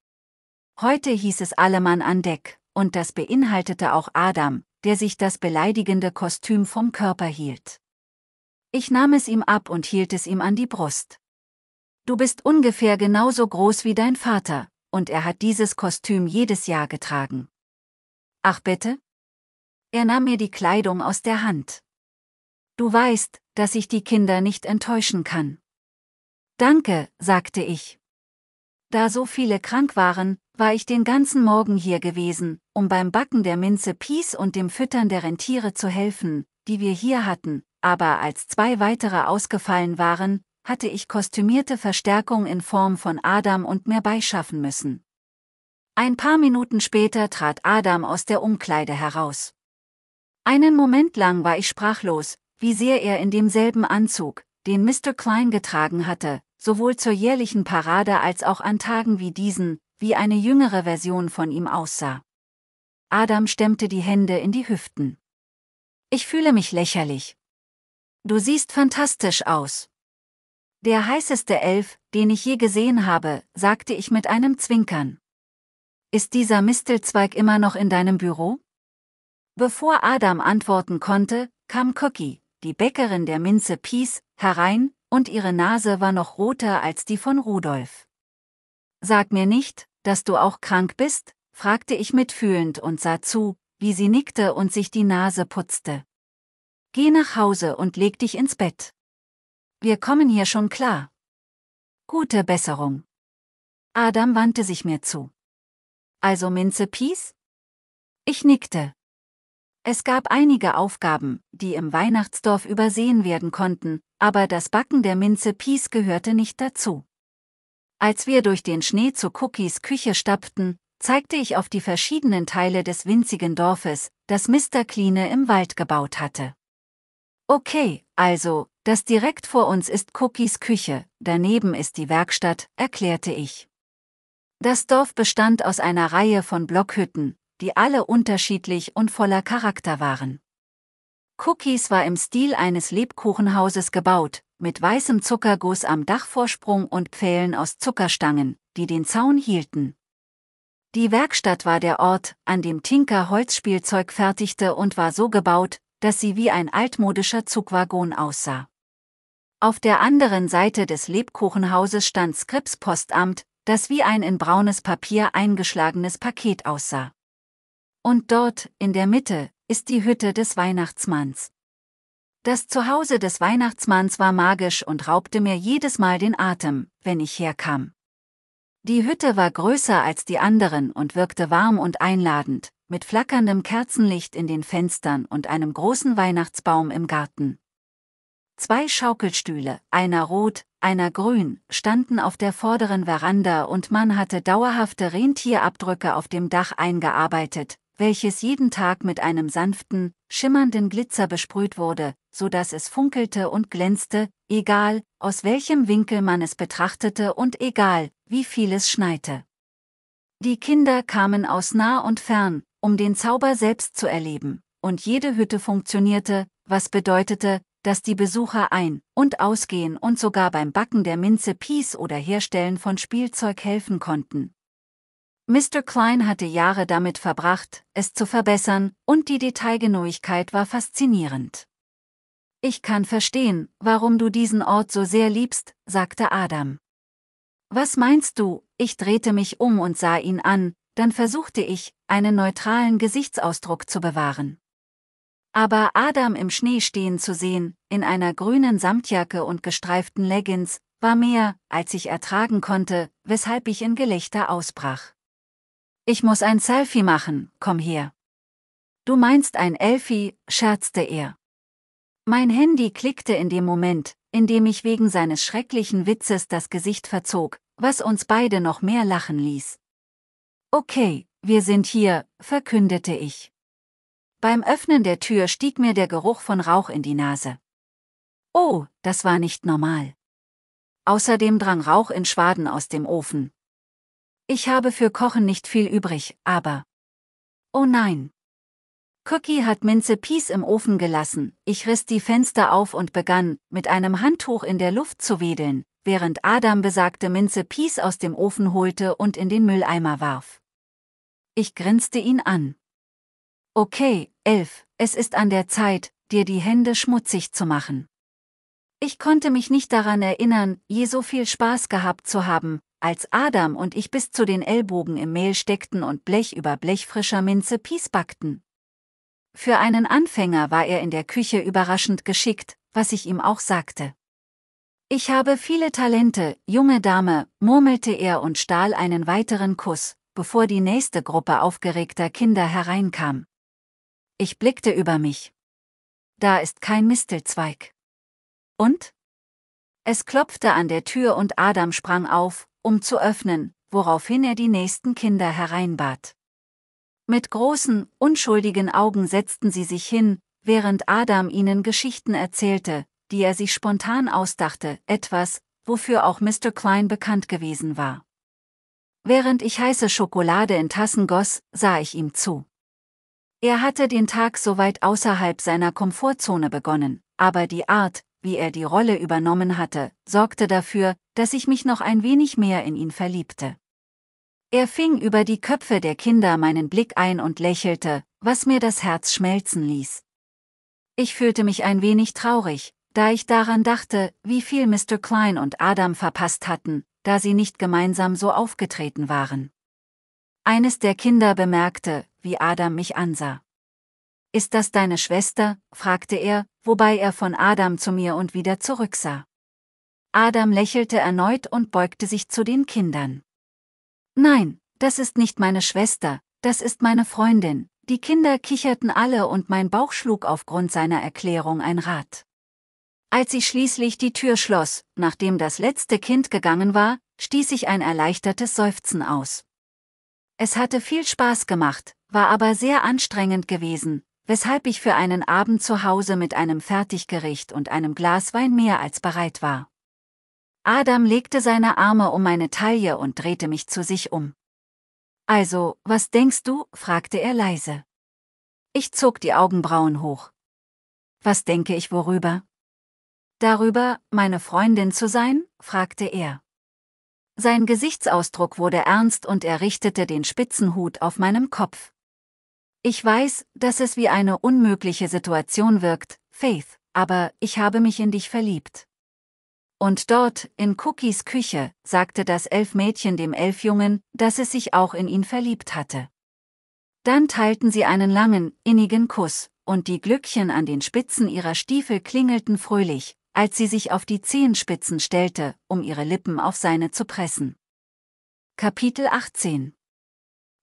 Heute hieß es Allemann an Deck, und das beinhaltete auch Adam, der sich das beleidigende Kostüm vom Körper hielt. Ich nahm es ihm ab und hielt es ihm an die Brust. Du bist ungefähr genauso groß wie dein Vater, und er hat dieses Kostüm jedes Jahr getragen. Ach bitte? Er nahm mir die Kleidung aus der Hand. Du weißt, dass ich die Kinder nicht enttäuschen kann. Danke, sagte ich, da so viele krank waren, war ich den ganzen Morgen hier gewesen, um beim Backen der Minze Peas und dem Füttern der Rentiere zu helfen, die wir hier hatten, aber als zwei weitere ausgefallen waren, hatte ich kostümierte Verstärkung in Form von Adam und mir beischaffen müssen. Ein paar Minuten später trat Adam aus der Umkleide heraus. Einen Moment lang war ich sprachlos, wie sehr er in demselben Anzug, den Mr. Klein getragen hatte, sowohl zur jährlichen Parade als auch an Tagen wie diesen, wie eine jüngere Version von ihm aussah. Adam stemmte die Hände in die Hüften. Ich fühle mich lächerlich. Du siehst fantastisch aus. Der heißeste Elf, den ich je gesehen habe, sagte ich mit einem Zwinkern. Ist dieser Mistelzweig immer noch in deinem Büro? Bevor Adam antworten konnte, kam Cookie, die Bäckerin der Minze Peace, herein, und ihre Nase war noch roter als die von Rudolf. Sag mir nicht, dass du auch krank bist, fragte ich mitfühlend und sah zu, wie sie nickte und sich die Nase putzte. Geh nach Hause und leg dich ins Bett. Wir kommen hier schon klar. Gute Besserung. Adam wandte sich mir zu. Also Minze Peace? Ich nickte. Es gab einige Aufgaben, die im Weihnachtsdorf übersehen werden konnten, aber das Backen der Minze Peas gehörte nicht dazu. Als wir durch den Schnee zu Cookies Küche stapften, zeigte ich auf die verschiedenen Teile des winzigen Dorfes, das Mr. Kline im Wald gebaut hatte. Okay, also, das direkt vor uns ist Cookies Küche, daneben ist die Werkstatt, erklärte ich. Das Dorf bestand aus einer Reihe von Blockhütten, die alle unterschiedlich und voller Charakter waren. Cookies war im Stil eines Lebkuchenhauses gebaut, mit weißem Zuckerguss am Dachvorsprung und Pfählen aus Zuckerstangen, die den Zaun hielten. Die Werkstatt war der Ort, an dem Tinker Holzspielzeug fertigte und war so gebaut, dass sie wie ein altmodischer Zugwaggon aussah. Auf der anderen Seite des Lebkuchenhauses stand Skrips Postamt, das wie ein in braunes Papier eingeschlagenes Paket aussah. Und dort, in der Mitte, ist die Hütte des Weihnachtsmanns. Das Zuhause des Weihnachtsmanns war magisch und raubte mir jedes Mal den Atem, wenn ich herkam. Die Hütte war größer als die anderen und wirkte warm und einladend, mit flackerndem Kerzenlicht in den Fenstern und einem großen Weihnachtsbaum im Garten. Zwei Schaukelstühle, einer rot, einer grün, standen auf der vorderen Veranda und man hatte dauerhafte Rentierabdrücke auf dem Dach eingearbeitet, welches jeden Tag mit einem sanften, schimmernden Glitzer besprüht wurde, so dass es funkelte und glänzte, egal, aus welchem Winkel man es betrachtete und egal, wie viel es schneite. Die Kinder kamen aus nah und fern, um den Zauber selbst zu erleben, und jede Hütte funktionierte, was bedeutete, dass die Besucher ein- und ausgehen und sogar beim Backen der Minze Pies oder Herstellen von Spielzeug helfen konnten. Mr. Klein hatte Jahre damit verbracht, es zu verbessern, und die Detailgenauigkeit war faszinierend. Ich kann verstehen, warum du diesen Ort so sehr liebst, sagte Adam. Was meinst du? Ich drehte mich um und sah ihn an, dann versuchte ich, einen neutralen Gesichtsausdruck zu bewahren. Aber Adam im Schnee stehen zu sehen, in einer grünen Samtjacke und gestreiften Leggings, war mehr, als ich ertragen konnte, weshalb ich in Gelächter ausbrach. Ich muss ein Selfie machen, komm her. Du meinst ein Elfie, scherzte er. Mein Handy klickte in dem Moment, in dem ich wegen seines schrecklichen Witzes das Gesicht verzog, was uns beide noch mehr lachen ließ. Okay, wir sind hier, verkündete ich. Beim Öffnen der Tür stieg mir der Geruch von Rauch in die Nase. Oh, das war nicht normal. Außerdem drang Rauch in Schwaden aus dem Ofen, ich habe für Kochen nicht viel übrig, aber. Oh nein. Cookie hat Minze Peace im Ofen gelassen, ich riss die Fenster auf und begann, mit einem Handtuch in der Luft zu wedeln, während Adam besagte Minze Peace aus dem Ofen holte und in den Mülleimer warf. Ich grinste ihn an. Okay, Elf, es ist an der Zeit, dir die Hände schmutzig zu machen. Ich konnte mich nicht daran erinnern, je so viel Spaß gehabt zu haben, als Adam und ich bis zu den Ellbogen im Mehl steckten und Blech über Blech frischer Minze Pies backten. Für einen Anfänger war er in der Küche überraschend geschickt, was ich ihm auch sagte. Ich habe viele Talente, junge Dame, murmelte er und stahl einen weiteren Kuss, bevor die nächste Gruppe aufgeregter Kinder hereinkam. Ich blickte über mich. Da ist kein Mistelzweig. Und? Es klopfte an der Tür und Adam sprang auf, um zu öffnen, woraufhin er die nächsten Kinder hereinbat. Mit großen, unschuldigen Augen setzten sie sich hin, während Adam ihnen Geschichten erzählte, die er sich spontan ausdachte, etwas, wofür auch Mr. Klein bekannt gewesen war. Während ich heiße Schokolade in Tassen goss, sah ich ihm zu. Er hatte den Tag soweit außerhalb seiner Komfortzone begonnen, aber die Art, wie er die Rolle übernommen hatte, sorgte dafür, dass ich mich noch ein wenig mehr in ihn verliebte. Er fing über die Köpfe der Kinder meinen Blick ein und lächelte, was mir das Herz schmelzen ließ. Ich fühlte mich ein wenig traurig, da ich daran dachte, wie viel Mr. Klein und Adam verpasst hatten, da sie nicht gemeinsam so aufgetreten waren. Eines der Kinder bemerkte, wie Adam mich ansah. Ist das deine Schwester? fragte er, wobei er von Adam zu mir und wieder zurücksah. Adam lächelte erneut und beugte sich zu den Kindern. Nein, das ist nicht meine Schwester, das ist meine Freundin. Die Kinder kicherten alle und mein Bauch schlug aufgrund seiner Erklärung ein Rad. Als ich schließlich die Tür schloss, nachdem das letzte Kind gegangen war, stieß ich ein erleichtertes Seufzen aus. Es hatte viel Spaß gemacht, war aber sehr anstrengend gewesen, weshalb ich für einen Abend zu Hause mit einem Fertiggericht und einem Glas Wein mehr als bereit war. Adam legte seine Arme um meine Taille und drehte mich zu sich um. Also, was denkst du? fragte er leise. Ich zog die Augenbrauen hoch. Was denke ich worüber? Darüber, meine Freundin zu sein? fragte er. Sein Gesichtsausdruck wurde ernst und er richtete den Spitzenhut auf meinem Kopf. Ich weiß, dass es wie eine unmögliche Situation wirkt, Faith, aber ich habe mich in dich verliebt. Und dort, in Cookies Küche, sagte das Elfmädchen dem Elfjungen, dass es sich auch in ihn verliebt hatte. Dann teilten sie einen langen, innigen Kuss, und die Glückchen an den Spitzen ihrer Stiefel klingelten fröhlich, als sie sich auf die Zehenspitzen stellte, um ihre Lippen auf seine zu pressen. Kapitel 18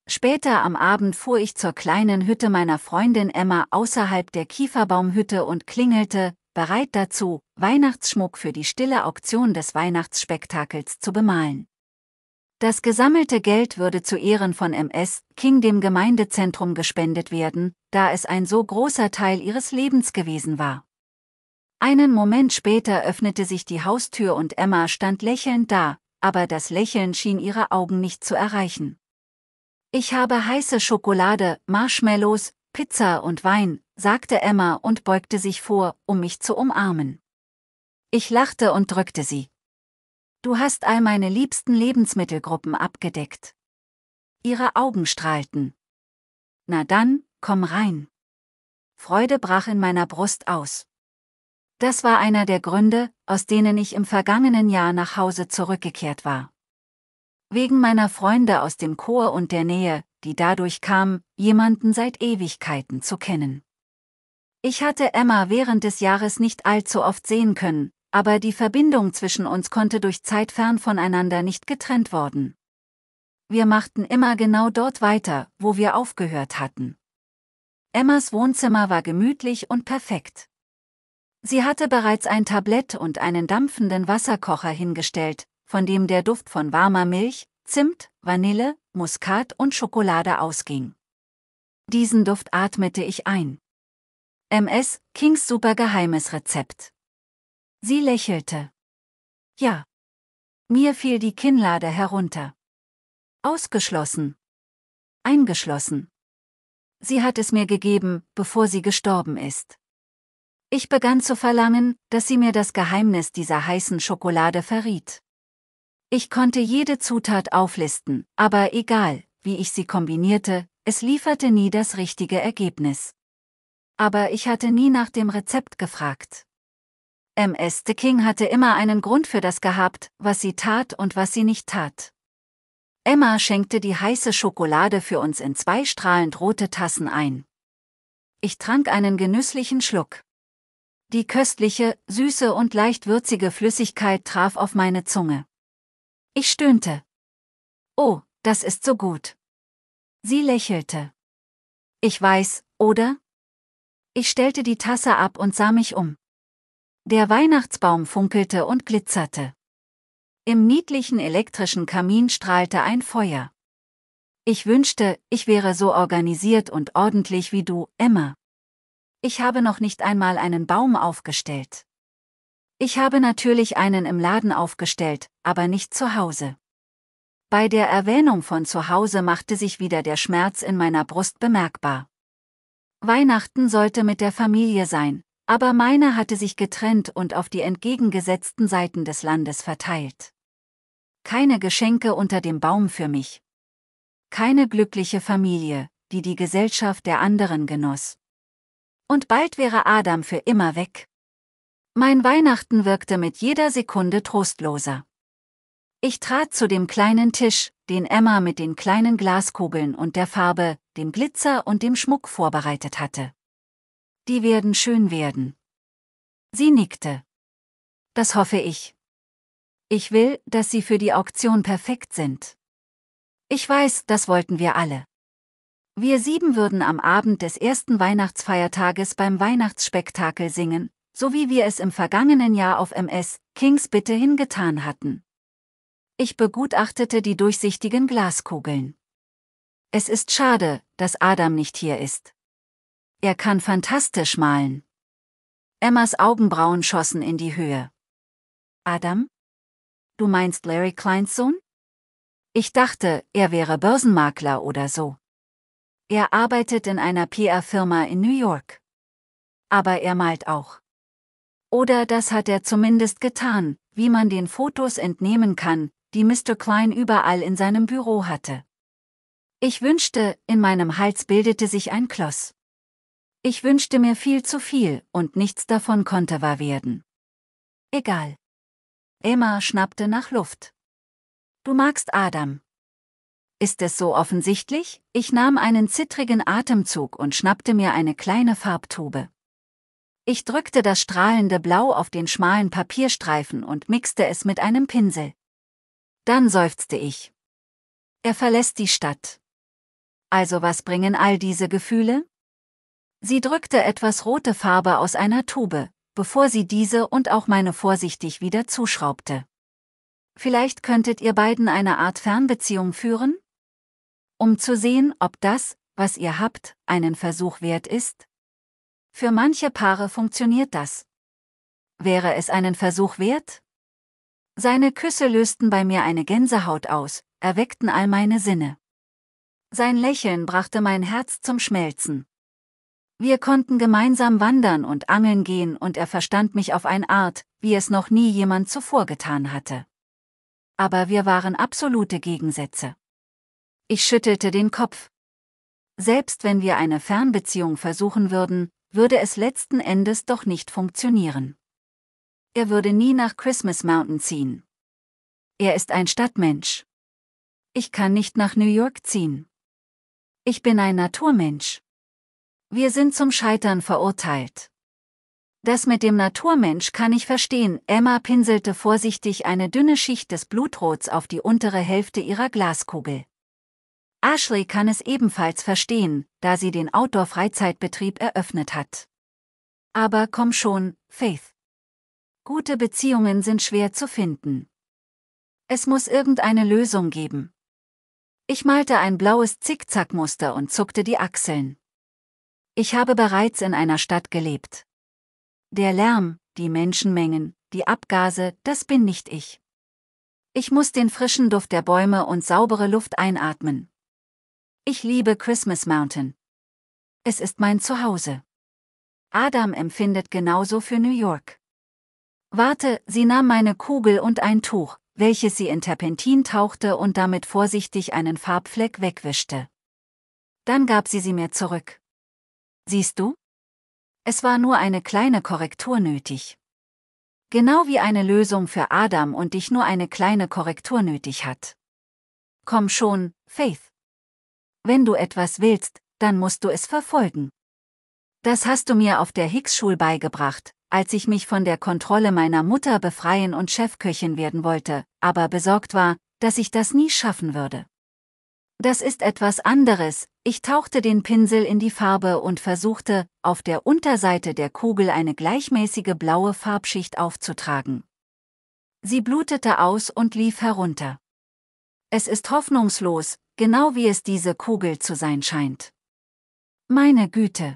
Später am Abend fuhr ich zur kleinen Hütte meiner Freundin Emma außerhalb der Kieferbaumhütte und klingelte, bereit dazu, Weihnachtsschmuck für die stille Auktion des Weihnachtsspektakels zu bemalen. Das gesammelte Geld würde zu Ehren von MS King dem Gemeindezentrum gespendet werden, da es ein so großer Teil ihres Lebens gewesen war. Einen Moment später öffnete sich die Haustür und Emma stand lächelnd da, aber das Lächeln schien ihre Augen nicht zu erreichen. Ich habe heiße Schokolade, Marshmallows, Pizza und Wein, sagte Emma und beugte sich vor, um mich zu umarmen. Ich lachte und drückte sie. Du hast all meine liebsten Lebensmittelgruppen abgedeckt. Ihre Augen strahlten. Na dann, komm rein. Freude brach in meiner Brust aus. Das war einer der Gründe, aus denen ich im vergangenen Jahr nach Hause zurückgekehrt war wegen meiner Freunde aus dem Chor und der Nähe, die dadurch kam, jemanden seit Ewigkeiten zu kennen. Ich hatte Emma während des Jahres nicht allzu oft sehen können, aber die Verbindung zwischen uns konnte durch Zeit fern voneinander nicht getrennt worden. Wir machten immer genau dort weiter, wo wir aufgehört hatten. Emmas Wohnzimmer war gemütlich und perfekt. Sie hatte bereits ein Tablett und einen dampfenden Wasserkocher hingestellt, von dem der Duft von warmer Milch, Zimt, Vanille, Muskat und Schokolade ausging. Diesen Duft atmete ich ein. MS, Kings super geheimes Rezept. Sie lächelte. Ja. Mir fiel die Kinnlade herunter. Ausgeschlossen. Eingeschlossen. Sie hat es mir gegeben, bevor sie gestorben ist. Ich begann zu verlangen, dass sie mir das Geheimnis dieser heißen Schokolade verriet. Ich konnte jede Zutat auflisten, aber egal, wie ich sie kombinierte, es lieferte nie das richtige Ergebnis. Aber ich hatte nie nach dem Rezept gefragt. MS The King hatte immer einen Grund für das gehabt, was sie tat und was sie nicht tat. Emma schenkte die heiße Schokolade für uns in zwei strahlend rote Tassen ein. Ich trank einen genüsslichen Schluck. Die köstliche, süße und leicht würzige Flüssigkeit traf auf meine Zunge. Ich stöhnte. Oh, das ist so gut. Sie lächelte. Ich weiß, oder? Ich stellte die Tasse ab und sah mich um. Der Weihnachtsbaum funkelte und glitzerte. Im niedlichen elektrischen Kamin strahlte ein Feuer. Ich wünschte, ich wäre so organisiert und ordentlich wie du, Emma. Ich habe noch nicht einmal einen Baum aufgestellt. Ich habe natürlich einen im Laden aufgestellt, aber nicht zu Hause. Bei der Erwähnung von zu Hause machte sich wieder der Schmerz in meiner Brust bemerkbar. Weihnachten sollte mit der Familie sein, aber meine hatte sich getrennt und auf die entgegengesetzten Seiten des Landes verteilt. Keine Geschenke unter dem Baum für mich. Keine glückliche Familie, die die Gesellschaft der anderen genoss. Und bald wäre Adam für immer weg. Mein Weihnachten wirkte mit jeder Sekunde trostloser. Ich trat zu dem kleinen Tisch, den Emma mit den kleinen Glaskugeln und der Farbe, dem Glitzer und dem Schmuck vorbereitet hatte. Die werden schön werden. Sie nickte. Das hoffe ich. Ich will, dass sie für die Auktion perfekt sind. Ich weiß, das wollten wir alle. Wir sieben würden am Abend des ersten Weihnachtsfeiertages beim Weihnachtsspektakel singen, so wie wir es im vergangenen Jahr auf MS Kings Bitte hingetan hatten. Ich begutachtete die durchsichtigen Glaskugeln. Es ist schade, dass Adam nicht hier ist. Er kann fantastisch malen. Emmas Augenbrauen schossen in die Höhe. Adam? Du meinst Larry Kleins Sohn? Ich dachte, er wäre Börsenmakler oder so. Er arbeitet in einer PR-Firma in New York. Aber er malt auch. Oder das hat er zumindest getan, wie man den Fotos entnehmen kann, die Mr. Klein überall in seinem Büro hatte. Ich wünschte, in meinem Hals bildete sich ein Kloss. Ich wünschte mir viel zu viel, und nichts davon konnte wahr werden. Egal. Emma schnappte nach Luft. Du magst Adam. Ist es so offensichtlich? Ich nahm einen zittrigen Atemzug und schnappte mir eine kleine Farbtube. Ich drückte das strahlende Blau auf den schmalen Papierstreifen und mixte es mit einem Pinsel. Dann seufzte ich. Er verlässt die Stadt. Also was bringen all diese Gefühle? Sie drückte etwas rote Farbe aus einer Tube, bevor sie diese und auch meine vorsichtig wieder zuschraubte. Vielleicht könntet ihr beiden eine Art Fernbeziehung führen? Um zu sehen, ob das, was ihr habt, einen Versuch wert ist? Für manche Paare funktioniert das. Wäre es einen Versuch wert? Seine Küsse lösten bei mir eine Gänsehaut aus, erweckten all meine Sinne. Sein Lächeln brachte mein Herz zum Schmelzen. Wir konnten gemeinsam wandern und angeln gehen und er verstand mich auf eine Art, wie es noch nie jemand zuvor getan hatte. Aber wir waren absolute Gegensätze. Ich schüttelte den Kopf. Selbst wenn wir eine Fernbeziehung versuchen würden, würde es letzten Endes doch nicht funktionieren. Er würde nie nach Christmas Mountain ziehen. Er ist ein Stadtmensch. Ich kann nicht nach New York ziehen. Ich bin ein Naturmensch. Wir sind zum Scheitern verurteilt. Das mit dem Naturmensch kann ich verstehen. Emma pinselte vorsichtig eine dünne Schicht des Blutrots auf die untere Hälfte ihrer Glaskugel. Ashley kann es ebenfalls verstehen, da sie den Outdoor-Freizeitbetrieb eröffnet hat. Aber komm schon, Faith. Gute Beziehungen sind schwer zu finden. Es muss irgendeine Lösung geben. Ich malte ein blaues Zickzackmuster und zuckte die Achseln. Ich habe bereits in einer Stadt gelebt. Der Lärm, die Menschenmengen, die Abgase, das bin nicht ich. Ich muss den frischen Duft der Bäume und saubere Luft einatmen. Ich liebe Christmas Mountain. Es ist mein Zuhause. Adam empfindet genauso für New York. Warte, sie nahm meine Kugel und ein Tuch, welches sie in Terpentin tauchte und damit vorsichtig einen Farbfleck wegwischte. Dann gab sie sie mir zurück. Siehst du? Es war nur eine kleine Korrektur nötig. Genau wie eine Lösung für Adam und dich nur eine kleine Korrektur nötig hat. Komm schon, Faith wenn du etwas willst, dann musst du es verfolgen. Das hast du mir auf der Hicks-Schule beigebracht, als ich mich von der Kontrolle meiner Mutter befreien und Chefköchin werden wollte, aber besorgt war, dass ich das nie schaffen würde. Das ist etwas anderes, ich tauchte den Pinsel in die Farbe und versuchte, auf der Unterseite der Kugel eine gleichmäßige blaue Farbschicht aufzutragen. Sie blutete aus und lief herunter. Es ist hoffnungslos, genau wie es diese Kugel zu sein scheint. Meine Güte.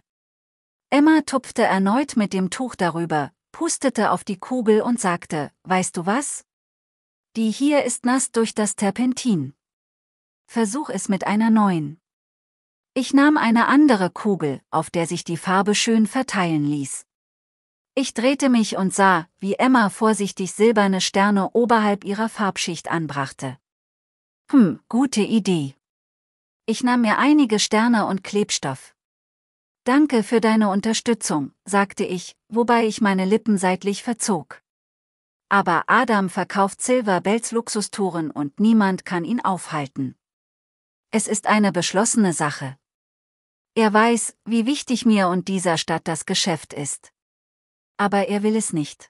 Emma tupfte erneut mit dem Tuch darüber, pustete auf die Kugel und sagte, weißt du was? Die hier ist nass durch das Terpentin. Versuch es mit einer neuen. Ich nahm eine andere Kugel, auf der sich die Farbe schön verteilen ließ. Ich drehte mich und sah, wie Emma vorsichtig silberne Sterne oberhalb ihrer Farbschicht anbrachte. Hm, gute Idee. Ich nahm mir einige Sterne und Klebstoff. Danke für deine Unterstützung, sagte ich, wobei ich meine Lippen seitlich verzog. Aber Adam verkauft Silver Bells Luxustouren und niemand kann ihn aufhalten. Es ist eine beschlossene Sache. Er weiß, wie wichtig mir und dieser Stadt das Geschäft ist. Aber er will es nicht.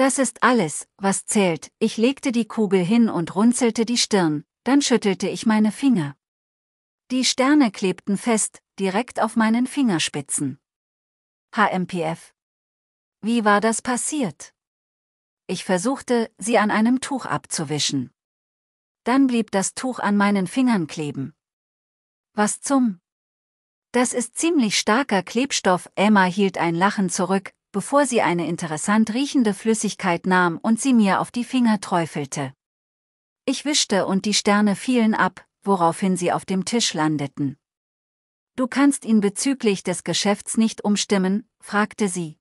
Das ist alles, was zählt. Ich legte die Kugel hin und runzelte die Stirn, dann schüttelte ich meine Finger. Die Sterne klebten fest, direkt auf meinen Fingerspitzen. HMPF. Wie war das passiert? Ich versuchte, sie an einem Tuch abzuwischen. Dann blieb das Tuch an meinen Fingern kleben. Was zum? Das ist ziemlich starker Klebstoff, Emma hielt ein Lachen zurück, bevor sie eine interessant riechende Flüssigkeit nahm und sie mir auf die Finger träufelte. Ich wischte und die Sterne fielen ab, woraufhin sie auf dem Tisch landeten. Du kannst ihn bezüglich des Geschäfts nicht umstimmen, fragte sie.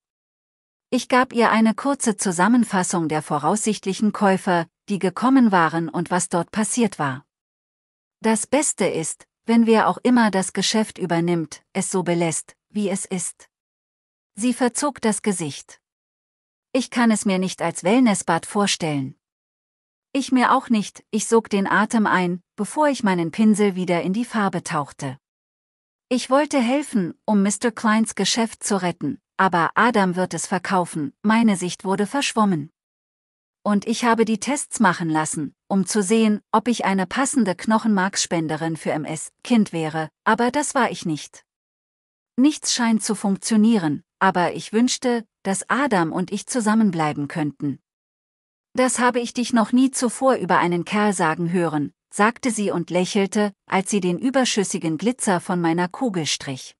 Ich gab ihr eine kurze Zusammenfassung der voraussichtlichen Käufer, die gekommen waren und was dort passiert war. Das Beste ist, wenn wer auch immer das Geschäft übernimmt, es so belässt, wie es ist. Sie verzog das Gesicht. Ich kann es mir nicht als Wellnessbad vorstellen. Ich mir auch nicht, ich sog den Atem ein, bevor ich meinen Pinsel wieder in die Farbe tauchte. Ich wollte helfen, um Mr. Kleins Geschäft zu retten, aber Adam wird es verkaufen, meine Sicht wurde verschwommen. Und ich habe die Tests machen lassen, um zu sehen, ob ich eine passende Knochenmarkspenderin für MS-Kind wäre, aber das war ich nicht. Nichts scheint zu funktionieren, aber ich wünschte, dass Adam und ich zusammenbleiben könnten. Das habe ich dich noch nie zuvor über einen Kerl sagen hören, sagte sie und lächelte, als sie den überschüssigen Glitzer von meiner Kugel strich.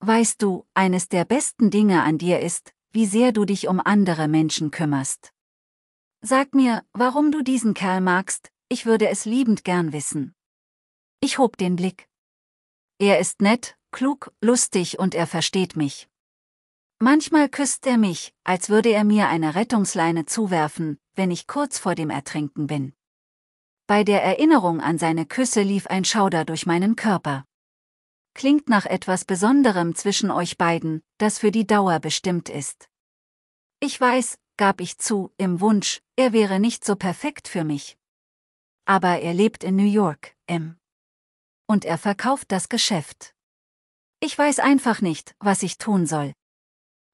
Weißt du, eines der besten Dinge an dir ist, wie sehr du dich um andere Menschen kümmerst. Sag mir, warum du diesen Kerl magst, ich würde es liebend gern wissen. Ich hob den Blick. Er ist nett, klug, lustig und er versteht mich. Manchmal küsst er mich, als würde er mir eine Rettungsleine zuwerfen, wenn ich kurz vor dem Ertrinken bin. Bei der Erinnerung an seine Küsse lief ein Schauder durch meinen Körper. Klingt nach etwas Besonderem zwischen euch beiden, das für die Dauer bestimmt ist. Ich weiß, gab ich zu, im Wunsch, er wäre nicht so perfekt für mich. Aber er lebt in New York, M. Und er verkauft das Geschäft. Ich weiß einfach nicht, was ich tun soll.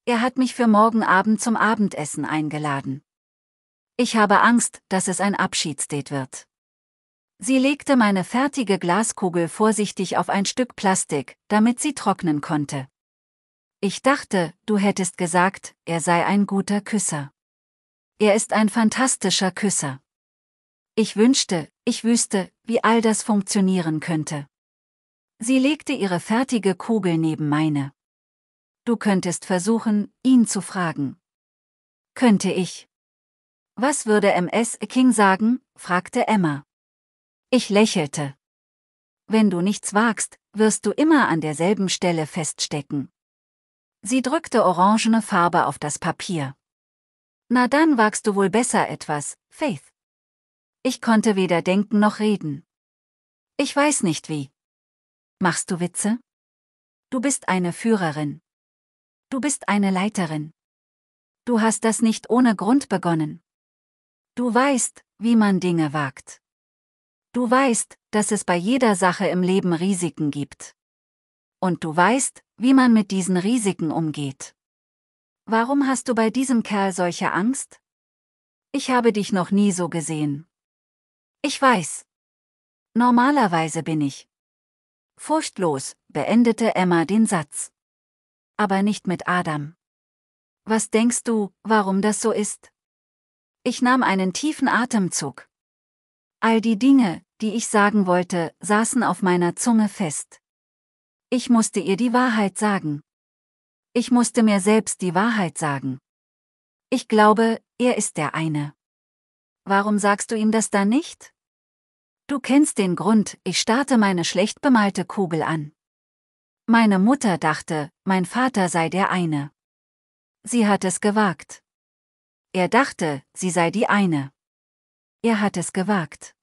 Er hat mich für morgen Abend zum Abendessen eingeladen. Ich habe Angst, dass es ein Abschiedsdate wird. Sie legte meine fertige Glaskugel vorsichtig auf ein Stück Plastik, damit sie trocknen konnte. Ich dachte, du hättest gesagt, er sei ein guter Küsser. Er ist ein fantastischer Küsser. Ich wünschte, ich wüsste, wie all das funktionieren könnte. Sie legte ihre fertige Kugel neben meine. Du könntest versuchen, ihn zu fragen. Könnte ich. Was würde MS King sagen? fragte Emma. Ich lächelte. Wenn du nichts wagst, wirst du immer an derselben Stelle feststecken. Sie drückte orangene Farbe auf das Papier. Na dann wagst du wohl besser etwas, Faith. Ich konnte weder denken noch reden. Ich weiß nicht wie. Machst du Witze? Du bist eine Führerin. Du bist eine Leiterin. Du hast das nicht ohne Grund begonnen. Du weißt, wie man Dinge wagt. Du weißt, dass es bei jeder Sache im Leben Risiken gibt. Und du weißt, wie man mit diesen Risiken umgeht. Warum hast du bei diesem Kerl solche Angst? Ich habe dich noch nie so gesehen. Ich weiß. Normalerweise bin ich. Furchtlos, beendete Emma den Satz aber nicht mit Adam. Was denkst du, warum das so ist? Ich nahm einen tiefen Atemzug. All die Dinge, die ich sagen wollte, saßen auf meiner Zunge fest. Ich musste ihr die Wahrheit sagen. Ich musste mir selbst die Wahrheit sagen. Ich glaube, er ist der eine. Warum sagst du ihm das dann nicht? Du kennst den Grund, ich starte meine schlecht bemalte Kugel an. Meine Mutter dachte, mein Vater sei der eine. Sie hat es gewagt. Er dachte, sie sei die eine. Er hat es gewagt.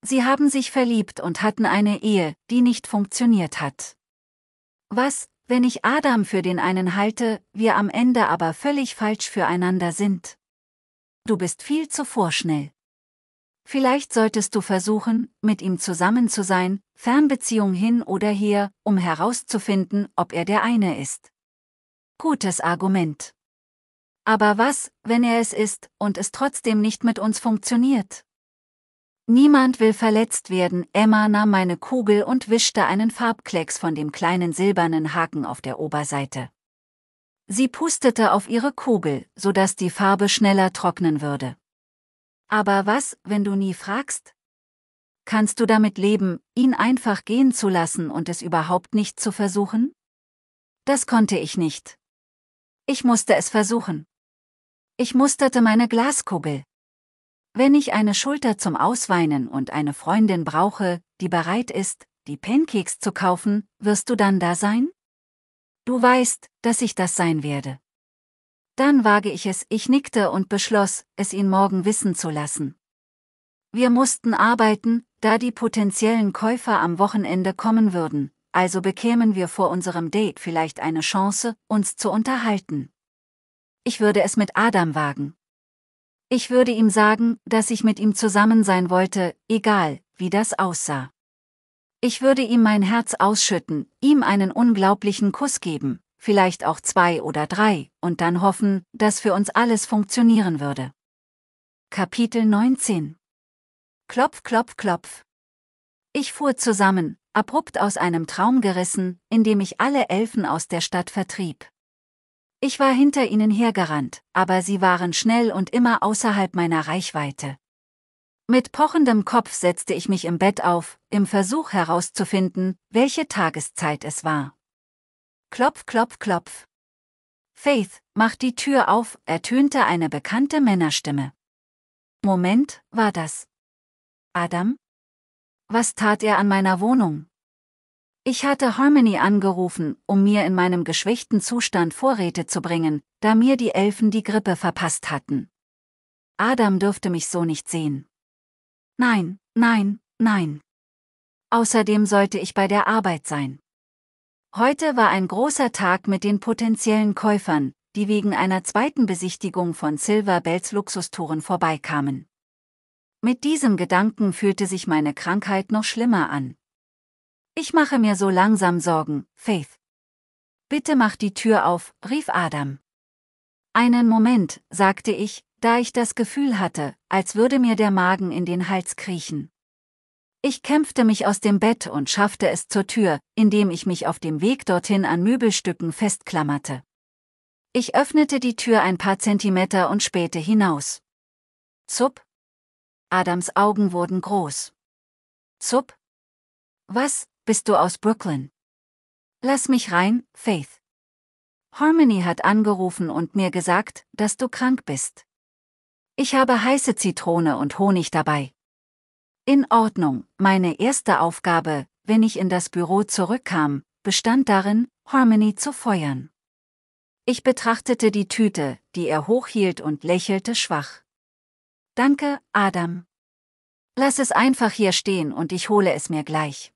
Sie haben sich verliebt und hatten eine Ehe, die nicht funktioniert hat. Was, wenn ich Adam für den einen halte, wir am Ende aber völlig falsch füreinander sind? Du bist viel zu vorschnell. Vielleicht solltest du versuchen, mit ihm zusammen zu sein, Fernbeziehung hin oder her, um herauszufinden, ob er der eine ist. Gutes Argument. Aber was, wenn er es ist und es trotzdem nicht mit uns funktioniert? Niemand will verletzt werden, Emma nahm meine Kugel und wischte einen Farbklecks von dem kleinen silbernen Haken auf der Oberseite. Sie pustete auf ihre Kugel, sodass die Farbe schneller trocknen würde. Aber was, wenn du nie fragst? Kannst du damit leben, ihn einfach gehen zu lassen und es überhaupt nicht zu versuchen? Das konnte ich nicht. Ich musste es versuchen. Ich musterte meine Glaskugel. Wenn ich eine Schulter zum Ausweinen und eine Freundin brauche, die bereit ist, die Pancakes zu kaufen, wirst du dann da sein? Du weißt, dass ich das sein werde. Dann wage ich es, ich nickte und beschloss, es ihn morgen wissen zu lassen. Wir mussten arbeiten, da die potenziellen Käufer am Wochenende kommen würden, also bekämen wir vor unserem Date vielleicht eine Chance, uns zu unterhalten. Ich würde es mit Adam wagen. Ich würde ihm sagen, dass ich mit ihm zusammen sein wollte, egal, wie das aussah. Ich würde ihm mein Herz ausschütten, ihm einen unglaublichen Kuss geben, vielleicht auch zwei oder drei, und dann hoffen, dass für uns alles funktionieren würde. Kapitel 19 Klopf, klopf, klopf. Ich fuhr zusammen, abrupt aus einem Traum gerissen, in dem ich alle Elfen aus der Stadt vertrieb. Ich war hinter ihnen hergerannt, aber sie waren schnell und immer außerhalb meiner Reichweite. Mit pochendem Kopf setzte ich mich im Bett auf, im Versuch herauszufinden, welche Tageszeit es war. Klopf, klopf, klopf. Faith, mach die Tür auf, ertönte eine bekannte Männerstimme. Moment, war das Adam? Was tat er an meiner Wohnung? Ich hatte Harmony angerufen, um mir in meinem geschwächten Zustand Vorräte zu bringen, da mir die Elfen die Grippe verpasst hatten. Adam dürfte mich so nicht sehen. Nein, nein, nein. Außerdem sollte ich bei der Arbeit sein. Heute war ein großer Tag mit den potenziellen Käufern, die wegen einer zweiten Besichtigung von Silver Bells Luxustouren vorbeikamen. Mit diesem Gedanken fühlte sich meine Krankheit noch schlimmer an. Ich mache mir so langsam Sorgen, Faith. Bitte mach die Tür auf, rief Adam. Einen Moment, sagte ich, da ich das Gefühl hatte, als würde mir der Magen in den Hals kriechen. Ich kämpfte mich aus dem Bett und schaffte es zur Tür, indem ich mich auf dem Weg dorthin an Möbelstücken festklammerte. Ich öffnete die Tür ein paar Zentimeter und spähte hinaus. Zupp, Adams Augen wurden groß. Zup? Was, bist du aus Brooklyn? Lass mich rein, Faith. Harmony hat angerufen und mir gesagt, dass du krank bist. Ich habe heiße Zitrone und Honig dabei. In Ordnung, meine erste Aufgabe, wenn ich in das Büro zurückkam, bestand darin, Harmony zu feuern. Ich betrachtete die Tüte, die er hochhielt und lächelte schwach. Danke, Adam. Lass es einfach hier stehen und ich hole es mir gleich.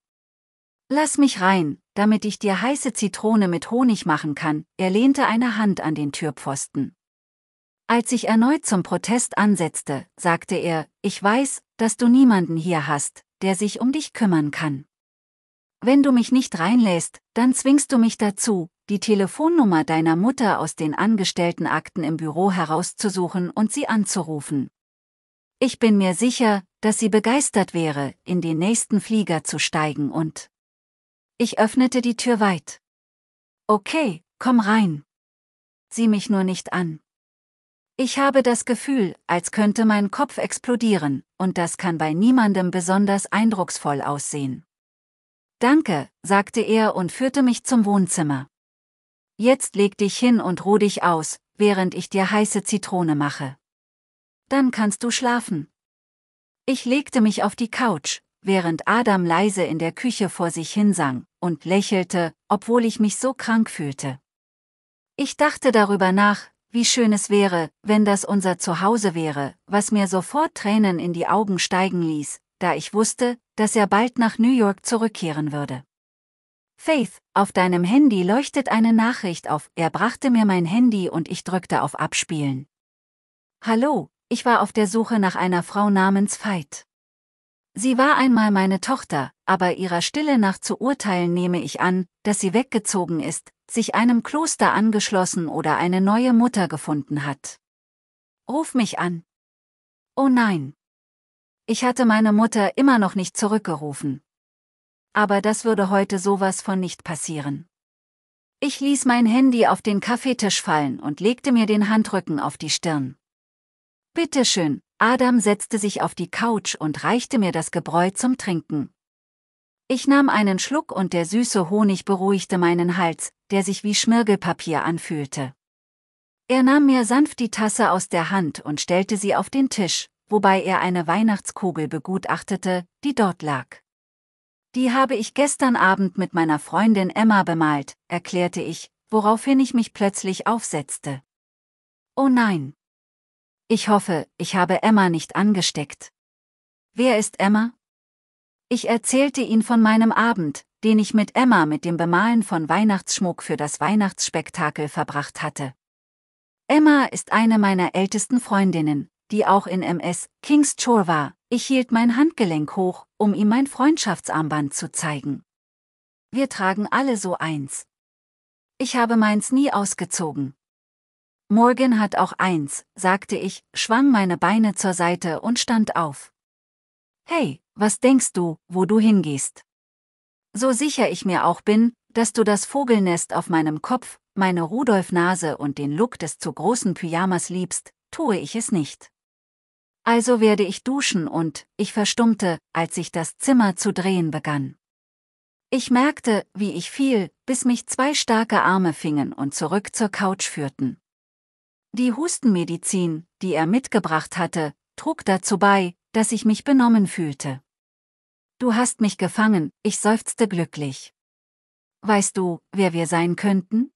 Lass mich rein, damit ich dir heiße Zitrone mit Honig machen kann, er lehnte eine Hand an den Türpfosten. Als ich erneut zum Protest ansetzte, sagte er, ich weiß, dass du niemanden hier hast, der sich um dich kümmern kann. Wenn du mich nicht reinlässt, dann zwingst du mich dazu, die Telefonnummer deiner Mutter aus den Angestelltenakten im Büro herauszusuchen und sie anzurufen. Ich bin mir sicher, dass sie begeistert wäre, in den nächsten Flieger zu steigen und... Ich öffnete die Tür weit. Okay, komm rein. Sieh mich nur nicht an. Ich habe das Gefühl, als könnte mein Kopf explodieren, und das kann bei niemandem besonders eindrucksvoll aussehen. Danke, sagte er und führte mich zum Wohnzimmer. Jetzt leg dich hin und ruh dich aus, während ich dir heiße Zitrone mache. Dann kannst du schlafen. Ich legte mich auf die Couch, während Adam leise in der Küche vor sich hinsang und lächelte, obwohl ich mich so krank fühlte. Ich dachte darüber nach, wie schön es wäre, wenn das unser Zuhause wäre, was mir sofort Tränen in die Augen steigen ließ, da ich wusste, dass er bald nach New York zurückkehren würde. Faith, auf deinem Handy leuchtet eine Nachricht auf, er brachte mir mein Handy und ich drückte auf Abspielen. Hallo, ich war auf der Suche nach einer Frau namens Veit. Sie war einmal meine Tochter, aber ihrer Stille nach zu urteilen nehme ich an, dass sie weggezogen ist, sich einem Kloster angeschlossen oder eine neue Mutter gefunden hat. Ruf mich an. Oh nein. Ich hatte meine Mutter immer noch nicht zurückgerufen. Aber das würde heute sowas von nicht passieren. Ich ließ mein Handy auf den Kaffeetisch fallen und legte mir den Handrücken auf die Stirn. Bitteschön, Adam setzte sich auf die Couch und reichte mir das Gebräu zum Trinken. Ich nahm einen Schluck und der süße Honig beruhigte meinen Hals, der sich wie Schmirgelpapier anfühlte. Er nahm mir sanft die Tasse aus der Hand und stellte sie auf den Tisch, wobei er eine Weihnachtskugel begutachtete, die dort lag. Die habe ich gestern Abend mit meiner Freundin Emma bemalt, erklärte ich, woraufhin ich mich plötzlich aufsetzte. Oh nein, ich hoffe, ich habe Emma nicht angesteckt. Wer ist Emma? Ich erzählte ihn von meinem Abend, den ich mit Emma mit dem Bemalen von Weihnachtsschmuck für das Weihnachtsspektakel verbracht hatte. Emma ist eine meiner ältesten Freundinnen, die auch in MS Kings Shore war. Ich hielt mein Handgelenk hoch, um ihm mein Freundschaftsarmband zu zeigen. Wir tragen alle so eins. Ich habe meins nie ausgezogen, Morgan hat auch eins, sagte ich, schwang meine Beine zur Seite und stand auf. Hey, was denkst du, wo du hingehst? So sicher ich mir auch bin, dass du das Vogelnest auf meinem Kopf, meine Rudolf-Nase und den Look des zu großen Pyjamas liebst, tue ich es nicht. Also werde ich duschen und, ich verstummte, als ich das Zimmer zu drehen begann. Ich merkte, wie ich fiel, bis mich zwei starke Arme fingen und zurück zur Couch führten. Die Hustenmedizin, die er mitgebracht hatte, trug dazu bei, dass ich mich benommen fühlte. Du hast mich gefangen, ich seufzte glücklich. Weißt du, wer wir sein könnten?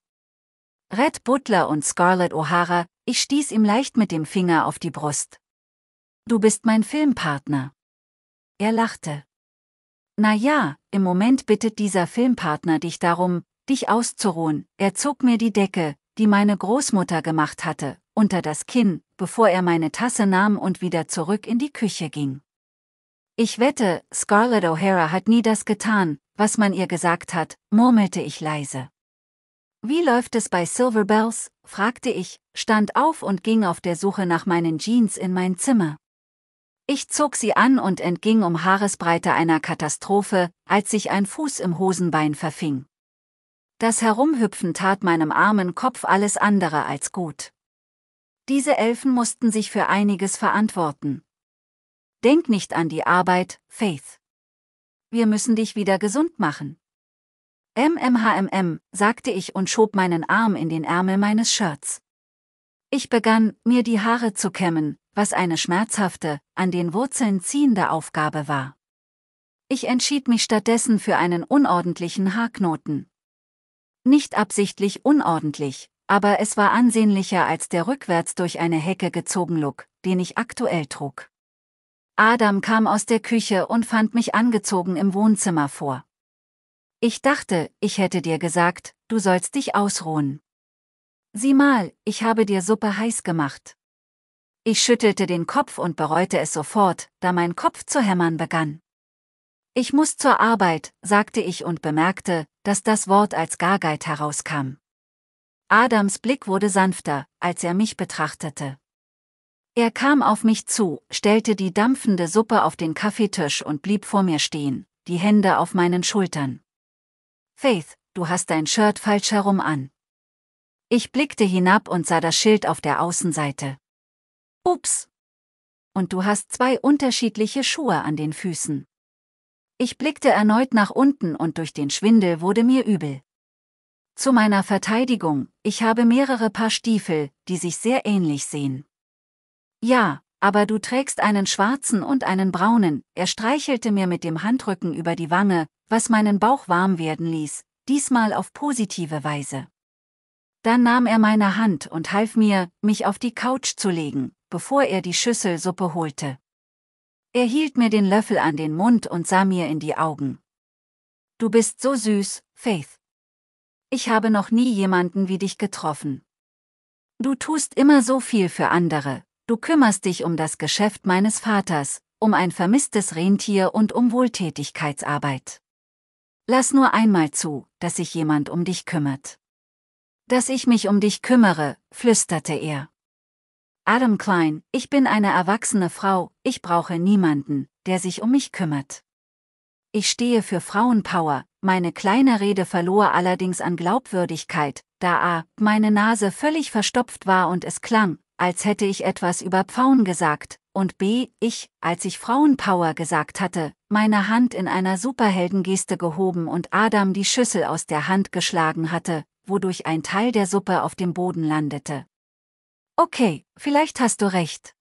Red Butler und Scarlett O'Hara, ich stieß ihm leicht mit dem Finger auf die Brust. Du bist mein Filmpartner. Er lachte. Na ja, im Moment bittet dieser Filmpartner dich darum, dich auszuruhen. Er zog mir die Decke, die meine Großmutter gemacht hatte, unter das Kinn, bevor er meine Tasse nahm und wieder zurück in die Küche ging. Ich wette, Scarlett O'Hara hat nie das getan, was man ihr gesagt hat, murmelte ich leise. Wie läuft es bei Silver Bells? fragte ich, stand auf und ging auf der Suche nach meinen Jeans in mein Zimmer. Ich zog sie an und entging um Haaresbreite einer Katastrophe, als sich ein Fuß im Hosenbein verfing. Das Herumhüpfen tat meinem armen Kopf alles andere als gut. Diese Elfen mussten sich für einiges verantworten. Denk nicht an die Arbeit, Faith. Wir müssen dich wieder gesund machen. MMHMM, sagte ich und schob meinen Arm in den Ärmel meines Shirts. Ich begann, mir die Haare zu kämmen, was eine schmerzhafte, an den Wurzeln ziehende Aufgabe war. Ich entschied mich stattdessen für einen unordentlichen Haarknoten. Nicht absichtlich unordentlich, aber es war ansehnlicher als der rückwärts durch eine Hecke gezogen Look, den ich aktuell trug. Adam kam aus der Küche und fand mich angezogen im Wohnzimmer vor. Ich dachte, ich hätte dir gesagt, du sollst dich ausruhen. Sieh mal, ich habe dir Suppe heiß gemacht. Ich schüttelte den Kopf und bereute es sofort, da mein Kopf zu hämmern begann. Ich muss zur Arbeit, sagte ich und bemerkte, dass das Wort als Gargeit herauskam. Adams Blick wurde sanfter, als er mich betrachtete. Er kam auf mich zu, stellte die dampfende Suppe auf den Kaffeetisch und blieb vor mir stehen, die Hände auf meinen Schultern. Faith, du hast dein Shirt falsch herum an. Ich blickte hinab und sah das Schild auf der Außenseite. Ups. Und du hast zwei unterschiedliche Schuhe an den Füßen. Ich blickte erneut nach unten und durch den Schwindel wurde mir übel. Zu meiner Verteidigung, ich habe mehrere Paar Stiefel, die sich sehr ähnlich sehen. Ja, aber du trägst einen schwarzen und einen braunen, er streichelte mir mit dem Handrücken über die Wange, was meinen Bauch warm werden ließ, diesmal auf positive Weise. Dann nahm er meine Hand und half mir, mich auf die Couch zu legen, bevor er die Schüsselsuppe holte. Er hielt mir den Löffel an den Mund und sah mir in die Augen. Du bist so süß, Faith. Ich habe noch nie jemanden wie dich getroffen. Du tust immer so viel für andere, du kümmerst dich um das Geschäft meines Vaters, um ein vermisstes Rentier und um Wohltätigkeitsarbeit. Lass nur einmal zu, dass sich jemand um dich kümmert. Dass ich mich um dich kümmere, flüsterte er. Adam Klein, ich bin eine erwachsene Frau, ich brauche niemanden, der sich um mich kümmert. Ich stehe für Frauenpower, meine kleine Rede verlor allerdings an Glaubwürdigkeit, da a, meine Nase völlig verstopft war und es klang, als hätte ich etwas über Pfauen gesagt, und b, ich, als ich Frauenpower gesagt hatte, meine Hand in einer Superheldengeste gehoben und Adam die Schüssel aus der Hand geschlagen hatte, wodurch ein Teil der Suppe auf dem Boden landete. Okay, vielleicht hast du recht.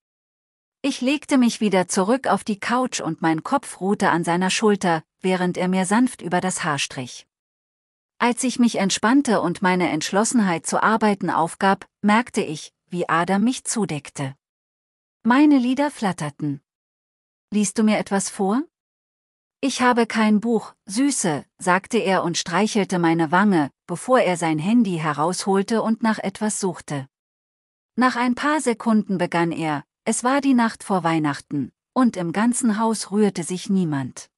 Ich legte mich wieder zurück auf die Couch und mein Kopf ruhte an seiner Schulter, während er mir sanft über das Haar strich. Als ich mich entspannte und meine Entschlossenheit zu arbeiten aufgab, merkte ich, wie Adam mich zudeckte. Meine Lieder flatterten. Liest du mir etwas vor? Ich habe kein Buch, Süße, sagte er und streichelte meine Wange, bevor er sein Handy herausholte und nach etwas suchte. Nach ein paar Sekunden begann er, es war die Nacht vor Weihnachten, und im ganzen Haus rührte sich niemand.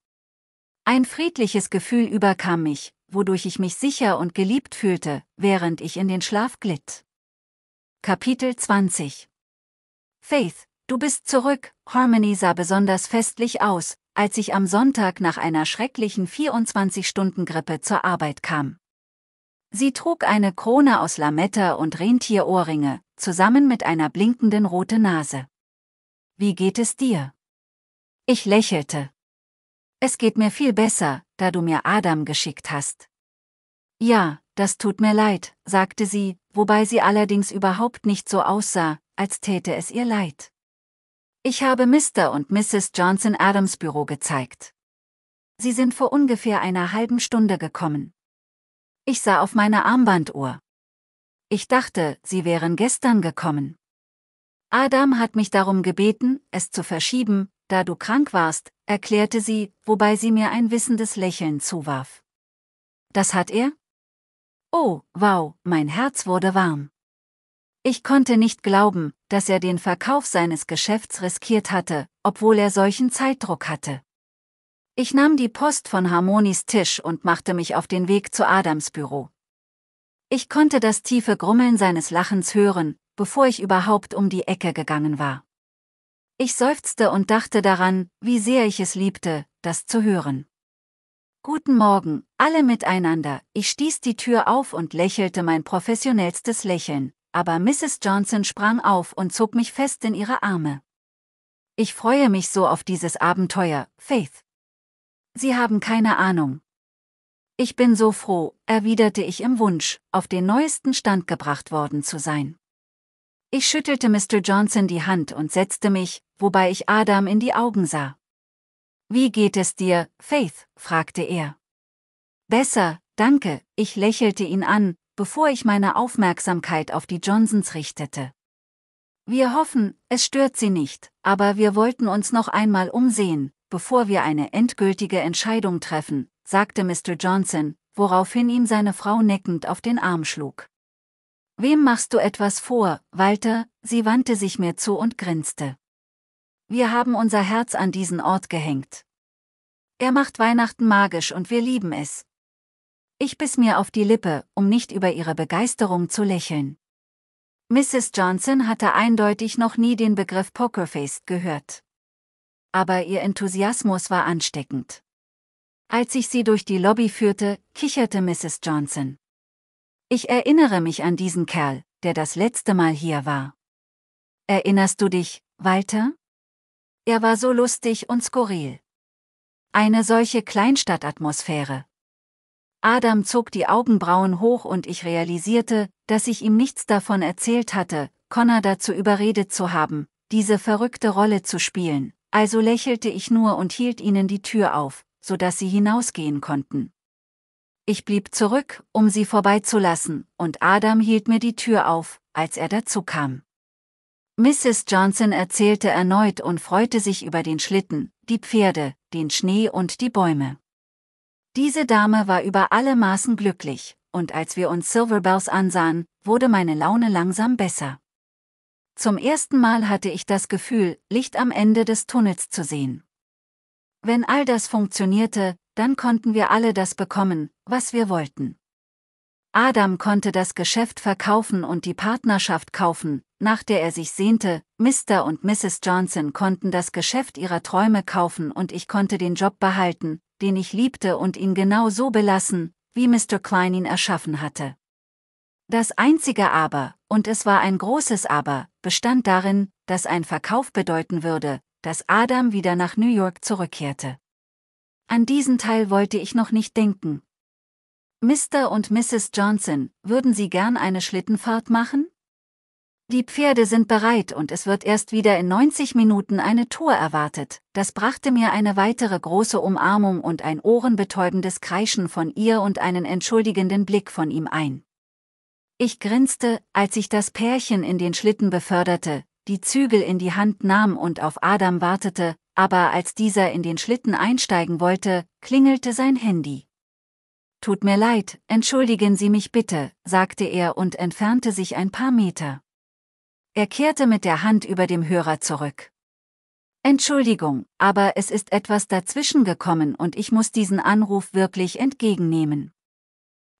Ein friedliches Gefühl überkam mich, wodurch ich mich sicher und geliebt fühlte, während ich in den Schlaf glitt. Kapitel 20 Faith, du bist zurück. Harmony sah besonders festlich aus, als ich am Sonntag nach einer schrecklichen 24-Stunden-Grippe zur Arbeit kam. Sie trug eine Krone aus Lametta und Rentierohrringe, zusammen mit einer blinkenden roten Nase. Wie geht es dir? Ich lächelte. Es geht mir viel besser, da du mir Adam geschickt hast. Ja, das tut mir leid, sagte sie, wobei sie allerdings überhaupt nicht so aussah, als täte es ihr leid. Ich habe Mr. und Mrs. Johnson Adams Büro gezeigt. Sie sind vor ungefähr einer halben Stunde gekommen. Ich sah auf meine Armbanduhr. Ich dachte, sie wären gestern gekommen. Adam hat mich darum gebeten, es zu verschieben, da du krank warst, erklärte sie, wobei sie mir ein wissendes Lächeln zuwarf. Das hat er? Oh, wow, mein Herz wurde warm. Ich konnte nicht glauben, dass er den Verkauf seines Geschäfts riskiert hatte, obwohl er solchen Zeitdruck hatte. Ich nahm die Post von Harmonies Tisch und machte mich auf den Weg zu Adams Büro. Ich konnte das tiefe Grummeln seines Lachens hören, bevor ich überhaupt um die Ecke gegangen war. Ich seufzte und dachte daran, wie sehr ich es liebte, das zu hören. Guten Morgen, alle miteinander, ich stieß die Tür auf und lächelte mein professionellstes Lächeln, aber Mrs. Johnson sprang auf und zog mich fest in ihre Arme. Ich freue mich so auf dieses Abenteuer, Faith. Sie haben keine Ahnung. Ich bin so froh, erwiderte ich im Wunsch, auf den neuesten Stand gebracht worden zu sein. Ich schüttelte Mr. Johnson die Hand und setzte mich, wobei ich Adam in die Augen sah. Wie geht es dir, Faith? fragte er. Besser, danke, ich lächelte ihn an, bevor ich meine Aufmerksamkeit auf die Johnsons richtete. Wir hoffen, es stört sie nicht, aber wir wollten uns noch einmal umsehen, bevor wir eine endgültige Entscheidung treffen, sagte Mr. Johnson, woraufhin ihm seine Frau neckend auf den Arm schlug. Wem machst du etwas vor, Walter? Sie wandte sich mir zu und grinste. Wir haben unser Herz an diesen Ort gehängt. Er macht Weihnachten magisch und wir lieben es. Ich biss mir auf die Lippe, um nicht über ihre Begeisterung zu lächeln. Mrs. Johnson hatte eindeutig noch nie den Begriff Pokerface gehört aber ihr Enthusiasmus war ansteckend. Als ich sie durch die Lobby führte, kicherte Mrs. Johnson. Ich erinnere mich an diesen Kerl, der das letzte Mal hier war. Erinnerst du dich, Walter? Er war so lustig und skurril. Eine solche Kleinstadtatmosphäre. Adam zog die Augenbrauen hoch und ich realisierte, dass ich ihm nichts davon erzählt hatte, Connor dazu überredet zu haben, diese verrückte Rolle zu spielen, also lächelte ich nur und hielt ihnen die Tür auf, so dass sie hinausgehen konnten. Ich blieb zurück, um sie vorbeizulassen, und Adam hielt mir die Tür auf, als er dazu kam. Mrs. Johnson erzählte erneut und freute sich über den Schlitten, die Pferde, den Schnee und die Bäume. Diese Dame war über alle Maßen glücklich, und als wir uns Silverbells ansahen, wurde meine Laune langsam besser. Zum ersten Mal hatte ich das Gefühl, Licht am Ende des Tunnels zu sehen. Wenn all das funktionierte, dann konnten wir alle das bekommen, was wir wollten. Adam konnte das Geschäft verkaufen und die Partnerschaft kaufen, nach der er sich sehnte, Mr. und Mrs. Johnson konnten das Geschäft ihrer Träume kaufen und ich konnte den Job behalten, den ich liebte und ihn genau so belassen, wie Mr. Klein ihn erschaffen hatte. Das einzige aber, und es war ein großes Aber, bestand darin, dass ein Verkauf bedeuten würde, dass Adam wieder nach New York zurückkehrte. An diesen Teil wollte ich noch nicht denken. Mr. und Mrs. Johnson, würden Sie gern eine Schlittenfahrt machen? Die Pferde sind bereit und es wird erst wieder in 90 Minuten eine Tour erwartet. Das brachte mir eine weitere große Umarmung und ein ohrenbetäubendes Kreischen von ihr und einen entschuldigenden Blick von ihm ein. Ich grinste, als ich das Pärchen in den Schlitten beförderte, die Zügel in die Hand nahm und auf Adam wartete, aber als dieser in den Schlitten einsteigen wollte, klingelte sein Handy. Tut mir leid, entschuldigen Sie mich bitte, sagte er und entfernte sich ein paar Meter. Er kehrte mit der Hand über dem Hörer zurück. Entschuldigung, aber es ist etwas dazwischen gekommen und ich muss diesen Anruf wirklich entgegennehmen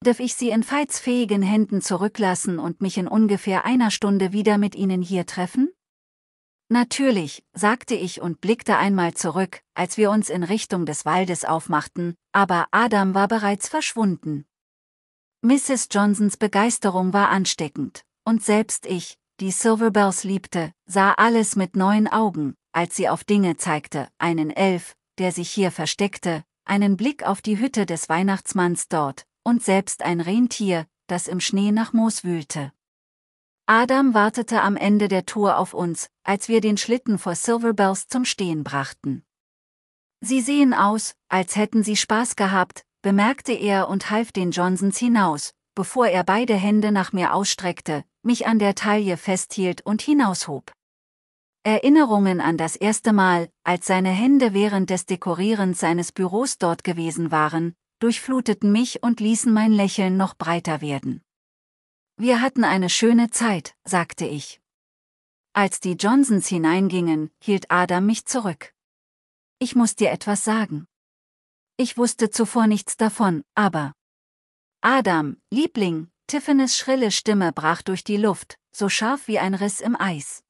darf ich Sie in feitsfähigen Händen zurücklassen und mich in ungefähr einer Stunde wieder mit Ihnen hier treffen? Natürlich, sagte ich und blickte einmal zurück, als wir uns in Richtung des Waldes aufmachten, aber Adam war bereits verschwunden. Mrs. Johnsons Begeisterung war ansteckend, und selbst ich, die Silverbells liebte, sah alles mit neuen Augen, als sie auf Dinge zeigte, einen Elf, der sich hier versteckte, einen Blick auf die Hütte des Weihnachtsmanns dort, und selbst ein Rentier, das im Schnee nach Moos wühlte. Adam wartete am Ende der Tour auf uns, als wir den Schlitten vor Silverbells zum Stehen brachten. Sie sehen aus, als hätten sie Spaß gehabt, bemerkte er und half den Johnsons hinaus, bevor er beide Hände nach mir ausstreckte, mich an der Taille festhielt und hinaushob. Erinnerungen an das erste Mal, als seine Hände während des Dekorierens seines Büros dort gewesen waren, durchfluteten mich und ließen mein Lächeln noch breiter werden. Wir hatten eine schöne Zeit, sagte ich. Als die Johnsons hineingingen, hielt Adam mich zurück. Ich muss dir etwas sagen. Ich wusste zuvor nichts davon, aber... Adam, Liebling, Tiffany's schrille Stimme brach durch die Luft, so scharf wie ein Riss im Eis.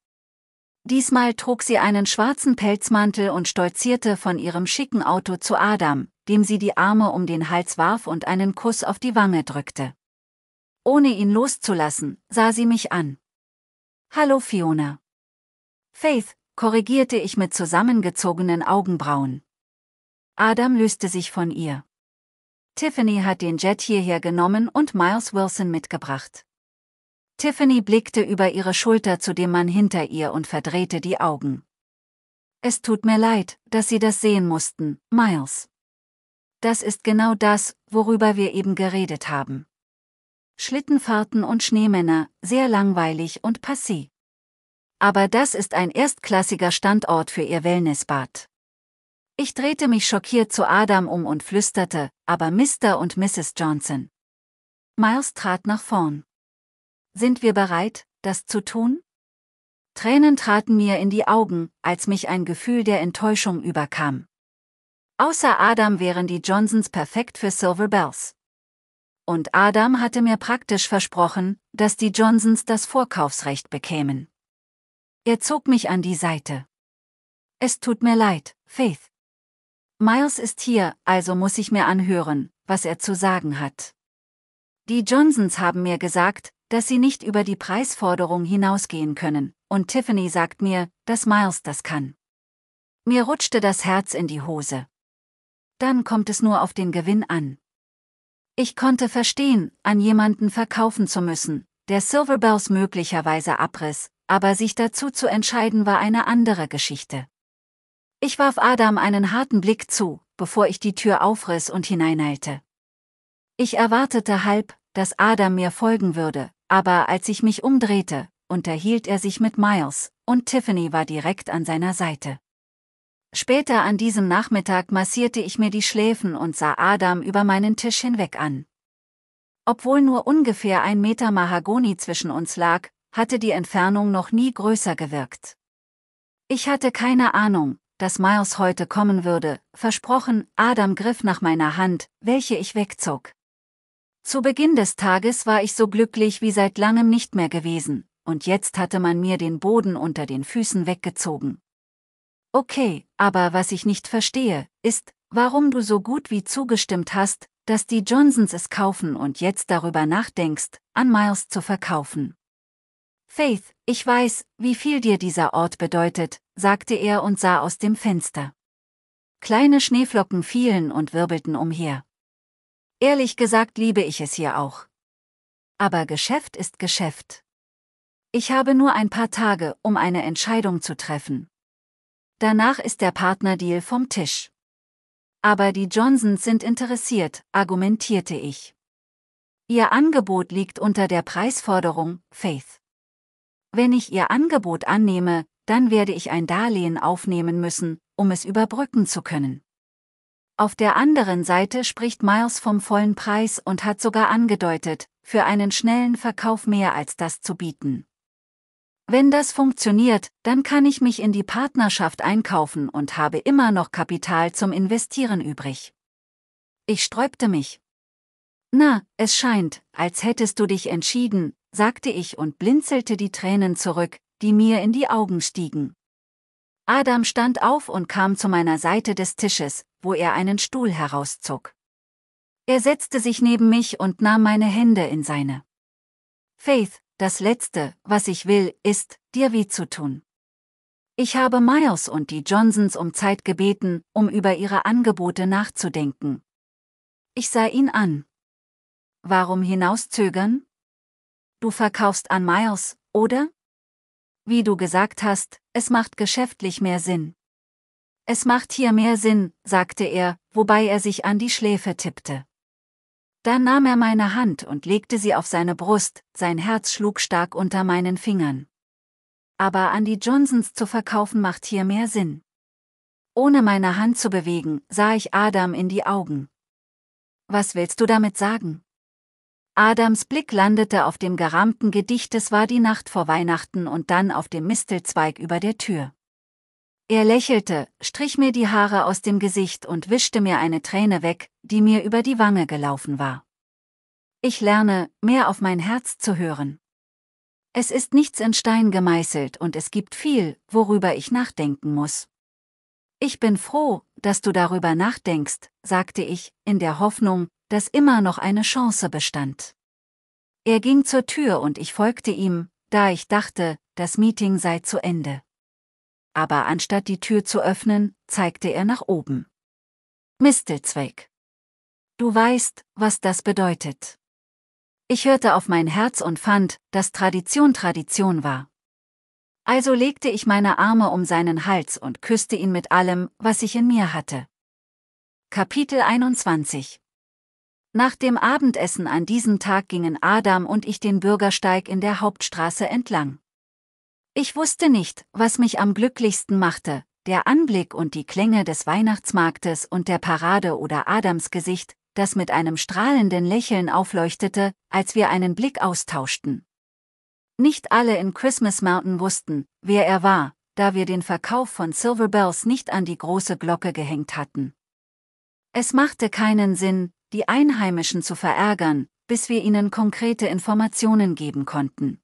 Diesmal trug sie einen schwarzen Pelzmantel und stolzierte von ihrem schicken Auto zu Adam, dem sie die Arme um den Hals warf und einen Kuss auf die Wange drückte. Ohne ihn loszulassen, sah sie mich an. Hallo Fiona. Faith, korrigierte ich mit zusammengezogenen Augenbrauen. Adam löste sich von ihr. Tiffany hat den Jet hierher genommen und Miles Wilson mitgebracht. Tiffany blickte über ihre Schulter zu dem Mann hinter ihr und verdrehte die Augen. Es tut mir leid, dass Sie das sehen mussten, Miles. Das ist genau das, worüber wir eben geredet haben. Schlittenfahrten und Schneemänner, sehr langweilig und passé. Aber das ist ein erstklassiger Standort für ihr Wellnessbad. Ich drehte mich schockiert zu Adam um und flüsterte, aber Mr. und Mrs. Johnson. Miles trat nach vorn. Sind wir bereit, das zu tun? Tränen traten mir in die Augen, als mich ein Gefühl der Enttäuschung überkam. Außer Adam wären die Johnsons perfekt für Silver Bells. Und Adam hatte mir praktisch versprochen, dass die Johnsons das Vorkaufsrecht bekämen. Er zog mich an die Seite. Es tut mir leid, Faith. Miles ist hier, also muss ich mir anhören, was er zu sagen hat. Die Johnsons haben mir gesagt, dass sie nicht über die Preisforderung hinausgehen können, und Tiffany sagt mir, dass Miles das kann. Mir rutschte das Herz in die Hose dann kommt es nur auf den Gewinn an. Ich konnte verstehen, an jemanden verkaufen zu müssen, der Silverbells möglicherweise abriss, aber sich dazu zu entscheiden war eine andere Geschichte. Ich warf Adam einen harten Blick zu, bevor ich die Tür aufriss und hineineilte. Ich erwartete halb, dass Adam mir folgen würde, aber als ich mich umdrehte, unterhielt er sich mit Miles, und Tiffany war direkt an seiner Seite. Später an diesem Nachmittag massierte ich mir die Schläfen und sah Adam über meinen Tisch hinweg an. Obwohl nur ungefähr ein Meter Mahagoni zwischen uns lag, hatte die Entfernung noch nie größer gewirkt. Ich hatte keine Ahnung, dass Miles heute kommen würde, versprochen, Adam griff nach meiner Hand, welche ich wegzog. Zu Beginn des Tages war ich so glücklich wie seit langem nicht mehr gewesen, und jetzt hatte man mir den Boden unter den Füßen weggezogen. Okay, aber was ich nicht verstehe, ist, warum du so gut wie zugestimmt hast, dass die Johnsons es kaufen und jetzt darüber nachdenkst, an Miles zu verkaufen. Faith, ich weiß, wie viel dir dieser Ort bedeutet, sagte er und sah aus dem Fenster. Kleine Schneeflocken fielen und wirbelten umher. Ehrlich gesagt liebe ich es hier auch. Aber Geschäft ist Geschäft. Ich habe nur ein paar Tage, um eine Entscheidung zu treffen. Danach ist der Partnerdeal vom Tisch. Aber die Johnsons sind interessiert, argumentierte ich. Ihr Angebot liegt unter der Preisforderung, Faith. Wenn ich ihr Angebot annehme, dann werde ich ein Darlehen aufnehmen müssen, um es überbrücken zu können. Auf der anderen Seite spricht Miles vom vollen Preis und hat sogar angedeutet, für einen schnellen Verkauf mehr als das zu bieten. Wenn das funktioniert, dann kann ich mich in die Partnerschaft einkaufen und habe immer noch Kapital zum Investieren übrig. Ich sträubte mich. Na, es scheint, als hättest du dich entschieden, sagte ich und blinzelte die Tränen zurück, die mir in die Augen stiegen. Adam stand auf und kam zu meiner Seite des Tisches, wo er einen Stuhl herauszog. Er setzte sich neben mich und nahm meine Hände in seine. Faith, das Letzte, was ich will, ist, dir weh zu tun. Ich habe Miles und die Johnsons um Zeit gebeten, um über ihre Angebote nachzudenken. Ich sah ihn an. Warum hinauszögern? Du verkaufst an Miles, oder? Wie du gesagt hast, es macht geschäftlich mehr Sinn. Es macht hier mehr Sinn, sagte er, wobei er sich an die Schläfe tippte. Dann nahm er meine Hand und legte sie auf seine Brust, sein Herz schlug stark unter meinen Fingern. Aber an die Johnsons zu verkaufen macht hier mehr Sinn. Ohne meine Hand zu bewegen, sah ich Adam in die Augen. Was willst du damit sagen? Adams Blick landete auf dem gerammten Gedicht Es war die Nacht vor Weihnachten und dann auf dem Mistelzweig über der Tür. Er lächelte, strich mir die Haare aus dem Gesicht und wischte mir eine Träne weg, die mir über die Wange gelaufen war. Ich lerne, mehr auf mein Herz zu hören. Es ist nichts in Stein gemeißelt und es gibt viel, worüber ich nachdenken muss. Ich bin froh, dass du darüber nachdenkst, sagte ich, in der Hoffnung, dass immer noch eine Chance bestand. Er ging zur Tür und ich folgte ihm, da ich dachte, das Meeting sei zu Ende aber anstatt die Tür zu öffnen, zeigte er nach oben. Mistelzweck. Du weißt, was das bedeutet. Ich hörte auf mein Herz und fand, dass Tradition Tradition war. Also legte ich meine Arme um seinen Hals und küsste ihn mit allem, was ich in mir hatte. Kapitel 21 Nach dem Abendessen an diesem Tag gingen Adam und ich den Bürgersteig in der Hauptstraße entlang. Ich wusste nicht, was mich am glücklichsten machte, der Anblick und die Klänge des Weihnachtsmarktes und der Parade oder Adams Gesicht, das mit einem strahlenden Lächeln aufleuchtete, als wir einen Blick austauschten. Nicht alle in Christmas Mountain wussten, wer er war, da wir den Verkauf von Silver Bells nicht an die große Glocke gehängt hatten. Es machte keinen Sinn, die Einheimischen zu verärgern, bis wir ihnen konkrete Informationen geben konnten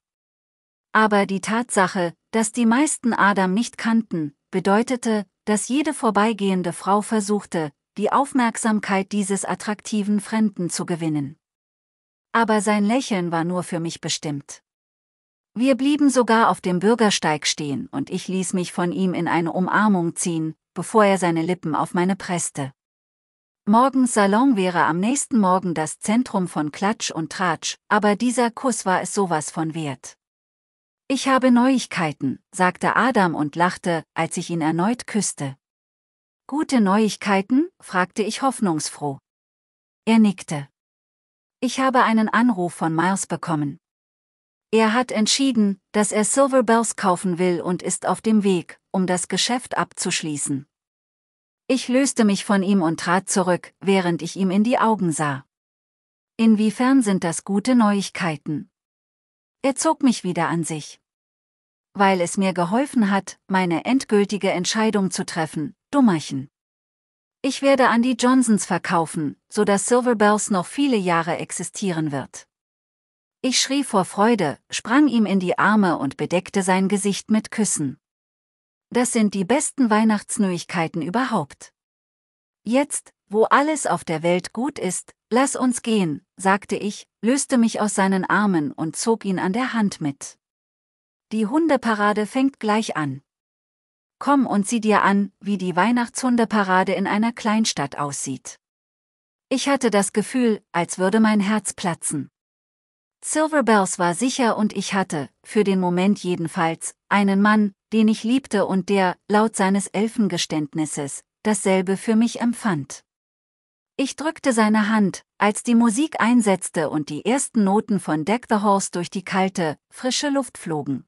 aber die Tatsache, dass die meisten Adam nicht kannten, bedeutete, dass jede vorbeigehende Frau versuchte, die Aufmerksamkeit dieses attraktiven Fremden zu gewinnen. Aber sein Lächeln war nur für mich bestimmt. Wir blieben sogar auf dem Bürgersteig stehen und ich ließ mich von ihm in eine Umarmung ziehen, bevor er seine Lippen auf meine presste. Morgens Salon wäre am nächsten Morgen das Zentrum von Klatsch und Tratsch, aber dieser Kuss war es sowas von wert. Ich habe Neuigkeiten, sagte Adam und lachte, als ich ihn erneut küsste. Gute Neuigkeiten? fragte ich hoffnungsfroh. Er nickte. Ich habe einen Anruf von Miles bekommen. Er hat entschieden, dass er Silver Bells kaufen will und ist auf dem Weg, um das Geschäft abzuschließen. Ich löste mich von ihm und trat zurück, während ich ihm in die Augen sah. Inwiefern sind das gute Neuigkeiten? Er zog mich wieder an sich. Weil es mir geholfen hat, meine endgültige Entscheidung zu treffen, Dummerchen. Ich werde an die Johnsons verkaufen, so dass Silver Bells noch viele Jahre existieren wird. Ich schrie vor Freude, sprang ihm in die Arme und bedeckte sein Gesicht mit Küssen. Das sind die besten Weihnachtsnöigkeiten überhaupt. Jetzt, wo alles auf der Welt gut ist, lass uns gehen, sagte ich, löste mich aus seinen Armen und zog ihn an der Hand mit. Die Hundeparade fängt gleich an. Komm und sieh dir an, wie die Weihnachtshundeparade in einer Kleinstadt aussieht. Ich hatte das Gefühl, als würde mein Herz platzen. Silverbells war sicher und ich hatte, für den Moment jedenfalls, einen Mann, den ich liebte und der, laut seines Elfengeständnisses, dasselbe für mich empfand. Ich drückte seine Hand, als die Musik einsetzte und die ersten Noten von Deck the Horse durch die kalte, frische Luft flogen.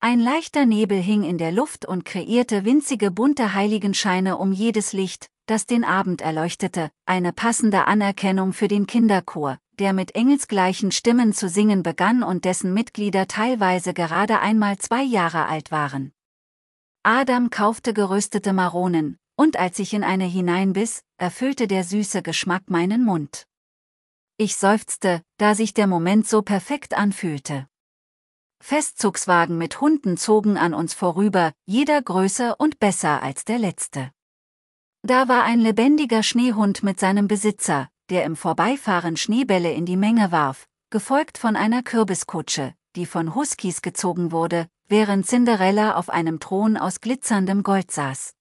Ein leichter Nebel hing in der Luft und kreierte winzige bunte Heiligenscheine um jedes Licht, das den Abend erleuchtete, eine passende Anerkennung für den Kinderchor, der mit engelsgleichen Stimmen zu singen begann und dessen Mitglieder teilweise gerade einmal zwei Jahre alt waren. Adam kaufte geröstete Maronen, und als ich in eine hineinbiss, erfüllte der süße Geschmack meinen Mund. Ich seufzte, da sich der Moment so perfekt anfühlte. Festzugswagen mit Hunden zogen an uns vorüber, jeder größer und besser als der letzte. Da war ein lebendiger Schneehund mit seinem Besitzer, der im Vorbeifahren Schneebälle in die Menge warf, gefolgt von einer Kürbiskutsche, die von Huskies gezogen wurde, während Cinderella auf einem Thron aus glitzerndem Gold saß.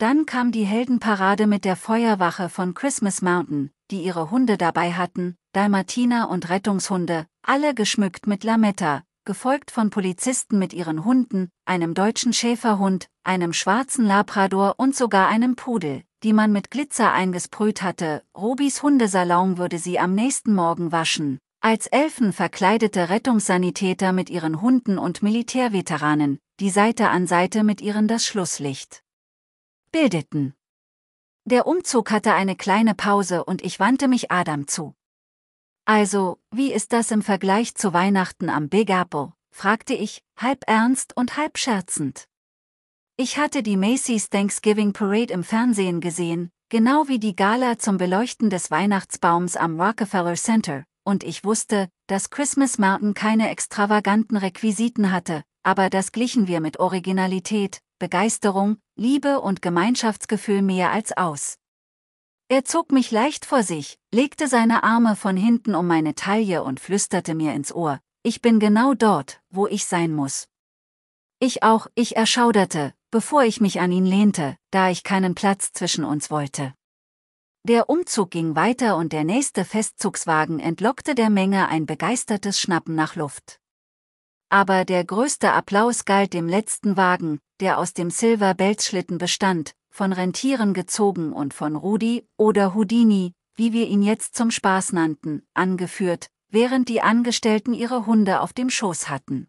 Dann kam die Heldenparade mit der Feuerwache von Christmas Mountain, die ihre Hunde dabei hatten, Dalmatiner und Rettungshunde, alle geschmückt mit Lametta, gefolgt von Polizisten mit ihren Hunden, einem deutschen Schäferhund, einem schwarzen Labrador und sogar einem Pudel, die man mit Glitzer eingesprüht hatte. Robis Hundesalon würde sie am nächsten Morgen waschen. Als Elfen verkleidete Rettungssanitäter mit ihren Hunden und Militärveteranen, die Seite an Seite mit ihren das Schlusslicht bildeten. Der Umzug hatte eine kleine Pause und ich wandte mich Adam zu. Also, wie ist das im Vergleich zu Weihnachten am Big Apple? fragte ich, halb ernst und halb scherzend. Ich hatte die Macy's Thanksgiving Parade im Fernsehen gesehen, genau wie die Gala zum Beleuchten des Weihnachtsbaums am Rockefeller Center, und ich wusste, dass Christmas Mountain keine extravaganten Requisiten hatte, aber das glichen wir mit Originalität, Begeisterung, Liebe und Gemeinschaftsgefühl mehr als aus. Er zog mich leicht vor sich, legte seine Arme von hinten um meine Taille und flüsterte mir ins Ohr, ich bin genau dort, wo ich sein muss. Ich auch, ich erschauderte, bevor ich mich an ihn lehnte, da ich keinen Platz zwischen uns wollte. Der Umzug ging weiter und der nächste Festzugswagen entlockte der Menge ein begeistertes Schnappen nach Luft. Aber der größte Applaus galt dem letzten Wagen, der aus dem Silver-Belt-Schlitten bestand, von Rentieren gezogen und von Rudi oder Houdini, wie wir ihn jetzt zum Spaß nannten, angeführt, während die Angestellten ihre Hunde auf dem Schoß hatten.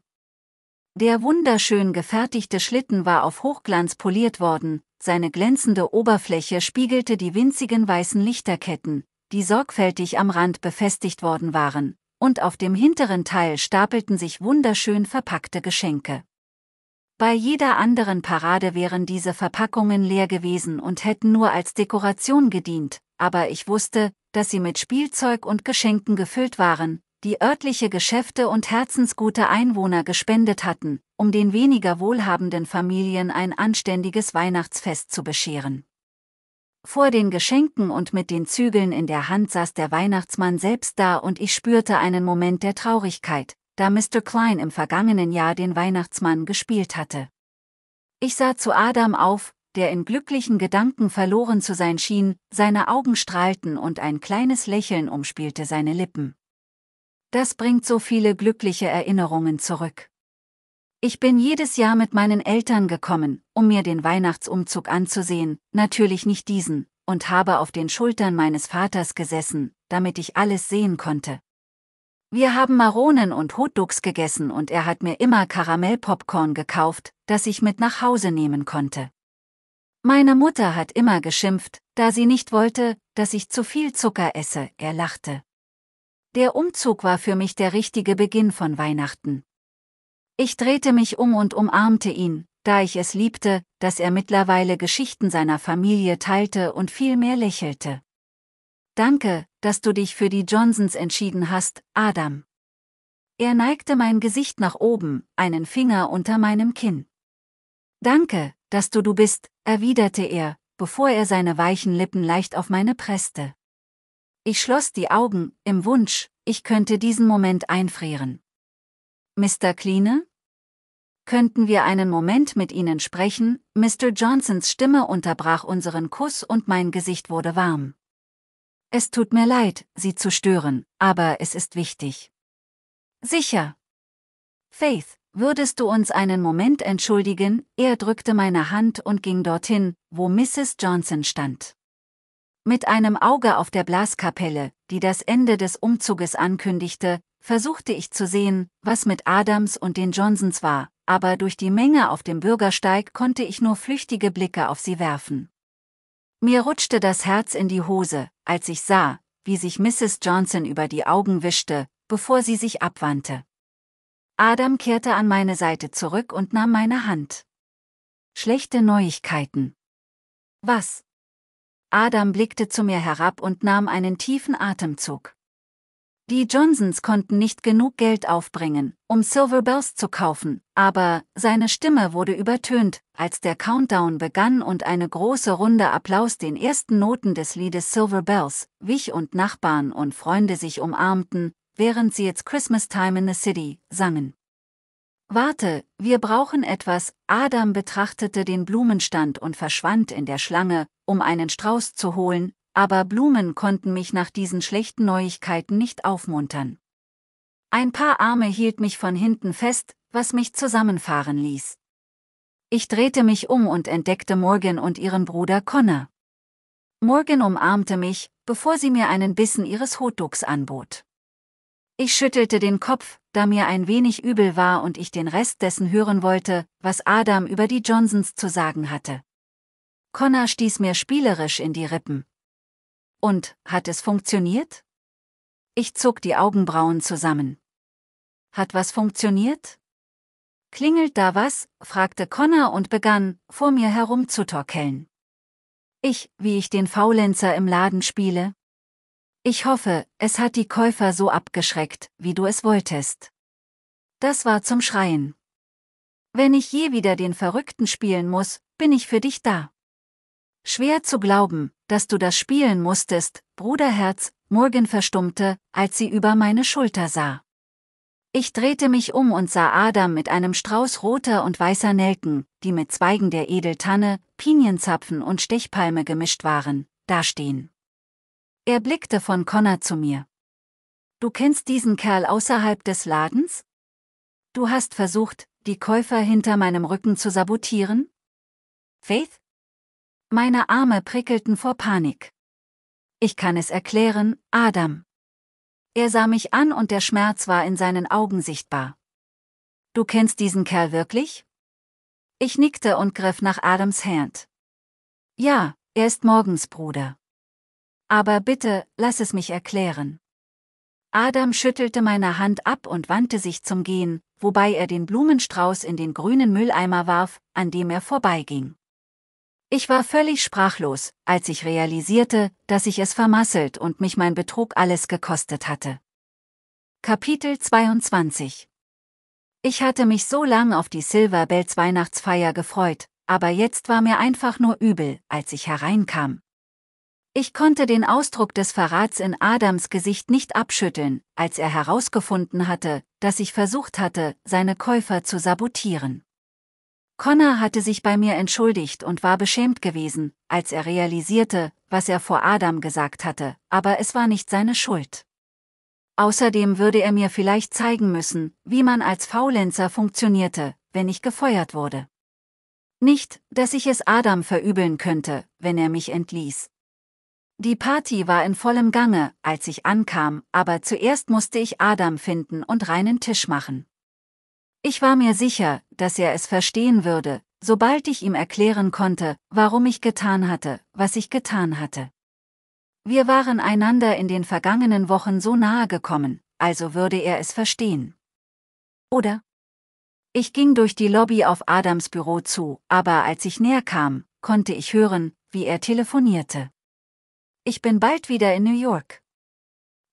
Der wunderschön gefertigte Schlitten war auf Hochglanz poliert worden, seine glänzende Oberfläche spiegelte die winzigen weißen Lichterketten, die sorgfältig am Rand befestigt worden waren, und auf dem hinteren Teil stapelten sich wunderschön verpackte Geschenke. Bei jeder anderen Parade wären diese Verpackungen leer gewesen und hätten nur als Dekoration gedient, aber ich wusste, dass sie mit Spielzeug und Geschenken gefüllt waren, die örtliche Geschäfte und herzensgute Einwohner gespendet hatten, um den weniger wohlhabenden Familien ein anständiges Weihnachtsfest zu bescheren. Vor den Geschenken und mit den Zügeln in der Hand saß der Weihnachtsmann selbst da und ich spürte einen Moment der Traurigkeit, da Mr. Klein im vergangenen Jahr den Weihnachtsmann gespielt hatte. Ich sah zu Adam auf, der in glücklichen Gedanken verloren zu sein schien, seine Augen strahlten und ein kleines Lächeln umspielte seine Lippen. Das bringt so viele glückliche Erinnerungen zurück. Ich bin jedes Jahr mit meinen Eltern gekommen, um mir den Weihnachtsumzug anzusehen, natürlich nicht diesen, und habe auf den Schultern meines Vaters gesessen, damit ich alles sehen konnte. Wir haben Maronen und Hotdogs gegessen und er hat mir immer Karamellpopcorn gekauft, das ich mit nach Hause nehmen konnte. Meine Mutter hat immer geschimpft, da sie nicht wollte, dass ich zu viel Zucker esse, er lachte. Der Umzug war für mich der richtige Beginn von Weihnachten. Ich drehte mich um und umarmte ihn, da ich es liebte, dass er mittlerweile Geschichten seiner Familie teilte und viel mehr lächelte. Danke, dass du dich für die Johnsons entschieden hast, Adam. Er neigte mein Gesicht nach oben, einen Finger unter meinem Kinn. Danke, dass du du bist, erwiderte er, bevor er seine weichen Lippen leicht auf meine presste. Ich schloss die Augen, im Wunsch, ich könnte diesen Moment einfrieren. Mr. Cleane? Könnten wir einen Moment mit Ihnen sprechen? Mr. Johnsons Stimme unterbrach unseren Kuss und mein Gesicht wurde warm. Es tut mir leid, Sie zu stören, aber es ist wichtig. Sicher. Faith, würdest du uns einen Moment entschuldigen? Er drückte meine Hand und ging dorthin, wo Mrs. Johnson stand. Mit einem Auge auf der Blaskapelle, die das Ende des Umzuges ankündigte, versuchte ich zu sehen, was mit Adams und den Johnsons war, aber durch die Menge auf dem Bürgersteig konnte ich nur flüchtige Blicke auf sie werfen. Mir rutschte das Herz in die Hose, als ich sah, wie sich Mrs. Johnson über die Augen wischte, bevor sie sich abwandte. Adam kehrte an meine Seite zurück und nahm meine Hand. Schlechte Neuigkeiten. Was? Adam blickte zu mir herab und nahm einen tiefen Atemzug. Die Johnsons konnten nicht genug Geld aufbringen, um Silver Bells zu kaufen, aber seine Stimme wurde übertönt, als der Countdown begann und eine große Runde Applaus den ersten Noten des Liedes Silver Bells wich und Nachbarn und Freunde sich umarmten, während sie It's Christmas Time in the City sangen. Warte, wir brauchen etwas, Adam betrachtete den Blumenstand und verschwand in der Schlange, um einen Strauß zu holen, aber Blumen konnten mich nach diesen schlechten Neuigkeiten nicht aufmuntern. Ein paar Arme hielt mich von hinten fest, was mich zusammenfahren ließ. Ich drehte mich um und entdeckte Morgan und ihren Bruder Connor. Morgan umarmte mich, bevor sie mir einen Bissen ihres Hotdogs anbot. Ich schüttelte den Kopf, da mir ein wenig übel war und ich den Rest dessen hören wollte, was Adam über die Johnsons zu sagen hatte. Connor stieß mir spielerisch in die Rippen. Und, hat es funktioniert? Ich zog die Augenbrauen zusammen. Hat was funktioniert? Klingelt da was? fragte Connor und begann, vor mir herumzutorkeln. Ich, wie ich den Faulenzer im Laden spiele? Ich hoffe, es hat die Käufer so abgeschreckt, wie du es wolltest. Das war zum Schreien. Wenn ich je wieder den Verrückten spielen muss, bin ich für dich da. Schwer zu glauben, dass du das spielen musstest, Bruderherz, Morgan verstummte, als sie über meine Schulter sah. Ich drehte mich um und sah Adam mit einem Strauß roter und weißer Nelken, die mit Zweigen der Edeltanne, Pinienzapfen und Stechpalme gemischt waren, dastehen. Er blickte von Connor zu mir. Du kennst diesen Kerl außerhalb des Ladens? Du hast versucht, die Käufer hinter meinem Rücken zu sabotieren? Faith? Meine Arme prickelten vor Panik. Ich kann es erklären, Adam. Er sah mich an und der Schmerz war in seinen Augen sichtbar. Du kennst diesen Kerl wirklich? Ich nickte und griff nach Adams Hand. Ja, er ist morgens Bruder. Aber bitte, lass es mich erklären. Adam schüttelte meine Hand ab und wandte sich zum Gehen, wobei er den Blumenstrauß in den grünen Mülleimer warf, an dem er vorbeiging. Ich war völlig sprachlos, als ich realisierte, dass ich es vermasselt und mich mein Betrug alles gekostet hatte. Kapitel 22 Ich hatte mich so lang auf die Silver Bells Weihnachtsfeier gefreut, aber jetzt war mir einfach nur übel, als ich hereinkam. Ich konnte den Ausdruck des Verrats in Adams Gesicht nicht abschütteln, als er herausgefunden hatte, dass ich versucht hatte, seine Käufer zu sabotieren. Connor hatte sich bei mir entschuldigt und war beschämt gewesen, als er realisierte, was er vor Adam gesagt hatte, aber es war nicht seine Schuld. Außerdem würde er mir vielleicht zeigen müssen, wie man als Faulenzer funktionierte, wenn ich gefeuert wurde. Nicht, dass ich es Adam verübeln könnte, wenn er mich entließ. Die Party war in vollem Gange, als ich ankam, aber zuerst musste ich Adam finden und reinen Tisch machen. Ich war mir sicher, dass er es verstehen würde, sobald ich ihm erklären konnte, warum ich getan hatte, was ich getan hatte. Wir waren einander in den vergangenen Wochen so nahe gekommen, also würde er es verstehen. Oder? Ich ging durch die Lobby auf Adams Büro zu, aber als ich näher kam, konnte ich hören, wie er telefonierte. Ich bin bald wieder in New York.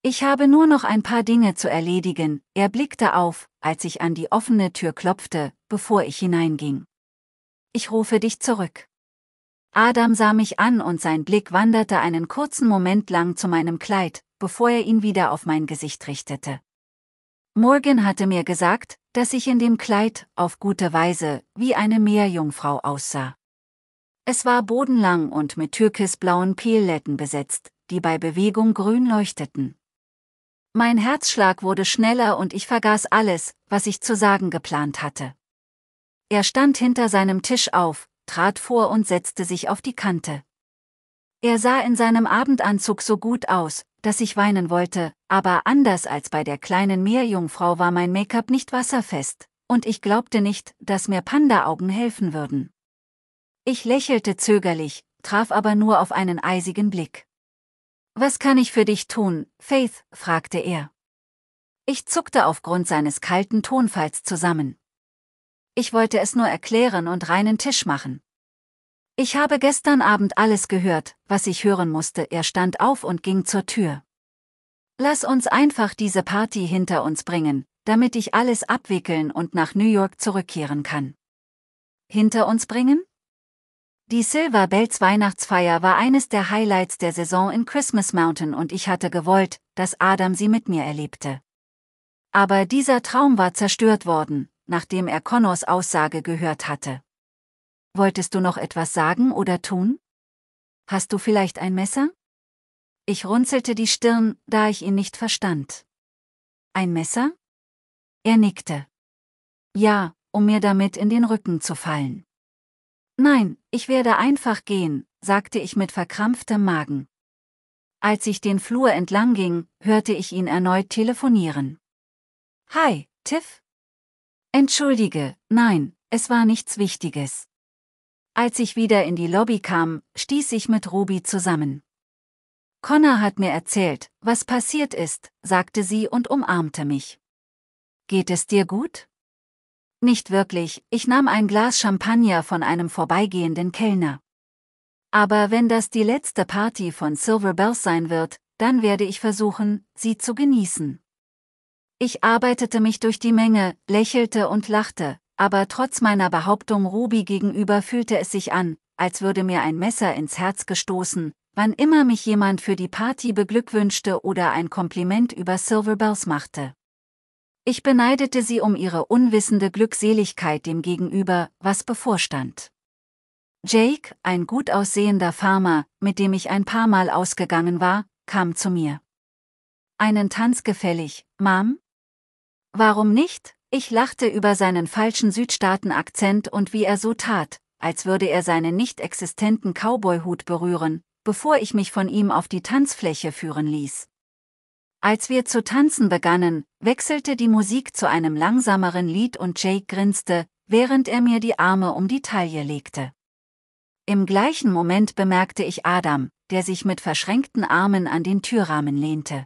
Ich habe nur noch ein paar Dinge zu erledigen, er blickte auf, als ich an die offene Tür klopfte, bevor ich hineinging. Ich rufe dich zurück. Adam sah mich an und sein Blick wanderte einen kurzen Moment lang zu meinem Kleid, bevor er ihn wieder auf mein Gesicht richtete. Morgan hatte mir gesagt, dass ich in dem Kleid, auf gute Weise, wie eine Meerjungfrau aussah. Es war bodenlang und mit türkisblauen Peelletten besetzt, die bei Bewegung grün leuchteten. Mein Herzschlag wurde schneller und ich vergaß alles, was ich zu sagen geplant hatte. Er stand hinter seinem Tisch auf, trat vor und setzte sich auf die Kante. Er sah in seinem Abendanzug so gut aus, dass ich weinen wollte, aber anders als bei der kleinen Meerjungfrau war mein Make-up nicht wasserfest, und ich glaubte nicht, dass mir Panda-Augen helfen würden. Ich lächelte zögerlich, traf aber nur auf einen eisigen Blick. Was kann ich für dich tun, Faith? fragte er. Ich zuckte aufgrund seines kalten Tonfalls zusammen. Ich wollte es nur erklären und reinen Tisch machen. Ich habe gestern Abend alles gehört, was ich hören musste, er stand auf und ging zur Tür. Lass uns einfach diese Party hinter uns bringen, damit ich alles abwickeln und nach New York zurückkehren kann. Hinter uns bringen? Die Silver Bells Weihnachtsfeier war eines der Highlights der Saison in Christmas Mountain und ich hatte gewollt, dass Adam sie mit mir erlebte. Aber dieser Traum war zerstört worden, nachdem er Connors Aussage gehört hatte. Wolltest du noch etwas sagen oder tun? Hast du vielleicht ein Messer? Ich runzelte die Stirn, da ich ihn nicht verstand. Ein Messer? Er nickte. Ja, um mir damit in den Rücken zu fallen. Nein, ich werde einfach gehen, sagte ich mit verkrampftem Magen. Als ich den Flur entlang ging, hörte ich ihn erneut telefonieren. Hi, Tiff? Entschuldige, nein, es war nichts Wichtiges. Als ich wieder in die Lobby kam, stieß ich mit Ruby zusammen. Connor hat mir erzählt, was passiert ist, sagte sie und umarmte mich. Geht es dir gut? Nicht wirklich, ich nahm ein Glas Champagner von einem vorbeigehenden Kellner. Aber wenn das die letzte Party von Silver Bells sein wird, dann werde ich versuchen, sie zu genießen. Ich arbeitete mich durch die Menge, lächelte und lachte, aber trotz meiner Behauptung Ruby gegenüber fühlte es sich an, als würde mir ein Messer ins Herz gestoßen, wann immer mich jemand für die Party beglückwünschte oder ein Kompliment über Silver Bells machte. Ich beneidete sie um ihre unwissende Glückseligkeit dem gegenüber, was bevorstand. Jake, ein gut aussehender Farmer, mit dem ich ein paar Mal ausgegangen war, kam zu mir. Einen Tanz gefällig, Mom? Warum nicht? Ich lachte über seinen falschen Südstaaten-Akzent und wie er so tat, als würde er seinen nicht existenten Cowboy-Hut berühren, bevor ich mich von ihm auf die Tanzfläche führen ließ. Als wir zu tanzen begannen, wechselte die Musik zu einem langsameren Lied und Jake grinste, während er mir die Arme um die Taille legte. Im gleichen Moment bemerkte ich Adam, der sich mit verschränkten Armen an den Türrahmen lehnte.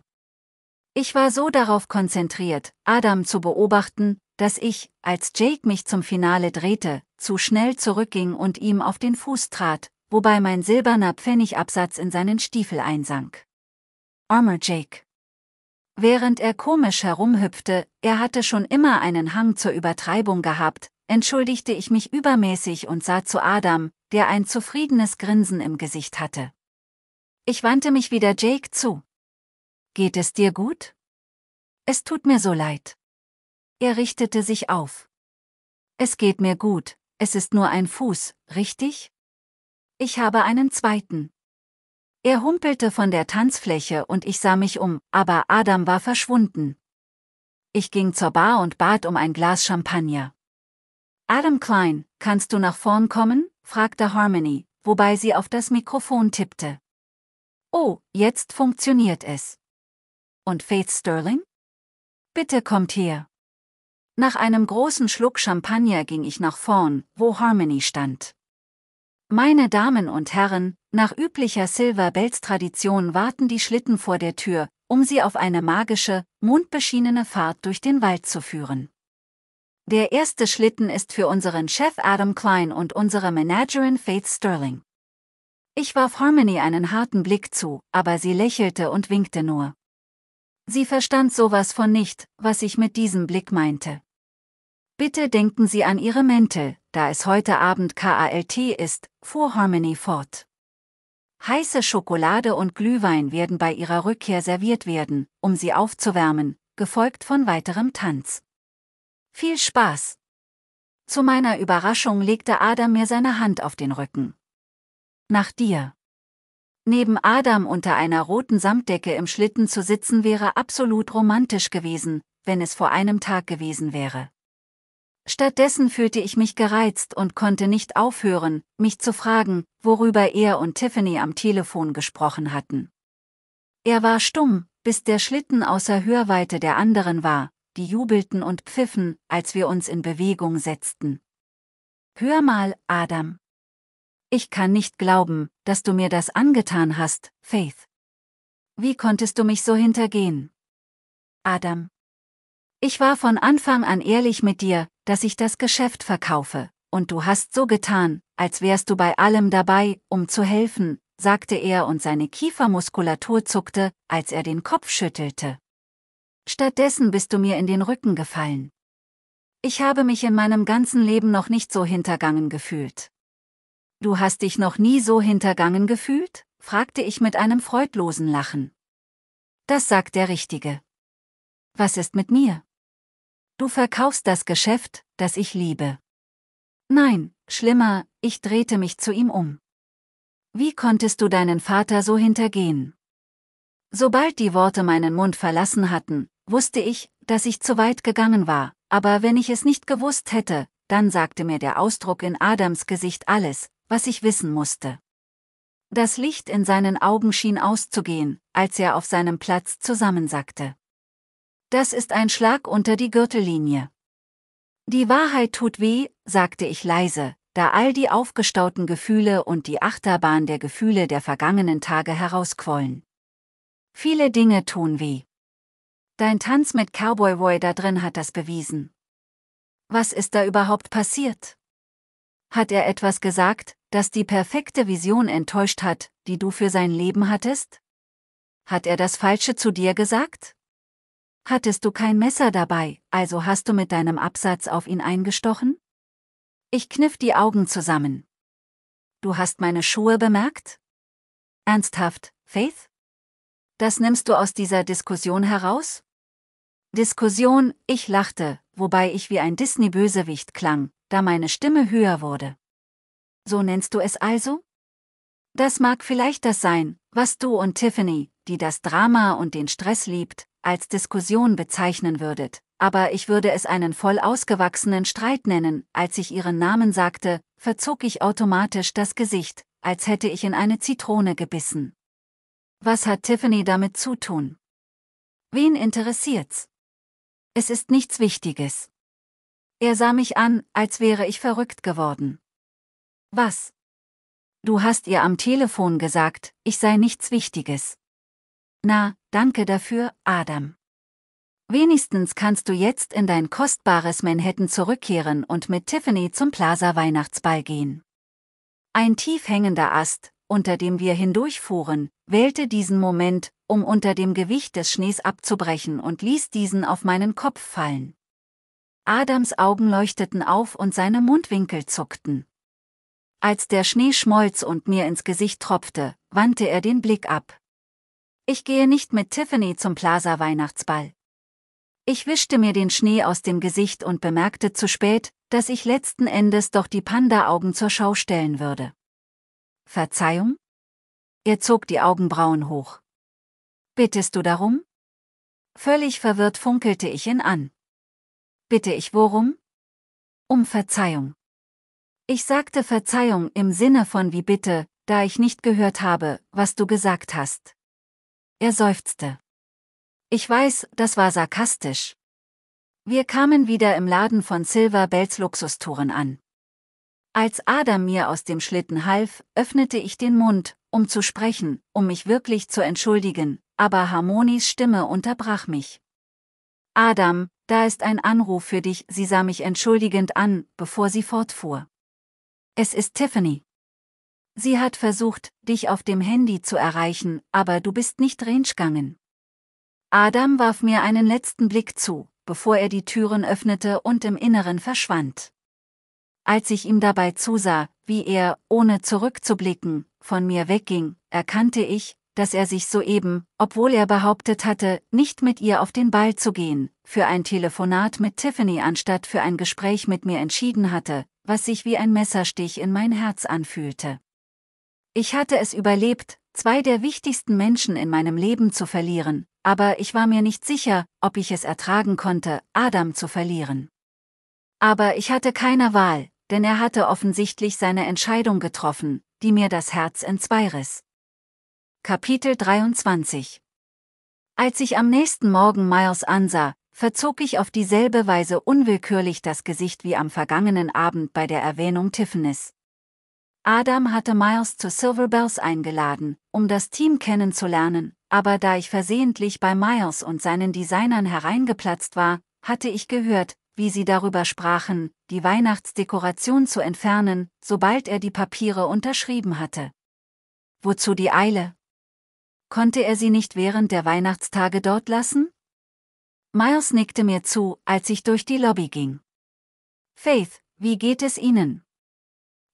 Ich war so darauf konzentriert, Adam zu beobachten, dass ich, als Jake mich zum Finale drehte, zu schnell zurückging und ihm auf den Fuß trat, wobei mein silberner Pfennigabsatz in seinen Stiefel einsank. Armer Jake. Während er komisch herumhüpfte, er hatte schon immer einen Hang zur Übertreibung gehabt, entschuldigte ich mich übermäßig und sah zu Adam, der ein zufriedenes Grinsen im Gesicht hatte. Ich wandte mich wieder Jake zu. Geht es dir gut? Es tut mir so leid. Er richtete sich auf. Es geht mir gut, es ist nur ein Fuß, richtig? Ich habe einen zweiten. Er humpelte von der Tanzfläche und ich sah mich um, aber Adam war verschwunden. Ich ging zur Bar und bat um ein Glas Champagner. Adam Klein, kannst du nach vorn kommen? fragte Harmony, wobei sie auf das Mikrofon tippte. Oh, jetzt funktioniert es. Und Faith Sterling? Bitte kommt her. Nach einem großen Schluck Champagner ging ich nach vorn, wo Harmony stand. Meine Damen und Herren, nach üblicher Silver Bells Tradition warten die Schlitten vor der Tür, um sie auf eine magische, mondbeschienene Fahrt durch den Wald zu führen. Der erste Schlitten ist für unseren Chef Adam Klein und unsere Managerin Faith Sterling. Ich warf Harmony einen harten Blick zu, aber sie lächelte und winkte nur. Sie verstand sowas von nicht, was ich mit diesem Blick meinte. Bitte denken Sie an Ihre Mäntel, da es heute Abend KALT ist, fuhr Harmony fort. Heiße Schokolade und Glühwein werden bei ihrer Rückkehr serviert werden, um sie aufzuwärmen, gefolgt von weiterem Tanz. Viel Spaß! Zu meiner Überraschung legte Adam mir seine Hand auf den Rücken. Nach dir. Neben Adam unter einer roten Samtdecke im Schlitten zu sitzen wäre absolut romantisch gewesen, wenn es vor einem Tag gewesen wäre. Stattdessen fühlte ich mich gereizt und konnte nicht aufhören, mich zu fragen, worüber er und Tiffany am Telefon gesprochen hatten. Er war stumm, bis der Schlitten außer Hörweite der anderen war, die jubelten und pfiffen, als wir uns in Bewegung setzten. Hör mal, Adam. Ich kann nicht glauben, dass du mir das angetan hast, Faith. Wie konntest du mich so hintergehen? Adam. Ich war von Anfang an ehrlich mit dir, dass ich das Geschäft verkaufe, und du hast so getan, als wärst du bei allem dabei, um zu helfen, sagte er und seine Kiefermuskulatur zuckte, als er den Kopf schüttelte. Stattdessen bist du mir in den Rücken gefallen. Ich habe mich in meinem ganzen Leben noch nicht so hintergangen gefühlt. Du hast dich noch nie so hintergangen gefühlt? fragte ich mit einem freudlosen Lachen. Das sagt der Richtige. Was ist mit mir? Du verkaufst das Geschäft, das ich liebe. Nein, schlimmer, ich drehte mich zu ihm um. Wie konntest du deinen Vater so hintergehen? Sobald die Worte meinen Mund verlassen hatten, wusste ich, dass ich zu weit gegangen war, aber wenn ich es nicht gewusst hätte, dann sagte mir der Ausdruck in Adams Gesicht alles, was ich wissen musste. Das Licht in seinen Augen schien auszugehen, als er auf seinem Platz zusammensackte. Das ist ein Schlag unter die Gürtellinie. Die Wahrheit tut weh, sagte ich leise, da all die aufgestauten Gefühle und die Achterbahn der Gefühle der vergangenen Tage herausquollen. Viele Dinge tun weh. Dein Tanz mit Cowboy Roy da drin hat das bewiesen. Was ist da überhaupt passiert? Hat er etwas gesagt, das die perfekte Vision enttäuscht hat, die du für sein Leben hattest? Hat er das Falsche zu dir gesagt? Hattest du kein Messer dabei, also hast du mit deinem Absatz auf ihn eingestochen? Ich kniff die Augen zusammen. Du hast meine Schuhe bemerkt? Ernsthaft, Faith? Das nimmst du aus dieser Diskussion heraus? Diskussion, ich lachte, wobei ich wie ein Disney-Bösewicht klang, da meine Stimme höher wurde. So nennst du es also? Das mag vielleicht das sein, was du und Tiffany, die das Drama und den Stress liebt, als Diskussion bezeichnen würdet, aber ich würde es einen voll ausgewachsenen Streit nennen, als ich ihren Namen sagte, verzog ich automatisch das Gesicht, als hätte ich in eine Zitrone gebissen. Was hat Tiffany damit zu tun? Wen interessiert's? Es ist nichts Wichtiges. Er sah mich an, als wäre ich verrückt geworden. Was? Du hast ihr am Telefon gesagt, ich sei nichts Wichtiges. Na, danke dafür, Adam. Wenigstens kannst du jetzt in dein kostbares Manhattan zurückkehren und mit Tiffany zum Plaza Weihnachtsball gehen. Ein tief hängender Ast, unter dem wir hindurchfuhren, wählte diesen Moment, um unter dem Gewicht des Schnees abzubrechen und ließ diesen auf meinen Kopf fallen. Adams Augen leuchteten auf und seine Mundwinkel zuckten. Als der Schnee schmolz und mir ins Gesicht tropfte, wandte er den Blick ab. Ich gehe nicht mit Tiffany zum Plaza Weihnachtsball. Ich wischte mir den Schnee aus dem Gesicht und bemerkte zu spät, dass ich letzten Endes doch die Panda-Augen zur Schau stellen würde. Verzeihung? Er zog die Augenbrauen hoch. Bittest du darum? Völlig verwirrt funkelte ich ihn an. Bitte ich worum? Um Verzeihung. Ich sagte Verzeihung im Sinne von wie bitte, da ich nicht gehört habe, was du gesagt hast. Er seufzte. Ich weiß, das war sarkastisch. Wir kamen wieder im Laden von Silver Bells Luxustouren an. Als Adam mir aus dem Schlitten half, öffnete ich den Mund, um zu sprechen, um mich wirklich zu entschuldigen, aber Harmonis Stimme unterbrach mich. Adam, da ist ein Anruf für dich, sie sah mich entschuldigend an, bevor sie fortfuhr. Es ist Tiffany. Sie hat versucht, dich auf dem Handy zu erreichen, aber du bist nicht rangegangen. Adam warf mir einen letzten Blick zu, bevor er die Türen öffnete und im Inneren verschwand. Als ich ihm dabei zusah, wie er, ohne zurückzublicken, von mir wegging, erkannte ich, dass er sich soeben, obwohl er behauptet hatte, nicht mit ihr auf den Ball zu gehen, für ein Telefonat mit Tiffany anstatt für ein Gespräch mit mir entschieden hatte, was sich wie ein Messerstich in mein Herz anfühlte. Ich hatte es überlebt, zwei der wichtigsten Menschen in meinem Leben zu verlieren, aber ich war mir nicht sicher, ob ich es ertragen konnte, Adam zu verlieren. Aber ich hatte keine Wahl, denn er hatte offensichtlich seine Entscheidung getroffen, die mir das Herz entzweiriss. Kapitel 23 Als ich am nächsten Morgen Miles ansah, verzog ich auf dieselbe Weise unwillkürlich das Gesicht wie am vergangenen Abend bei der Erwähnung Tiffany's. Adam hatte Miles zu Silver Bells eingeladen, um das Team kennenzulernen, aber da ich versehentlich bei Miles und seinen Designern hereingeplatzt war, hatte ich gehört, wie sie darüber sprachen, die Weihnachtsdekoration zu entfernen, sobald er die Papiere unterschrieben hatte. Wozu die Eile? Konnte er sie nicht während der Weihnachtstage dort lassen? Miles nickte mir zu, als ich durch die Lobby ging. Faith, wie geht es Ihnen?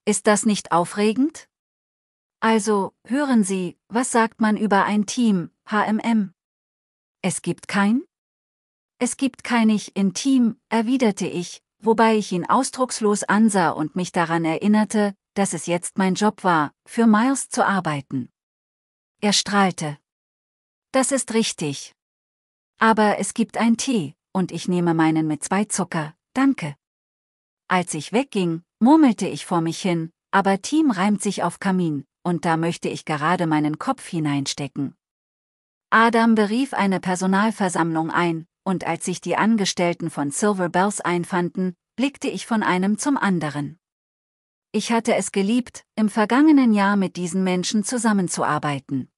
Ist das nicht aufregend? Also, hören Sie, was sagt man über ein Team, HMM? Es gibt kein? Es gibt kein Ich in Team, erwiderte ich, wobei ich ihn ausdruckslos ansah und mich daran erinnerte, dass es jetzt mein Job war, für Miles zu arbeiten. Er strahlte. Das ist richtig. Aber es gibt ein Tee, und ich nehme meinen mit zwei Zucker, danke. Als ich wegging, murmelte ich vor mich hin, aber Team reimt sich auf Kamin, und da möchte ich gerade meinen Kopf hineinstecken. Adam berief eine Personalversammlung ein, und als sich die Angestellten von Silver Bells einfanden, blickte ich von einem zum anderen. Ich hatte es geliebt, im vergangenen Jahr mit diesen Menschen zusammenzuarbeiten.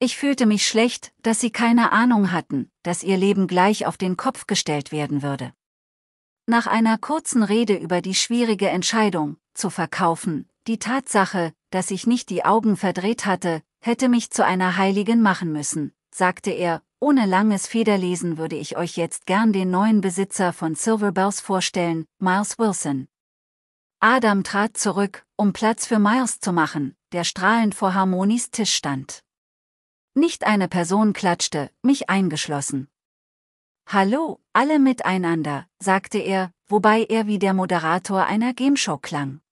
Ich fühlte mich schlecht, dass sie keine Ahnung hatten, dass ihr Leben gleich auf den Kopf gestellt werden würde nach einer kurzen Rede über die schwierige Entscheidung, zu verkaufen, die Tatsache, dass ich nicht die Augen verdreht hatte, hätte mich zu einer Heiligen machen müssen, sagte er, ohne langes Federlesen würde ich euch jetzt gern den neuen Besitzer von Silver Bells vorstellen, Miles Wilson. Adam trat zurück, um Platz für Miles zu machen, der strahlend vor Harmonies Tisch stand. Nicht eine Person klatschte, mich eingeschlossen. Hallo, alle miteinander, sagte er, wobei er wie der Moderator einer Gameshow klang.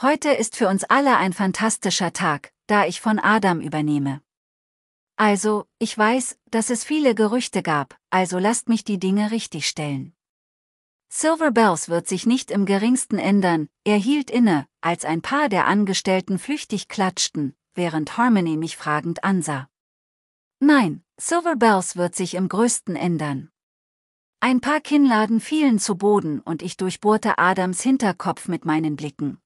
Heute ist für uns alle ein fantastischer Tag, da ich von Adam übernehme. Also, ich weiß, dass es viele Gerüchte gab, also lasst mich die Dinge richtigstellen. Silver Bells wird sich nicht im geringsten ändern, er hielt inne, als ein paar der Angestellten flüchtig klatschten, während Harmony mich fragend ansah. Nein, Silver Bells wird sich im Größten ändern. Ein paar Kinnladen fielen zu Boden und ich durchbohrte Adams Hinterkopf mit meinen Blicken.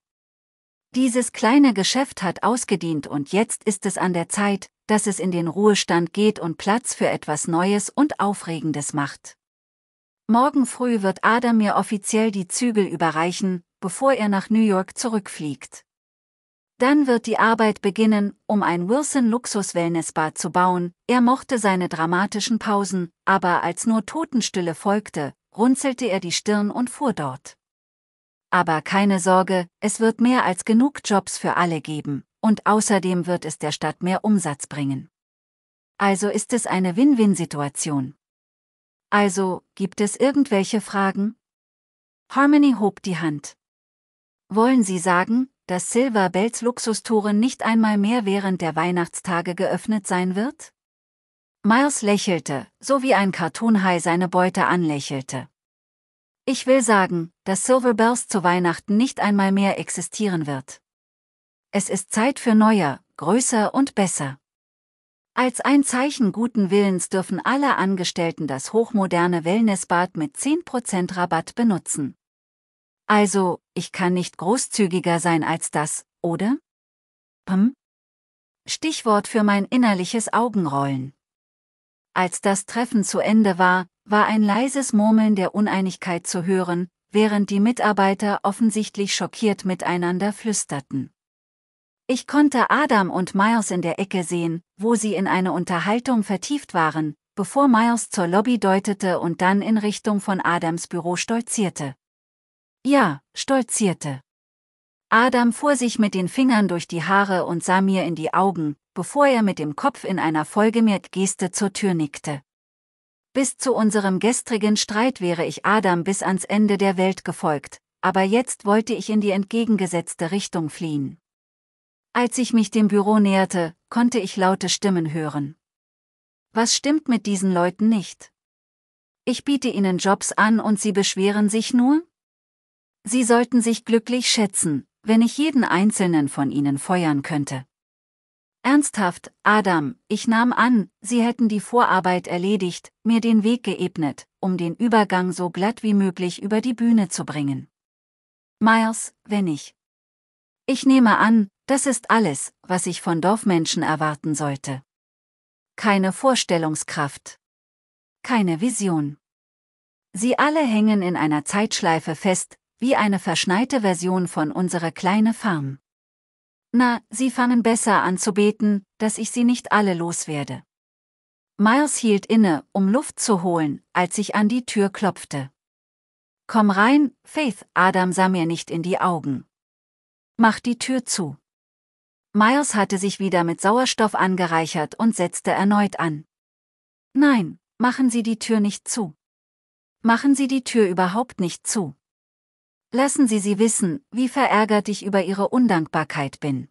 Dieses kleine Geschäft hat ausgedient und jetzt ist es an der Zeit, dass es in den Ruhestand geht und Platz für etwas Neues und Aufregendes macht. Morgen früh wird Adam mir offiziell die Zügel überreichen, bevor er nach New York zurückfliegt. Dann wird die Arbeit beginnen, um ein Wilson-Luxus-Wellness-Bad zu bauen. Er mochte seine dramatischen Pausen, aber als nur Totenstille folgte, runzelte er die Stirn und fuhr dort. Aber keine Sorge, es wird mehr als genug Jobs für alle geben, und außerdem wird es der Stadt mehr Umsatz bringen. Also ist es eine Win-Win-Situation. Also, gibt es irgendwelche Fragen? Harmony hob die Hand. Wollen Sie sagen, dass Silver Bells Luxustouren nicht einmal mehr während der Weihnachtstage geöffnet sein wird? Miles lächelte, so wie ein Cartoonhai seine Beute anlächelte. Ich will sagen, dass Silver Bells zu Weihnachten nicht einmal mehr existieren wird. Es ist Zeit für neuer, größer und besser. Als ein Zeichen guten Willens dürfen alle Angestellten das hochmoderne Wellnessbad mit 10% Rabatt benutzen. Also, ich kann nicht großzügiger sein als das, oder? Pum? Stichwort für mein innerliches Augenrollen. Als das Treffen zu Ende war, war ein leises Murmeln der Uneinigkeit zu hören, während die Mitarbeiter offensichtlich schockiert miteinander flüsterten. Ich konnte Adam und Miles in der Ecke sehen, wo sie in eine Unterhaltung vertieft waren, bevor Miles zur Lobby deutete und dann in Richtung von Adams Büro stolzierte. Ja, stolzierte. Adam fuhr sich mit den Fingern durch die Haare und sah mir in die Augen, bevor er mit dem Kopf in einer vollgemerkt Geste zur Tür nickte. Bis zu unserem gestrigen Streit wäre ich Adam bis ans Ende der Welt gefolgt, aber jetzt wollte ich in die entgegengesetzte Richtung fliehen. Als ich mich dem Büro näherte, konnte ich laute Stimmen hören. Was stimmt mit diesen Leuten nicht? Ich biete ihnen Jobs an und sie beschweren sich nur? Sie sollten sich glücklich schätzen, wenn ich jeden einzelnen von ihnen feuern könnte. Ernsthaft, Adam, ich nahm an, Sie hätten die Vorarbeit erledigt, mir den Weg geebnet, um den Übergang so glatt wie möglich über die Bühne zu bringen. Miles, wenn ich. Ich nehme an, das ist alles, was ich von Dorfmenschen erwarten sollte. Keine Vorstellungskraft. Keine Vision. Sie alle hängen in einer Zeitschleife fest, wie eine verschneite Version von unserer kleine Farm. Na, sie fangen besser an zu beten, dass ich sie nicht alle loswerde. Miles hielt inne, um Luft zu holen, als ich an die Tür klopfte. Komm rein, Faith, Adam sah mir nicht in die Augen. Mach die Tür zu. Miles hatte sich wieder mit Sauerstoff angereichert und setzte erneut an. Nein, machen Sie die Tür nicht zu. Machen Sie die Tür überhaupt nicht zu. Lassen Sie sie wissen, wie verärgert ich über Ihre Undankbarkeit bin.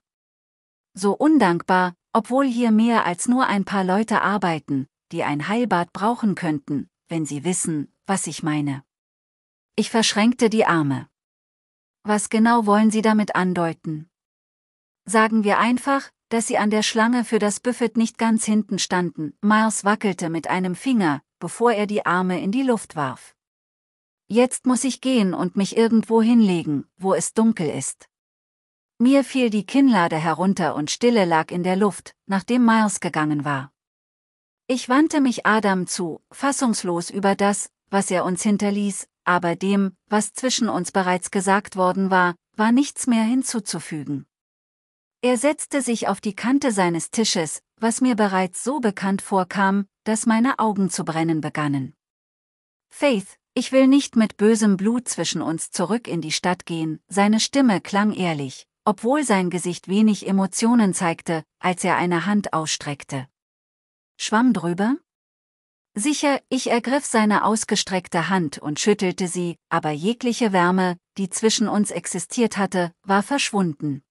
So undankbar, obwohl hier mehr als nur ein paar Leute arbeiten, die ein Heilbad brauchen könnten, wenn sie wissen, was ich meine. Ich verschränkte die Arme. Was genau wollen Sie damit andeuten? Sagen wir einfach, dass Sie an der Schlange für das Buffet nicht ganz hinten standen. Miles wackelte mit einem Finger, bevor er die Arme in die Luft warf. Jetzt muss ich gehen und mich irgendwo hinlegen, wo es dunkel ist. Mir fiel die Kinnlade herunter und Stille lag in der Luft, nachdem Miles gegangen war. Ich wandte mich Adam zu, fassungslos über das, was er uns hinterließ, aber dem, was zwischen uns bereits gesagt worden war, war nichts mehr hinzuzufügen. Er setzte sich auf die Kante seines Tisches, was mir bereits so bekannt vorkam, dass meine Augen zu brennen begannen. Faith, ich will nicht mit bösem Blut zwischen uns zurück in die Stadt gehen, seine Stimme klang ehrlich, obwohl sein Gesicht wenig Emotionen zeigte, als er eine Hand ausstreckte. Schwamm drüber? Sicher, ich ergriff seine ausgestreckte Hand und schüttelte sie, aber jegliche Wärme, die zwischen uns existiert hatte, war verschwunden.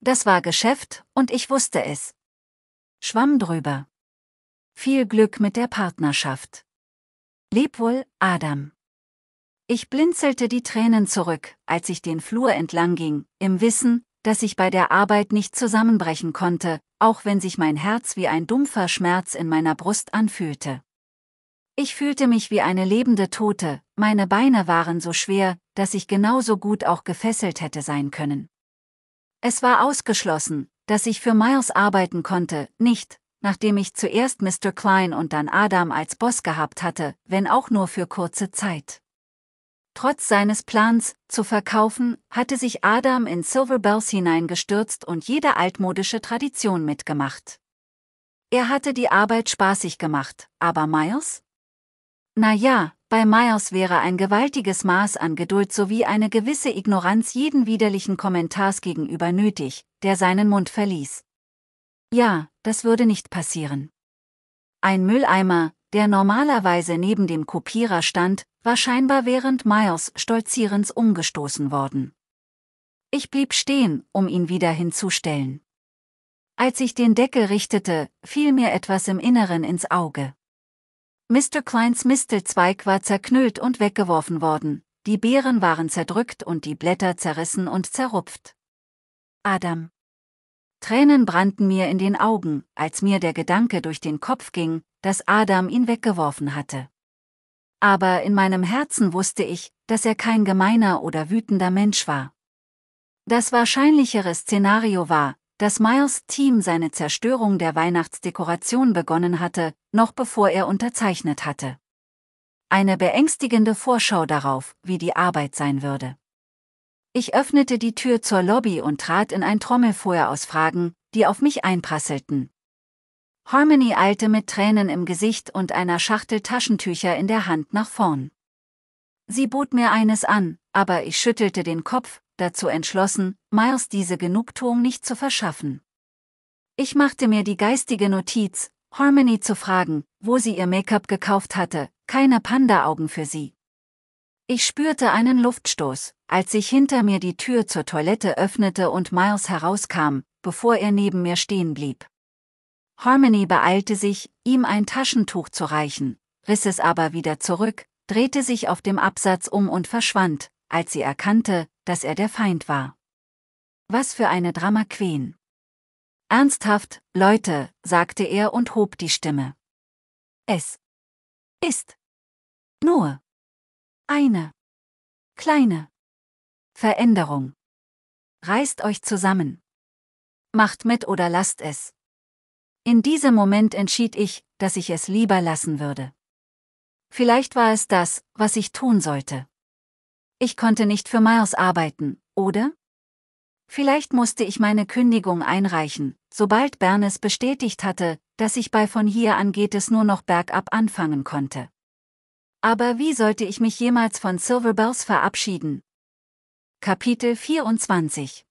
Das war Geschäft, und ich wusste es. Schwamm drüber. Viel Glück mit der Partnerschaft. Leb wohl, Adam. Ich blinzelte die Tränen zurück, als ich den Flur entlang ging, im Wissen, dass ich bei der Arbeit nicht zusammenbrechen konnte, auch wenn sich mein Herz wie ein dumpfer Schmerz in meiner Brust anfühlte. Ich fühlte mich wie eine lebende Tote, meine Beine waren so schwer, dass ich genauso gut auch gefesselt hätte sein können. Es war ausgeschlossen, dass ich für Miles arbeiten konnte, nicht, nachdem ich zuerst Mr. Klein und dann Adam als Boss gehabt hatte, wenn auch nur für kurze Zeit. Trotz seines Plans, zu verkaufen, hatte sich Adam in Silver Bells hineingestürzt und jede altmodische Tradition mitgemacht. Er hatte die Arbeit spaßig gemacht, aber Miles? Na ja, bei Miles wäre ein gewaltiges Maß an Geduld sowie eine gewisse Ignoranz jeden widerlichen Kommentars gegenüber nötig, der seinen Mund verließ, ja, das würde nicht passieren. Ein Mülleimer, der normalerweise neben dem Kopierer stand, war scheinbar während Miles stolzierens umgestoßen worden. Ich blieb stehen, um ihn wieder hinzustellen. Als ich den Deckel richtete, fiel mir etwas im Inneren ins Auge. Mr. Kleins Mistelzweig war zerknüllt und weggeworfen worden, die Beeren waren zerdrückt und die Blätter zerrissen und zerrupft. Adam. Tränen brannten mir in den Augen, als mir der Gedanke durch den Kopf ging, dass Adam ihn weggeworfen hatte. Aber in meinem Herzen wusste ich, dass er kein gemeiner oder wütender Mensch war. Das wahrscheinlichere Szenario war, dass Miles Team seine Zerstörung der Weihnachtsdekoration begonnen hatte, noch bevor er unterzeichnet hatte. Eine beängstigende Vorschau darauf, wie die Arbeit sein würde. Ich öffnete die Tür zur Lobby und trat in ein Trommelfeuer aus Fragen, die auf mich einprasselten. Harmony eilte mit Tränen im Gesicht und einer Schachtel Taschentücher in der Hand nach vorn. Sie bot mir eines an, aber ich schüttelte den Kopf, dazu entschlossen, Miles diese Genugtuung nicht zu verschaffen. Ich machte mir die geistige Notiz, Harmony zu fragen, wo sie ihr Make-up gekauft hatte, keine Panda-Augen für sie. Ich spürte einen Luftstoß, als sich hinter mir die Tür zur Toilette öffnete und Miles herauskam, bevor er neben mir stehen blieb. Harmony beeilte sich, ihm ein Taschentuch zu reichen, riss es aber wieder zurück, drehte sich auf dem Absatz um und verschwand, als sie erkannte, dass er der Feind war. Was für eine Dramaqueen. Ernsthaft, Leute, sagte er und hob die Stimme. Es ist nur eine kleine Veränderung. Reißt euch zusammen. Macht mit oder lasst es. In diesem Moment entschied ich, dass ich es lieber lassen würde. Vielleicht war es das, was ich tun sollte. Ich konnte nicht für Miles arbeiten, oder? Vielleicht musste ich meine Kündigung einreichen, sobald Bernes bestätigt hatte, dass ich bei von hier an geht es nur noch bergab anfangen konnte. Aber wie sollte ich mich jemals von Silver Bells verabschieden? Kapitel 24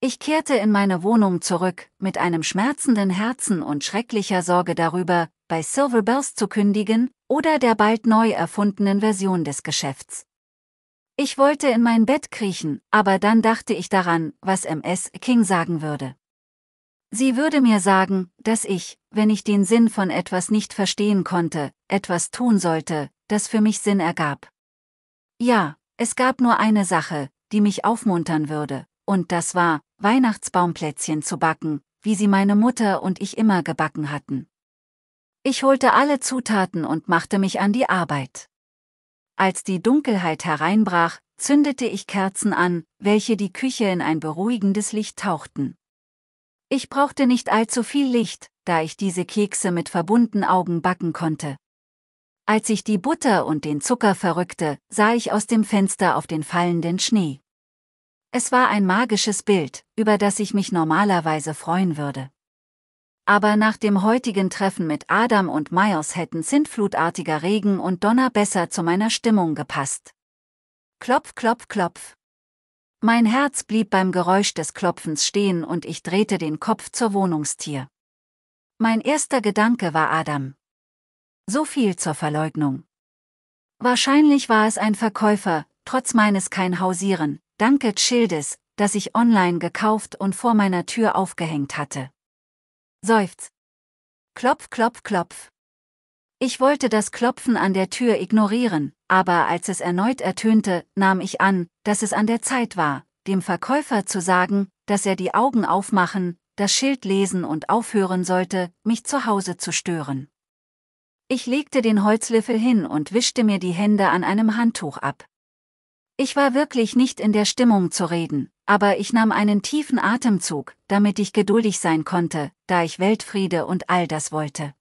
Ich kehrte in meine Wohnung zurück, mit einem schmerzenden Herzen und schrecklicher Sorge darüber, bei Silver Bells zu kündigen oder der bald neu erfundenen Version des Geschäfts. Ich wollte in mein Bett kriechen, aber dann dachte ich daran, was MS King sagen würde. Sie würde mir sagen, dass ich, wenn ich den Sinn von etwas nicht verstehen konnte, etwas tun sollte, das für mich Sinn ergab. Ja, es gab nur eine Sache, die mich aufmuntern würde, und das war, Weihnachtsbaumplätzchen zu backen, wie sie meine Mutter und ich immer gebacken hatten. Ich holte alle Zutaten und machte mich an die Arbeit. Als die Dunkelheit hereinbrach, zündete ich Kerzen an, welche die Küche in ein beruhigendes Licht tauchten. Ich brauchte nicht allzu viel Licht, da ich diese Kekse mit verbundenen Augen backen konnte. Als ich die Butter und den Zucker verrückte, sah ich aus dem Fenster auf den fallenden Schnee. Es war ein magisches Bild, über das ich mich normalerweise freuen würde. Aber nach dem heutigen Treffen mit Adam und Miles hätten sintflutartiger Regen und Donner besser zu meiner Stimmung gepasst. Klopf, klopf, klopf. Mein Herz blieb beim Geräusch des Klopfens stehen und ich drehte den Kopf zur Wohnungstier. Mein erster Gedanke war Adam. So viel zur Verleugnung. Wahrscheinlich war es ein Verkäufer, trotz meines kein Hausieren, danke Schildes, das ich online gekauft und vor meiner Tür aufgehängt hatte. Seufz. Klopf, klopf, klopf. Ich wollte das Klopfen an der Tür ignorieren, aber als es erneut ertönte, nahm ich an, dass es an der Zeit war, dem Verkäufer zu sagen, dass er die Augen aufmachen, das Schild lesen und aufhören sollte, mich zu Hause zu stören. Ich legte den Holzlöffel hin und wischte mir die Hände an einem Handtuch ab. Ich war wirklich nicht in der Stimmung zu reden, aber ich nahm einen tiefen Atemzug, damit ich geduldig sein konnte, da ich Weltfriede und all das wollte.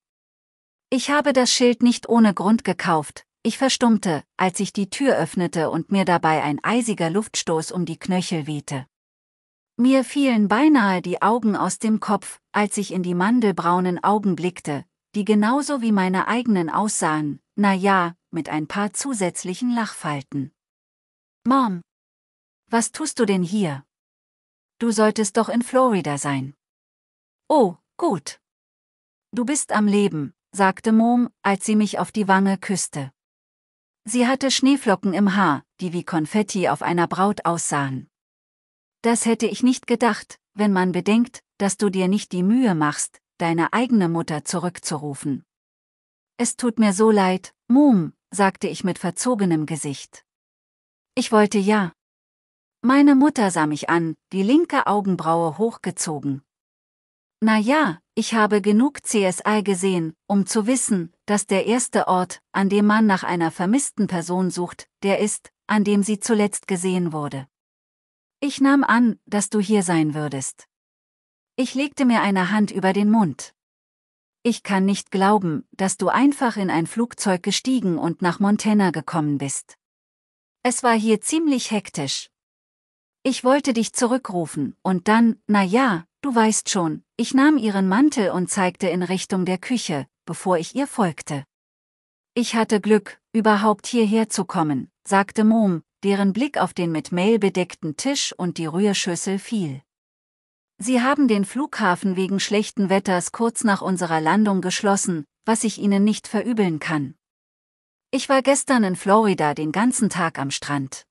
Ich habe das Schild nicht ohne Grund gekauft, ich verstummte, als ich die Tür öffnete und mir dabei ein eisiger Luftstoß um die Knöchel wehte. Mir fielen beinahe die Augen aus dem Kopf, als ich in die mandelbraunen Augen blickte, die genauso wie meine eigenen aussahen, na ja, mit ein paar zusätzlichen Lachfalten. Mom! Was tust du denn hier? Du solltest doch in Florida sein. Oh, gut. Du bist am Leben, sagte Mom, als sie mich auf die Wange küsste. Sie hatte Schneeflocken im Haar, die wie Konfetti auf einer Braut aussahen. Das hätte ich nicht gedacht, wenn man bedenkt, dass du dir nicht die Mühe machst, deine eigene Mutter zurückzurufen. Es tut mir so leid, Mum, sagte ich mit verzogenem Gesicht. Ich wollte ja. Meine Mutter sah mich an, die linke Augenbraue hochgezogen. Na ja, ich habe genug CSI gesehen, um zu wissen, dass der erste Ort, an dem man nach einer vermissten Person sucht, der ist, an dem sie zuletzt gesehen wurde. Ich nahm an, dass du hier sein würdest. Ich legte mir eine Hand über den Mund. Ich kann nicht glauben, dass du einfach in ein Flugzeug gestiegen und nach Montana gekommen bist. Es war hier ziemlich hektisch. Ich wollte dich zurückrufen, und dann, na ja, du weißt schon, ich nahm ihren Mantel und zeigte in Richtung der Küche, bevor ich ihr folgte. Ich hatte Glück, überhaupt hierher zu kommen, sagte Mom, deren Blick auf den mit Mehl bedeckten Tisch und die Rührschüssel fiel. Sie haben den Flughafen wegen schlechten Wetters kurz nach unserer Landung geschlossen, was ich Ihnen nicht verübeln kann. Ich war gestern in Florida den ganzen Tag am Strand.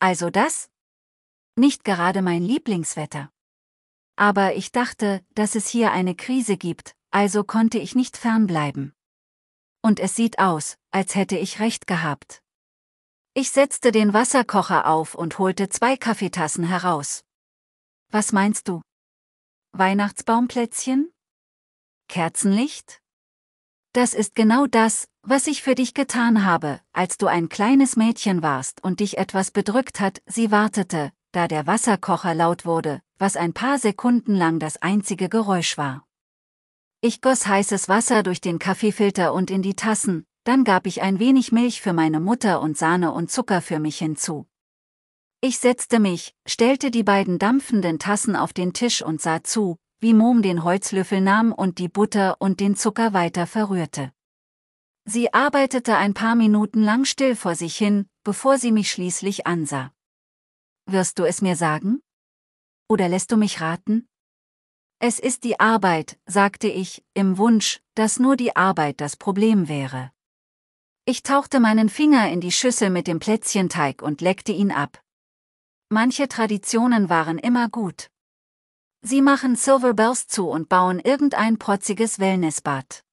Also das? Nicht gerade mein Lieblingswetter. Aber ich dachte, dass es hier eine Krise gibt, also konnte ich nicht fernbleiben. Und es sieht aus, als hätte ich recht gehabt. Ich setzte den Wasserkocher auf und holte zwei Kaffeetassen heraus. Was meinst du? Weihnachtsbaumplätzchen? Kerzenlicht? Das ist genau das, was ich für dich getan habe, als du ein kleines Mädchen warst und dich etwas bedrückt hat, sie wartete, da der Wasserkocher laut wurde, was ein paar Sekunden lang das einzige Geräusch war. Ich goss heißes Wasser durch den Kaffeefilter und in die Tassen, dann gab ich ein wenig Milch für meine Mutter und Sahne und Zucker für mich hinzu. Ich setzte mich, stellte die beiden dampfenden Tassen auf den Tisch und sah zu, wie Mom den Holzlöffel nahm und die Butter und den Zucker weiter verrührte. Sie arbeitete ein paar Minuten lang still vor sich hin, bevor sie mich schließlich ansah. Wirst du es mir sagen? Oder lässt du mich raten? Es ist die Arbeit, sagte ich, im Wunsch, dass nur die Arbeit das Problem wäre. Ich tauchte meinen Finger in die Schüssel mit dem Plätzchenteig und leckte ihn ab manche Traditionen waren immer gut. Sie machen Silver Bells zu und bauen irgendein protziges Wellnessbad.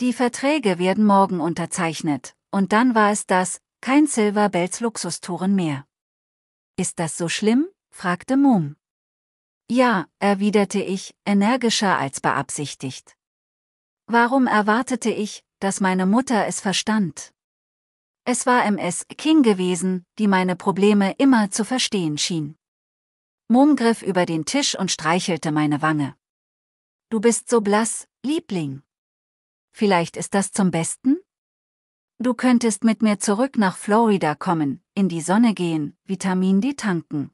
Die Verträge werden morgen unterzeichnet, und dann war es das, kein Silver Bells Luxustouren mehr. Ist das so schlimm? fragte Mum. Ja, erwiderte ich, energischer als beabsichtigt. Warum erwartete ich, dass meine Mutter es verstand? Es war MS King gewesen, die meine Probleme immer zu verstehen schien. Mum griff über den Tisch und streichelte meine Wange. Du bist so blass, Liebling. Vielleicht ist das zum Besten? Du könntest mit mir zurück nach Florida kommen, in die Sonne gehen, Vitamin D tanken.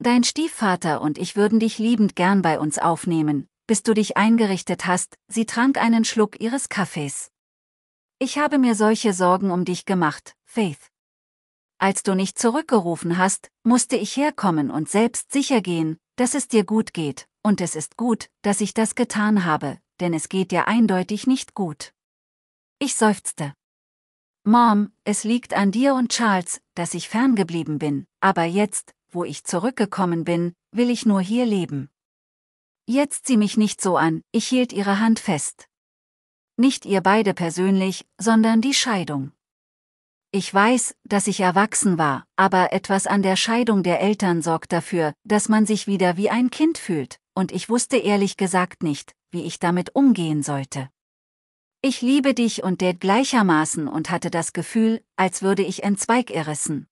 Dein Stiefvater und ich würden dich liebend gern bei uns aufnehmen, bis du dich eingerichtet hast, sie trank einen Schluck ihres Kaffees. Ich habe mir solche Sorgen um dich gemacht, Faith. Als du nicht zurückgerufen hast, musste ich herkommen und selbst sicher gehen, dass es dir gut geht, und es ist gut, dass ich das getan habe, denn es geht dir eindeutig nicht gut. Ich seufzte. Mom, es liegt an dir und Charles, dass ich ferngeblieben bin, aber jetzt, wo ich zurückgekommen bin, will ich nur hier leben. Jetzt sieh mich nicht so an, ich hielt ihre Hand fest. Nicht ihr beide persönlich, sondern die Scheidung. Ich weiß, dass ich erwachsen war, aber etwas an der Scheidung der Eltern sorgt dafür, dass man sich wieder wie ein Kind fühlt, und ich wusste ehrlich gesagt nicht, wie ich damit umgehen sollte. Ich liebe dich und Dad gleichermaßen und hatte das Gefühl, als würde ich ein Zweig errissen.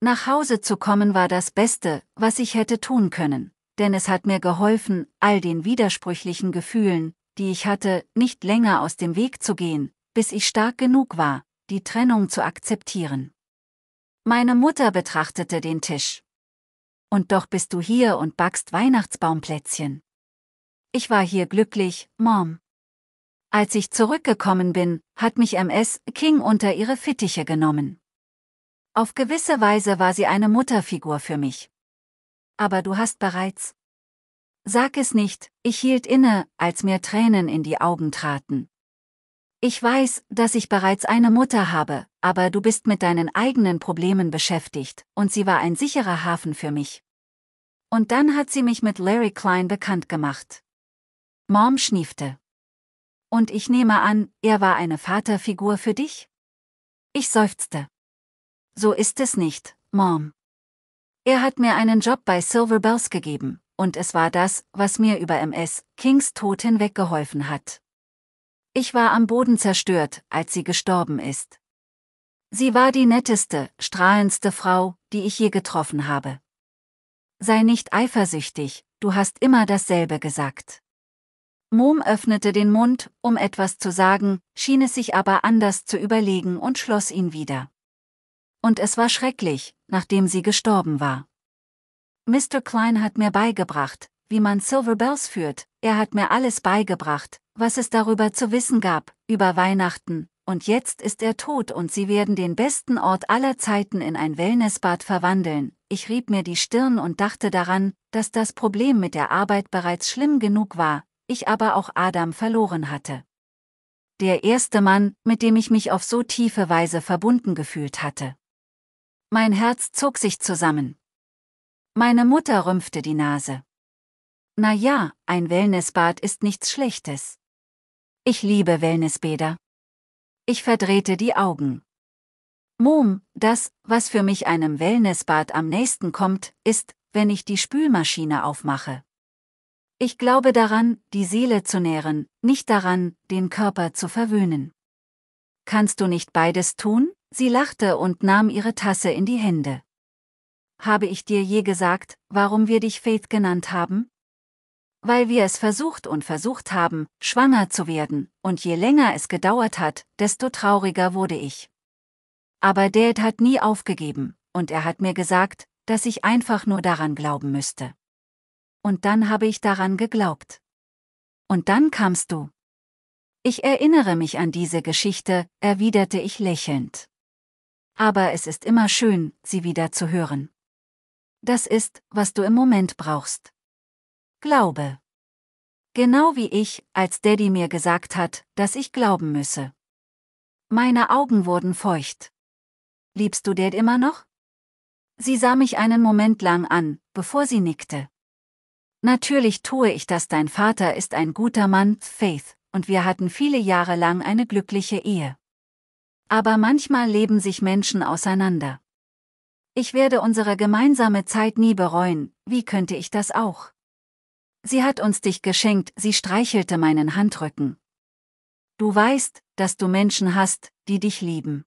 Nach Hause zu kommen war das Beste, was ich hätte tun können, denn es hat mir geholfen, all den widersprüchlichen Gefühlen, die ich hatte, nicht länger aus dem Weg zu gehen, bis ich stark genug war, die Trennung zu akzeptieren. Meine Mutter betrachtete den Tisch. Und doch bist du hier und backst Weihnachtsbaumplätzchen. Ich war hier glücklich, Mom. Als ich zurückgekommen bin, hat mich MS King unter ihre Fittiche genommen. Auf gewisse Weise war sie eine Mutterfigur für mich. Aber du hast bereits Sag es nicht, ich hielt inne, als mir Tränen in die Augen traten. Ich weiß, dass ich bereits eine Mutter habe, aber du bist mit deinen eigenen Problemen beschäftigt, und sie war ein sicherer Hafen für mich. Und dann hat sie mich mit Larry Klein bekannt gemacht. Mom schniefte. Und ich nehme an, er war eine Vaterfigur für dich? Ich seufzte. So ist es nicht, Mom. Er hat mir einen Job bei Silver Bells gegeben, und es war das, was mir über MS Kings Tod hinweggeholfen hat. Ich war am Boden zerstört, als sie gestorben ist. Sie war die netteste, strahlendste Frau, die ich je getroffen habe. Sei nicht eifersüchtig, du hast immer dasselbe gesagt. Mom öffnete den Mund, um etwas zu sagen, schien es sich aber anders zu überlegen und schloss ihn wieder. Und es war schrecklich, nachdem sie gestorben war. Mr. Klein hat mir beigebracht, wie man Silver Bells führt, er hat mir alles beigebracht, was es darüber zu wissen gab, über Weihnachten, und jetzt ist er tot und sie werden den besten Ort aller Zeiten in ein Wellnessbad verwandeln. Ich rieb mir die Stirn und dachte daran, dass das Problem mit der Arbeit bereits schlimm genug war, ich aber auch Adam verloren hatte. Der erste Mann, mit dem ich mich auf so tiefe Weise verbunden gefühlt hatte. Mein Herz zog sich zusammen. Meine Mutter rümpfte die Nase. Na ja, ein Wellnessbad ist nichts Schlechtes. Ich liebe Wellnessbäder. Ich verdrehte die Augen. Mom, das, was für mich einem Wellnessbad am nächsten kommt, ist, wenn ich die Spülmaschine aufmache. Ich glaube daran, die Seele zu nähren, nicht daran, den Körper zu verwöhnen. Kannst du nicht beides tun? Sie lachte und nahm ihre Tasse in die Hände. Habe ich dir je gesagt, warum wir dich Faith genannt haben? Weil wir es versucht und versucht haben, schwanger zu werden, und je länger es gedauert hat, desto trauriger wurde ich. Aber Dad hat nie aufgegeben, und er hat mir gesagt, dass ich einfach nur daran glauben müsste. Und dann habe ich daran geglaubt. Und dann kamst du. Ich erinnere mich an diese Geschichte, erwiderte ich lächelnd. Aber es ist immer schön, sie wieder zu hören das ist, was du im Moment brauchst. Glaube. Genau wie ich, als Daddy mir gesagt hat, dass ich glauben müsse. Meine Augen wurden feucht. Liebst du Dad immer noch? Sie sah mich einen Moment lang an, bevor sie nickte. Natürlich tue ich das, dein Vater ist ein guter Mann, Faith, und wir hatten viele Jahre lang eine glückliche Ehe. Aber manchmal leben sich Menschen auseinander. Ich werde unsere gemeinsame Zeit nie bereuen, wie könnte ich das auch? Sie hat uns dich geschenkt, sie streichelte meinen Handrücken. Du weißt, dass du Menschen hast, die dich lieben.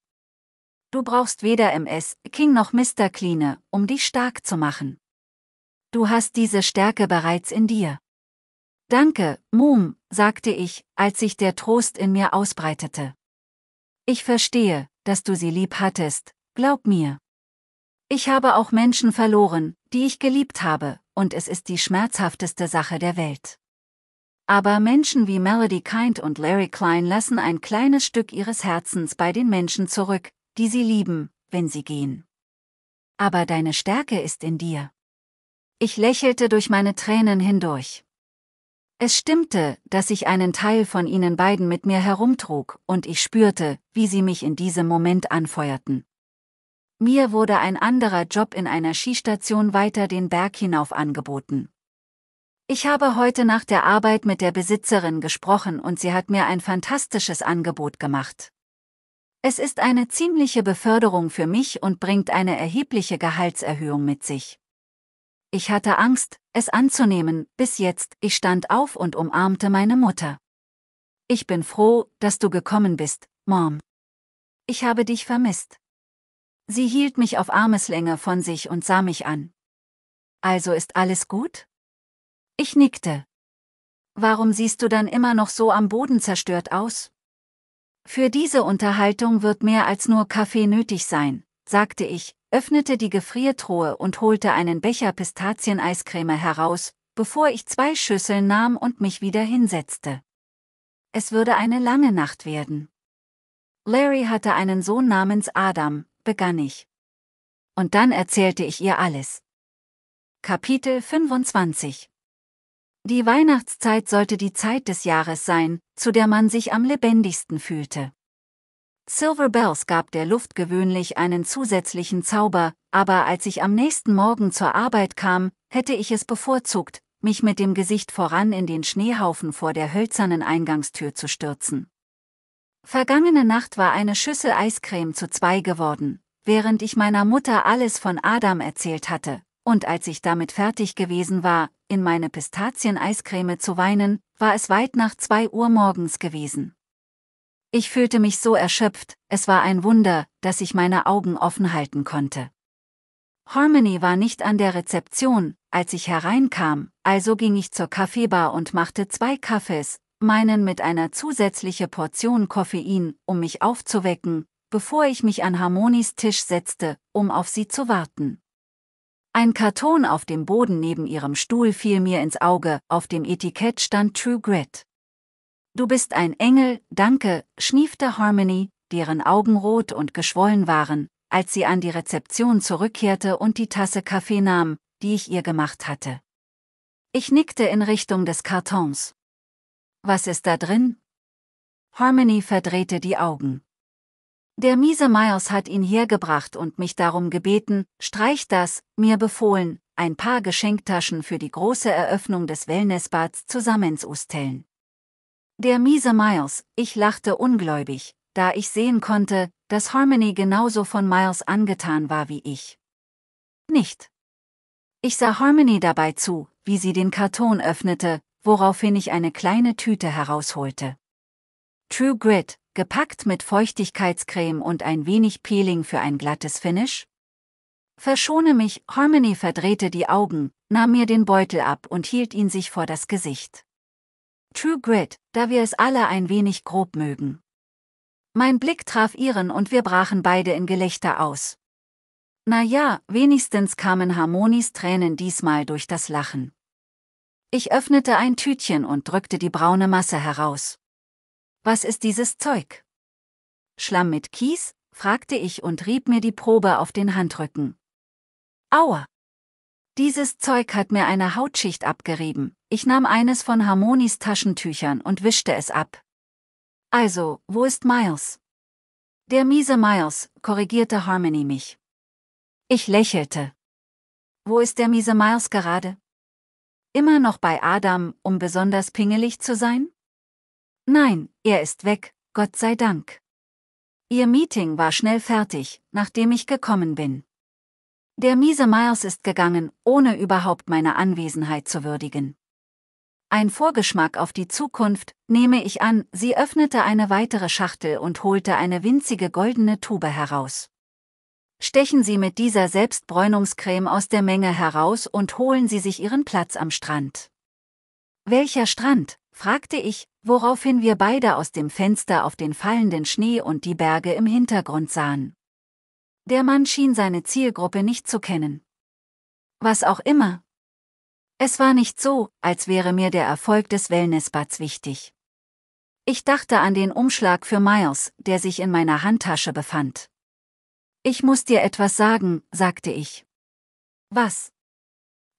Du brauchst weder MS, King noch Mr. Cleane, um dich stark zu machen. Du hast diese Stärke bereits in dir. Danke, Mum, sagte ich, als sich der Trost in mir ausbreitete. Ich verstehe, dass du sie lieb hattest, glaub mir. Ich habe auch Menschen verloren, die ich geliebt habe, und es ist die schmerzhafteste Sache der Welt. Aber Menschen wie Melody Kind und Larry Klein lassen ein kleines Stück ihres Herzens bei den Menschen zurück, die sie lieben, wenn sie gehen. Aber deine Stärke ist in dir. Ich lächelte durch meine Tränen hindurch. Es stimmte, dass ich einen Teil von ihnen beiden mit mir herumtrug, und ich spürte, wie sie mich in diesem Moment anfeuerten. Mir wurde ein anderer Job in einer Skistation weiter den Berg hinauf angeboten. Ich habe heute nach der Arbeit mit der Besitzerin gesprochen und sie hat mir ein fantastisches Angebot gemacht. Es ist eine ziemliche Beförderung für mich und bringt eine erhebliche Gehaltserhöhung mit sich. Ich hatte Angst, es anzunehmen, bis jetzt, ich stand auf und umarmte meine Mutter. Ich bin froh, dass du gekommen bist, Mom. Ich habe dich vermisst. Sie hielt mich auf Armeslänge von sich und sah mich an. Also ist alles gut? Ich nickte. Warum siehst du dann immer noch so am Boden zerstört aus? Für diese Unterhaltung wird mehr als nur Kaffee nötig sein, sagte ich, öffnete die Gefriertruhe und holte einen Becher Pistazieneiscreme heraus, bevor ich zwei Schüsseln nahm und mich wieder hinsetzte. Es würde eine lange Nacht werden. Larry hatte einen Sohn namens Adam, begann ich. Und dann erzählte ich ihr alles. Kapitel 25 Die Weihnachtszeit sollte die Zeit des Jahres sein, zu der man sich am lebendigsten fühlte. Silver Bells gab der Luft gewöhnlich einen zusätzlichen Zauber, aber als ich am nächsten Morgen zur Arbeit kam, hätte ich es bevorzugt, mich mit dem Gesicht voran in den Schneehaufen vor der hölzernen Eingangstür zu stürzen. Vergangene Nacht war eine Schüssel Eiscreme zu zwei geworden, während ich meiner Mutter alles von Adam erzählt hatte, und als ich damit fertig gewesen war, in meine Pistazien-Eiscreme zu weinen, war es weit nach zwei Uhr morgens gewesen. Ich fühlte mich so erschöpft, es war ein Wunder, dass ich meine Augen offen halten konnte. Harmony war nicht an der Rezeption, als ich hereinkam, also ging ich zur Kaffeebar und machte zwei Kaffees, meinen mit einer zusätzliche Portion Koffein, um mich aufzuwecken, bevor ich mich an Harmonis Tisch setzte, um auf sie zu warten. Ein Karton auf dem Boden neben ihrem Stuhl fiel mir ins Auge, auf dem Etikett stand True Grit. Du bist ein Engel, danke, schniefte Harmony, deren Augen rot und geschwollen waren, als sie an die Rezeption zurückkehrte und die Tasse Kaffee nahm, die ich ihr gemacht hatte. Ich nickte in Richtung des Kartons. Was ist da drin? Harmony verdrehte die Augen. Der miese Miles hat ihn hergebracht und mich darum gebeten, streich das, mir befohlen, ein paar Geschenktaschen für die große Eröffnung des Wellnessbads zusammenzustellen. Der miese Miles, ich lachte ungläubig, da ich sehen konnte, dass Harmony genauso von Miles angetan war wie ich. Nicht. Ich sah Harmony dabei zu, wie sie den Karton öffnete, woraufhin ich eine kleine Tüte herausholte. True Grit, gepackt mit Feuchtigkeitscreme und ein wenig Peeling für ein glattes Finish? Verschone mich, Harmony verdrehte die Augen, nahm mir den Beutel ab und hielt ihn sich vor das Gesicht. True Grit, da wir es alle ein wenig grob mögen. Mein Blick traf ihren und wir brachen beide in Gelächter aus. Na ja, wenigstens kamen Harmonies Tränen diesmal durch das Lachen. Ich öffnete ein Tütchen und drückte die braune Masse heraus. Was ist dieses Zeug? Schlamm mit Kies? fragte ich und rieb mir die Probe auf den Handrücken. Aua! Dieses Zeug hat mir eine Hautschicht abgerieben. Ich nahm eines von Harmonis Taschentüchern und wischte es ab. Also, wo ist Miles? Der miese Miles, korrigierte Harmony mich. Ich lächelte. Wo ist der miese Miles gerade? Immer noch bei Adam, um besonders pingelig zu sein? Nein, er ist weg, Gott sei Dank. Ihr Meeting war schnell fertig, nachdem ich gekommen bin. Der miese Miles ist gegangen, ohne überhaupt meine Anwesenheit zu würdigen. Ein Vorgeschmack auf die Zukunft, nehme ich an, sie öffnete eine weitere Schachtel und holte eine winzige goldene Tube heraus stechen Sie mit dieser Selbstbräunungscreme aus der Menge heraus und holen Sie sich Ihren Platz am Strand. Welcher Strand? fragte ich, woraufhin wir beide aus dem Fenster auf den fallenden Schnee und die Berge im Hintergrund sahen. Der Mann schien seine Zielgruppe nicht zu kennen. Was auch immer. Es war nicht so, als wäre mir der Erfolg des Wellnessbads wichtig. Ich dachte an den Umschlag für Miles, der sich in meiner Handtasche befand. Ich muss dir etwas sagen, sagte ich. Was?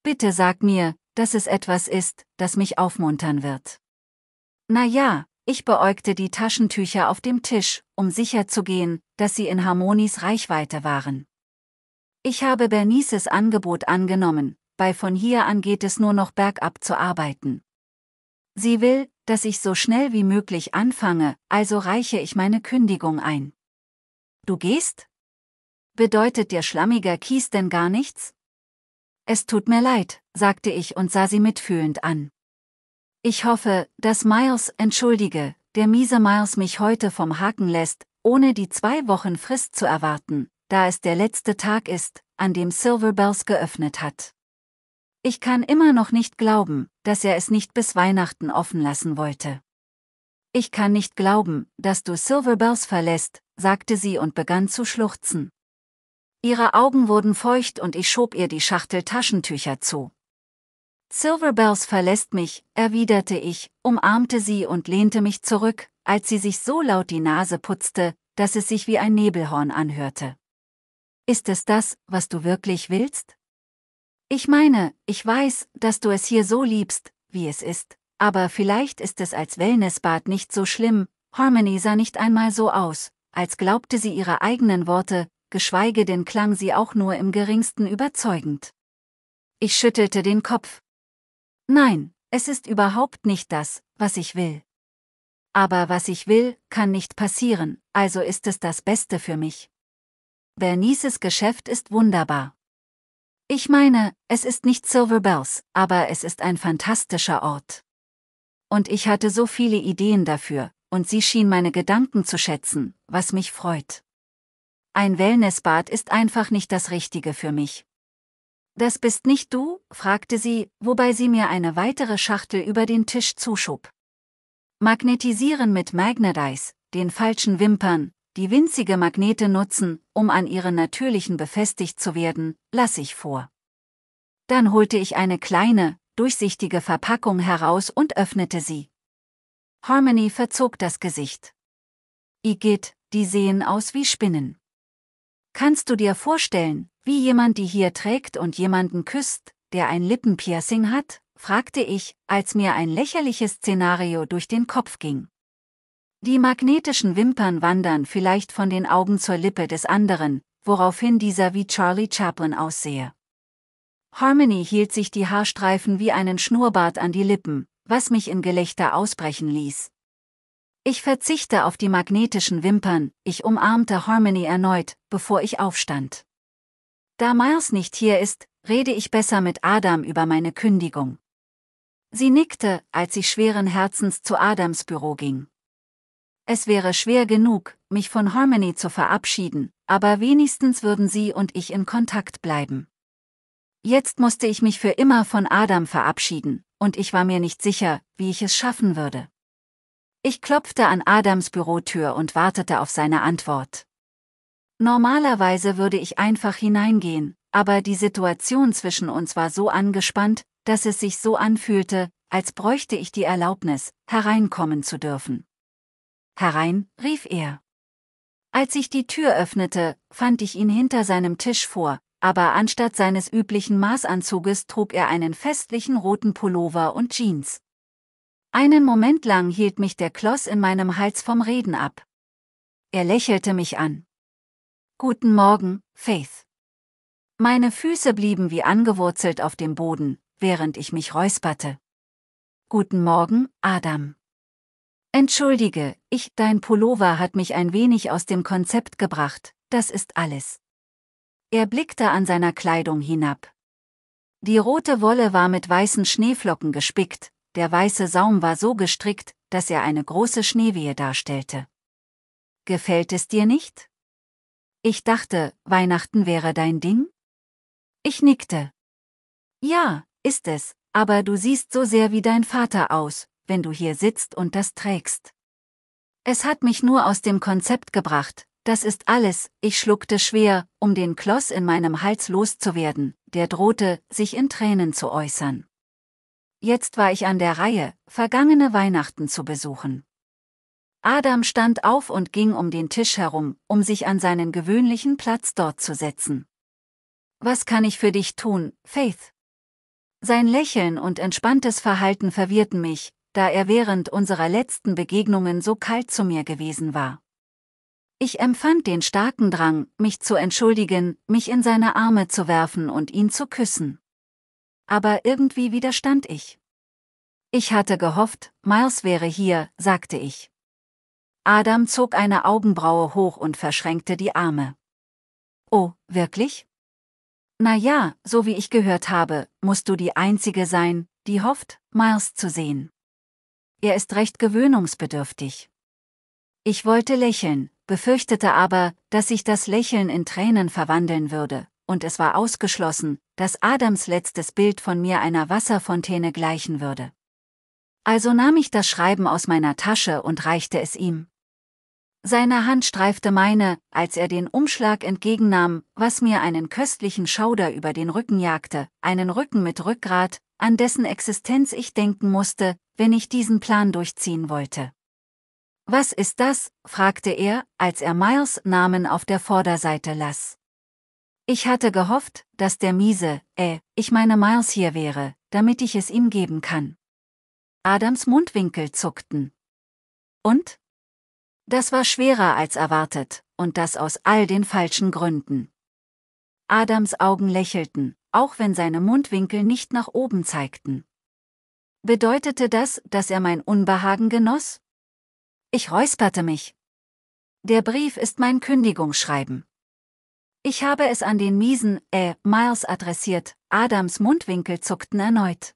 Bitte sag mir, dass es etwas ist, das mich aufmuntern wird. Na ja, ich beäugte die Taschentücher auf dem Tisch, um sicherzugehen, dass sie in Harmonis Reichweite waren. Ich habe Bernices Angebot angenommen, bei von hier an geht es nur noch bergab zu arbeiten. Sie will, dass ich so schnell wie möglich anfange, also reiche ich meine Kündigung ein. Du gehst? bedeutet dir schlammiger Kies denn gar nichts? Es tut mir leid, sagte ich und sah sie mitfühlend an. Ich hoffe, dass Miles, entschuldige, der miese Miles mich heute vom Haken lässt, ohne die zwei Wochen Frist zu erwarten, da es der letzte Tag ist, an dem Silverbells geöffnet hat. Ich kann immer noch nicht glauben, dass er es nicht bis Weihnachten offen lassen wollte. Ich kann nicht glauben, dass du Silverbells verlässt, sagte sie und begann zu schluchzen. Ihre Augen wurden feucht und ich schob ihr die Schachtel Taschentücher zu. Silverbells verlässt mich, erwiderte ich, umarmte sie und lehnte mich zurück, als sie sich so laut die Nase putzte, dass es sich wie ein Nebelhorn anhörte. Ist es das, was du wirklich willst? Ich meine, ich weiß, dass du es hier so liebst, wie es ist, aber vielleicht ist es als Wellnessbad nicht so schlimm, Harmony sah nicht einmal so aus, als glaubte sie ihre eigenen Worte, geschweige denn klang sie auch nur im geringsten überzeugend. Ich schüttelte den Kopf. Nein, es ist überhaupt nicht das, was ich will. Aber was ich will, kann nicht passieren, also ist es das Beste für mich. Bernices Geschäft ist wunderbar. Ich meine, es ist nicht Silver Bells, aber es ist ein fantastischer Ort. Und ich hatte so viele Ideen dafür, und sie schien meine Gedanken zu schätzen, was mich freut. Ein Wellnessbad ist einfach nicht das Richtige für mich. Das bist nicht du? fragte sie, wobei sie mir eine weitere Schachtel über den Tisch zuschob. Magnetisieren mit Magnetize, den falschen Wimpern, die winzige Magnete nutzen, um an ihren natürlichen befestigt zu werden, lass ich vor. Dann holte ich eine kleine, durchsichtige Verpackung heraus und öffnete sie. Harmony verzog das Gesicht. Igitt, die sehen aus wie Spinnen. Kannst du dir vorstellen, wie jemand die hier trägt und jemanden küsst, der ein Lippenpiercing hat? fragte ich, als mir ein lächerliches Szenario durch den Kopf ging. Die magnetischen Wimpern wandern vielleicht von den Augen zur Lippe des anderen, woraufhin dieser wie Charlie Chaplin aussehe. Harmony hielt sich die Haarstreifen wie einen Schnurrbart an die Lippen, was mich in Gelächter ausbrechen ließ. Ich verzichte auf die magnetischen Wimpern, ich umarmte Harmony erneut, bevor ich aufstand. Da Miles nicht hier ist, rede ich besser mit Adam über meine Kündigung. Sie nickte, als ich schweren Herzens zu Adams Büro ging. Es wäre schwer genug, mich von Harmony zu verabschieden, aber wenigstens würden sie und ich in Kontakt bleiben. Jetzt musste ich mich für immer von Adam verabschieden, und ich war mir nicht sicher, wie ich es schaffen würde. Ich klopfte an Adams Bürotür und wartete auf seine Antwort. Normalerweise würde ich einfach hineingehen, aber die Situation zwischen uns war so angespannt, dass es sich so anfühlte, als bräuchte ich die Erlaubnis, hereinkommen zu dürfen. Herein, rief er. Als ich die Tür öffnete, fand ich ihn hinter seinem Tisch vor, aber anstatt seines üblichen Maßanzuges trug er einen festlichen roten Pullover und Jeans. Einen Moment lang hielt mich der Kloss in meinem Hals vom Reden ab. Er lächelte mich an. Guten Morgen, Faith. Meine Füße blieben wie angewurzelt auf dem Boden, während ich mich räusperte. Guten Morgen, Adam. Entschuldige, ich, dein Pullover hat mich ein wenig aus dem Konzept gebracht, das ist alles. Er blickte an seiner Kleidung hinab. Die rote Wolle war mit weißen Schneeflocken gespickt, der weiße Saum war so gestrickt, dass er eine große Schneewehe darstellte. Gefällt es dir nicht? Ich dachte, Weihnachten wäre dein Ding? Ich nickte. Ja, ist es, aber du siehst so sehr wie dein Vater aus, wenn du hier sitzt und das trägst. Es hat mich nur aus dem Konzept gebracht, das ist alles, ich schluckte schwer, um den Kloss in meinem Hals loszuwerden, der drohte, sich in Tränen zu äußern. Jetzt war ich an der Reihe, vergangene Weihnachten zu besuchen. Adam stand auf und ging um den Tisch herum, um sich an seinen gewöhnlichen Platz dort zu setzen. Was kann ich für dich tun, Faith? Sein Lächeln und entspanntes Verhalten verwirrten mich, da er während unserer letzten Begegnungen so kalt zu mir gewesen war. Ich empfand den starken Drang, mich zu entschuldigen, mich in seine Arme zu werfen und ihn zu küssen aber irgendwie widerstand ich. Ich hatte gehofft, Miles wäre hier, sagte ich. Adam zog eine Augenbraue hoch und verschränkte die Arme. Oh, wirklich? Na ja, so wie ich gehört habe, musst du die Einzige sein, die hofft, Miles zu sehen. Er ist recht gewöhnungsbedürftig. Ich wollte lächeln, befürchtete aber, dass sich das Lächeln in Tränen verwandeln würde, und es war ausgeschlossen, dass Adams letztes Bild von mir einer Wasserfontäne gleichen würde. Also nahm ich das Schreiben aus meiner Tasche und reichte es ihm. Seine Hand streifte meine, als er den Umschlag entgegennahm, was mir einen köstlichen Schauder über den Rücken jagte, einen Rücken mit Rückgrat, an dessen Existenz ich denken musste, wenn ich diesen Plan durchziehen wollte. Was ist das? fragte er, als er Miles Namen auf der Vorderseite las. Ich hatte gehofft, dass der miese, äh, ich meine Miles hier wäre, damit ich es ihm geben kann. Adams Mundwinkel zuckten. Und? Das war schwerer als erwartet, und das aus all den falschen Gründen. Adams Augen lächelten, auch wenn seine Mundwinkel nicht nach oben zeigten. Bedeutete das, dass er mein Unbehagen genoss? Ich räusperte mich. Der Brief ist mein Kündigungsschreiben. Ich habe es an den miesen, äh, Miles adressiert, Adams Mundwinkel zuckten erneut.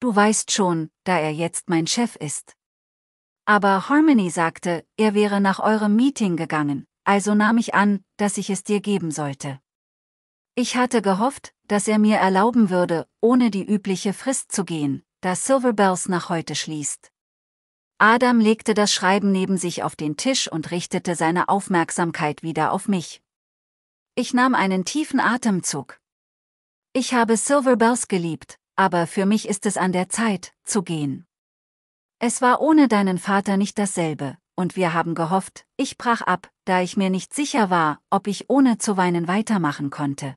Du weißt schon, da er jetzt mein Chef ist. Aber Harmony sagte, er wäre nach eurem Meeting gegangen, also nahm ich an, dass ich es dir geben sollte. Ich hatte gehofft, dass er mir erlauben würde, ohne die übliche Frist zu gehen, da Silverbells nach heute schließt. Adam legte das Schreiben neben sich auf den Tisch und richtete seine Aufmerksamkeit wieder auf mich. Ich nahm einen tiefen Atemzug. Ich habe Silver Bells geliebt, aber für mich ist es an der Zeit, zu gehen. Es war ohne deinen Vater nicht dasselbe, und wir haben gehofft, ich brach ab, da ich mir nicht sicher war, ob ich ohne zu weinen weitermachen konnte.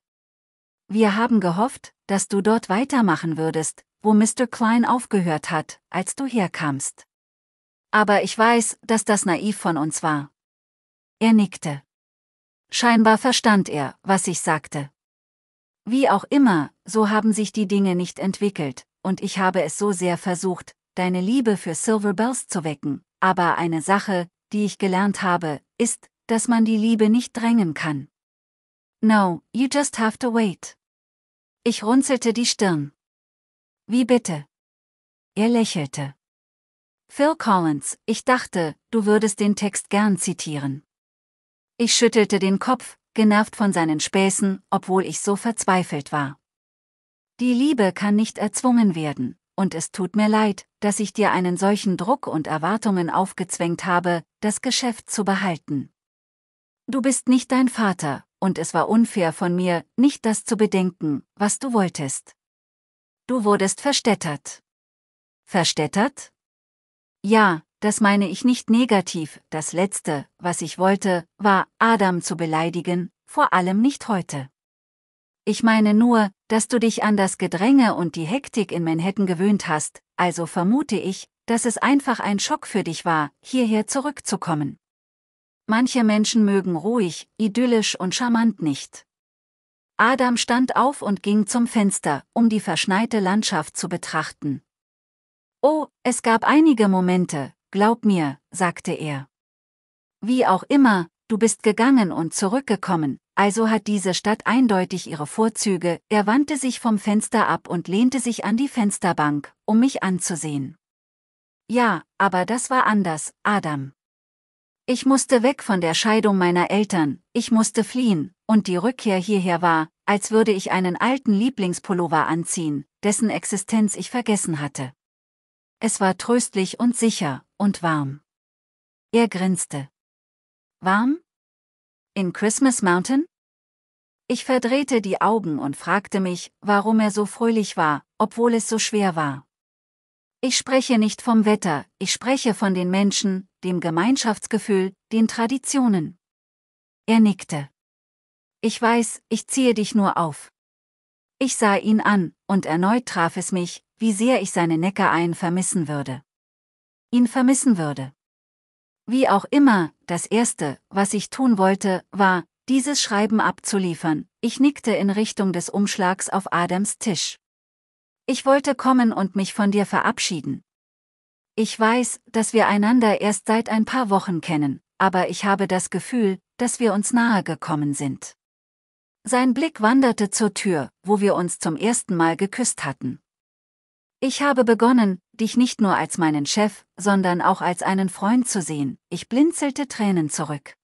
Wir haben gehofft, dass du dort weitermachen würdest, wo Mr. Klein aufgehört hat, als du herkamst. Aber ich weiß, dass das naiv von uns war. Er nickte. Scheinbar verstand er, was ich sagte. Wie auch immer, so haben sich die Dinge nicht entwickelt, und ich habe es so sehr versucht, deine Liebe für Silver Bells zu wecken, aber eine Sache, die ich gelernt habe, ist, dass man die Liebe nicht drängen kann. No, you just have to wait. Ich runzelte die Stirn. Wie bitte? Er lächelte. Phil Collins, ich dachte, du würdest den Text gern zitieren. Ich schüttelte den Kopf, genervt von seinen Späßen, obwohl ich so verzweifelt war. Die Liebe kann nicht erzwungen werden, und es tut mir leid, dass ich dir einen solchen Druck und Erwartungen aufgezwängt habe, das Geschäft zu behalten. Du bist nicht dein Vater, und es war unfair von mir, nicht das zu bedenken, was du wolltest. Du wurdest verstädtert. Verstädtert? Ja, das meine ich nicht negativ, das Letzte, was ich wollte, war, Adam zu beleidigen, vor allem nicht heute. Ich meine nur, dass du dich an das Gedränge und die Hektik in Manhattan gewöhnt hast, also vermute ich, dass es einfach ein Schock für dich war, hierher zurückzukommen. Manche Menschen mögen ruhig, idyllisch und charmant nicht. Adam stand auf und ging zum Fenster, um die verschneite Landschaft zu betrachten. Oh, es gab einige Momente, Glaub mir, sagte er. Wie auch immer, du bist gegangen und zurückgekommen, also hat diese Stadt eindeutig ihre Vorzüge, er wandte sich vom Fenster ab und lehnte sich an die Fensterbank, um mich anzusehen. Ja, aber das war anders, Adam. Ich musste weg von der Scheidung meiner Eltern, ich musste fliehen, und die Rückkehr hierher war, als würde ich einen alten Lieblingspullover anziehen, dessen Existenz ich vergessen hatte. Es war tröstlich und sicher und warm. Er grinste. Warm? In Christmas Mountain? Ich verdrehte die Augen und fragte mich, warum er so fröhlich war, obwohl es so schwer war. Ich spreche nicht vom Wetter, ich spreche von den Menschen, dem Gemeinschaftsgefühl, den Traditionen. Er nickte. Ich weiß, ich ziehe dich nur auf. Ich sah ihn an, und erneut traf es mich, wie sehr ich seine Neckareien vermissen würde. Ihn vermissen würde. Wie auch immer, das Erste, was ich tun wollte, war, dieses Schreiben abzuliefern. Ich nickte in Richtung des Umschlags auf Adams Tisch. Ich wollte kommen und mich von dir verabschieden. Ich weiß, dass wir einander erst seit ein paar Wochen kennen, aber ich habe das Gefühl, dass wir uns nahe gekommen sind. Sein Blick wanderte zur Tür, wo wir uns zum ersten Mal geküsst hatten. Ich habe begonnen, dich nicht nur als meinen Chef, sondern auch als einen Freund zu sehen, ich blinzelte Tränen zurück.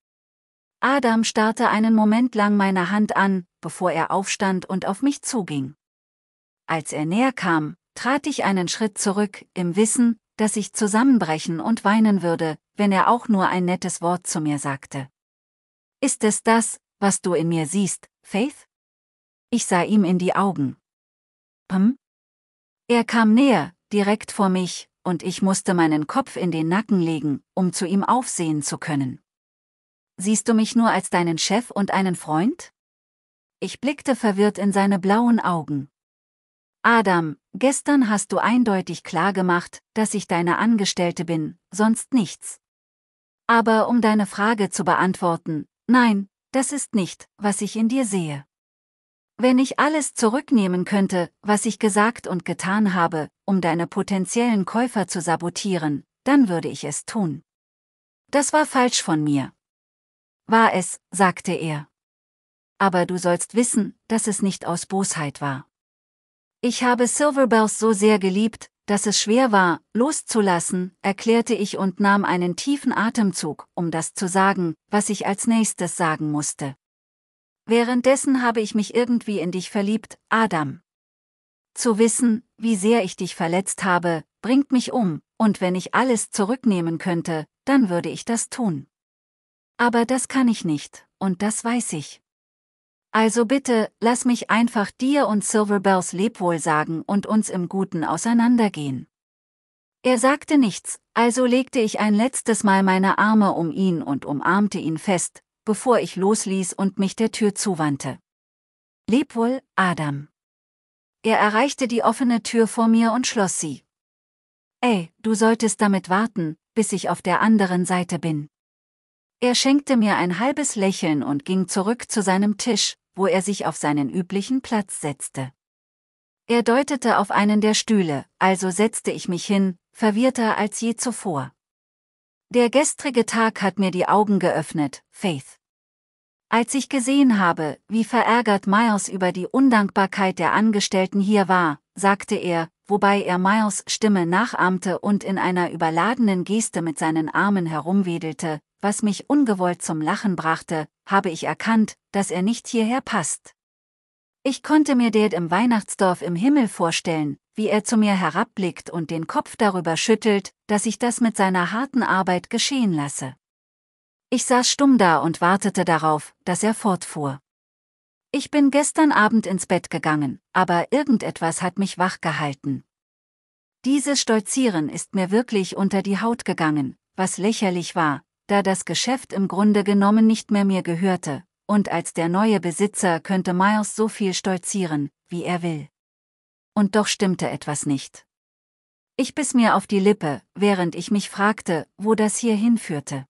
Adam starrte einen Moment lang meine Hand an, bevor er aufstand und auf mich zuging. Als er näher kam, trat ich einen Schritt zurück, im Wissen, dass ich zusammenbrechen und weinen würde, wenn er auch nur ein nettes Wort zu mir sagte. Ist es das, was du in mir siehst, Faith? Ich sah ihm in die Augen. Hm? Er kam näher, direkt vor mich, und ich musste meinen Kopf in den Nacken legen, um zu ihm aufsehen zu können. Siehst du mich nur als deinen Chef und einen Freund? Ich blickte verwirrt in seine blauen Augen. Adam, gestern hast du eindeutig klargemacht, dass ich deine Angestellte bin, sonst nichts. Aber um deine Frage zu beantworten, nein, das ist nicht, was ich in dir sehe. Wenn ich alles zurücknehmen könnte, was ich gesagt und getan habe, um deine potenziellen Käufer zu sabotieren, dann würde ich es tun. Das war falsch von mir. War es, sagte er. Aber du sollst wissen, dass es nicht aus Bosheit war. Ich habe Silverbells so sehr geliebt, dass es schwer war, loszulassen, erklärte ich und nahm einen tiefen Atemzug, um das zu sagen, was ich als nächstes sagen musste. Währenddessen habe ich mich irgendwie in dich verliebt, Adam. Zu wissen, wie sehr ich dich verletzt habe, bringt mich um, und wenn ich alles zurücknehmen könnte, dann würde ich das tun. Aber das kann ich nicht, und das weiß ich. Also bitte, lass mich einfach dir und Silverbells Lebwohl sagen und uns im Guten auseinandergehen. Er sagte nichts, also legte ich ein letztes Mal meine Arme um ihn und umarmte ihn fest, bevor ich losließ und mich der Tür zuwandte. Lebwohl, Adam. Er erreichte die offene Tür vor mir und schloss sie. Ey, du solltest damit warten, bis ich auf der anderen Seite bin. Er schenkte mir ein halbes Lächeln und ging zurück zu seinem Tisch, wo er sich auf seinen üblichen Platz setzte. Er deutete auf einen der Stühle, also setzte ich mich hin, verwirrter als je zuvor. Der gestrige Tag hat mir die Augen geöffnet, Faith. Als ich gesehen habe, wie verärgert Miles über die Undankbarkeit der Angestellten hier war, sagte er, wobei er Miles Stimme nachahmte und in einer überladenen Geste mit seinen Armen herumwedelte, was mich ungewollt zum Lachen brachte, habe ich erkannt, dass er nicht hierher passt. Ich konnte mir Dad im Weihnachtsdorf im Himmel vorstellen, wie er zu mir herabblickt und den Kopf darüber schüttelt, dass ich das mit seiner harten Arbeit geschehen lasse. Ich saß stumm da und wartete darauf, dass er fortfuhr. Ich bin gestern Abend ins Bett gegangen, aber irgendetwas hat mich wach gehalten. Dieses Stolzieren ist mir wirklich unter die Haut gegangen, was lächerlich war, da das Geschäft im Grunde genommen nicht mehr mir gehörte, und als der neue Besitzer könnte Miles so viel stolzieren, wie er will. Und doch stimmte etwas nicht. Ich biss mir auf die Lippe, während ich mich fragte, wo das hier hinführte.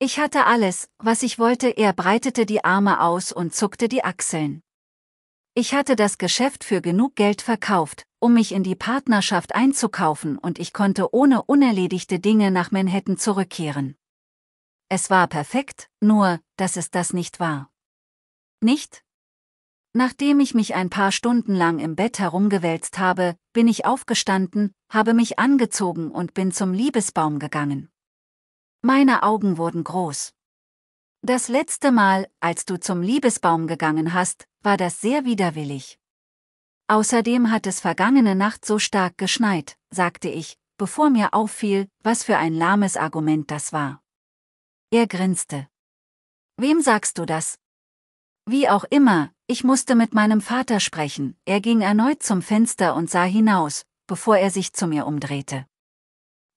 Ich hatte alles, was ich wollte, er breitete die Arme aus und zuckte die Achseln. Ich hatte das Geschäft für genug Geld verkauft, um mich in die Partnerschaft einzukaufen und ich konnte ohne unerledigte Dinge nach Manhattan zurückkehren. Es war perfekt, nur, dass es das nicht war. Nicht? Nachdem ich mich ein paar Stunden lang im Bett herumgewälzt habe, bin ich aufgestanden, habe mich angezogen und bin zum Liebesbaum gegangen. Meine Augen wurden groß. Das letzte Mal, als du zum Liebesbaum gegangen hast, war das sehr widerwillig. Außerdem hat es vergangene Nacht so stark geschneit, sagte ich, bevor mir auffiel, was für ein lahmes Argument das war. Er grinste. Wem sagst du das? Wie auch immer, ich musste mit meinem Vater sprechen, er ging erneut zum Fenster und sah hinaus, bevor er sich zu mir umdrehte.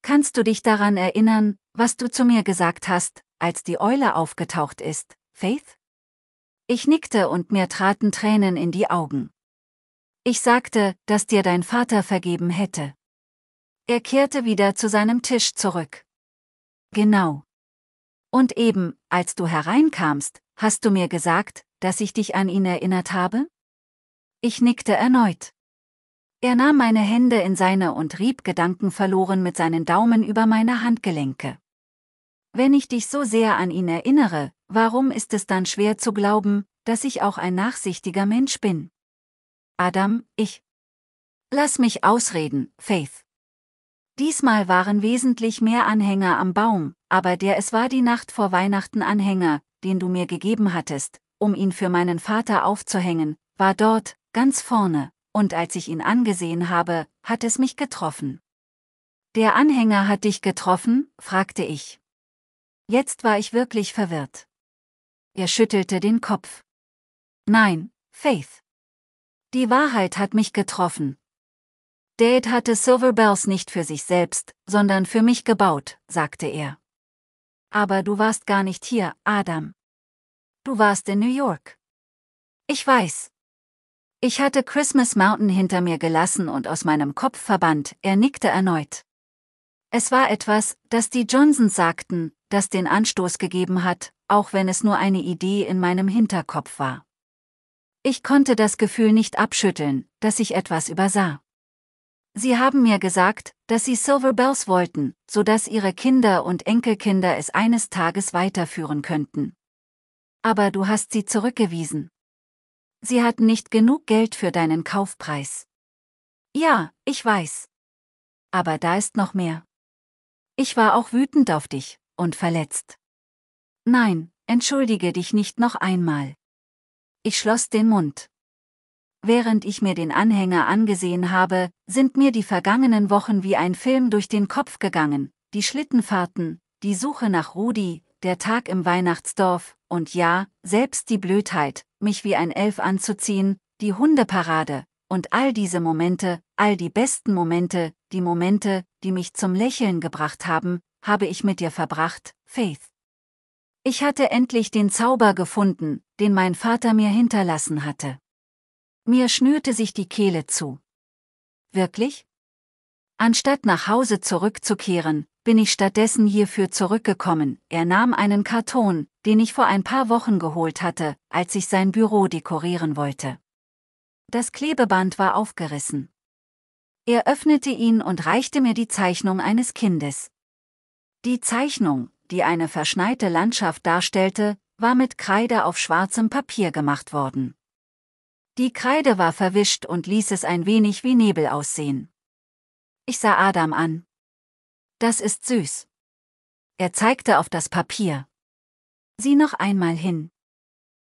Kannst du dich daran erinnern, was du zu mir gesagt hast, als die Eule aufgetaucht ist, Faith? Ich nickte und mir traten Tränen in die Augen. Ich sagte, dass dir dein Vater vergeben hätte. Er kehrte wieder zu seinem Tisch zurück. Genau. Und eben, als du hereinkamst, hast du mir gesagt, dass ich dich an ihn erinnert habe? Ich nickte erneut. Er nahm meine Hände in seine und rieb gedankenverloren mit seinen Daumen über meine Handgelenke. Wenn ich dich so sehr an ihn erinnere, warum ist es dann schwer zu glauben, dass ich auch ein nachsichtiger Mensch bin? Adam, ich. Lass mich ausreden, Faith. Diesmal waren wesentlich mehr Anhänger am Baum, aber der es war die Nacht vor Weihnachten Anhänger, den du mir gegeben hattest, um ihn für meinen Vater aufzuhängen, war dort, ganz vorne, und als ich ihn angesehen habe, hat es mich getroffen. Der Anhänger hat dich getroffen? fragte ich. Jetzt war ich wirklich verwirrt. Er schüttelte den Kopf. Nein, Faith. Die Wahrheit hat mich getroffen. Dad hatte Silver Bells nicht für sich selbst, sondern für mich gebaut, sagte er. Aber du warst gar nicht hier, Adam. Du warst in New York. Ich weiß. Ich hatte Christmas Mountain hinter mir gelassen und aus meinem Kopf verbannt, er nickte erneut. Es war etwas, das die Johnsons sagten, das den Anstoß gegeben hat, auch wenn es nur eine Idee in meinem Hinterkopf war. Ich konnte das Gefühl nicht abschütteln, dass ich etwas übersah. Sie haben mir gesagt, dass Sie Silver Bells wollten, so dass Ihre Kinder und Enkelkinder es eines Tages weiterführen könnten. Aber du hast sie zurückgewiesen. Sie hatten nicht genug Geld für deinen Kaufpreis. Ja, ich weiß. Aber da ist noch mehr. Ich war auch wütend auf dich, und verletzt. Nein, entschuldige dich nicht noch einmal. Ich schloss den Mund. Während ich mir den Anhänger angesehen habe, sind mir die vergangenen Wochen wie ein Film durch den Kopf gegangen, die Schlittenfahrten, die Suche nach Rudi, der Tag im Weihnachtsdorf, und ja, selbst die Blödheit, mich wie ein Elf anzuziehen, die Hundeparade, und all diese Momente, all die besten Momente, die Momente, die mich zum Lächeln gebracht haben, habe ich mit dir verbracht, Faith. Ich hatte endlich den Zauber gefunden, den mein Vater mir hinterlassen hatte. Mir schnürte sich die Kehle zu. Wirklich? Anstatt nach Hause zurückzukehren, bin ich stattdessen hierfür zurückgekommen. Er nahm einen Karton, den ich vor ein paar Wochen geholt hatte, als ich sein Büro dekorieren wollte. Das Klebeband war aufgerissen. Er öffnete ihn und reichte mir die Zeichnung eines Kindes. Die Zeichnung, die eine verschneite Landschaft darstellte, war mit Kreide auf schwarzem Papier gemacht worden. Die Kreide war verwischt und ließ es ein wenig wie Nebel aussehen. Ich sah Adam an. Das ist süß. Er zeigte auf das Papier. Sieh noch einmal hin.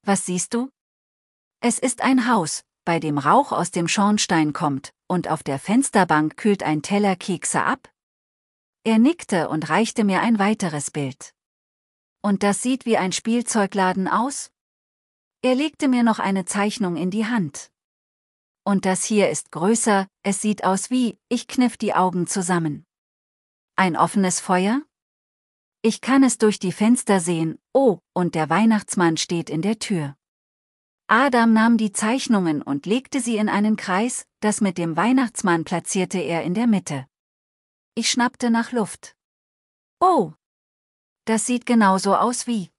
Was siehst du? Es ist ein Haus, bei dem Rauch aus dem Schornstein kommt, und auf der Fensterbank kühlt ein Teller Kekse ab, er nickte und reichte mir ein weiteres Bild. Und das sieht wie ein Spielzeugladen aus? Er legte mir noch eine Zeichnung in die Hand. Und das hier ist größer, es sieht aus wie, ich kniff die Augen zusammen. Ein offenes Feuer? Ich kann es durch die Fenster sehen, oh, und der Weihnachtsmann steht in der Tür. Adam nahm die Zeichnungen und legte sie in einen Kreis, das mit dem Weihnachtsmann platzierte er in der Mitte. Ich schnappte nach Luft. Oh! Das sieht genauso aus wie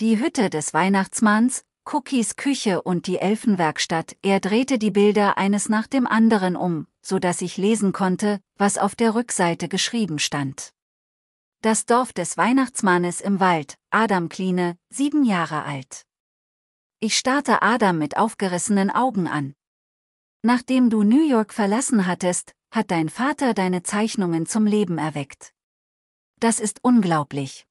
die Hütte des Weihnachtsmanns, Cookies Küche und die Elfenwerkstatt. Er drehte die Bilder eines nach dem anderen um, so dass ich lesen konnte, was auf der Rückseite geschrieben stand. Das Dorf des Weihnachtsmannes im Wald, Adam Kline, sieben Jahre alt. Ich starrte Adam mit aufgerissenen Augen an. Nachdem du New York verlassen hattest, hat dein Vater deine Zeichnungen zum Leben erweckt. Das ist unglaublich.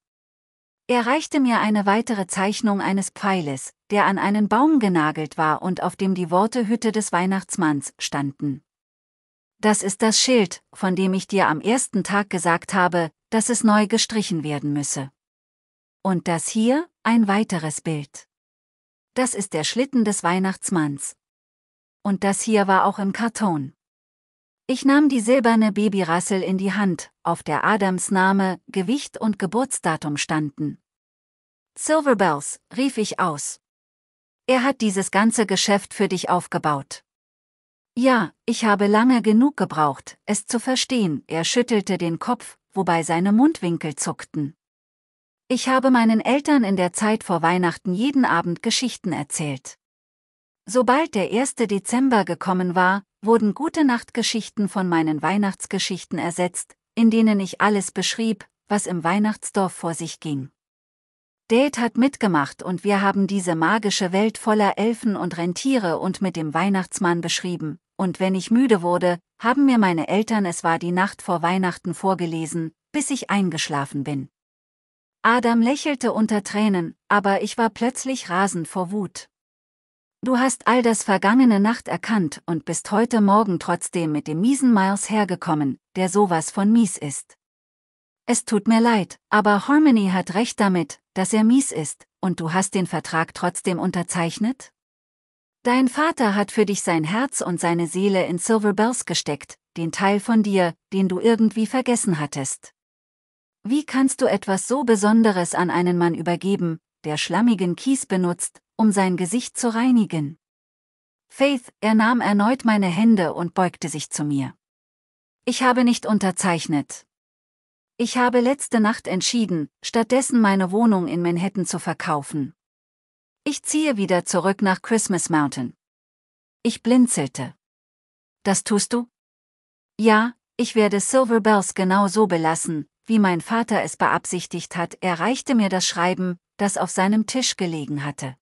Er reichte mir eine weitere Zeichnung eines Pfeiles, der an einen Baum genagelt war und auf dem die Worte Hütte des Weihnachtsmanns standen. Das ist das Schild, von dem ich dir am ersten Tag gesagt habe, dass es neu gestrichen werden müsse. Und das hier, ein weiteres Bild. Das ist der Schlitten des Weihnachtsmanns. Und das hier war auch im Karton. Ich nahm die silberne Babyrassel in die Hand, auf der Adams Name, Gewicht und Geburtsdatum standen. Silverbells, rief ich aus. Er hat dieses ganze Geschäft für dich aufgebaut. Ja, ich habe lange genug gebraucht, es zu verstehen, er schüttelte den Kopf, wobei seine Mundwinkel zuckten. Ich habe meinen Eltern in der Zeit vor Weihnachten jeden Abend Geschichten erzählt. Sobald der 1. Dezember gekommen war, wurden gute Nachtgeschichten von meinen Weihnachtsgeschichten ersetzt, in denen ich alles beschrieb, was im Weihnachtsdorf vor sich ging. Date hat mitgemacht und wir haben diese magische Welt voller Elfen und Rentiere und mit dem Weihnachtsmann beschrieben, und wenn ich müde wurde, haben mir meine Eltern Es war die Nacht vor Weihnachten vorgelesen, bis ich eingeschlafen bin. Adam lächelte unter Tränen, aber ich war plötzlich rasend vor Wut. Du hast all das vergangene Nacht erkannt und bist heute Morgen trotzdem mit dem miesen Miles hergekommen, der sowas von mies ist. Es tut mir leid, aber Harmony hat recht damit, dass er mies ist, und du hast den Vertrag trotzdem unterzeichnet? Dein Vater hat für dich sein Herz und seine Seele in Silver Bells gesteckt, den Teil von dir, den du irgendwie vergessen hattest. Wie kannst du etwas so Besonderes an einen Mann übergeben, der schlammigen Kies benutzt, um sein Gesicht zu reinigen. Faith, er nahm erneut meine Hände und beugte sich zu mir. Ich habe nicht unterzeichnet. Ich habe letzte Nacht entschieden, stattdessen meine Wohnung in Manhattan zu verkaufen. Ich ziehe wieder zurück nach Christmas Mountain. Ich blinzelte. Das tust du? Ja, ich werde Silver Bells genau so belassen, wie mein Vater es beabsichtigt hat. Er reichte mir das Schreiben, das auf seinem Tisch gelegen hatte.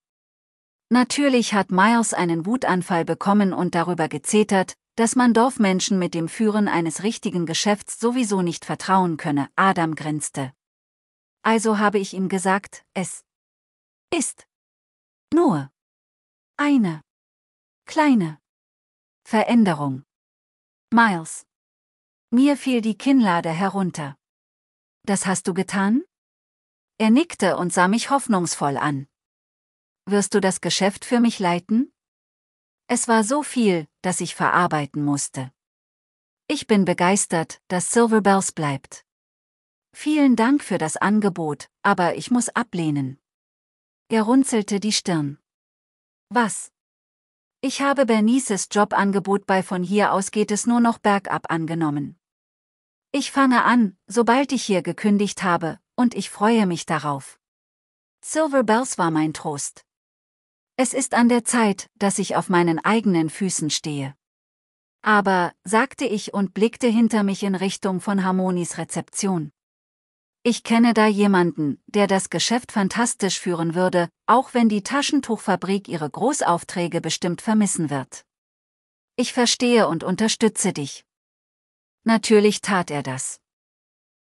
Natürlich hat Miles einen Wutanfall bekommen und darüber gezetert, dass man Dorfmenschen mit dem Führen eines richtigen Geschäfts sowieso nicht vertrauen könne, Adam grinste. Also habe ich ihm gesagt, es ist nur eine kleine Veränderung. Miles. Mir fiel die Kinnlade herunter. Das hast du getan? Er nickte und sah mich hoffnungsvoll an wirst du das Geschäft für mich leiten? Es war so viel, dass ich verarbeiten musste. Ich bin begeistert, dass Silver Bells bleibt. Vielen Dank für das Angebot, aber ich muss ablehnen. Er runzelte die Stirn. Was? Ich habe Bernices Jobangebot bei von hier aus geht es nur noch bergab angenommen. Ich fange an, sobald ich hier gekündigt habe, und ich freue mich darauf. Silver Bells war mein Trost. Es ist an der Zeit, dass ich auf meinen eigenen Füßen stehe. Aber, sagte ich und blickte hinter mich in Richtung von Harmonis Rezeption. Ich kenne da jemanden, der das Geschäft fantastisch führen würde, auch wenn die Taschentuchfabrik ihre Großaufträge bestimmt vermissen wird. Ich verstehe und unterstütze dich. Natürlich tat er das.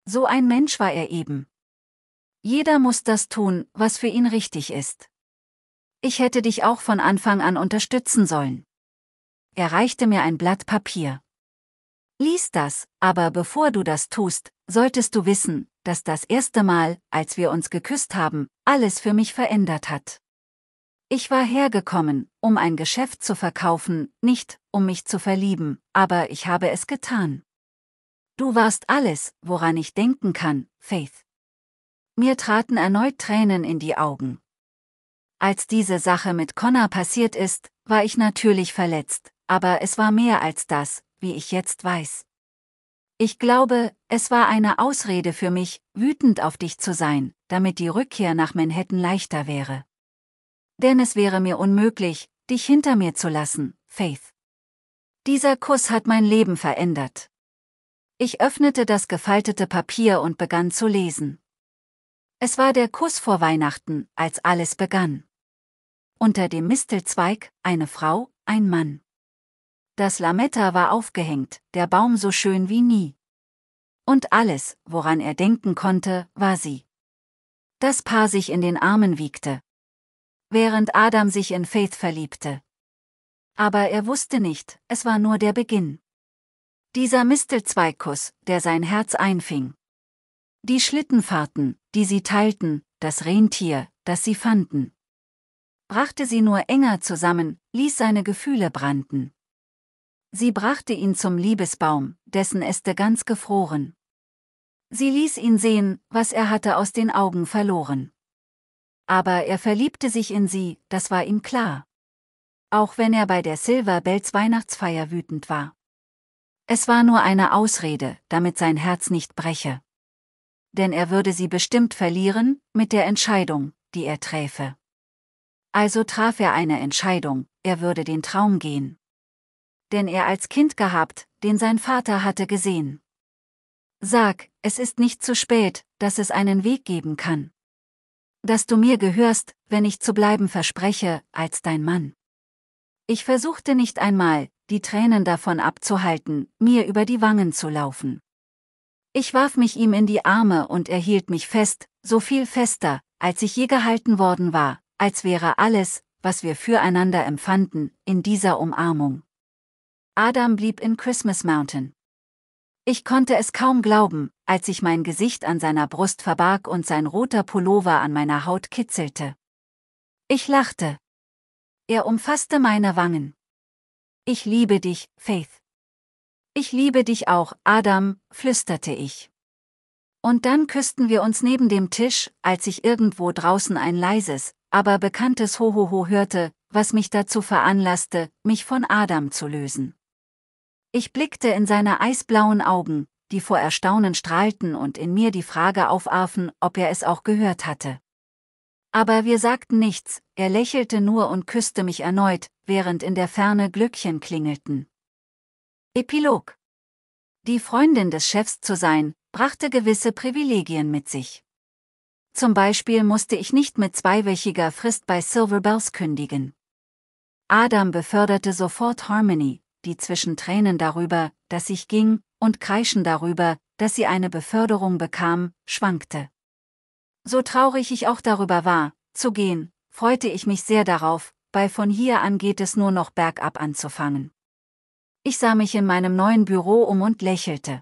So ein Mensch war er eben. Jeder muss das tun, was für ihn richtig ist. Ich hätte dich auch von Anfang an unterstützen sollen. Er reichte mir ein Blatt Papier. Lies das, aber bevor du das tust, solltest du wissen, dass das erste Mal, als wir uns geküsst haben, alles für mich verändert hat. Ich war hergekommen, um ein Geschäft zu verkaufen, nicht, um mich zu verlieben, aber ich habe es getan. Du warst alles, woran ich denken kann, Faith. Mir traten erneut Tränen in die Augen. Als diese Sache mit Connor passiert ist, war ich natürlich verletzt, aber es war mehr als das, wie ich jetzt weiß. Ich glaube, es war eine Ausrede für mich, wütend auf dich zu sein, damit die Rückkehr nach Manhattan leichter wäre. Denn es wäre mir unmöglich, dich hinter mir zu lassen, Faith. Dieser Kuss hat mein Leben verändert. Ich öffnete das gefaltete Papier und begann zu lesen. Es war der Kuss vor Weihnachten, als alles begann. Unter dem Mistelzweig, eine Frau, ein Mann. Das Lametta war aufgehängt, der Baum so schön wie nie. Und alles, woran er denken konnte, war sie. Das Paar sich in den Armen wiegte. Während Adam sich in Faith verliebte. Aber er wusste nicht, es war nur der Beginn. Dieser Mistelzweigkuss, der sein Herz einfing. Die Schlittenfahrten, die sie teilten, das Rentier, das sie fanden brachte sie nur enger zusammen, ließ seine Gefühle branden. Sie brachte ihn zum Liebesbaum, dessen Äste ganz gefroren. Sie ließ ihn sehen, was er hatte aus den Augen verloren. Aber er verliebte sich in sie, das war ihm klar. Auch wenn er bei der Silver Bells Weihnachtsfeier wütend war. Es war nur eine Ausrede, damit sein Herz nicht breche. Denn er würde sie bestimmt verlieren, mit der Entscheidung, die er träfe. Also traf er eine Entscheidung, er würde den Traum gehen. Den er als Kind gehabt, den sein Vater hatte gesehen. Sag, es ist nicht zu spät, dass es einen Weg geben kann. Dass du mir gehörst, wenn ich zu bleiben verspreche, als dein Mann. Ich versuchte nicht einmal, die Tränen davon abzuhalten, mir über die Wangen zu laufen. Ich warf mich ihm in die Arme und er hielt mich fest, so viel fester, als ich je gehalten worden war, als wäre alles, was wir füreinander empfanden, in dieser Umarmung. Adam blieb in Christmas Mountain. Ich konnte es kaum glauben, als ich mein Gesicht an seiner Brust verbarg und sein roter Pullover an meiner Haut kitzelte. Ich lachte. Er umfasste meine Wangen. Ich liebe dich, Faith. Ich liebe dich auch, Adam, flüsterte ich. Und dann küssten wir uns neben dem Tisch, als ich irgendwo draußen ein leises, aber bekanntes Hohoho hörte, was mich dazu veranlasste, mich von Adam zu lösen. Ich blickte in seine eisblauen Augen, die vor Erstaunen strahlten und in mir die Frage aufarfen, ob er es auch gehört hatte. Aber wir sagten nichts, er lächelte nur und küsste mich erneut, während in der Ferne Glöckchen klingelten. Epilog Die Freundin des Chefs zu sein, brachte gewisse Privilegien mit sich. Zum Beispiel musste ich nicht mit zweiwöchiger Frist bei Silver Bells kündigen. Adam beförderte sofort Harmony, die zwischen Tränen darüber, dass ich ging, und Kreischen darüber, dass sie eine Beförderung bekam, schwankte. So traurig ich auch darüber war, zu gehen, freute ich mich sehr darauf, bei von hier an geht es nur noch bergab anzufangen. Ich sah mich in meinem neuen Büro um und lächelte.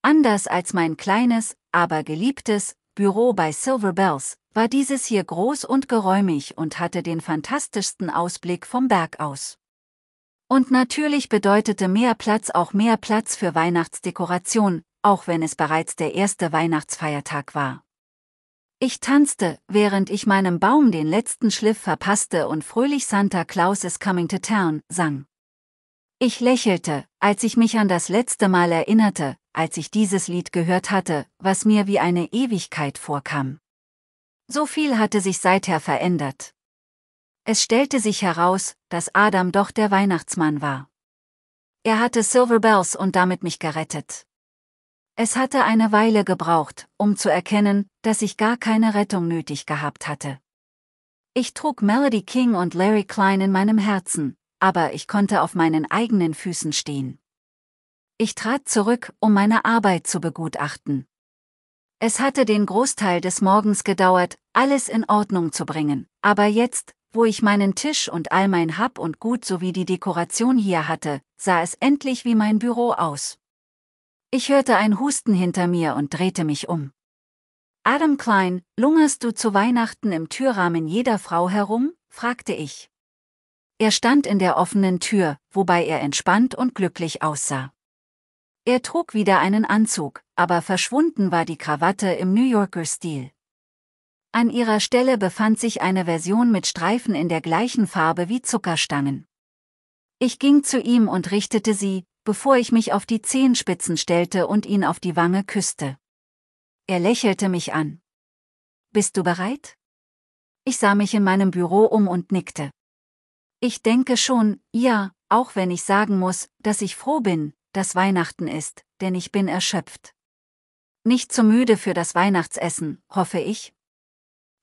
Anders als mein kleines, aber geliebtes, Büro bei Silver Bells, war dieses hier groß und geräumig und hatte den fantastischsten Ausblick vom Berg aus. Und natürlich bedeutete mehr Platz auch mehr Platz für Weihnachtsdekoration, auch wenn es bereits der erste Weihnachtsfeiertag war. Ich tanzte, während ich meinem Baum den letzten Schliff verpasste und fröhlich Santa Claus is coming to town sang. Ich lächelte, als ich mich an das letzte Mal erinnerte, als ich dieses Lied gehört hatte, was mir wie eine Ewigkeit vorkam. So viel hatte sich seither verändert. Es stellte sich heraus, dass Adam doch der Weihnachtsmann war. Er hatte Silver Bells und damit mich gerettet. Es hatte eine Weile gebraucht, um zu erkennen, dass ich gar keine Rettung nötig gehabt hatte. Ich trug Melody King und Larry Klein in meinem Herzen, aber ich konnte auf meinen eigenen Füßen stehen. Ich trat zurück, um meine Arbeit zu begutachten. Es hatte den Großteil des Morgens gedauert, alles in Ordnung zu bringen, aber jetzt, wo ich meinen Tisch und all mein Hab und Gut sowie die Dekoration hier hatte, sah es endlich wie mein Büro aus. Ich hörte ein Husten hinter mir und drehte mich um. Adam Klein, lungerst du zu Weihnachten im Türrahmen jeder Frau herum? fragte ich. Er stand in der offenen Tür, wobei er entspannt und glücklich aussah. Er trug wieder einen Anzug, aber verschwunden war die Krawatte im New Yorker Stil. An ihrer Stelle befand sich eine Version mit Streifen in der gleichen Farbe wie Zuckerstangen. Ich ging zu ihm und richtete sie, bevor ich mich auf die Zehenspitzen stellte und ihn auf die Wange küsste. Er lächelte mich an. Bist du bereit? Ich sah mich in meinem Büro um und nickte. Ich denke schon, ja, auch wenn ich sagen muss, dass ich froh bin, dass Weihnachten ist, denn ich bin erschöpft. Nicht zu müde für das Weihnachtsessen, hoffe ich.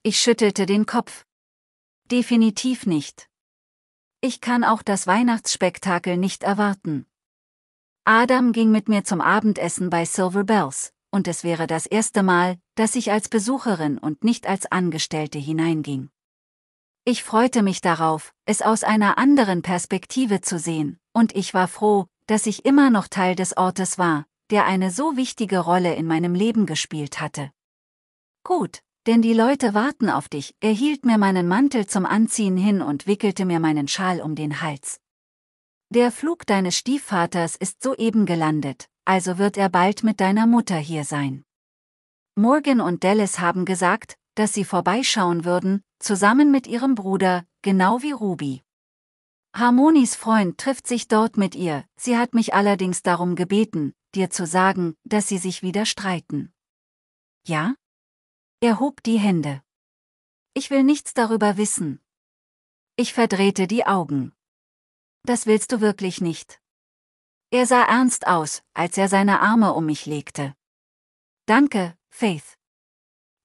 Ich schüttelte den Kopf. Definitiv nicht. Ich kann auch das Weihnachtsspektakel nicht erwarten. Adam ging mit mir zum Abendessen bei Silver Bells, und es wäre das erste Mal, dass ich als Besucherin und nicht als Angestellte hineinging. Ich freute mich darauf, es aus einer anderen Perspektive zu sehen, und ich war froh, dass ich immer noch Teil des Ortes war, der eine so wichtige Rolle in meinem Leben gespielt hatte. Gut, denn die Leute warten auf dich, er hielt mir meinen Mantel zum Anziehen hin und wickelte mir meinen Schal um den Hals. Der Flug deines Stiefvaters ist soeben gelandet, also wird er bald mit deiner Mutter hier sein. Morgan und Dallas haben gesagt, dass sie vorbeischauen würden, zusammen mit ihrem Bruder, genau wie Ruby. Harmonies Freund trifft sich dort mit ihr, sie hat mich allerdings darum gebeten, dir zu sagen, dass sie sich wieder streiten. Ja? Er hob die Hände. Ich will nichts darüber wissen. Ich verdrehte die Augen. Das willst du wirklich nicht. Er sah ernst aus, als er seine Arme um mich legte. Danke, Faith.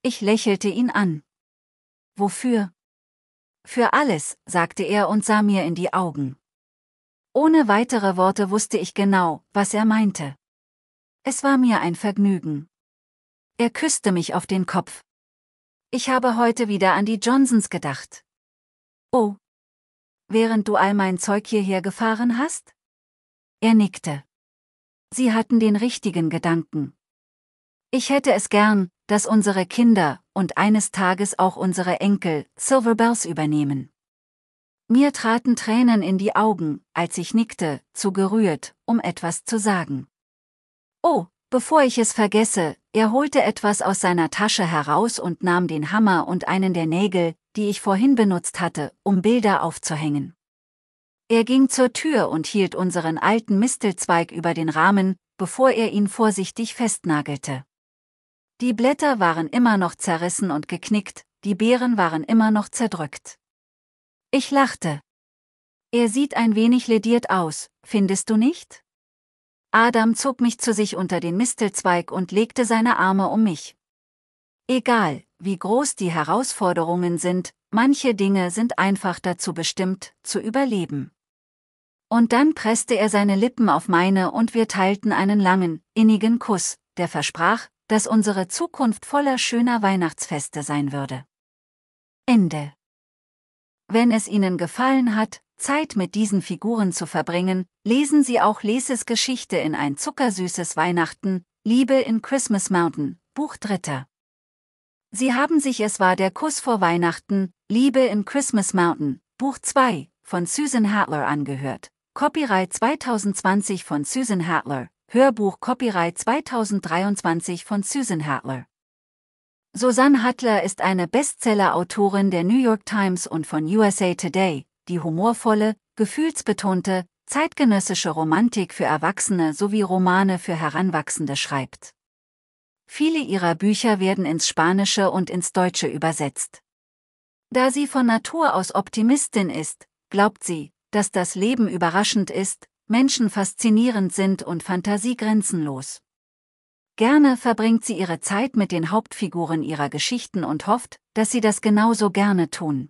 Ich lächelte ihn an. Wofür? Für alles, sagte er und sah mir in die Augen. Ohne weitere Worte wusste ich genau, was er meinte. Es war mir ein Vergnügen. Er küsste mich auf den Kopf. Ich habe heute wieder an die Johnsons gedacht. Oh. Während du all mein Zeug hierher gefahren hast? Er nickte. Sie hatten den richtigen Gedanken. Ich hätte es gern, dass unsere Kinder und eines Tages auch unsere Enkel Silverbells übernehmen. Mir traten Tränen in die Augen, als ich nickte, zu gerührt, um etwas zu sagen. Oh, bevor ich es vergesse, er holte etwas aus seiner Tasche heraus und nahm den Hammer und einen der Nägel, die ich vorhin benutzt hatte, um Bilder aufzuhängen. Er ging zur Tür und hielt unseren alten Mistelzweig über den Rahmen, bevor er ihn vorsichtig festnagelte. Die Blätter waren immer noch zerrissen und geknickt, die Beeren waren immer noch zerdrückt. Ich lachte. Er sieht ein wenig lediert aus, findest du nicht? Adam zog mich zu sich unter den Mistelzweig und legte seine Arme um mich. Egal, wie groß die Herausforderungen sind, manche Dinge sind einfach dazu bestimmt, zu überleben. Und dann presste er seine Lippen auf meine und wir teilten einen langen, innigen Kuss, der versprach, dass unsere Zukunft voller schöner Weihnachtsfeste sein würde. Ende. Wenn es Ihnen gefallen hat, Zeit mit diesen Figuren zu verbringen, lesen Sie auch Leses Geschichte in ein zuckersüßes Weihnachten, Liebe in Christmas Mountain, Buch 3. Sie haben sich Es war der Kuss vor Weihnachten, Liebe in Christmas Mountain, Buch 2, von Susan Hatler angehört. Copyright 2020 von Susan Hatler, Hörbuch Copyright 2023 von Susan Hattler. Susanne Hattler ist eine Bestseller-Autorin der New York Times und von USA Today, die humorvolle, gefühlsbetonte, zeitgenössische Romantik für Erwachsene sowie Romane für Heranwachsende schreibt. Viele ihrer Bücher werden ins Spanische und ins Deutsche übersetzt. Da sie von Natur aus Optimistin ist, glaubt sie, dass das Leben überraschend ist Menschen faszinierend sind und Fantasie grenzenlos. Gerne verbringt sie ihre Zeit mit den Hauptfiguren ihrer Geschichten und hofft, dass sie das genauso gerne tun.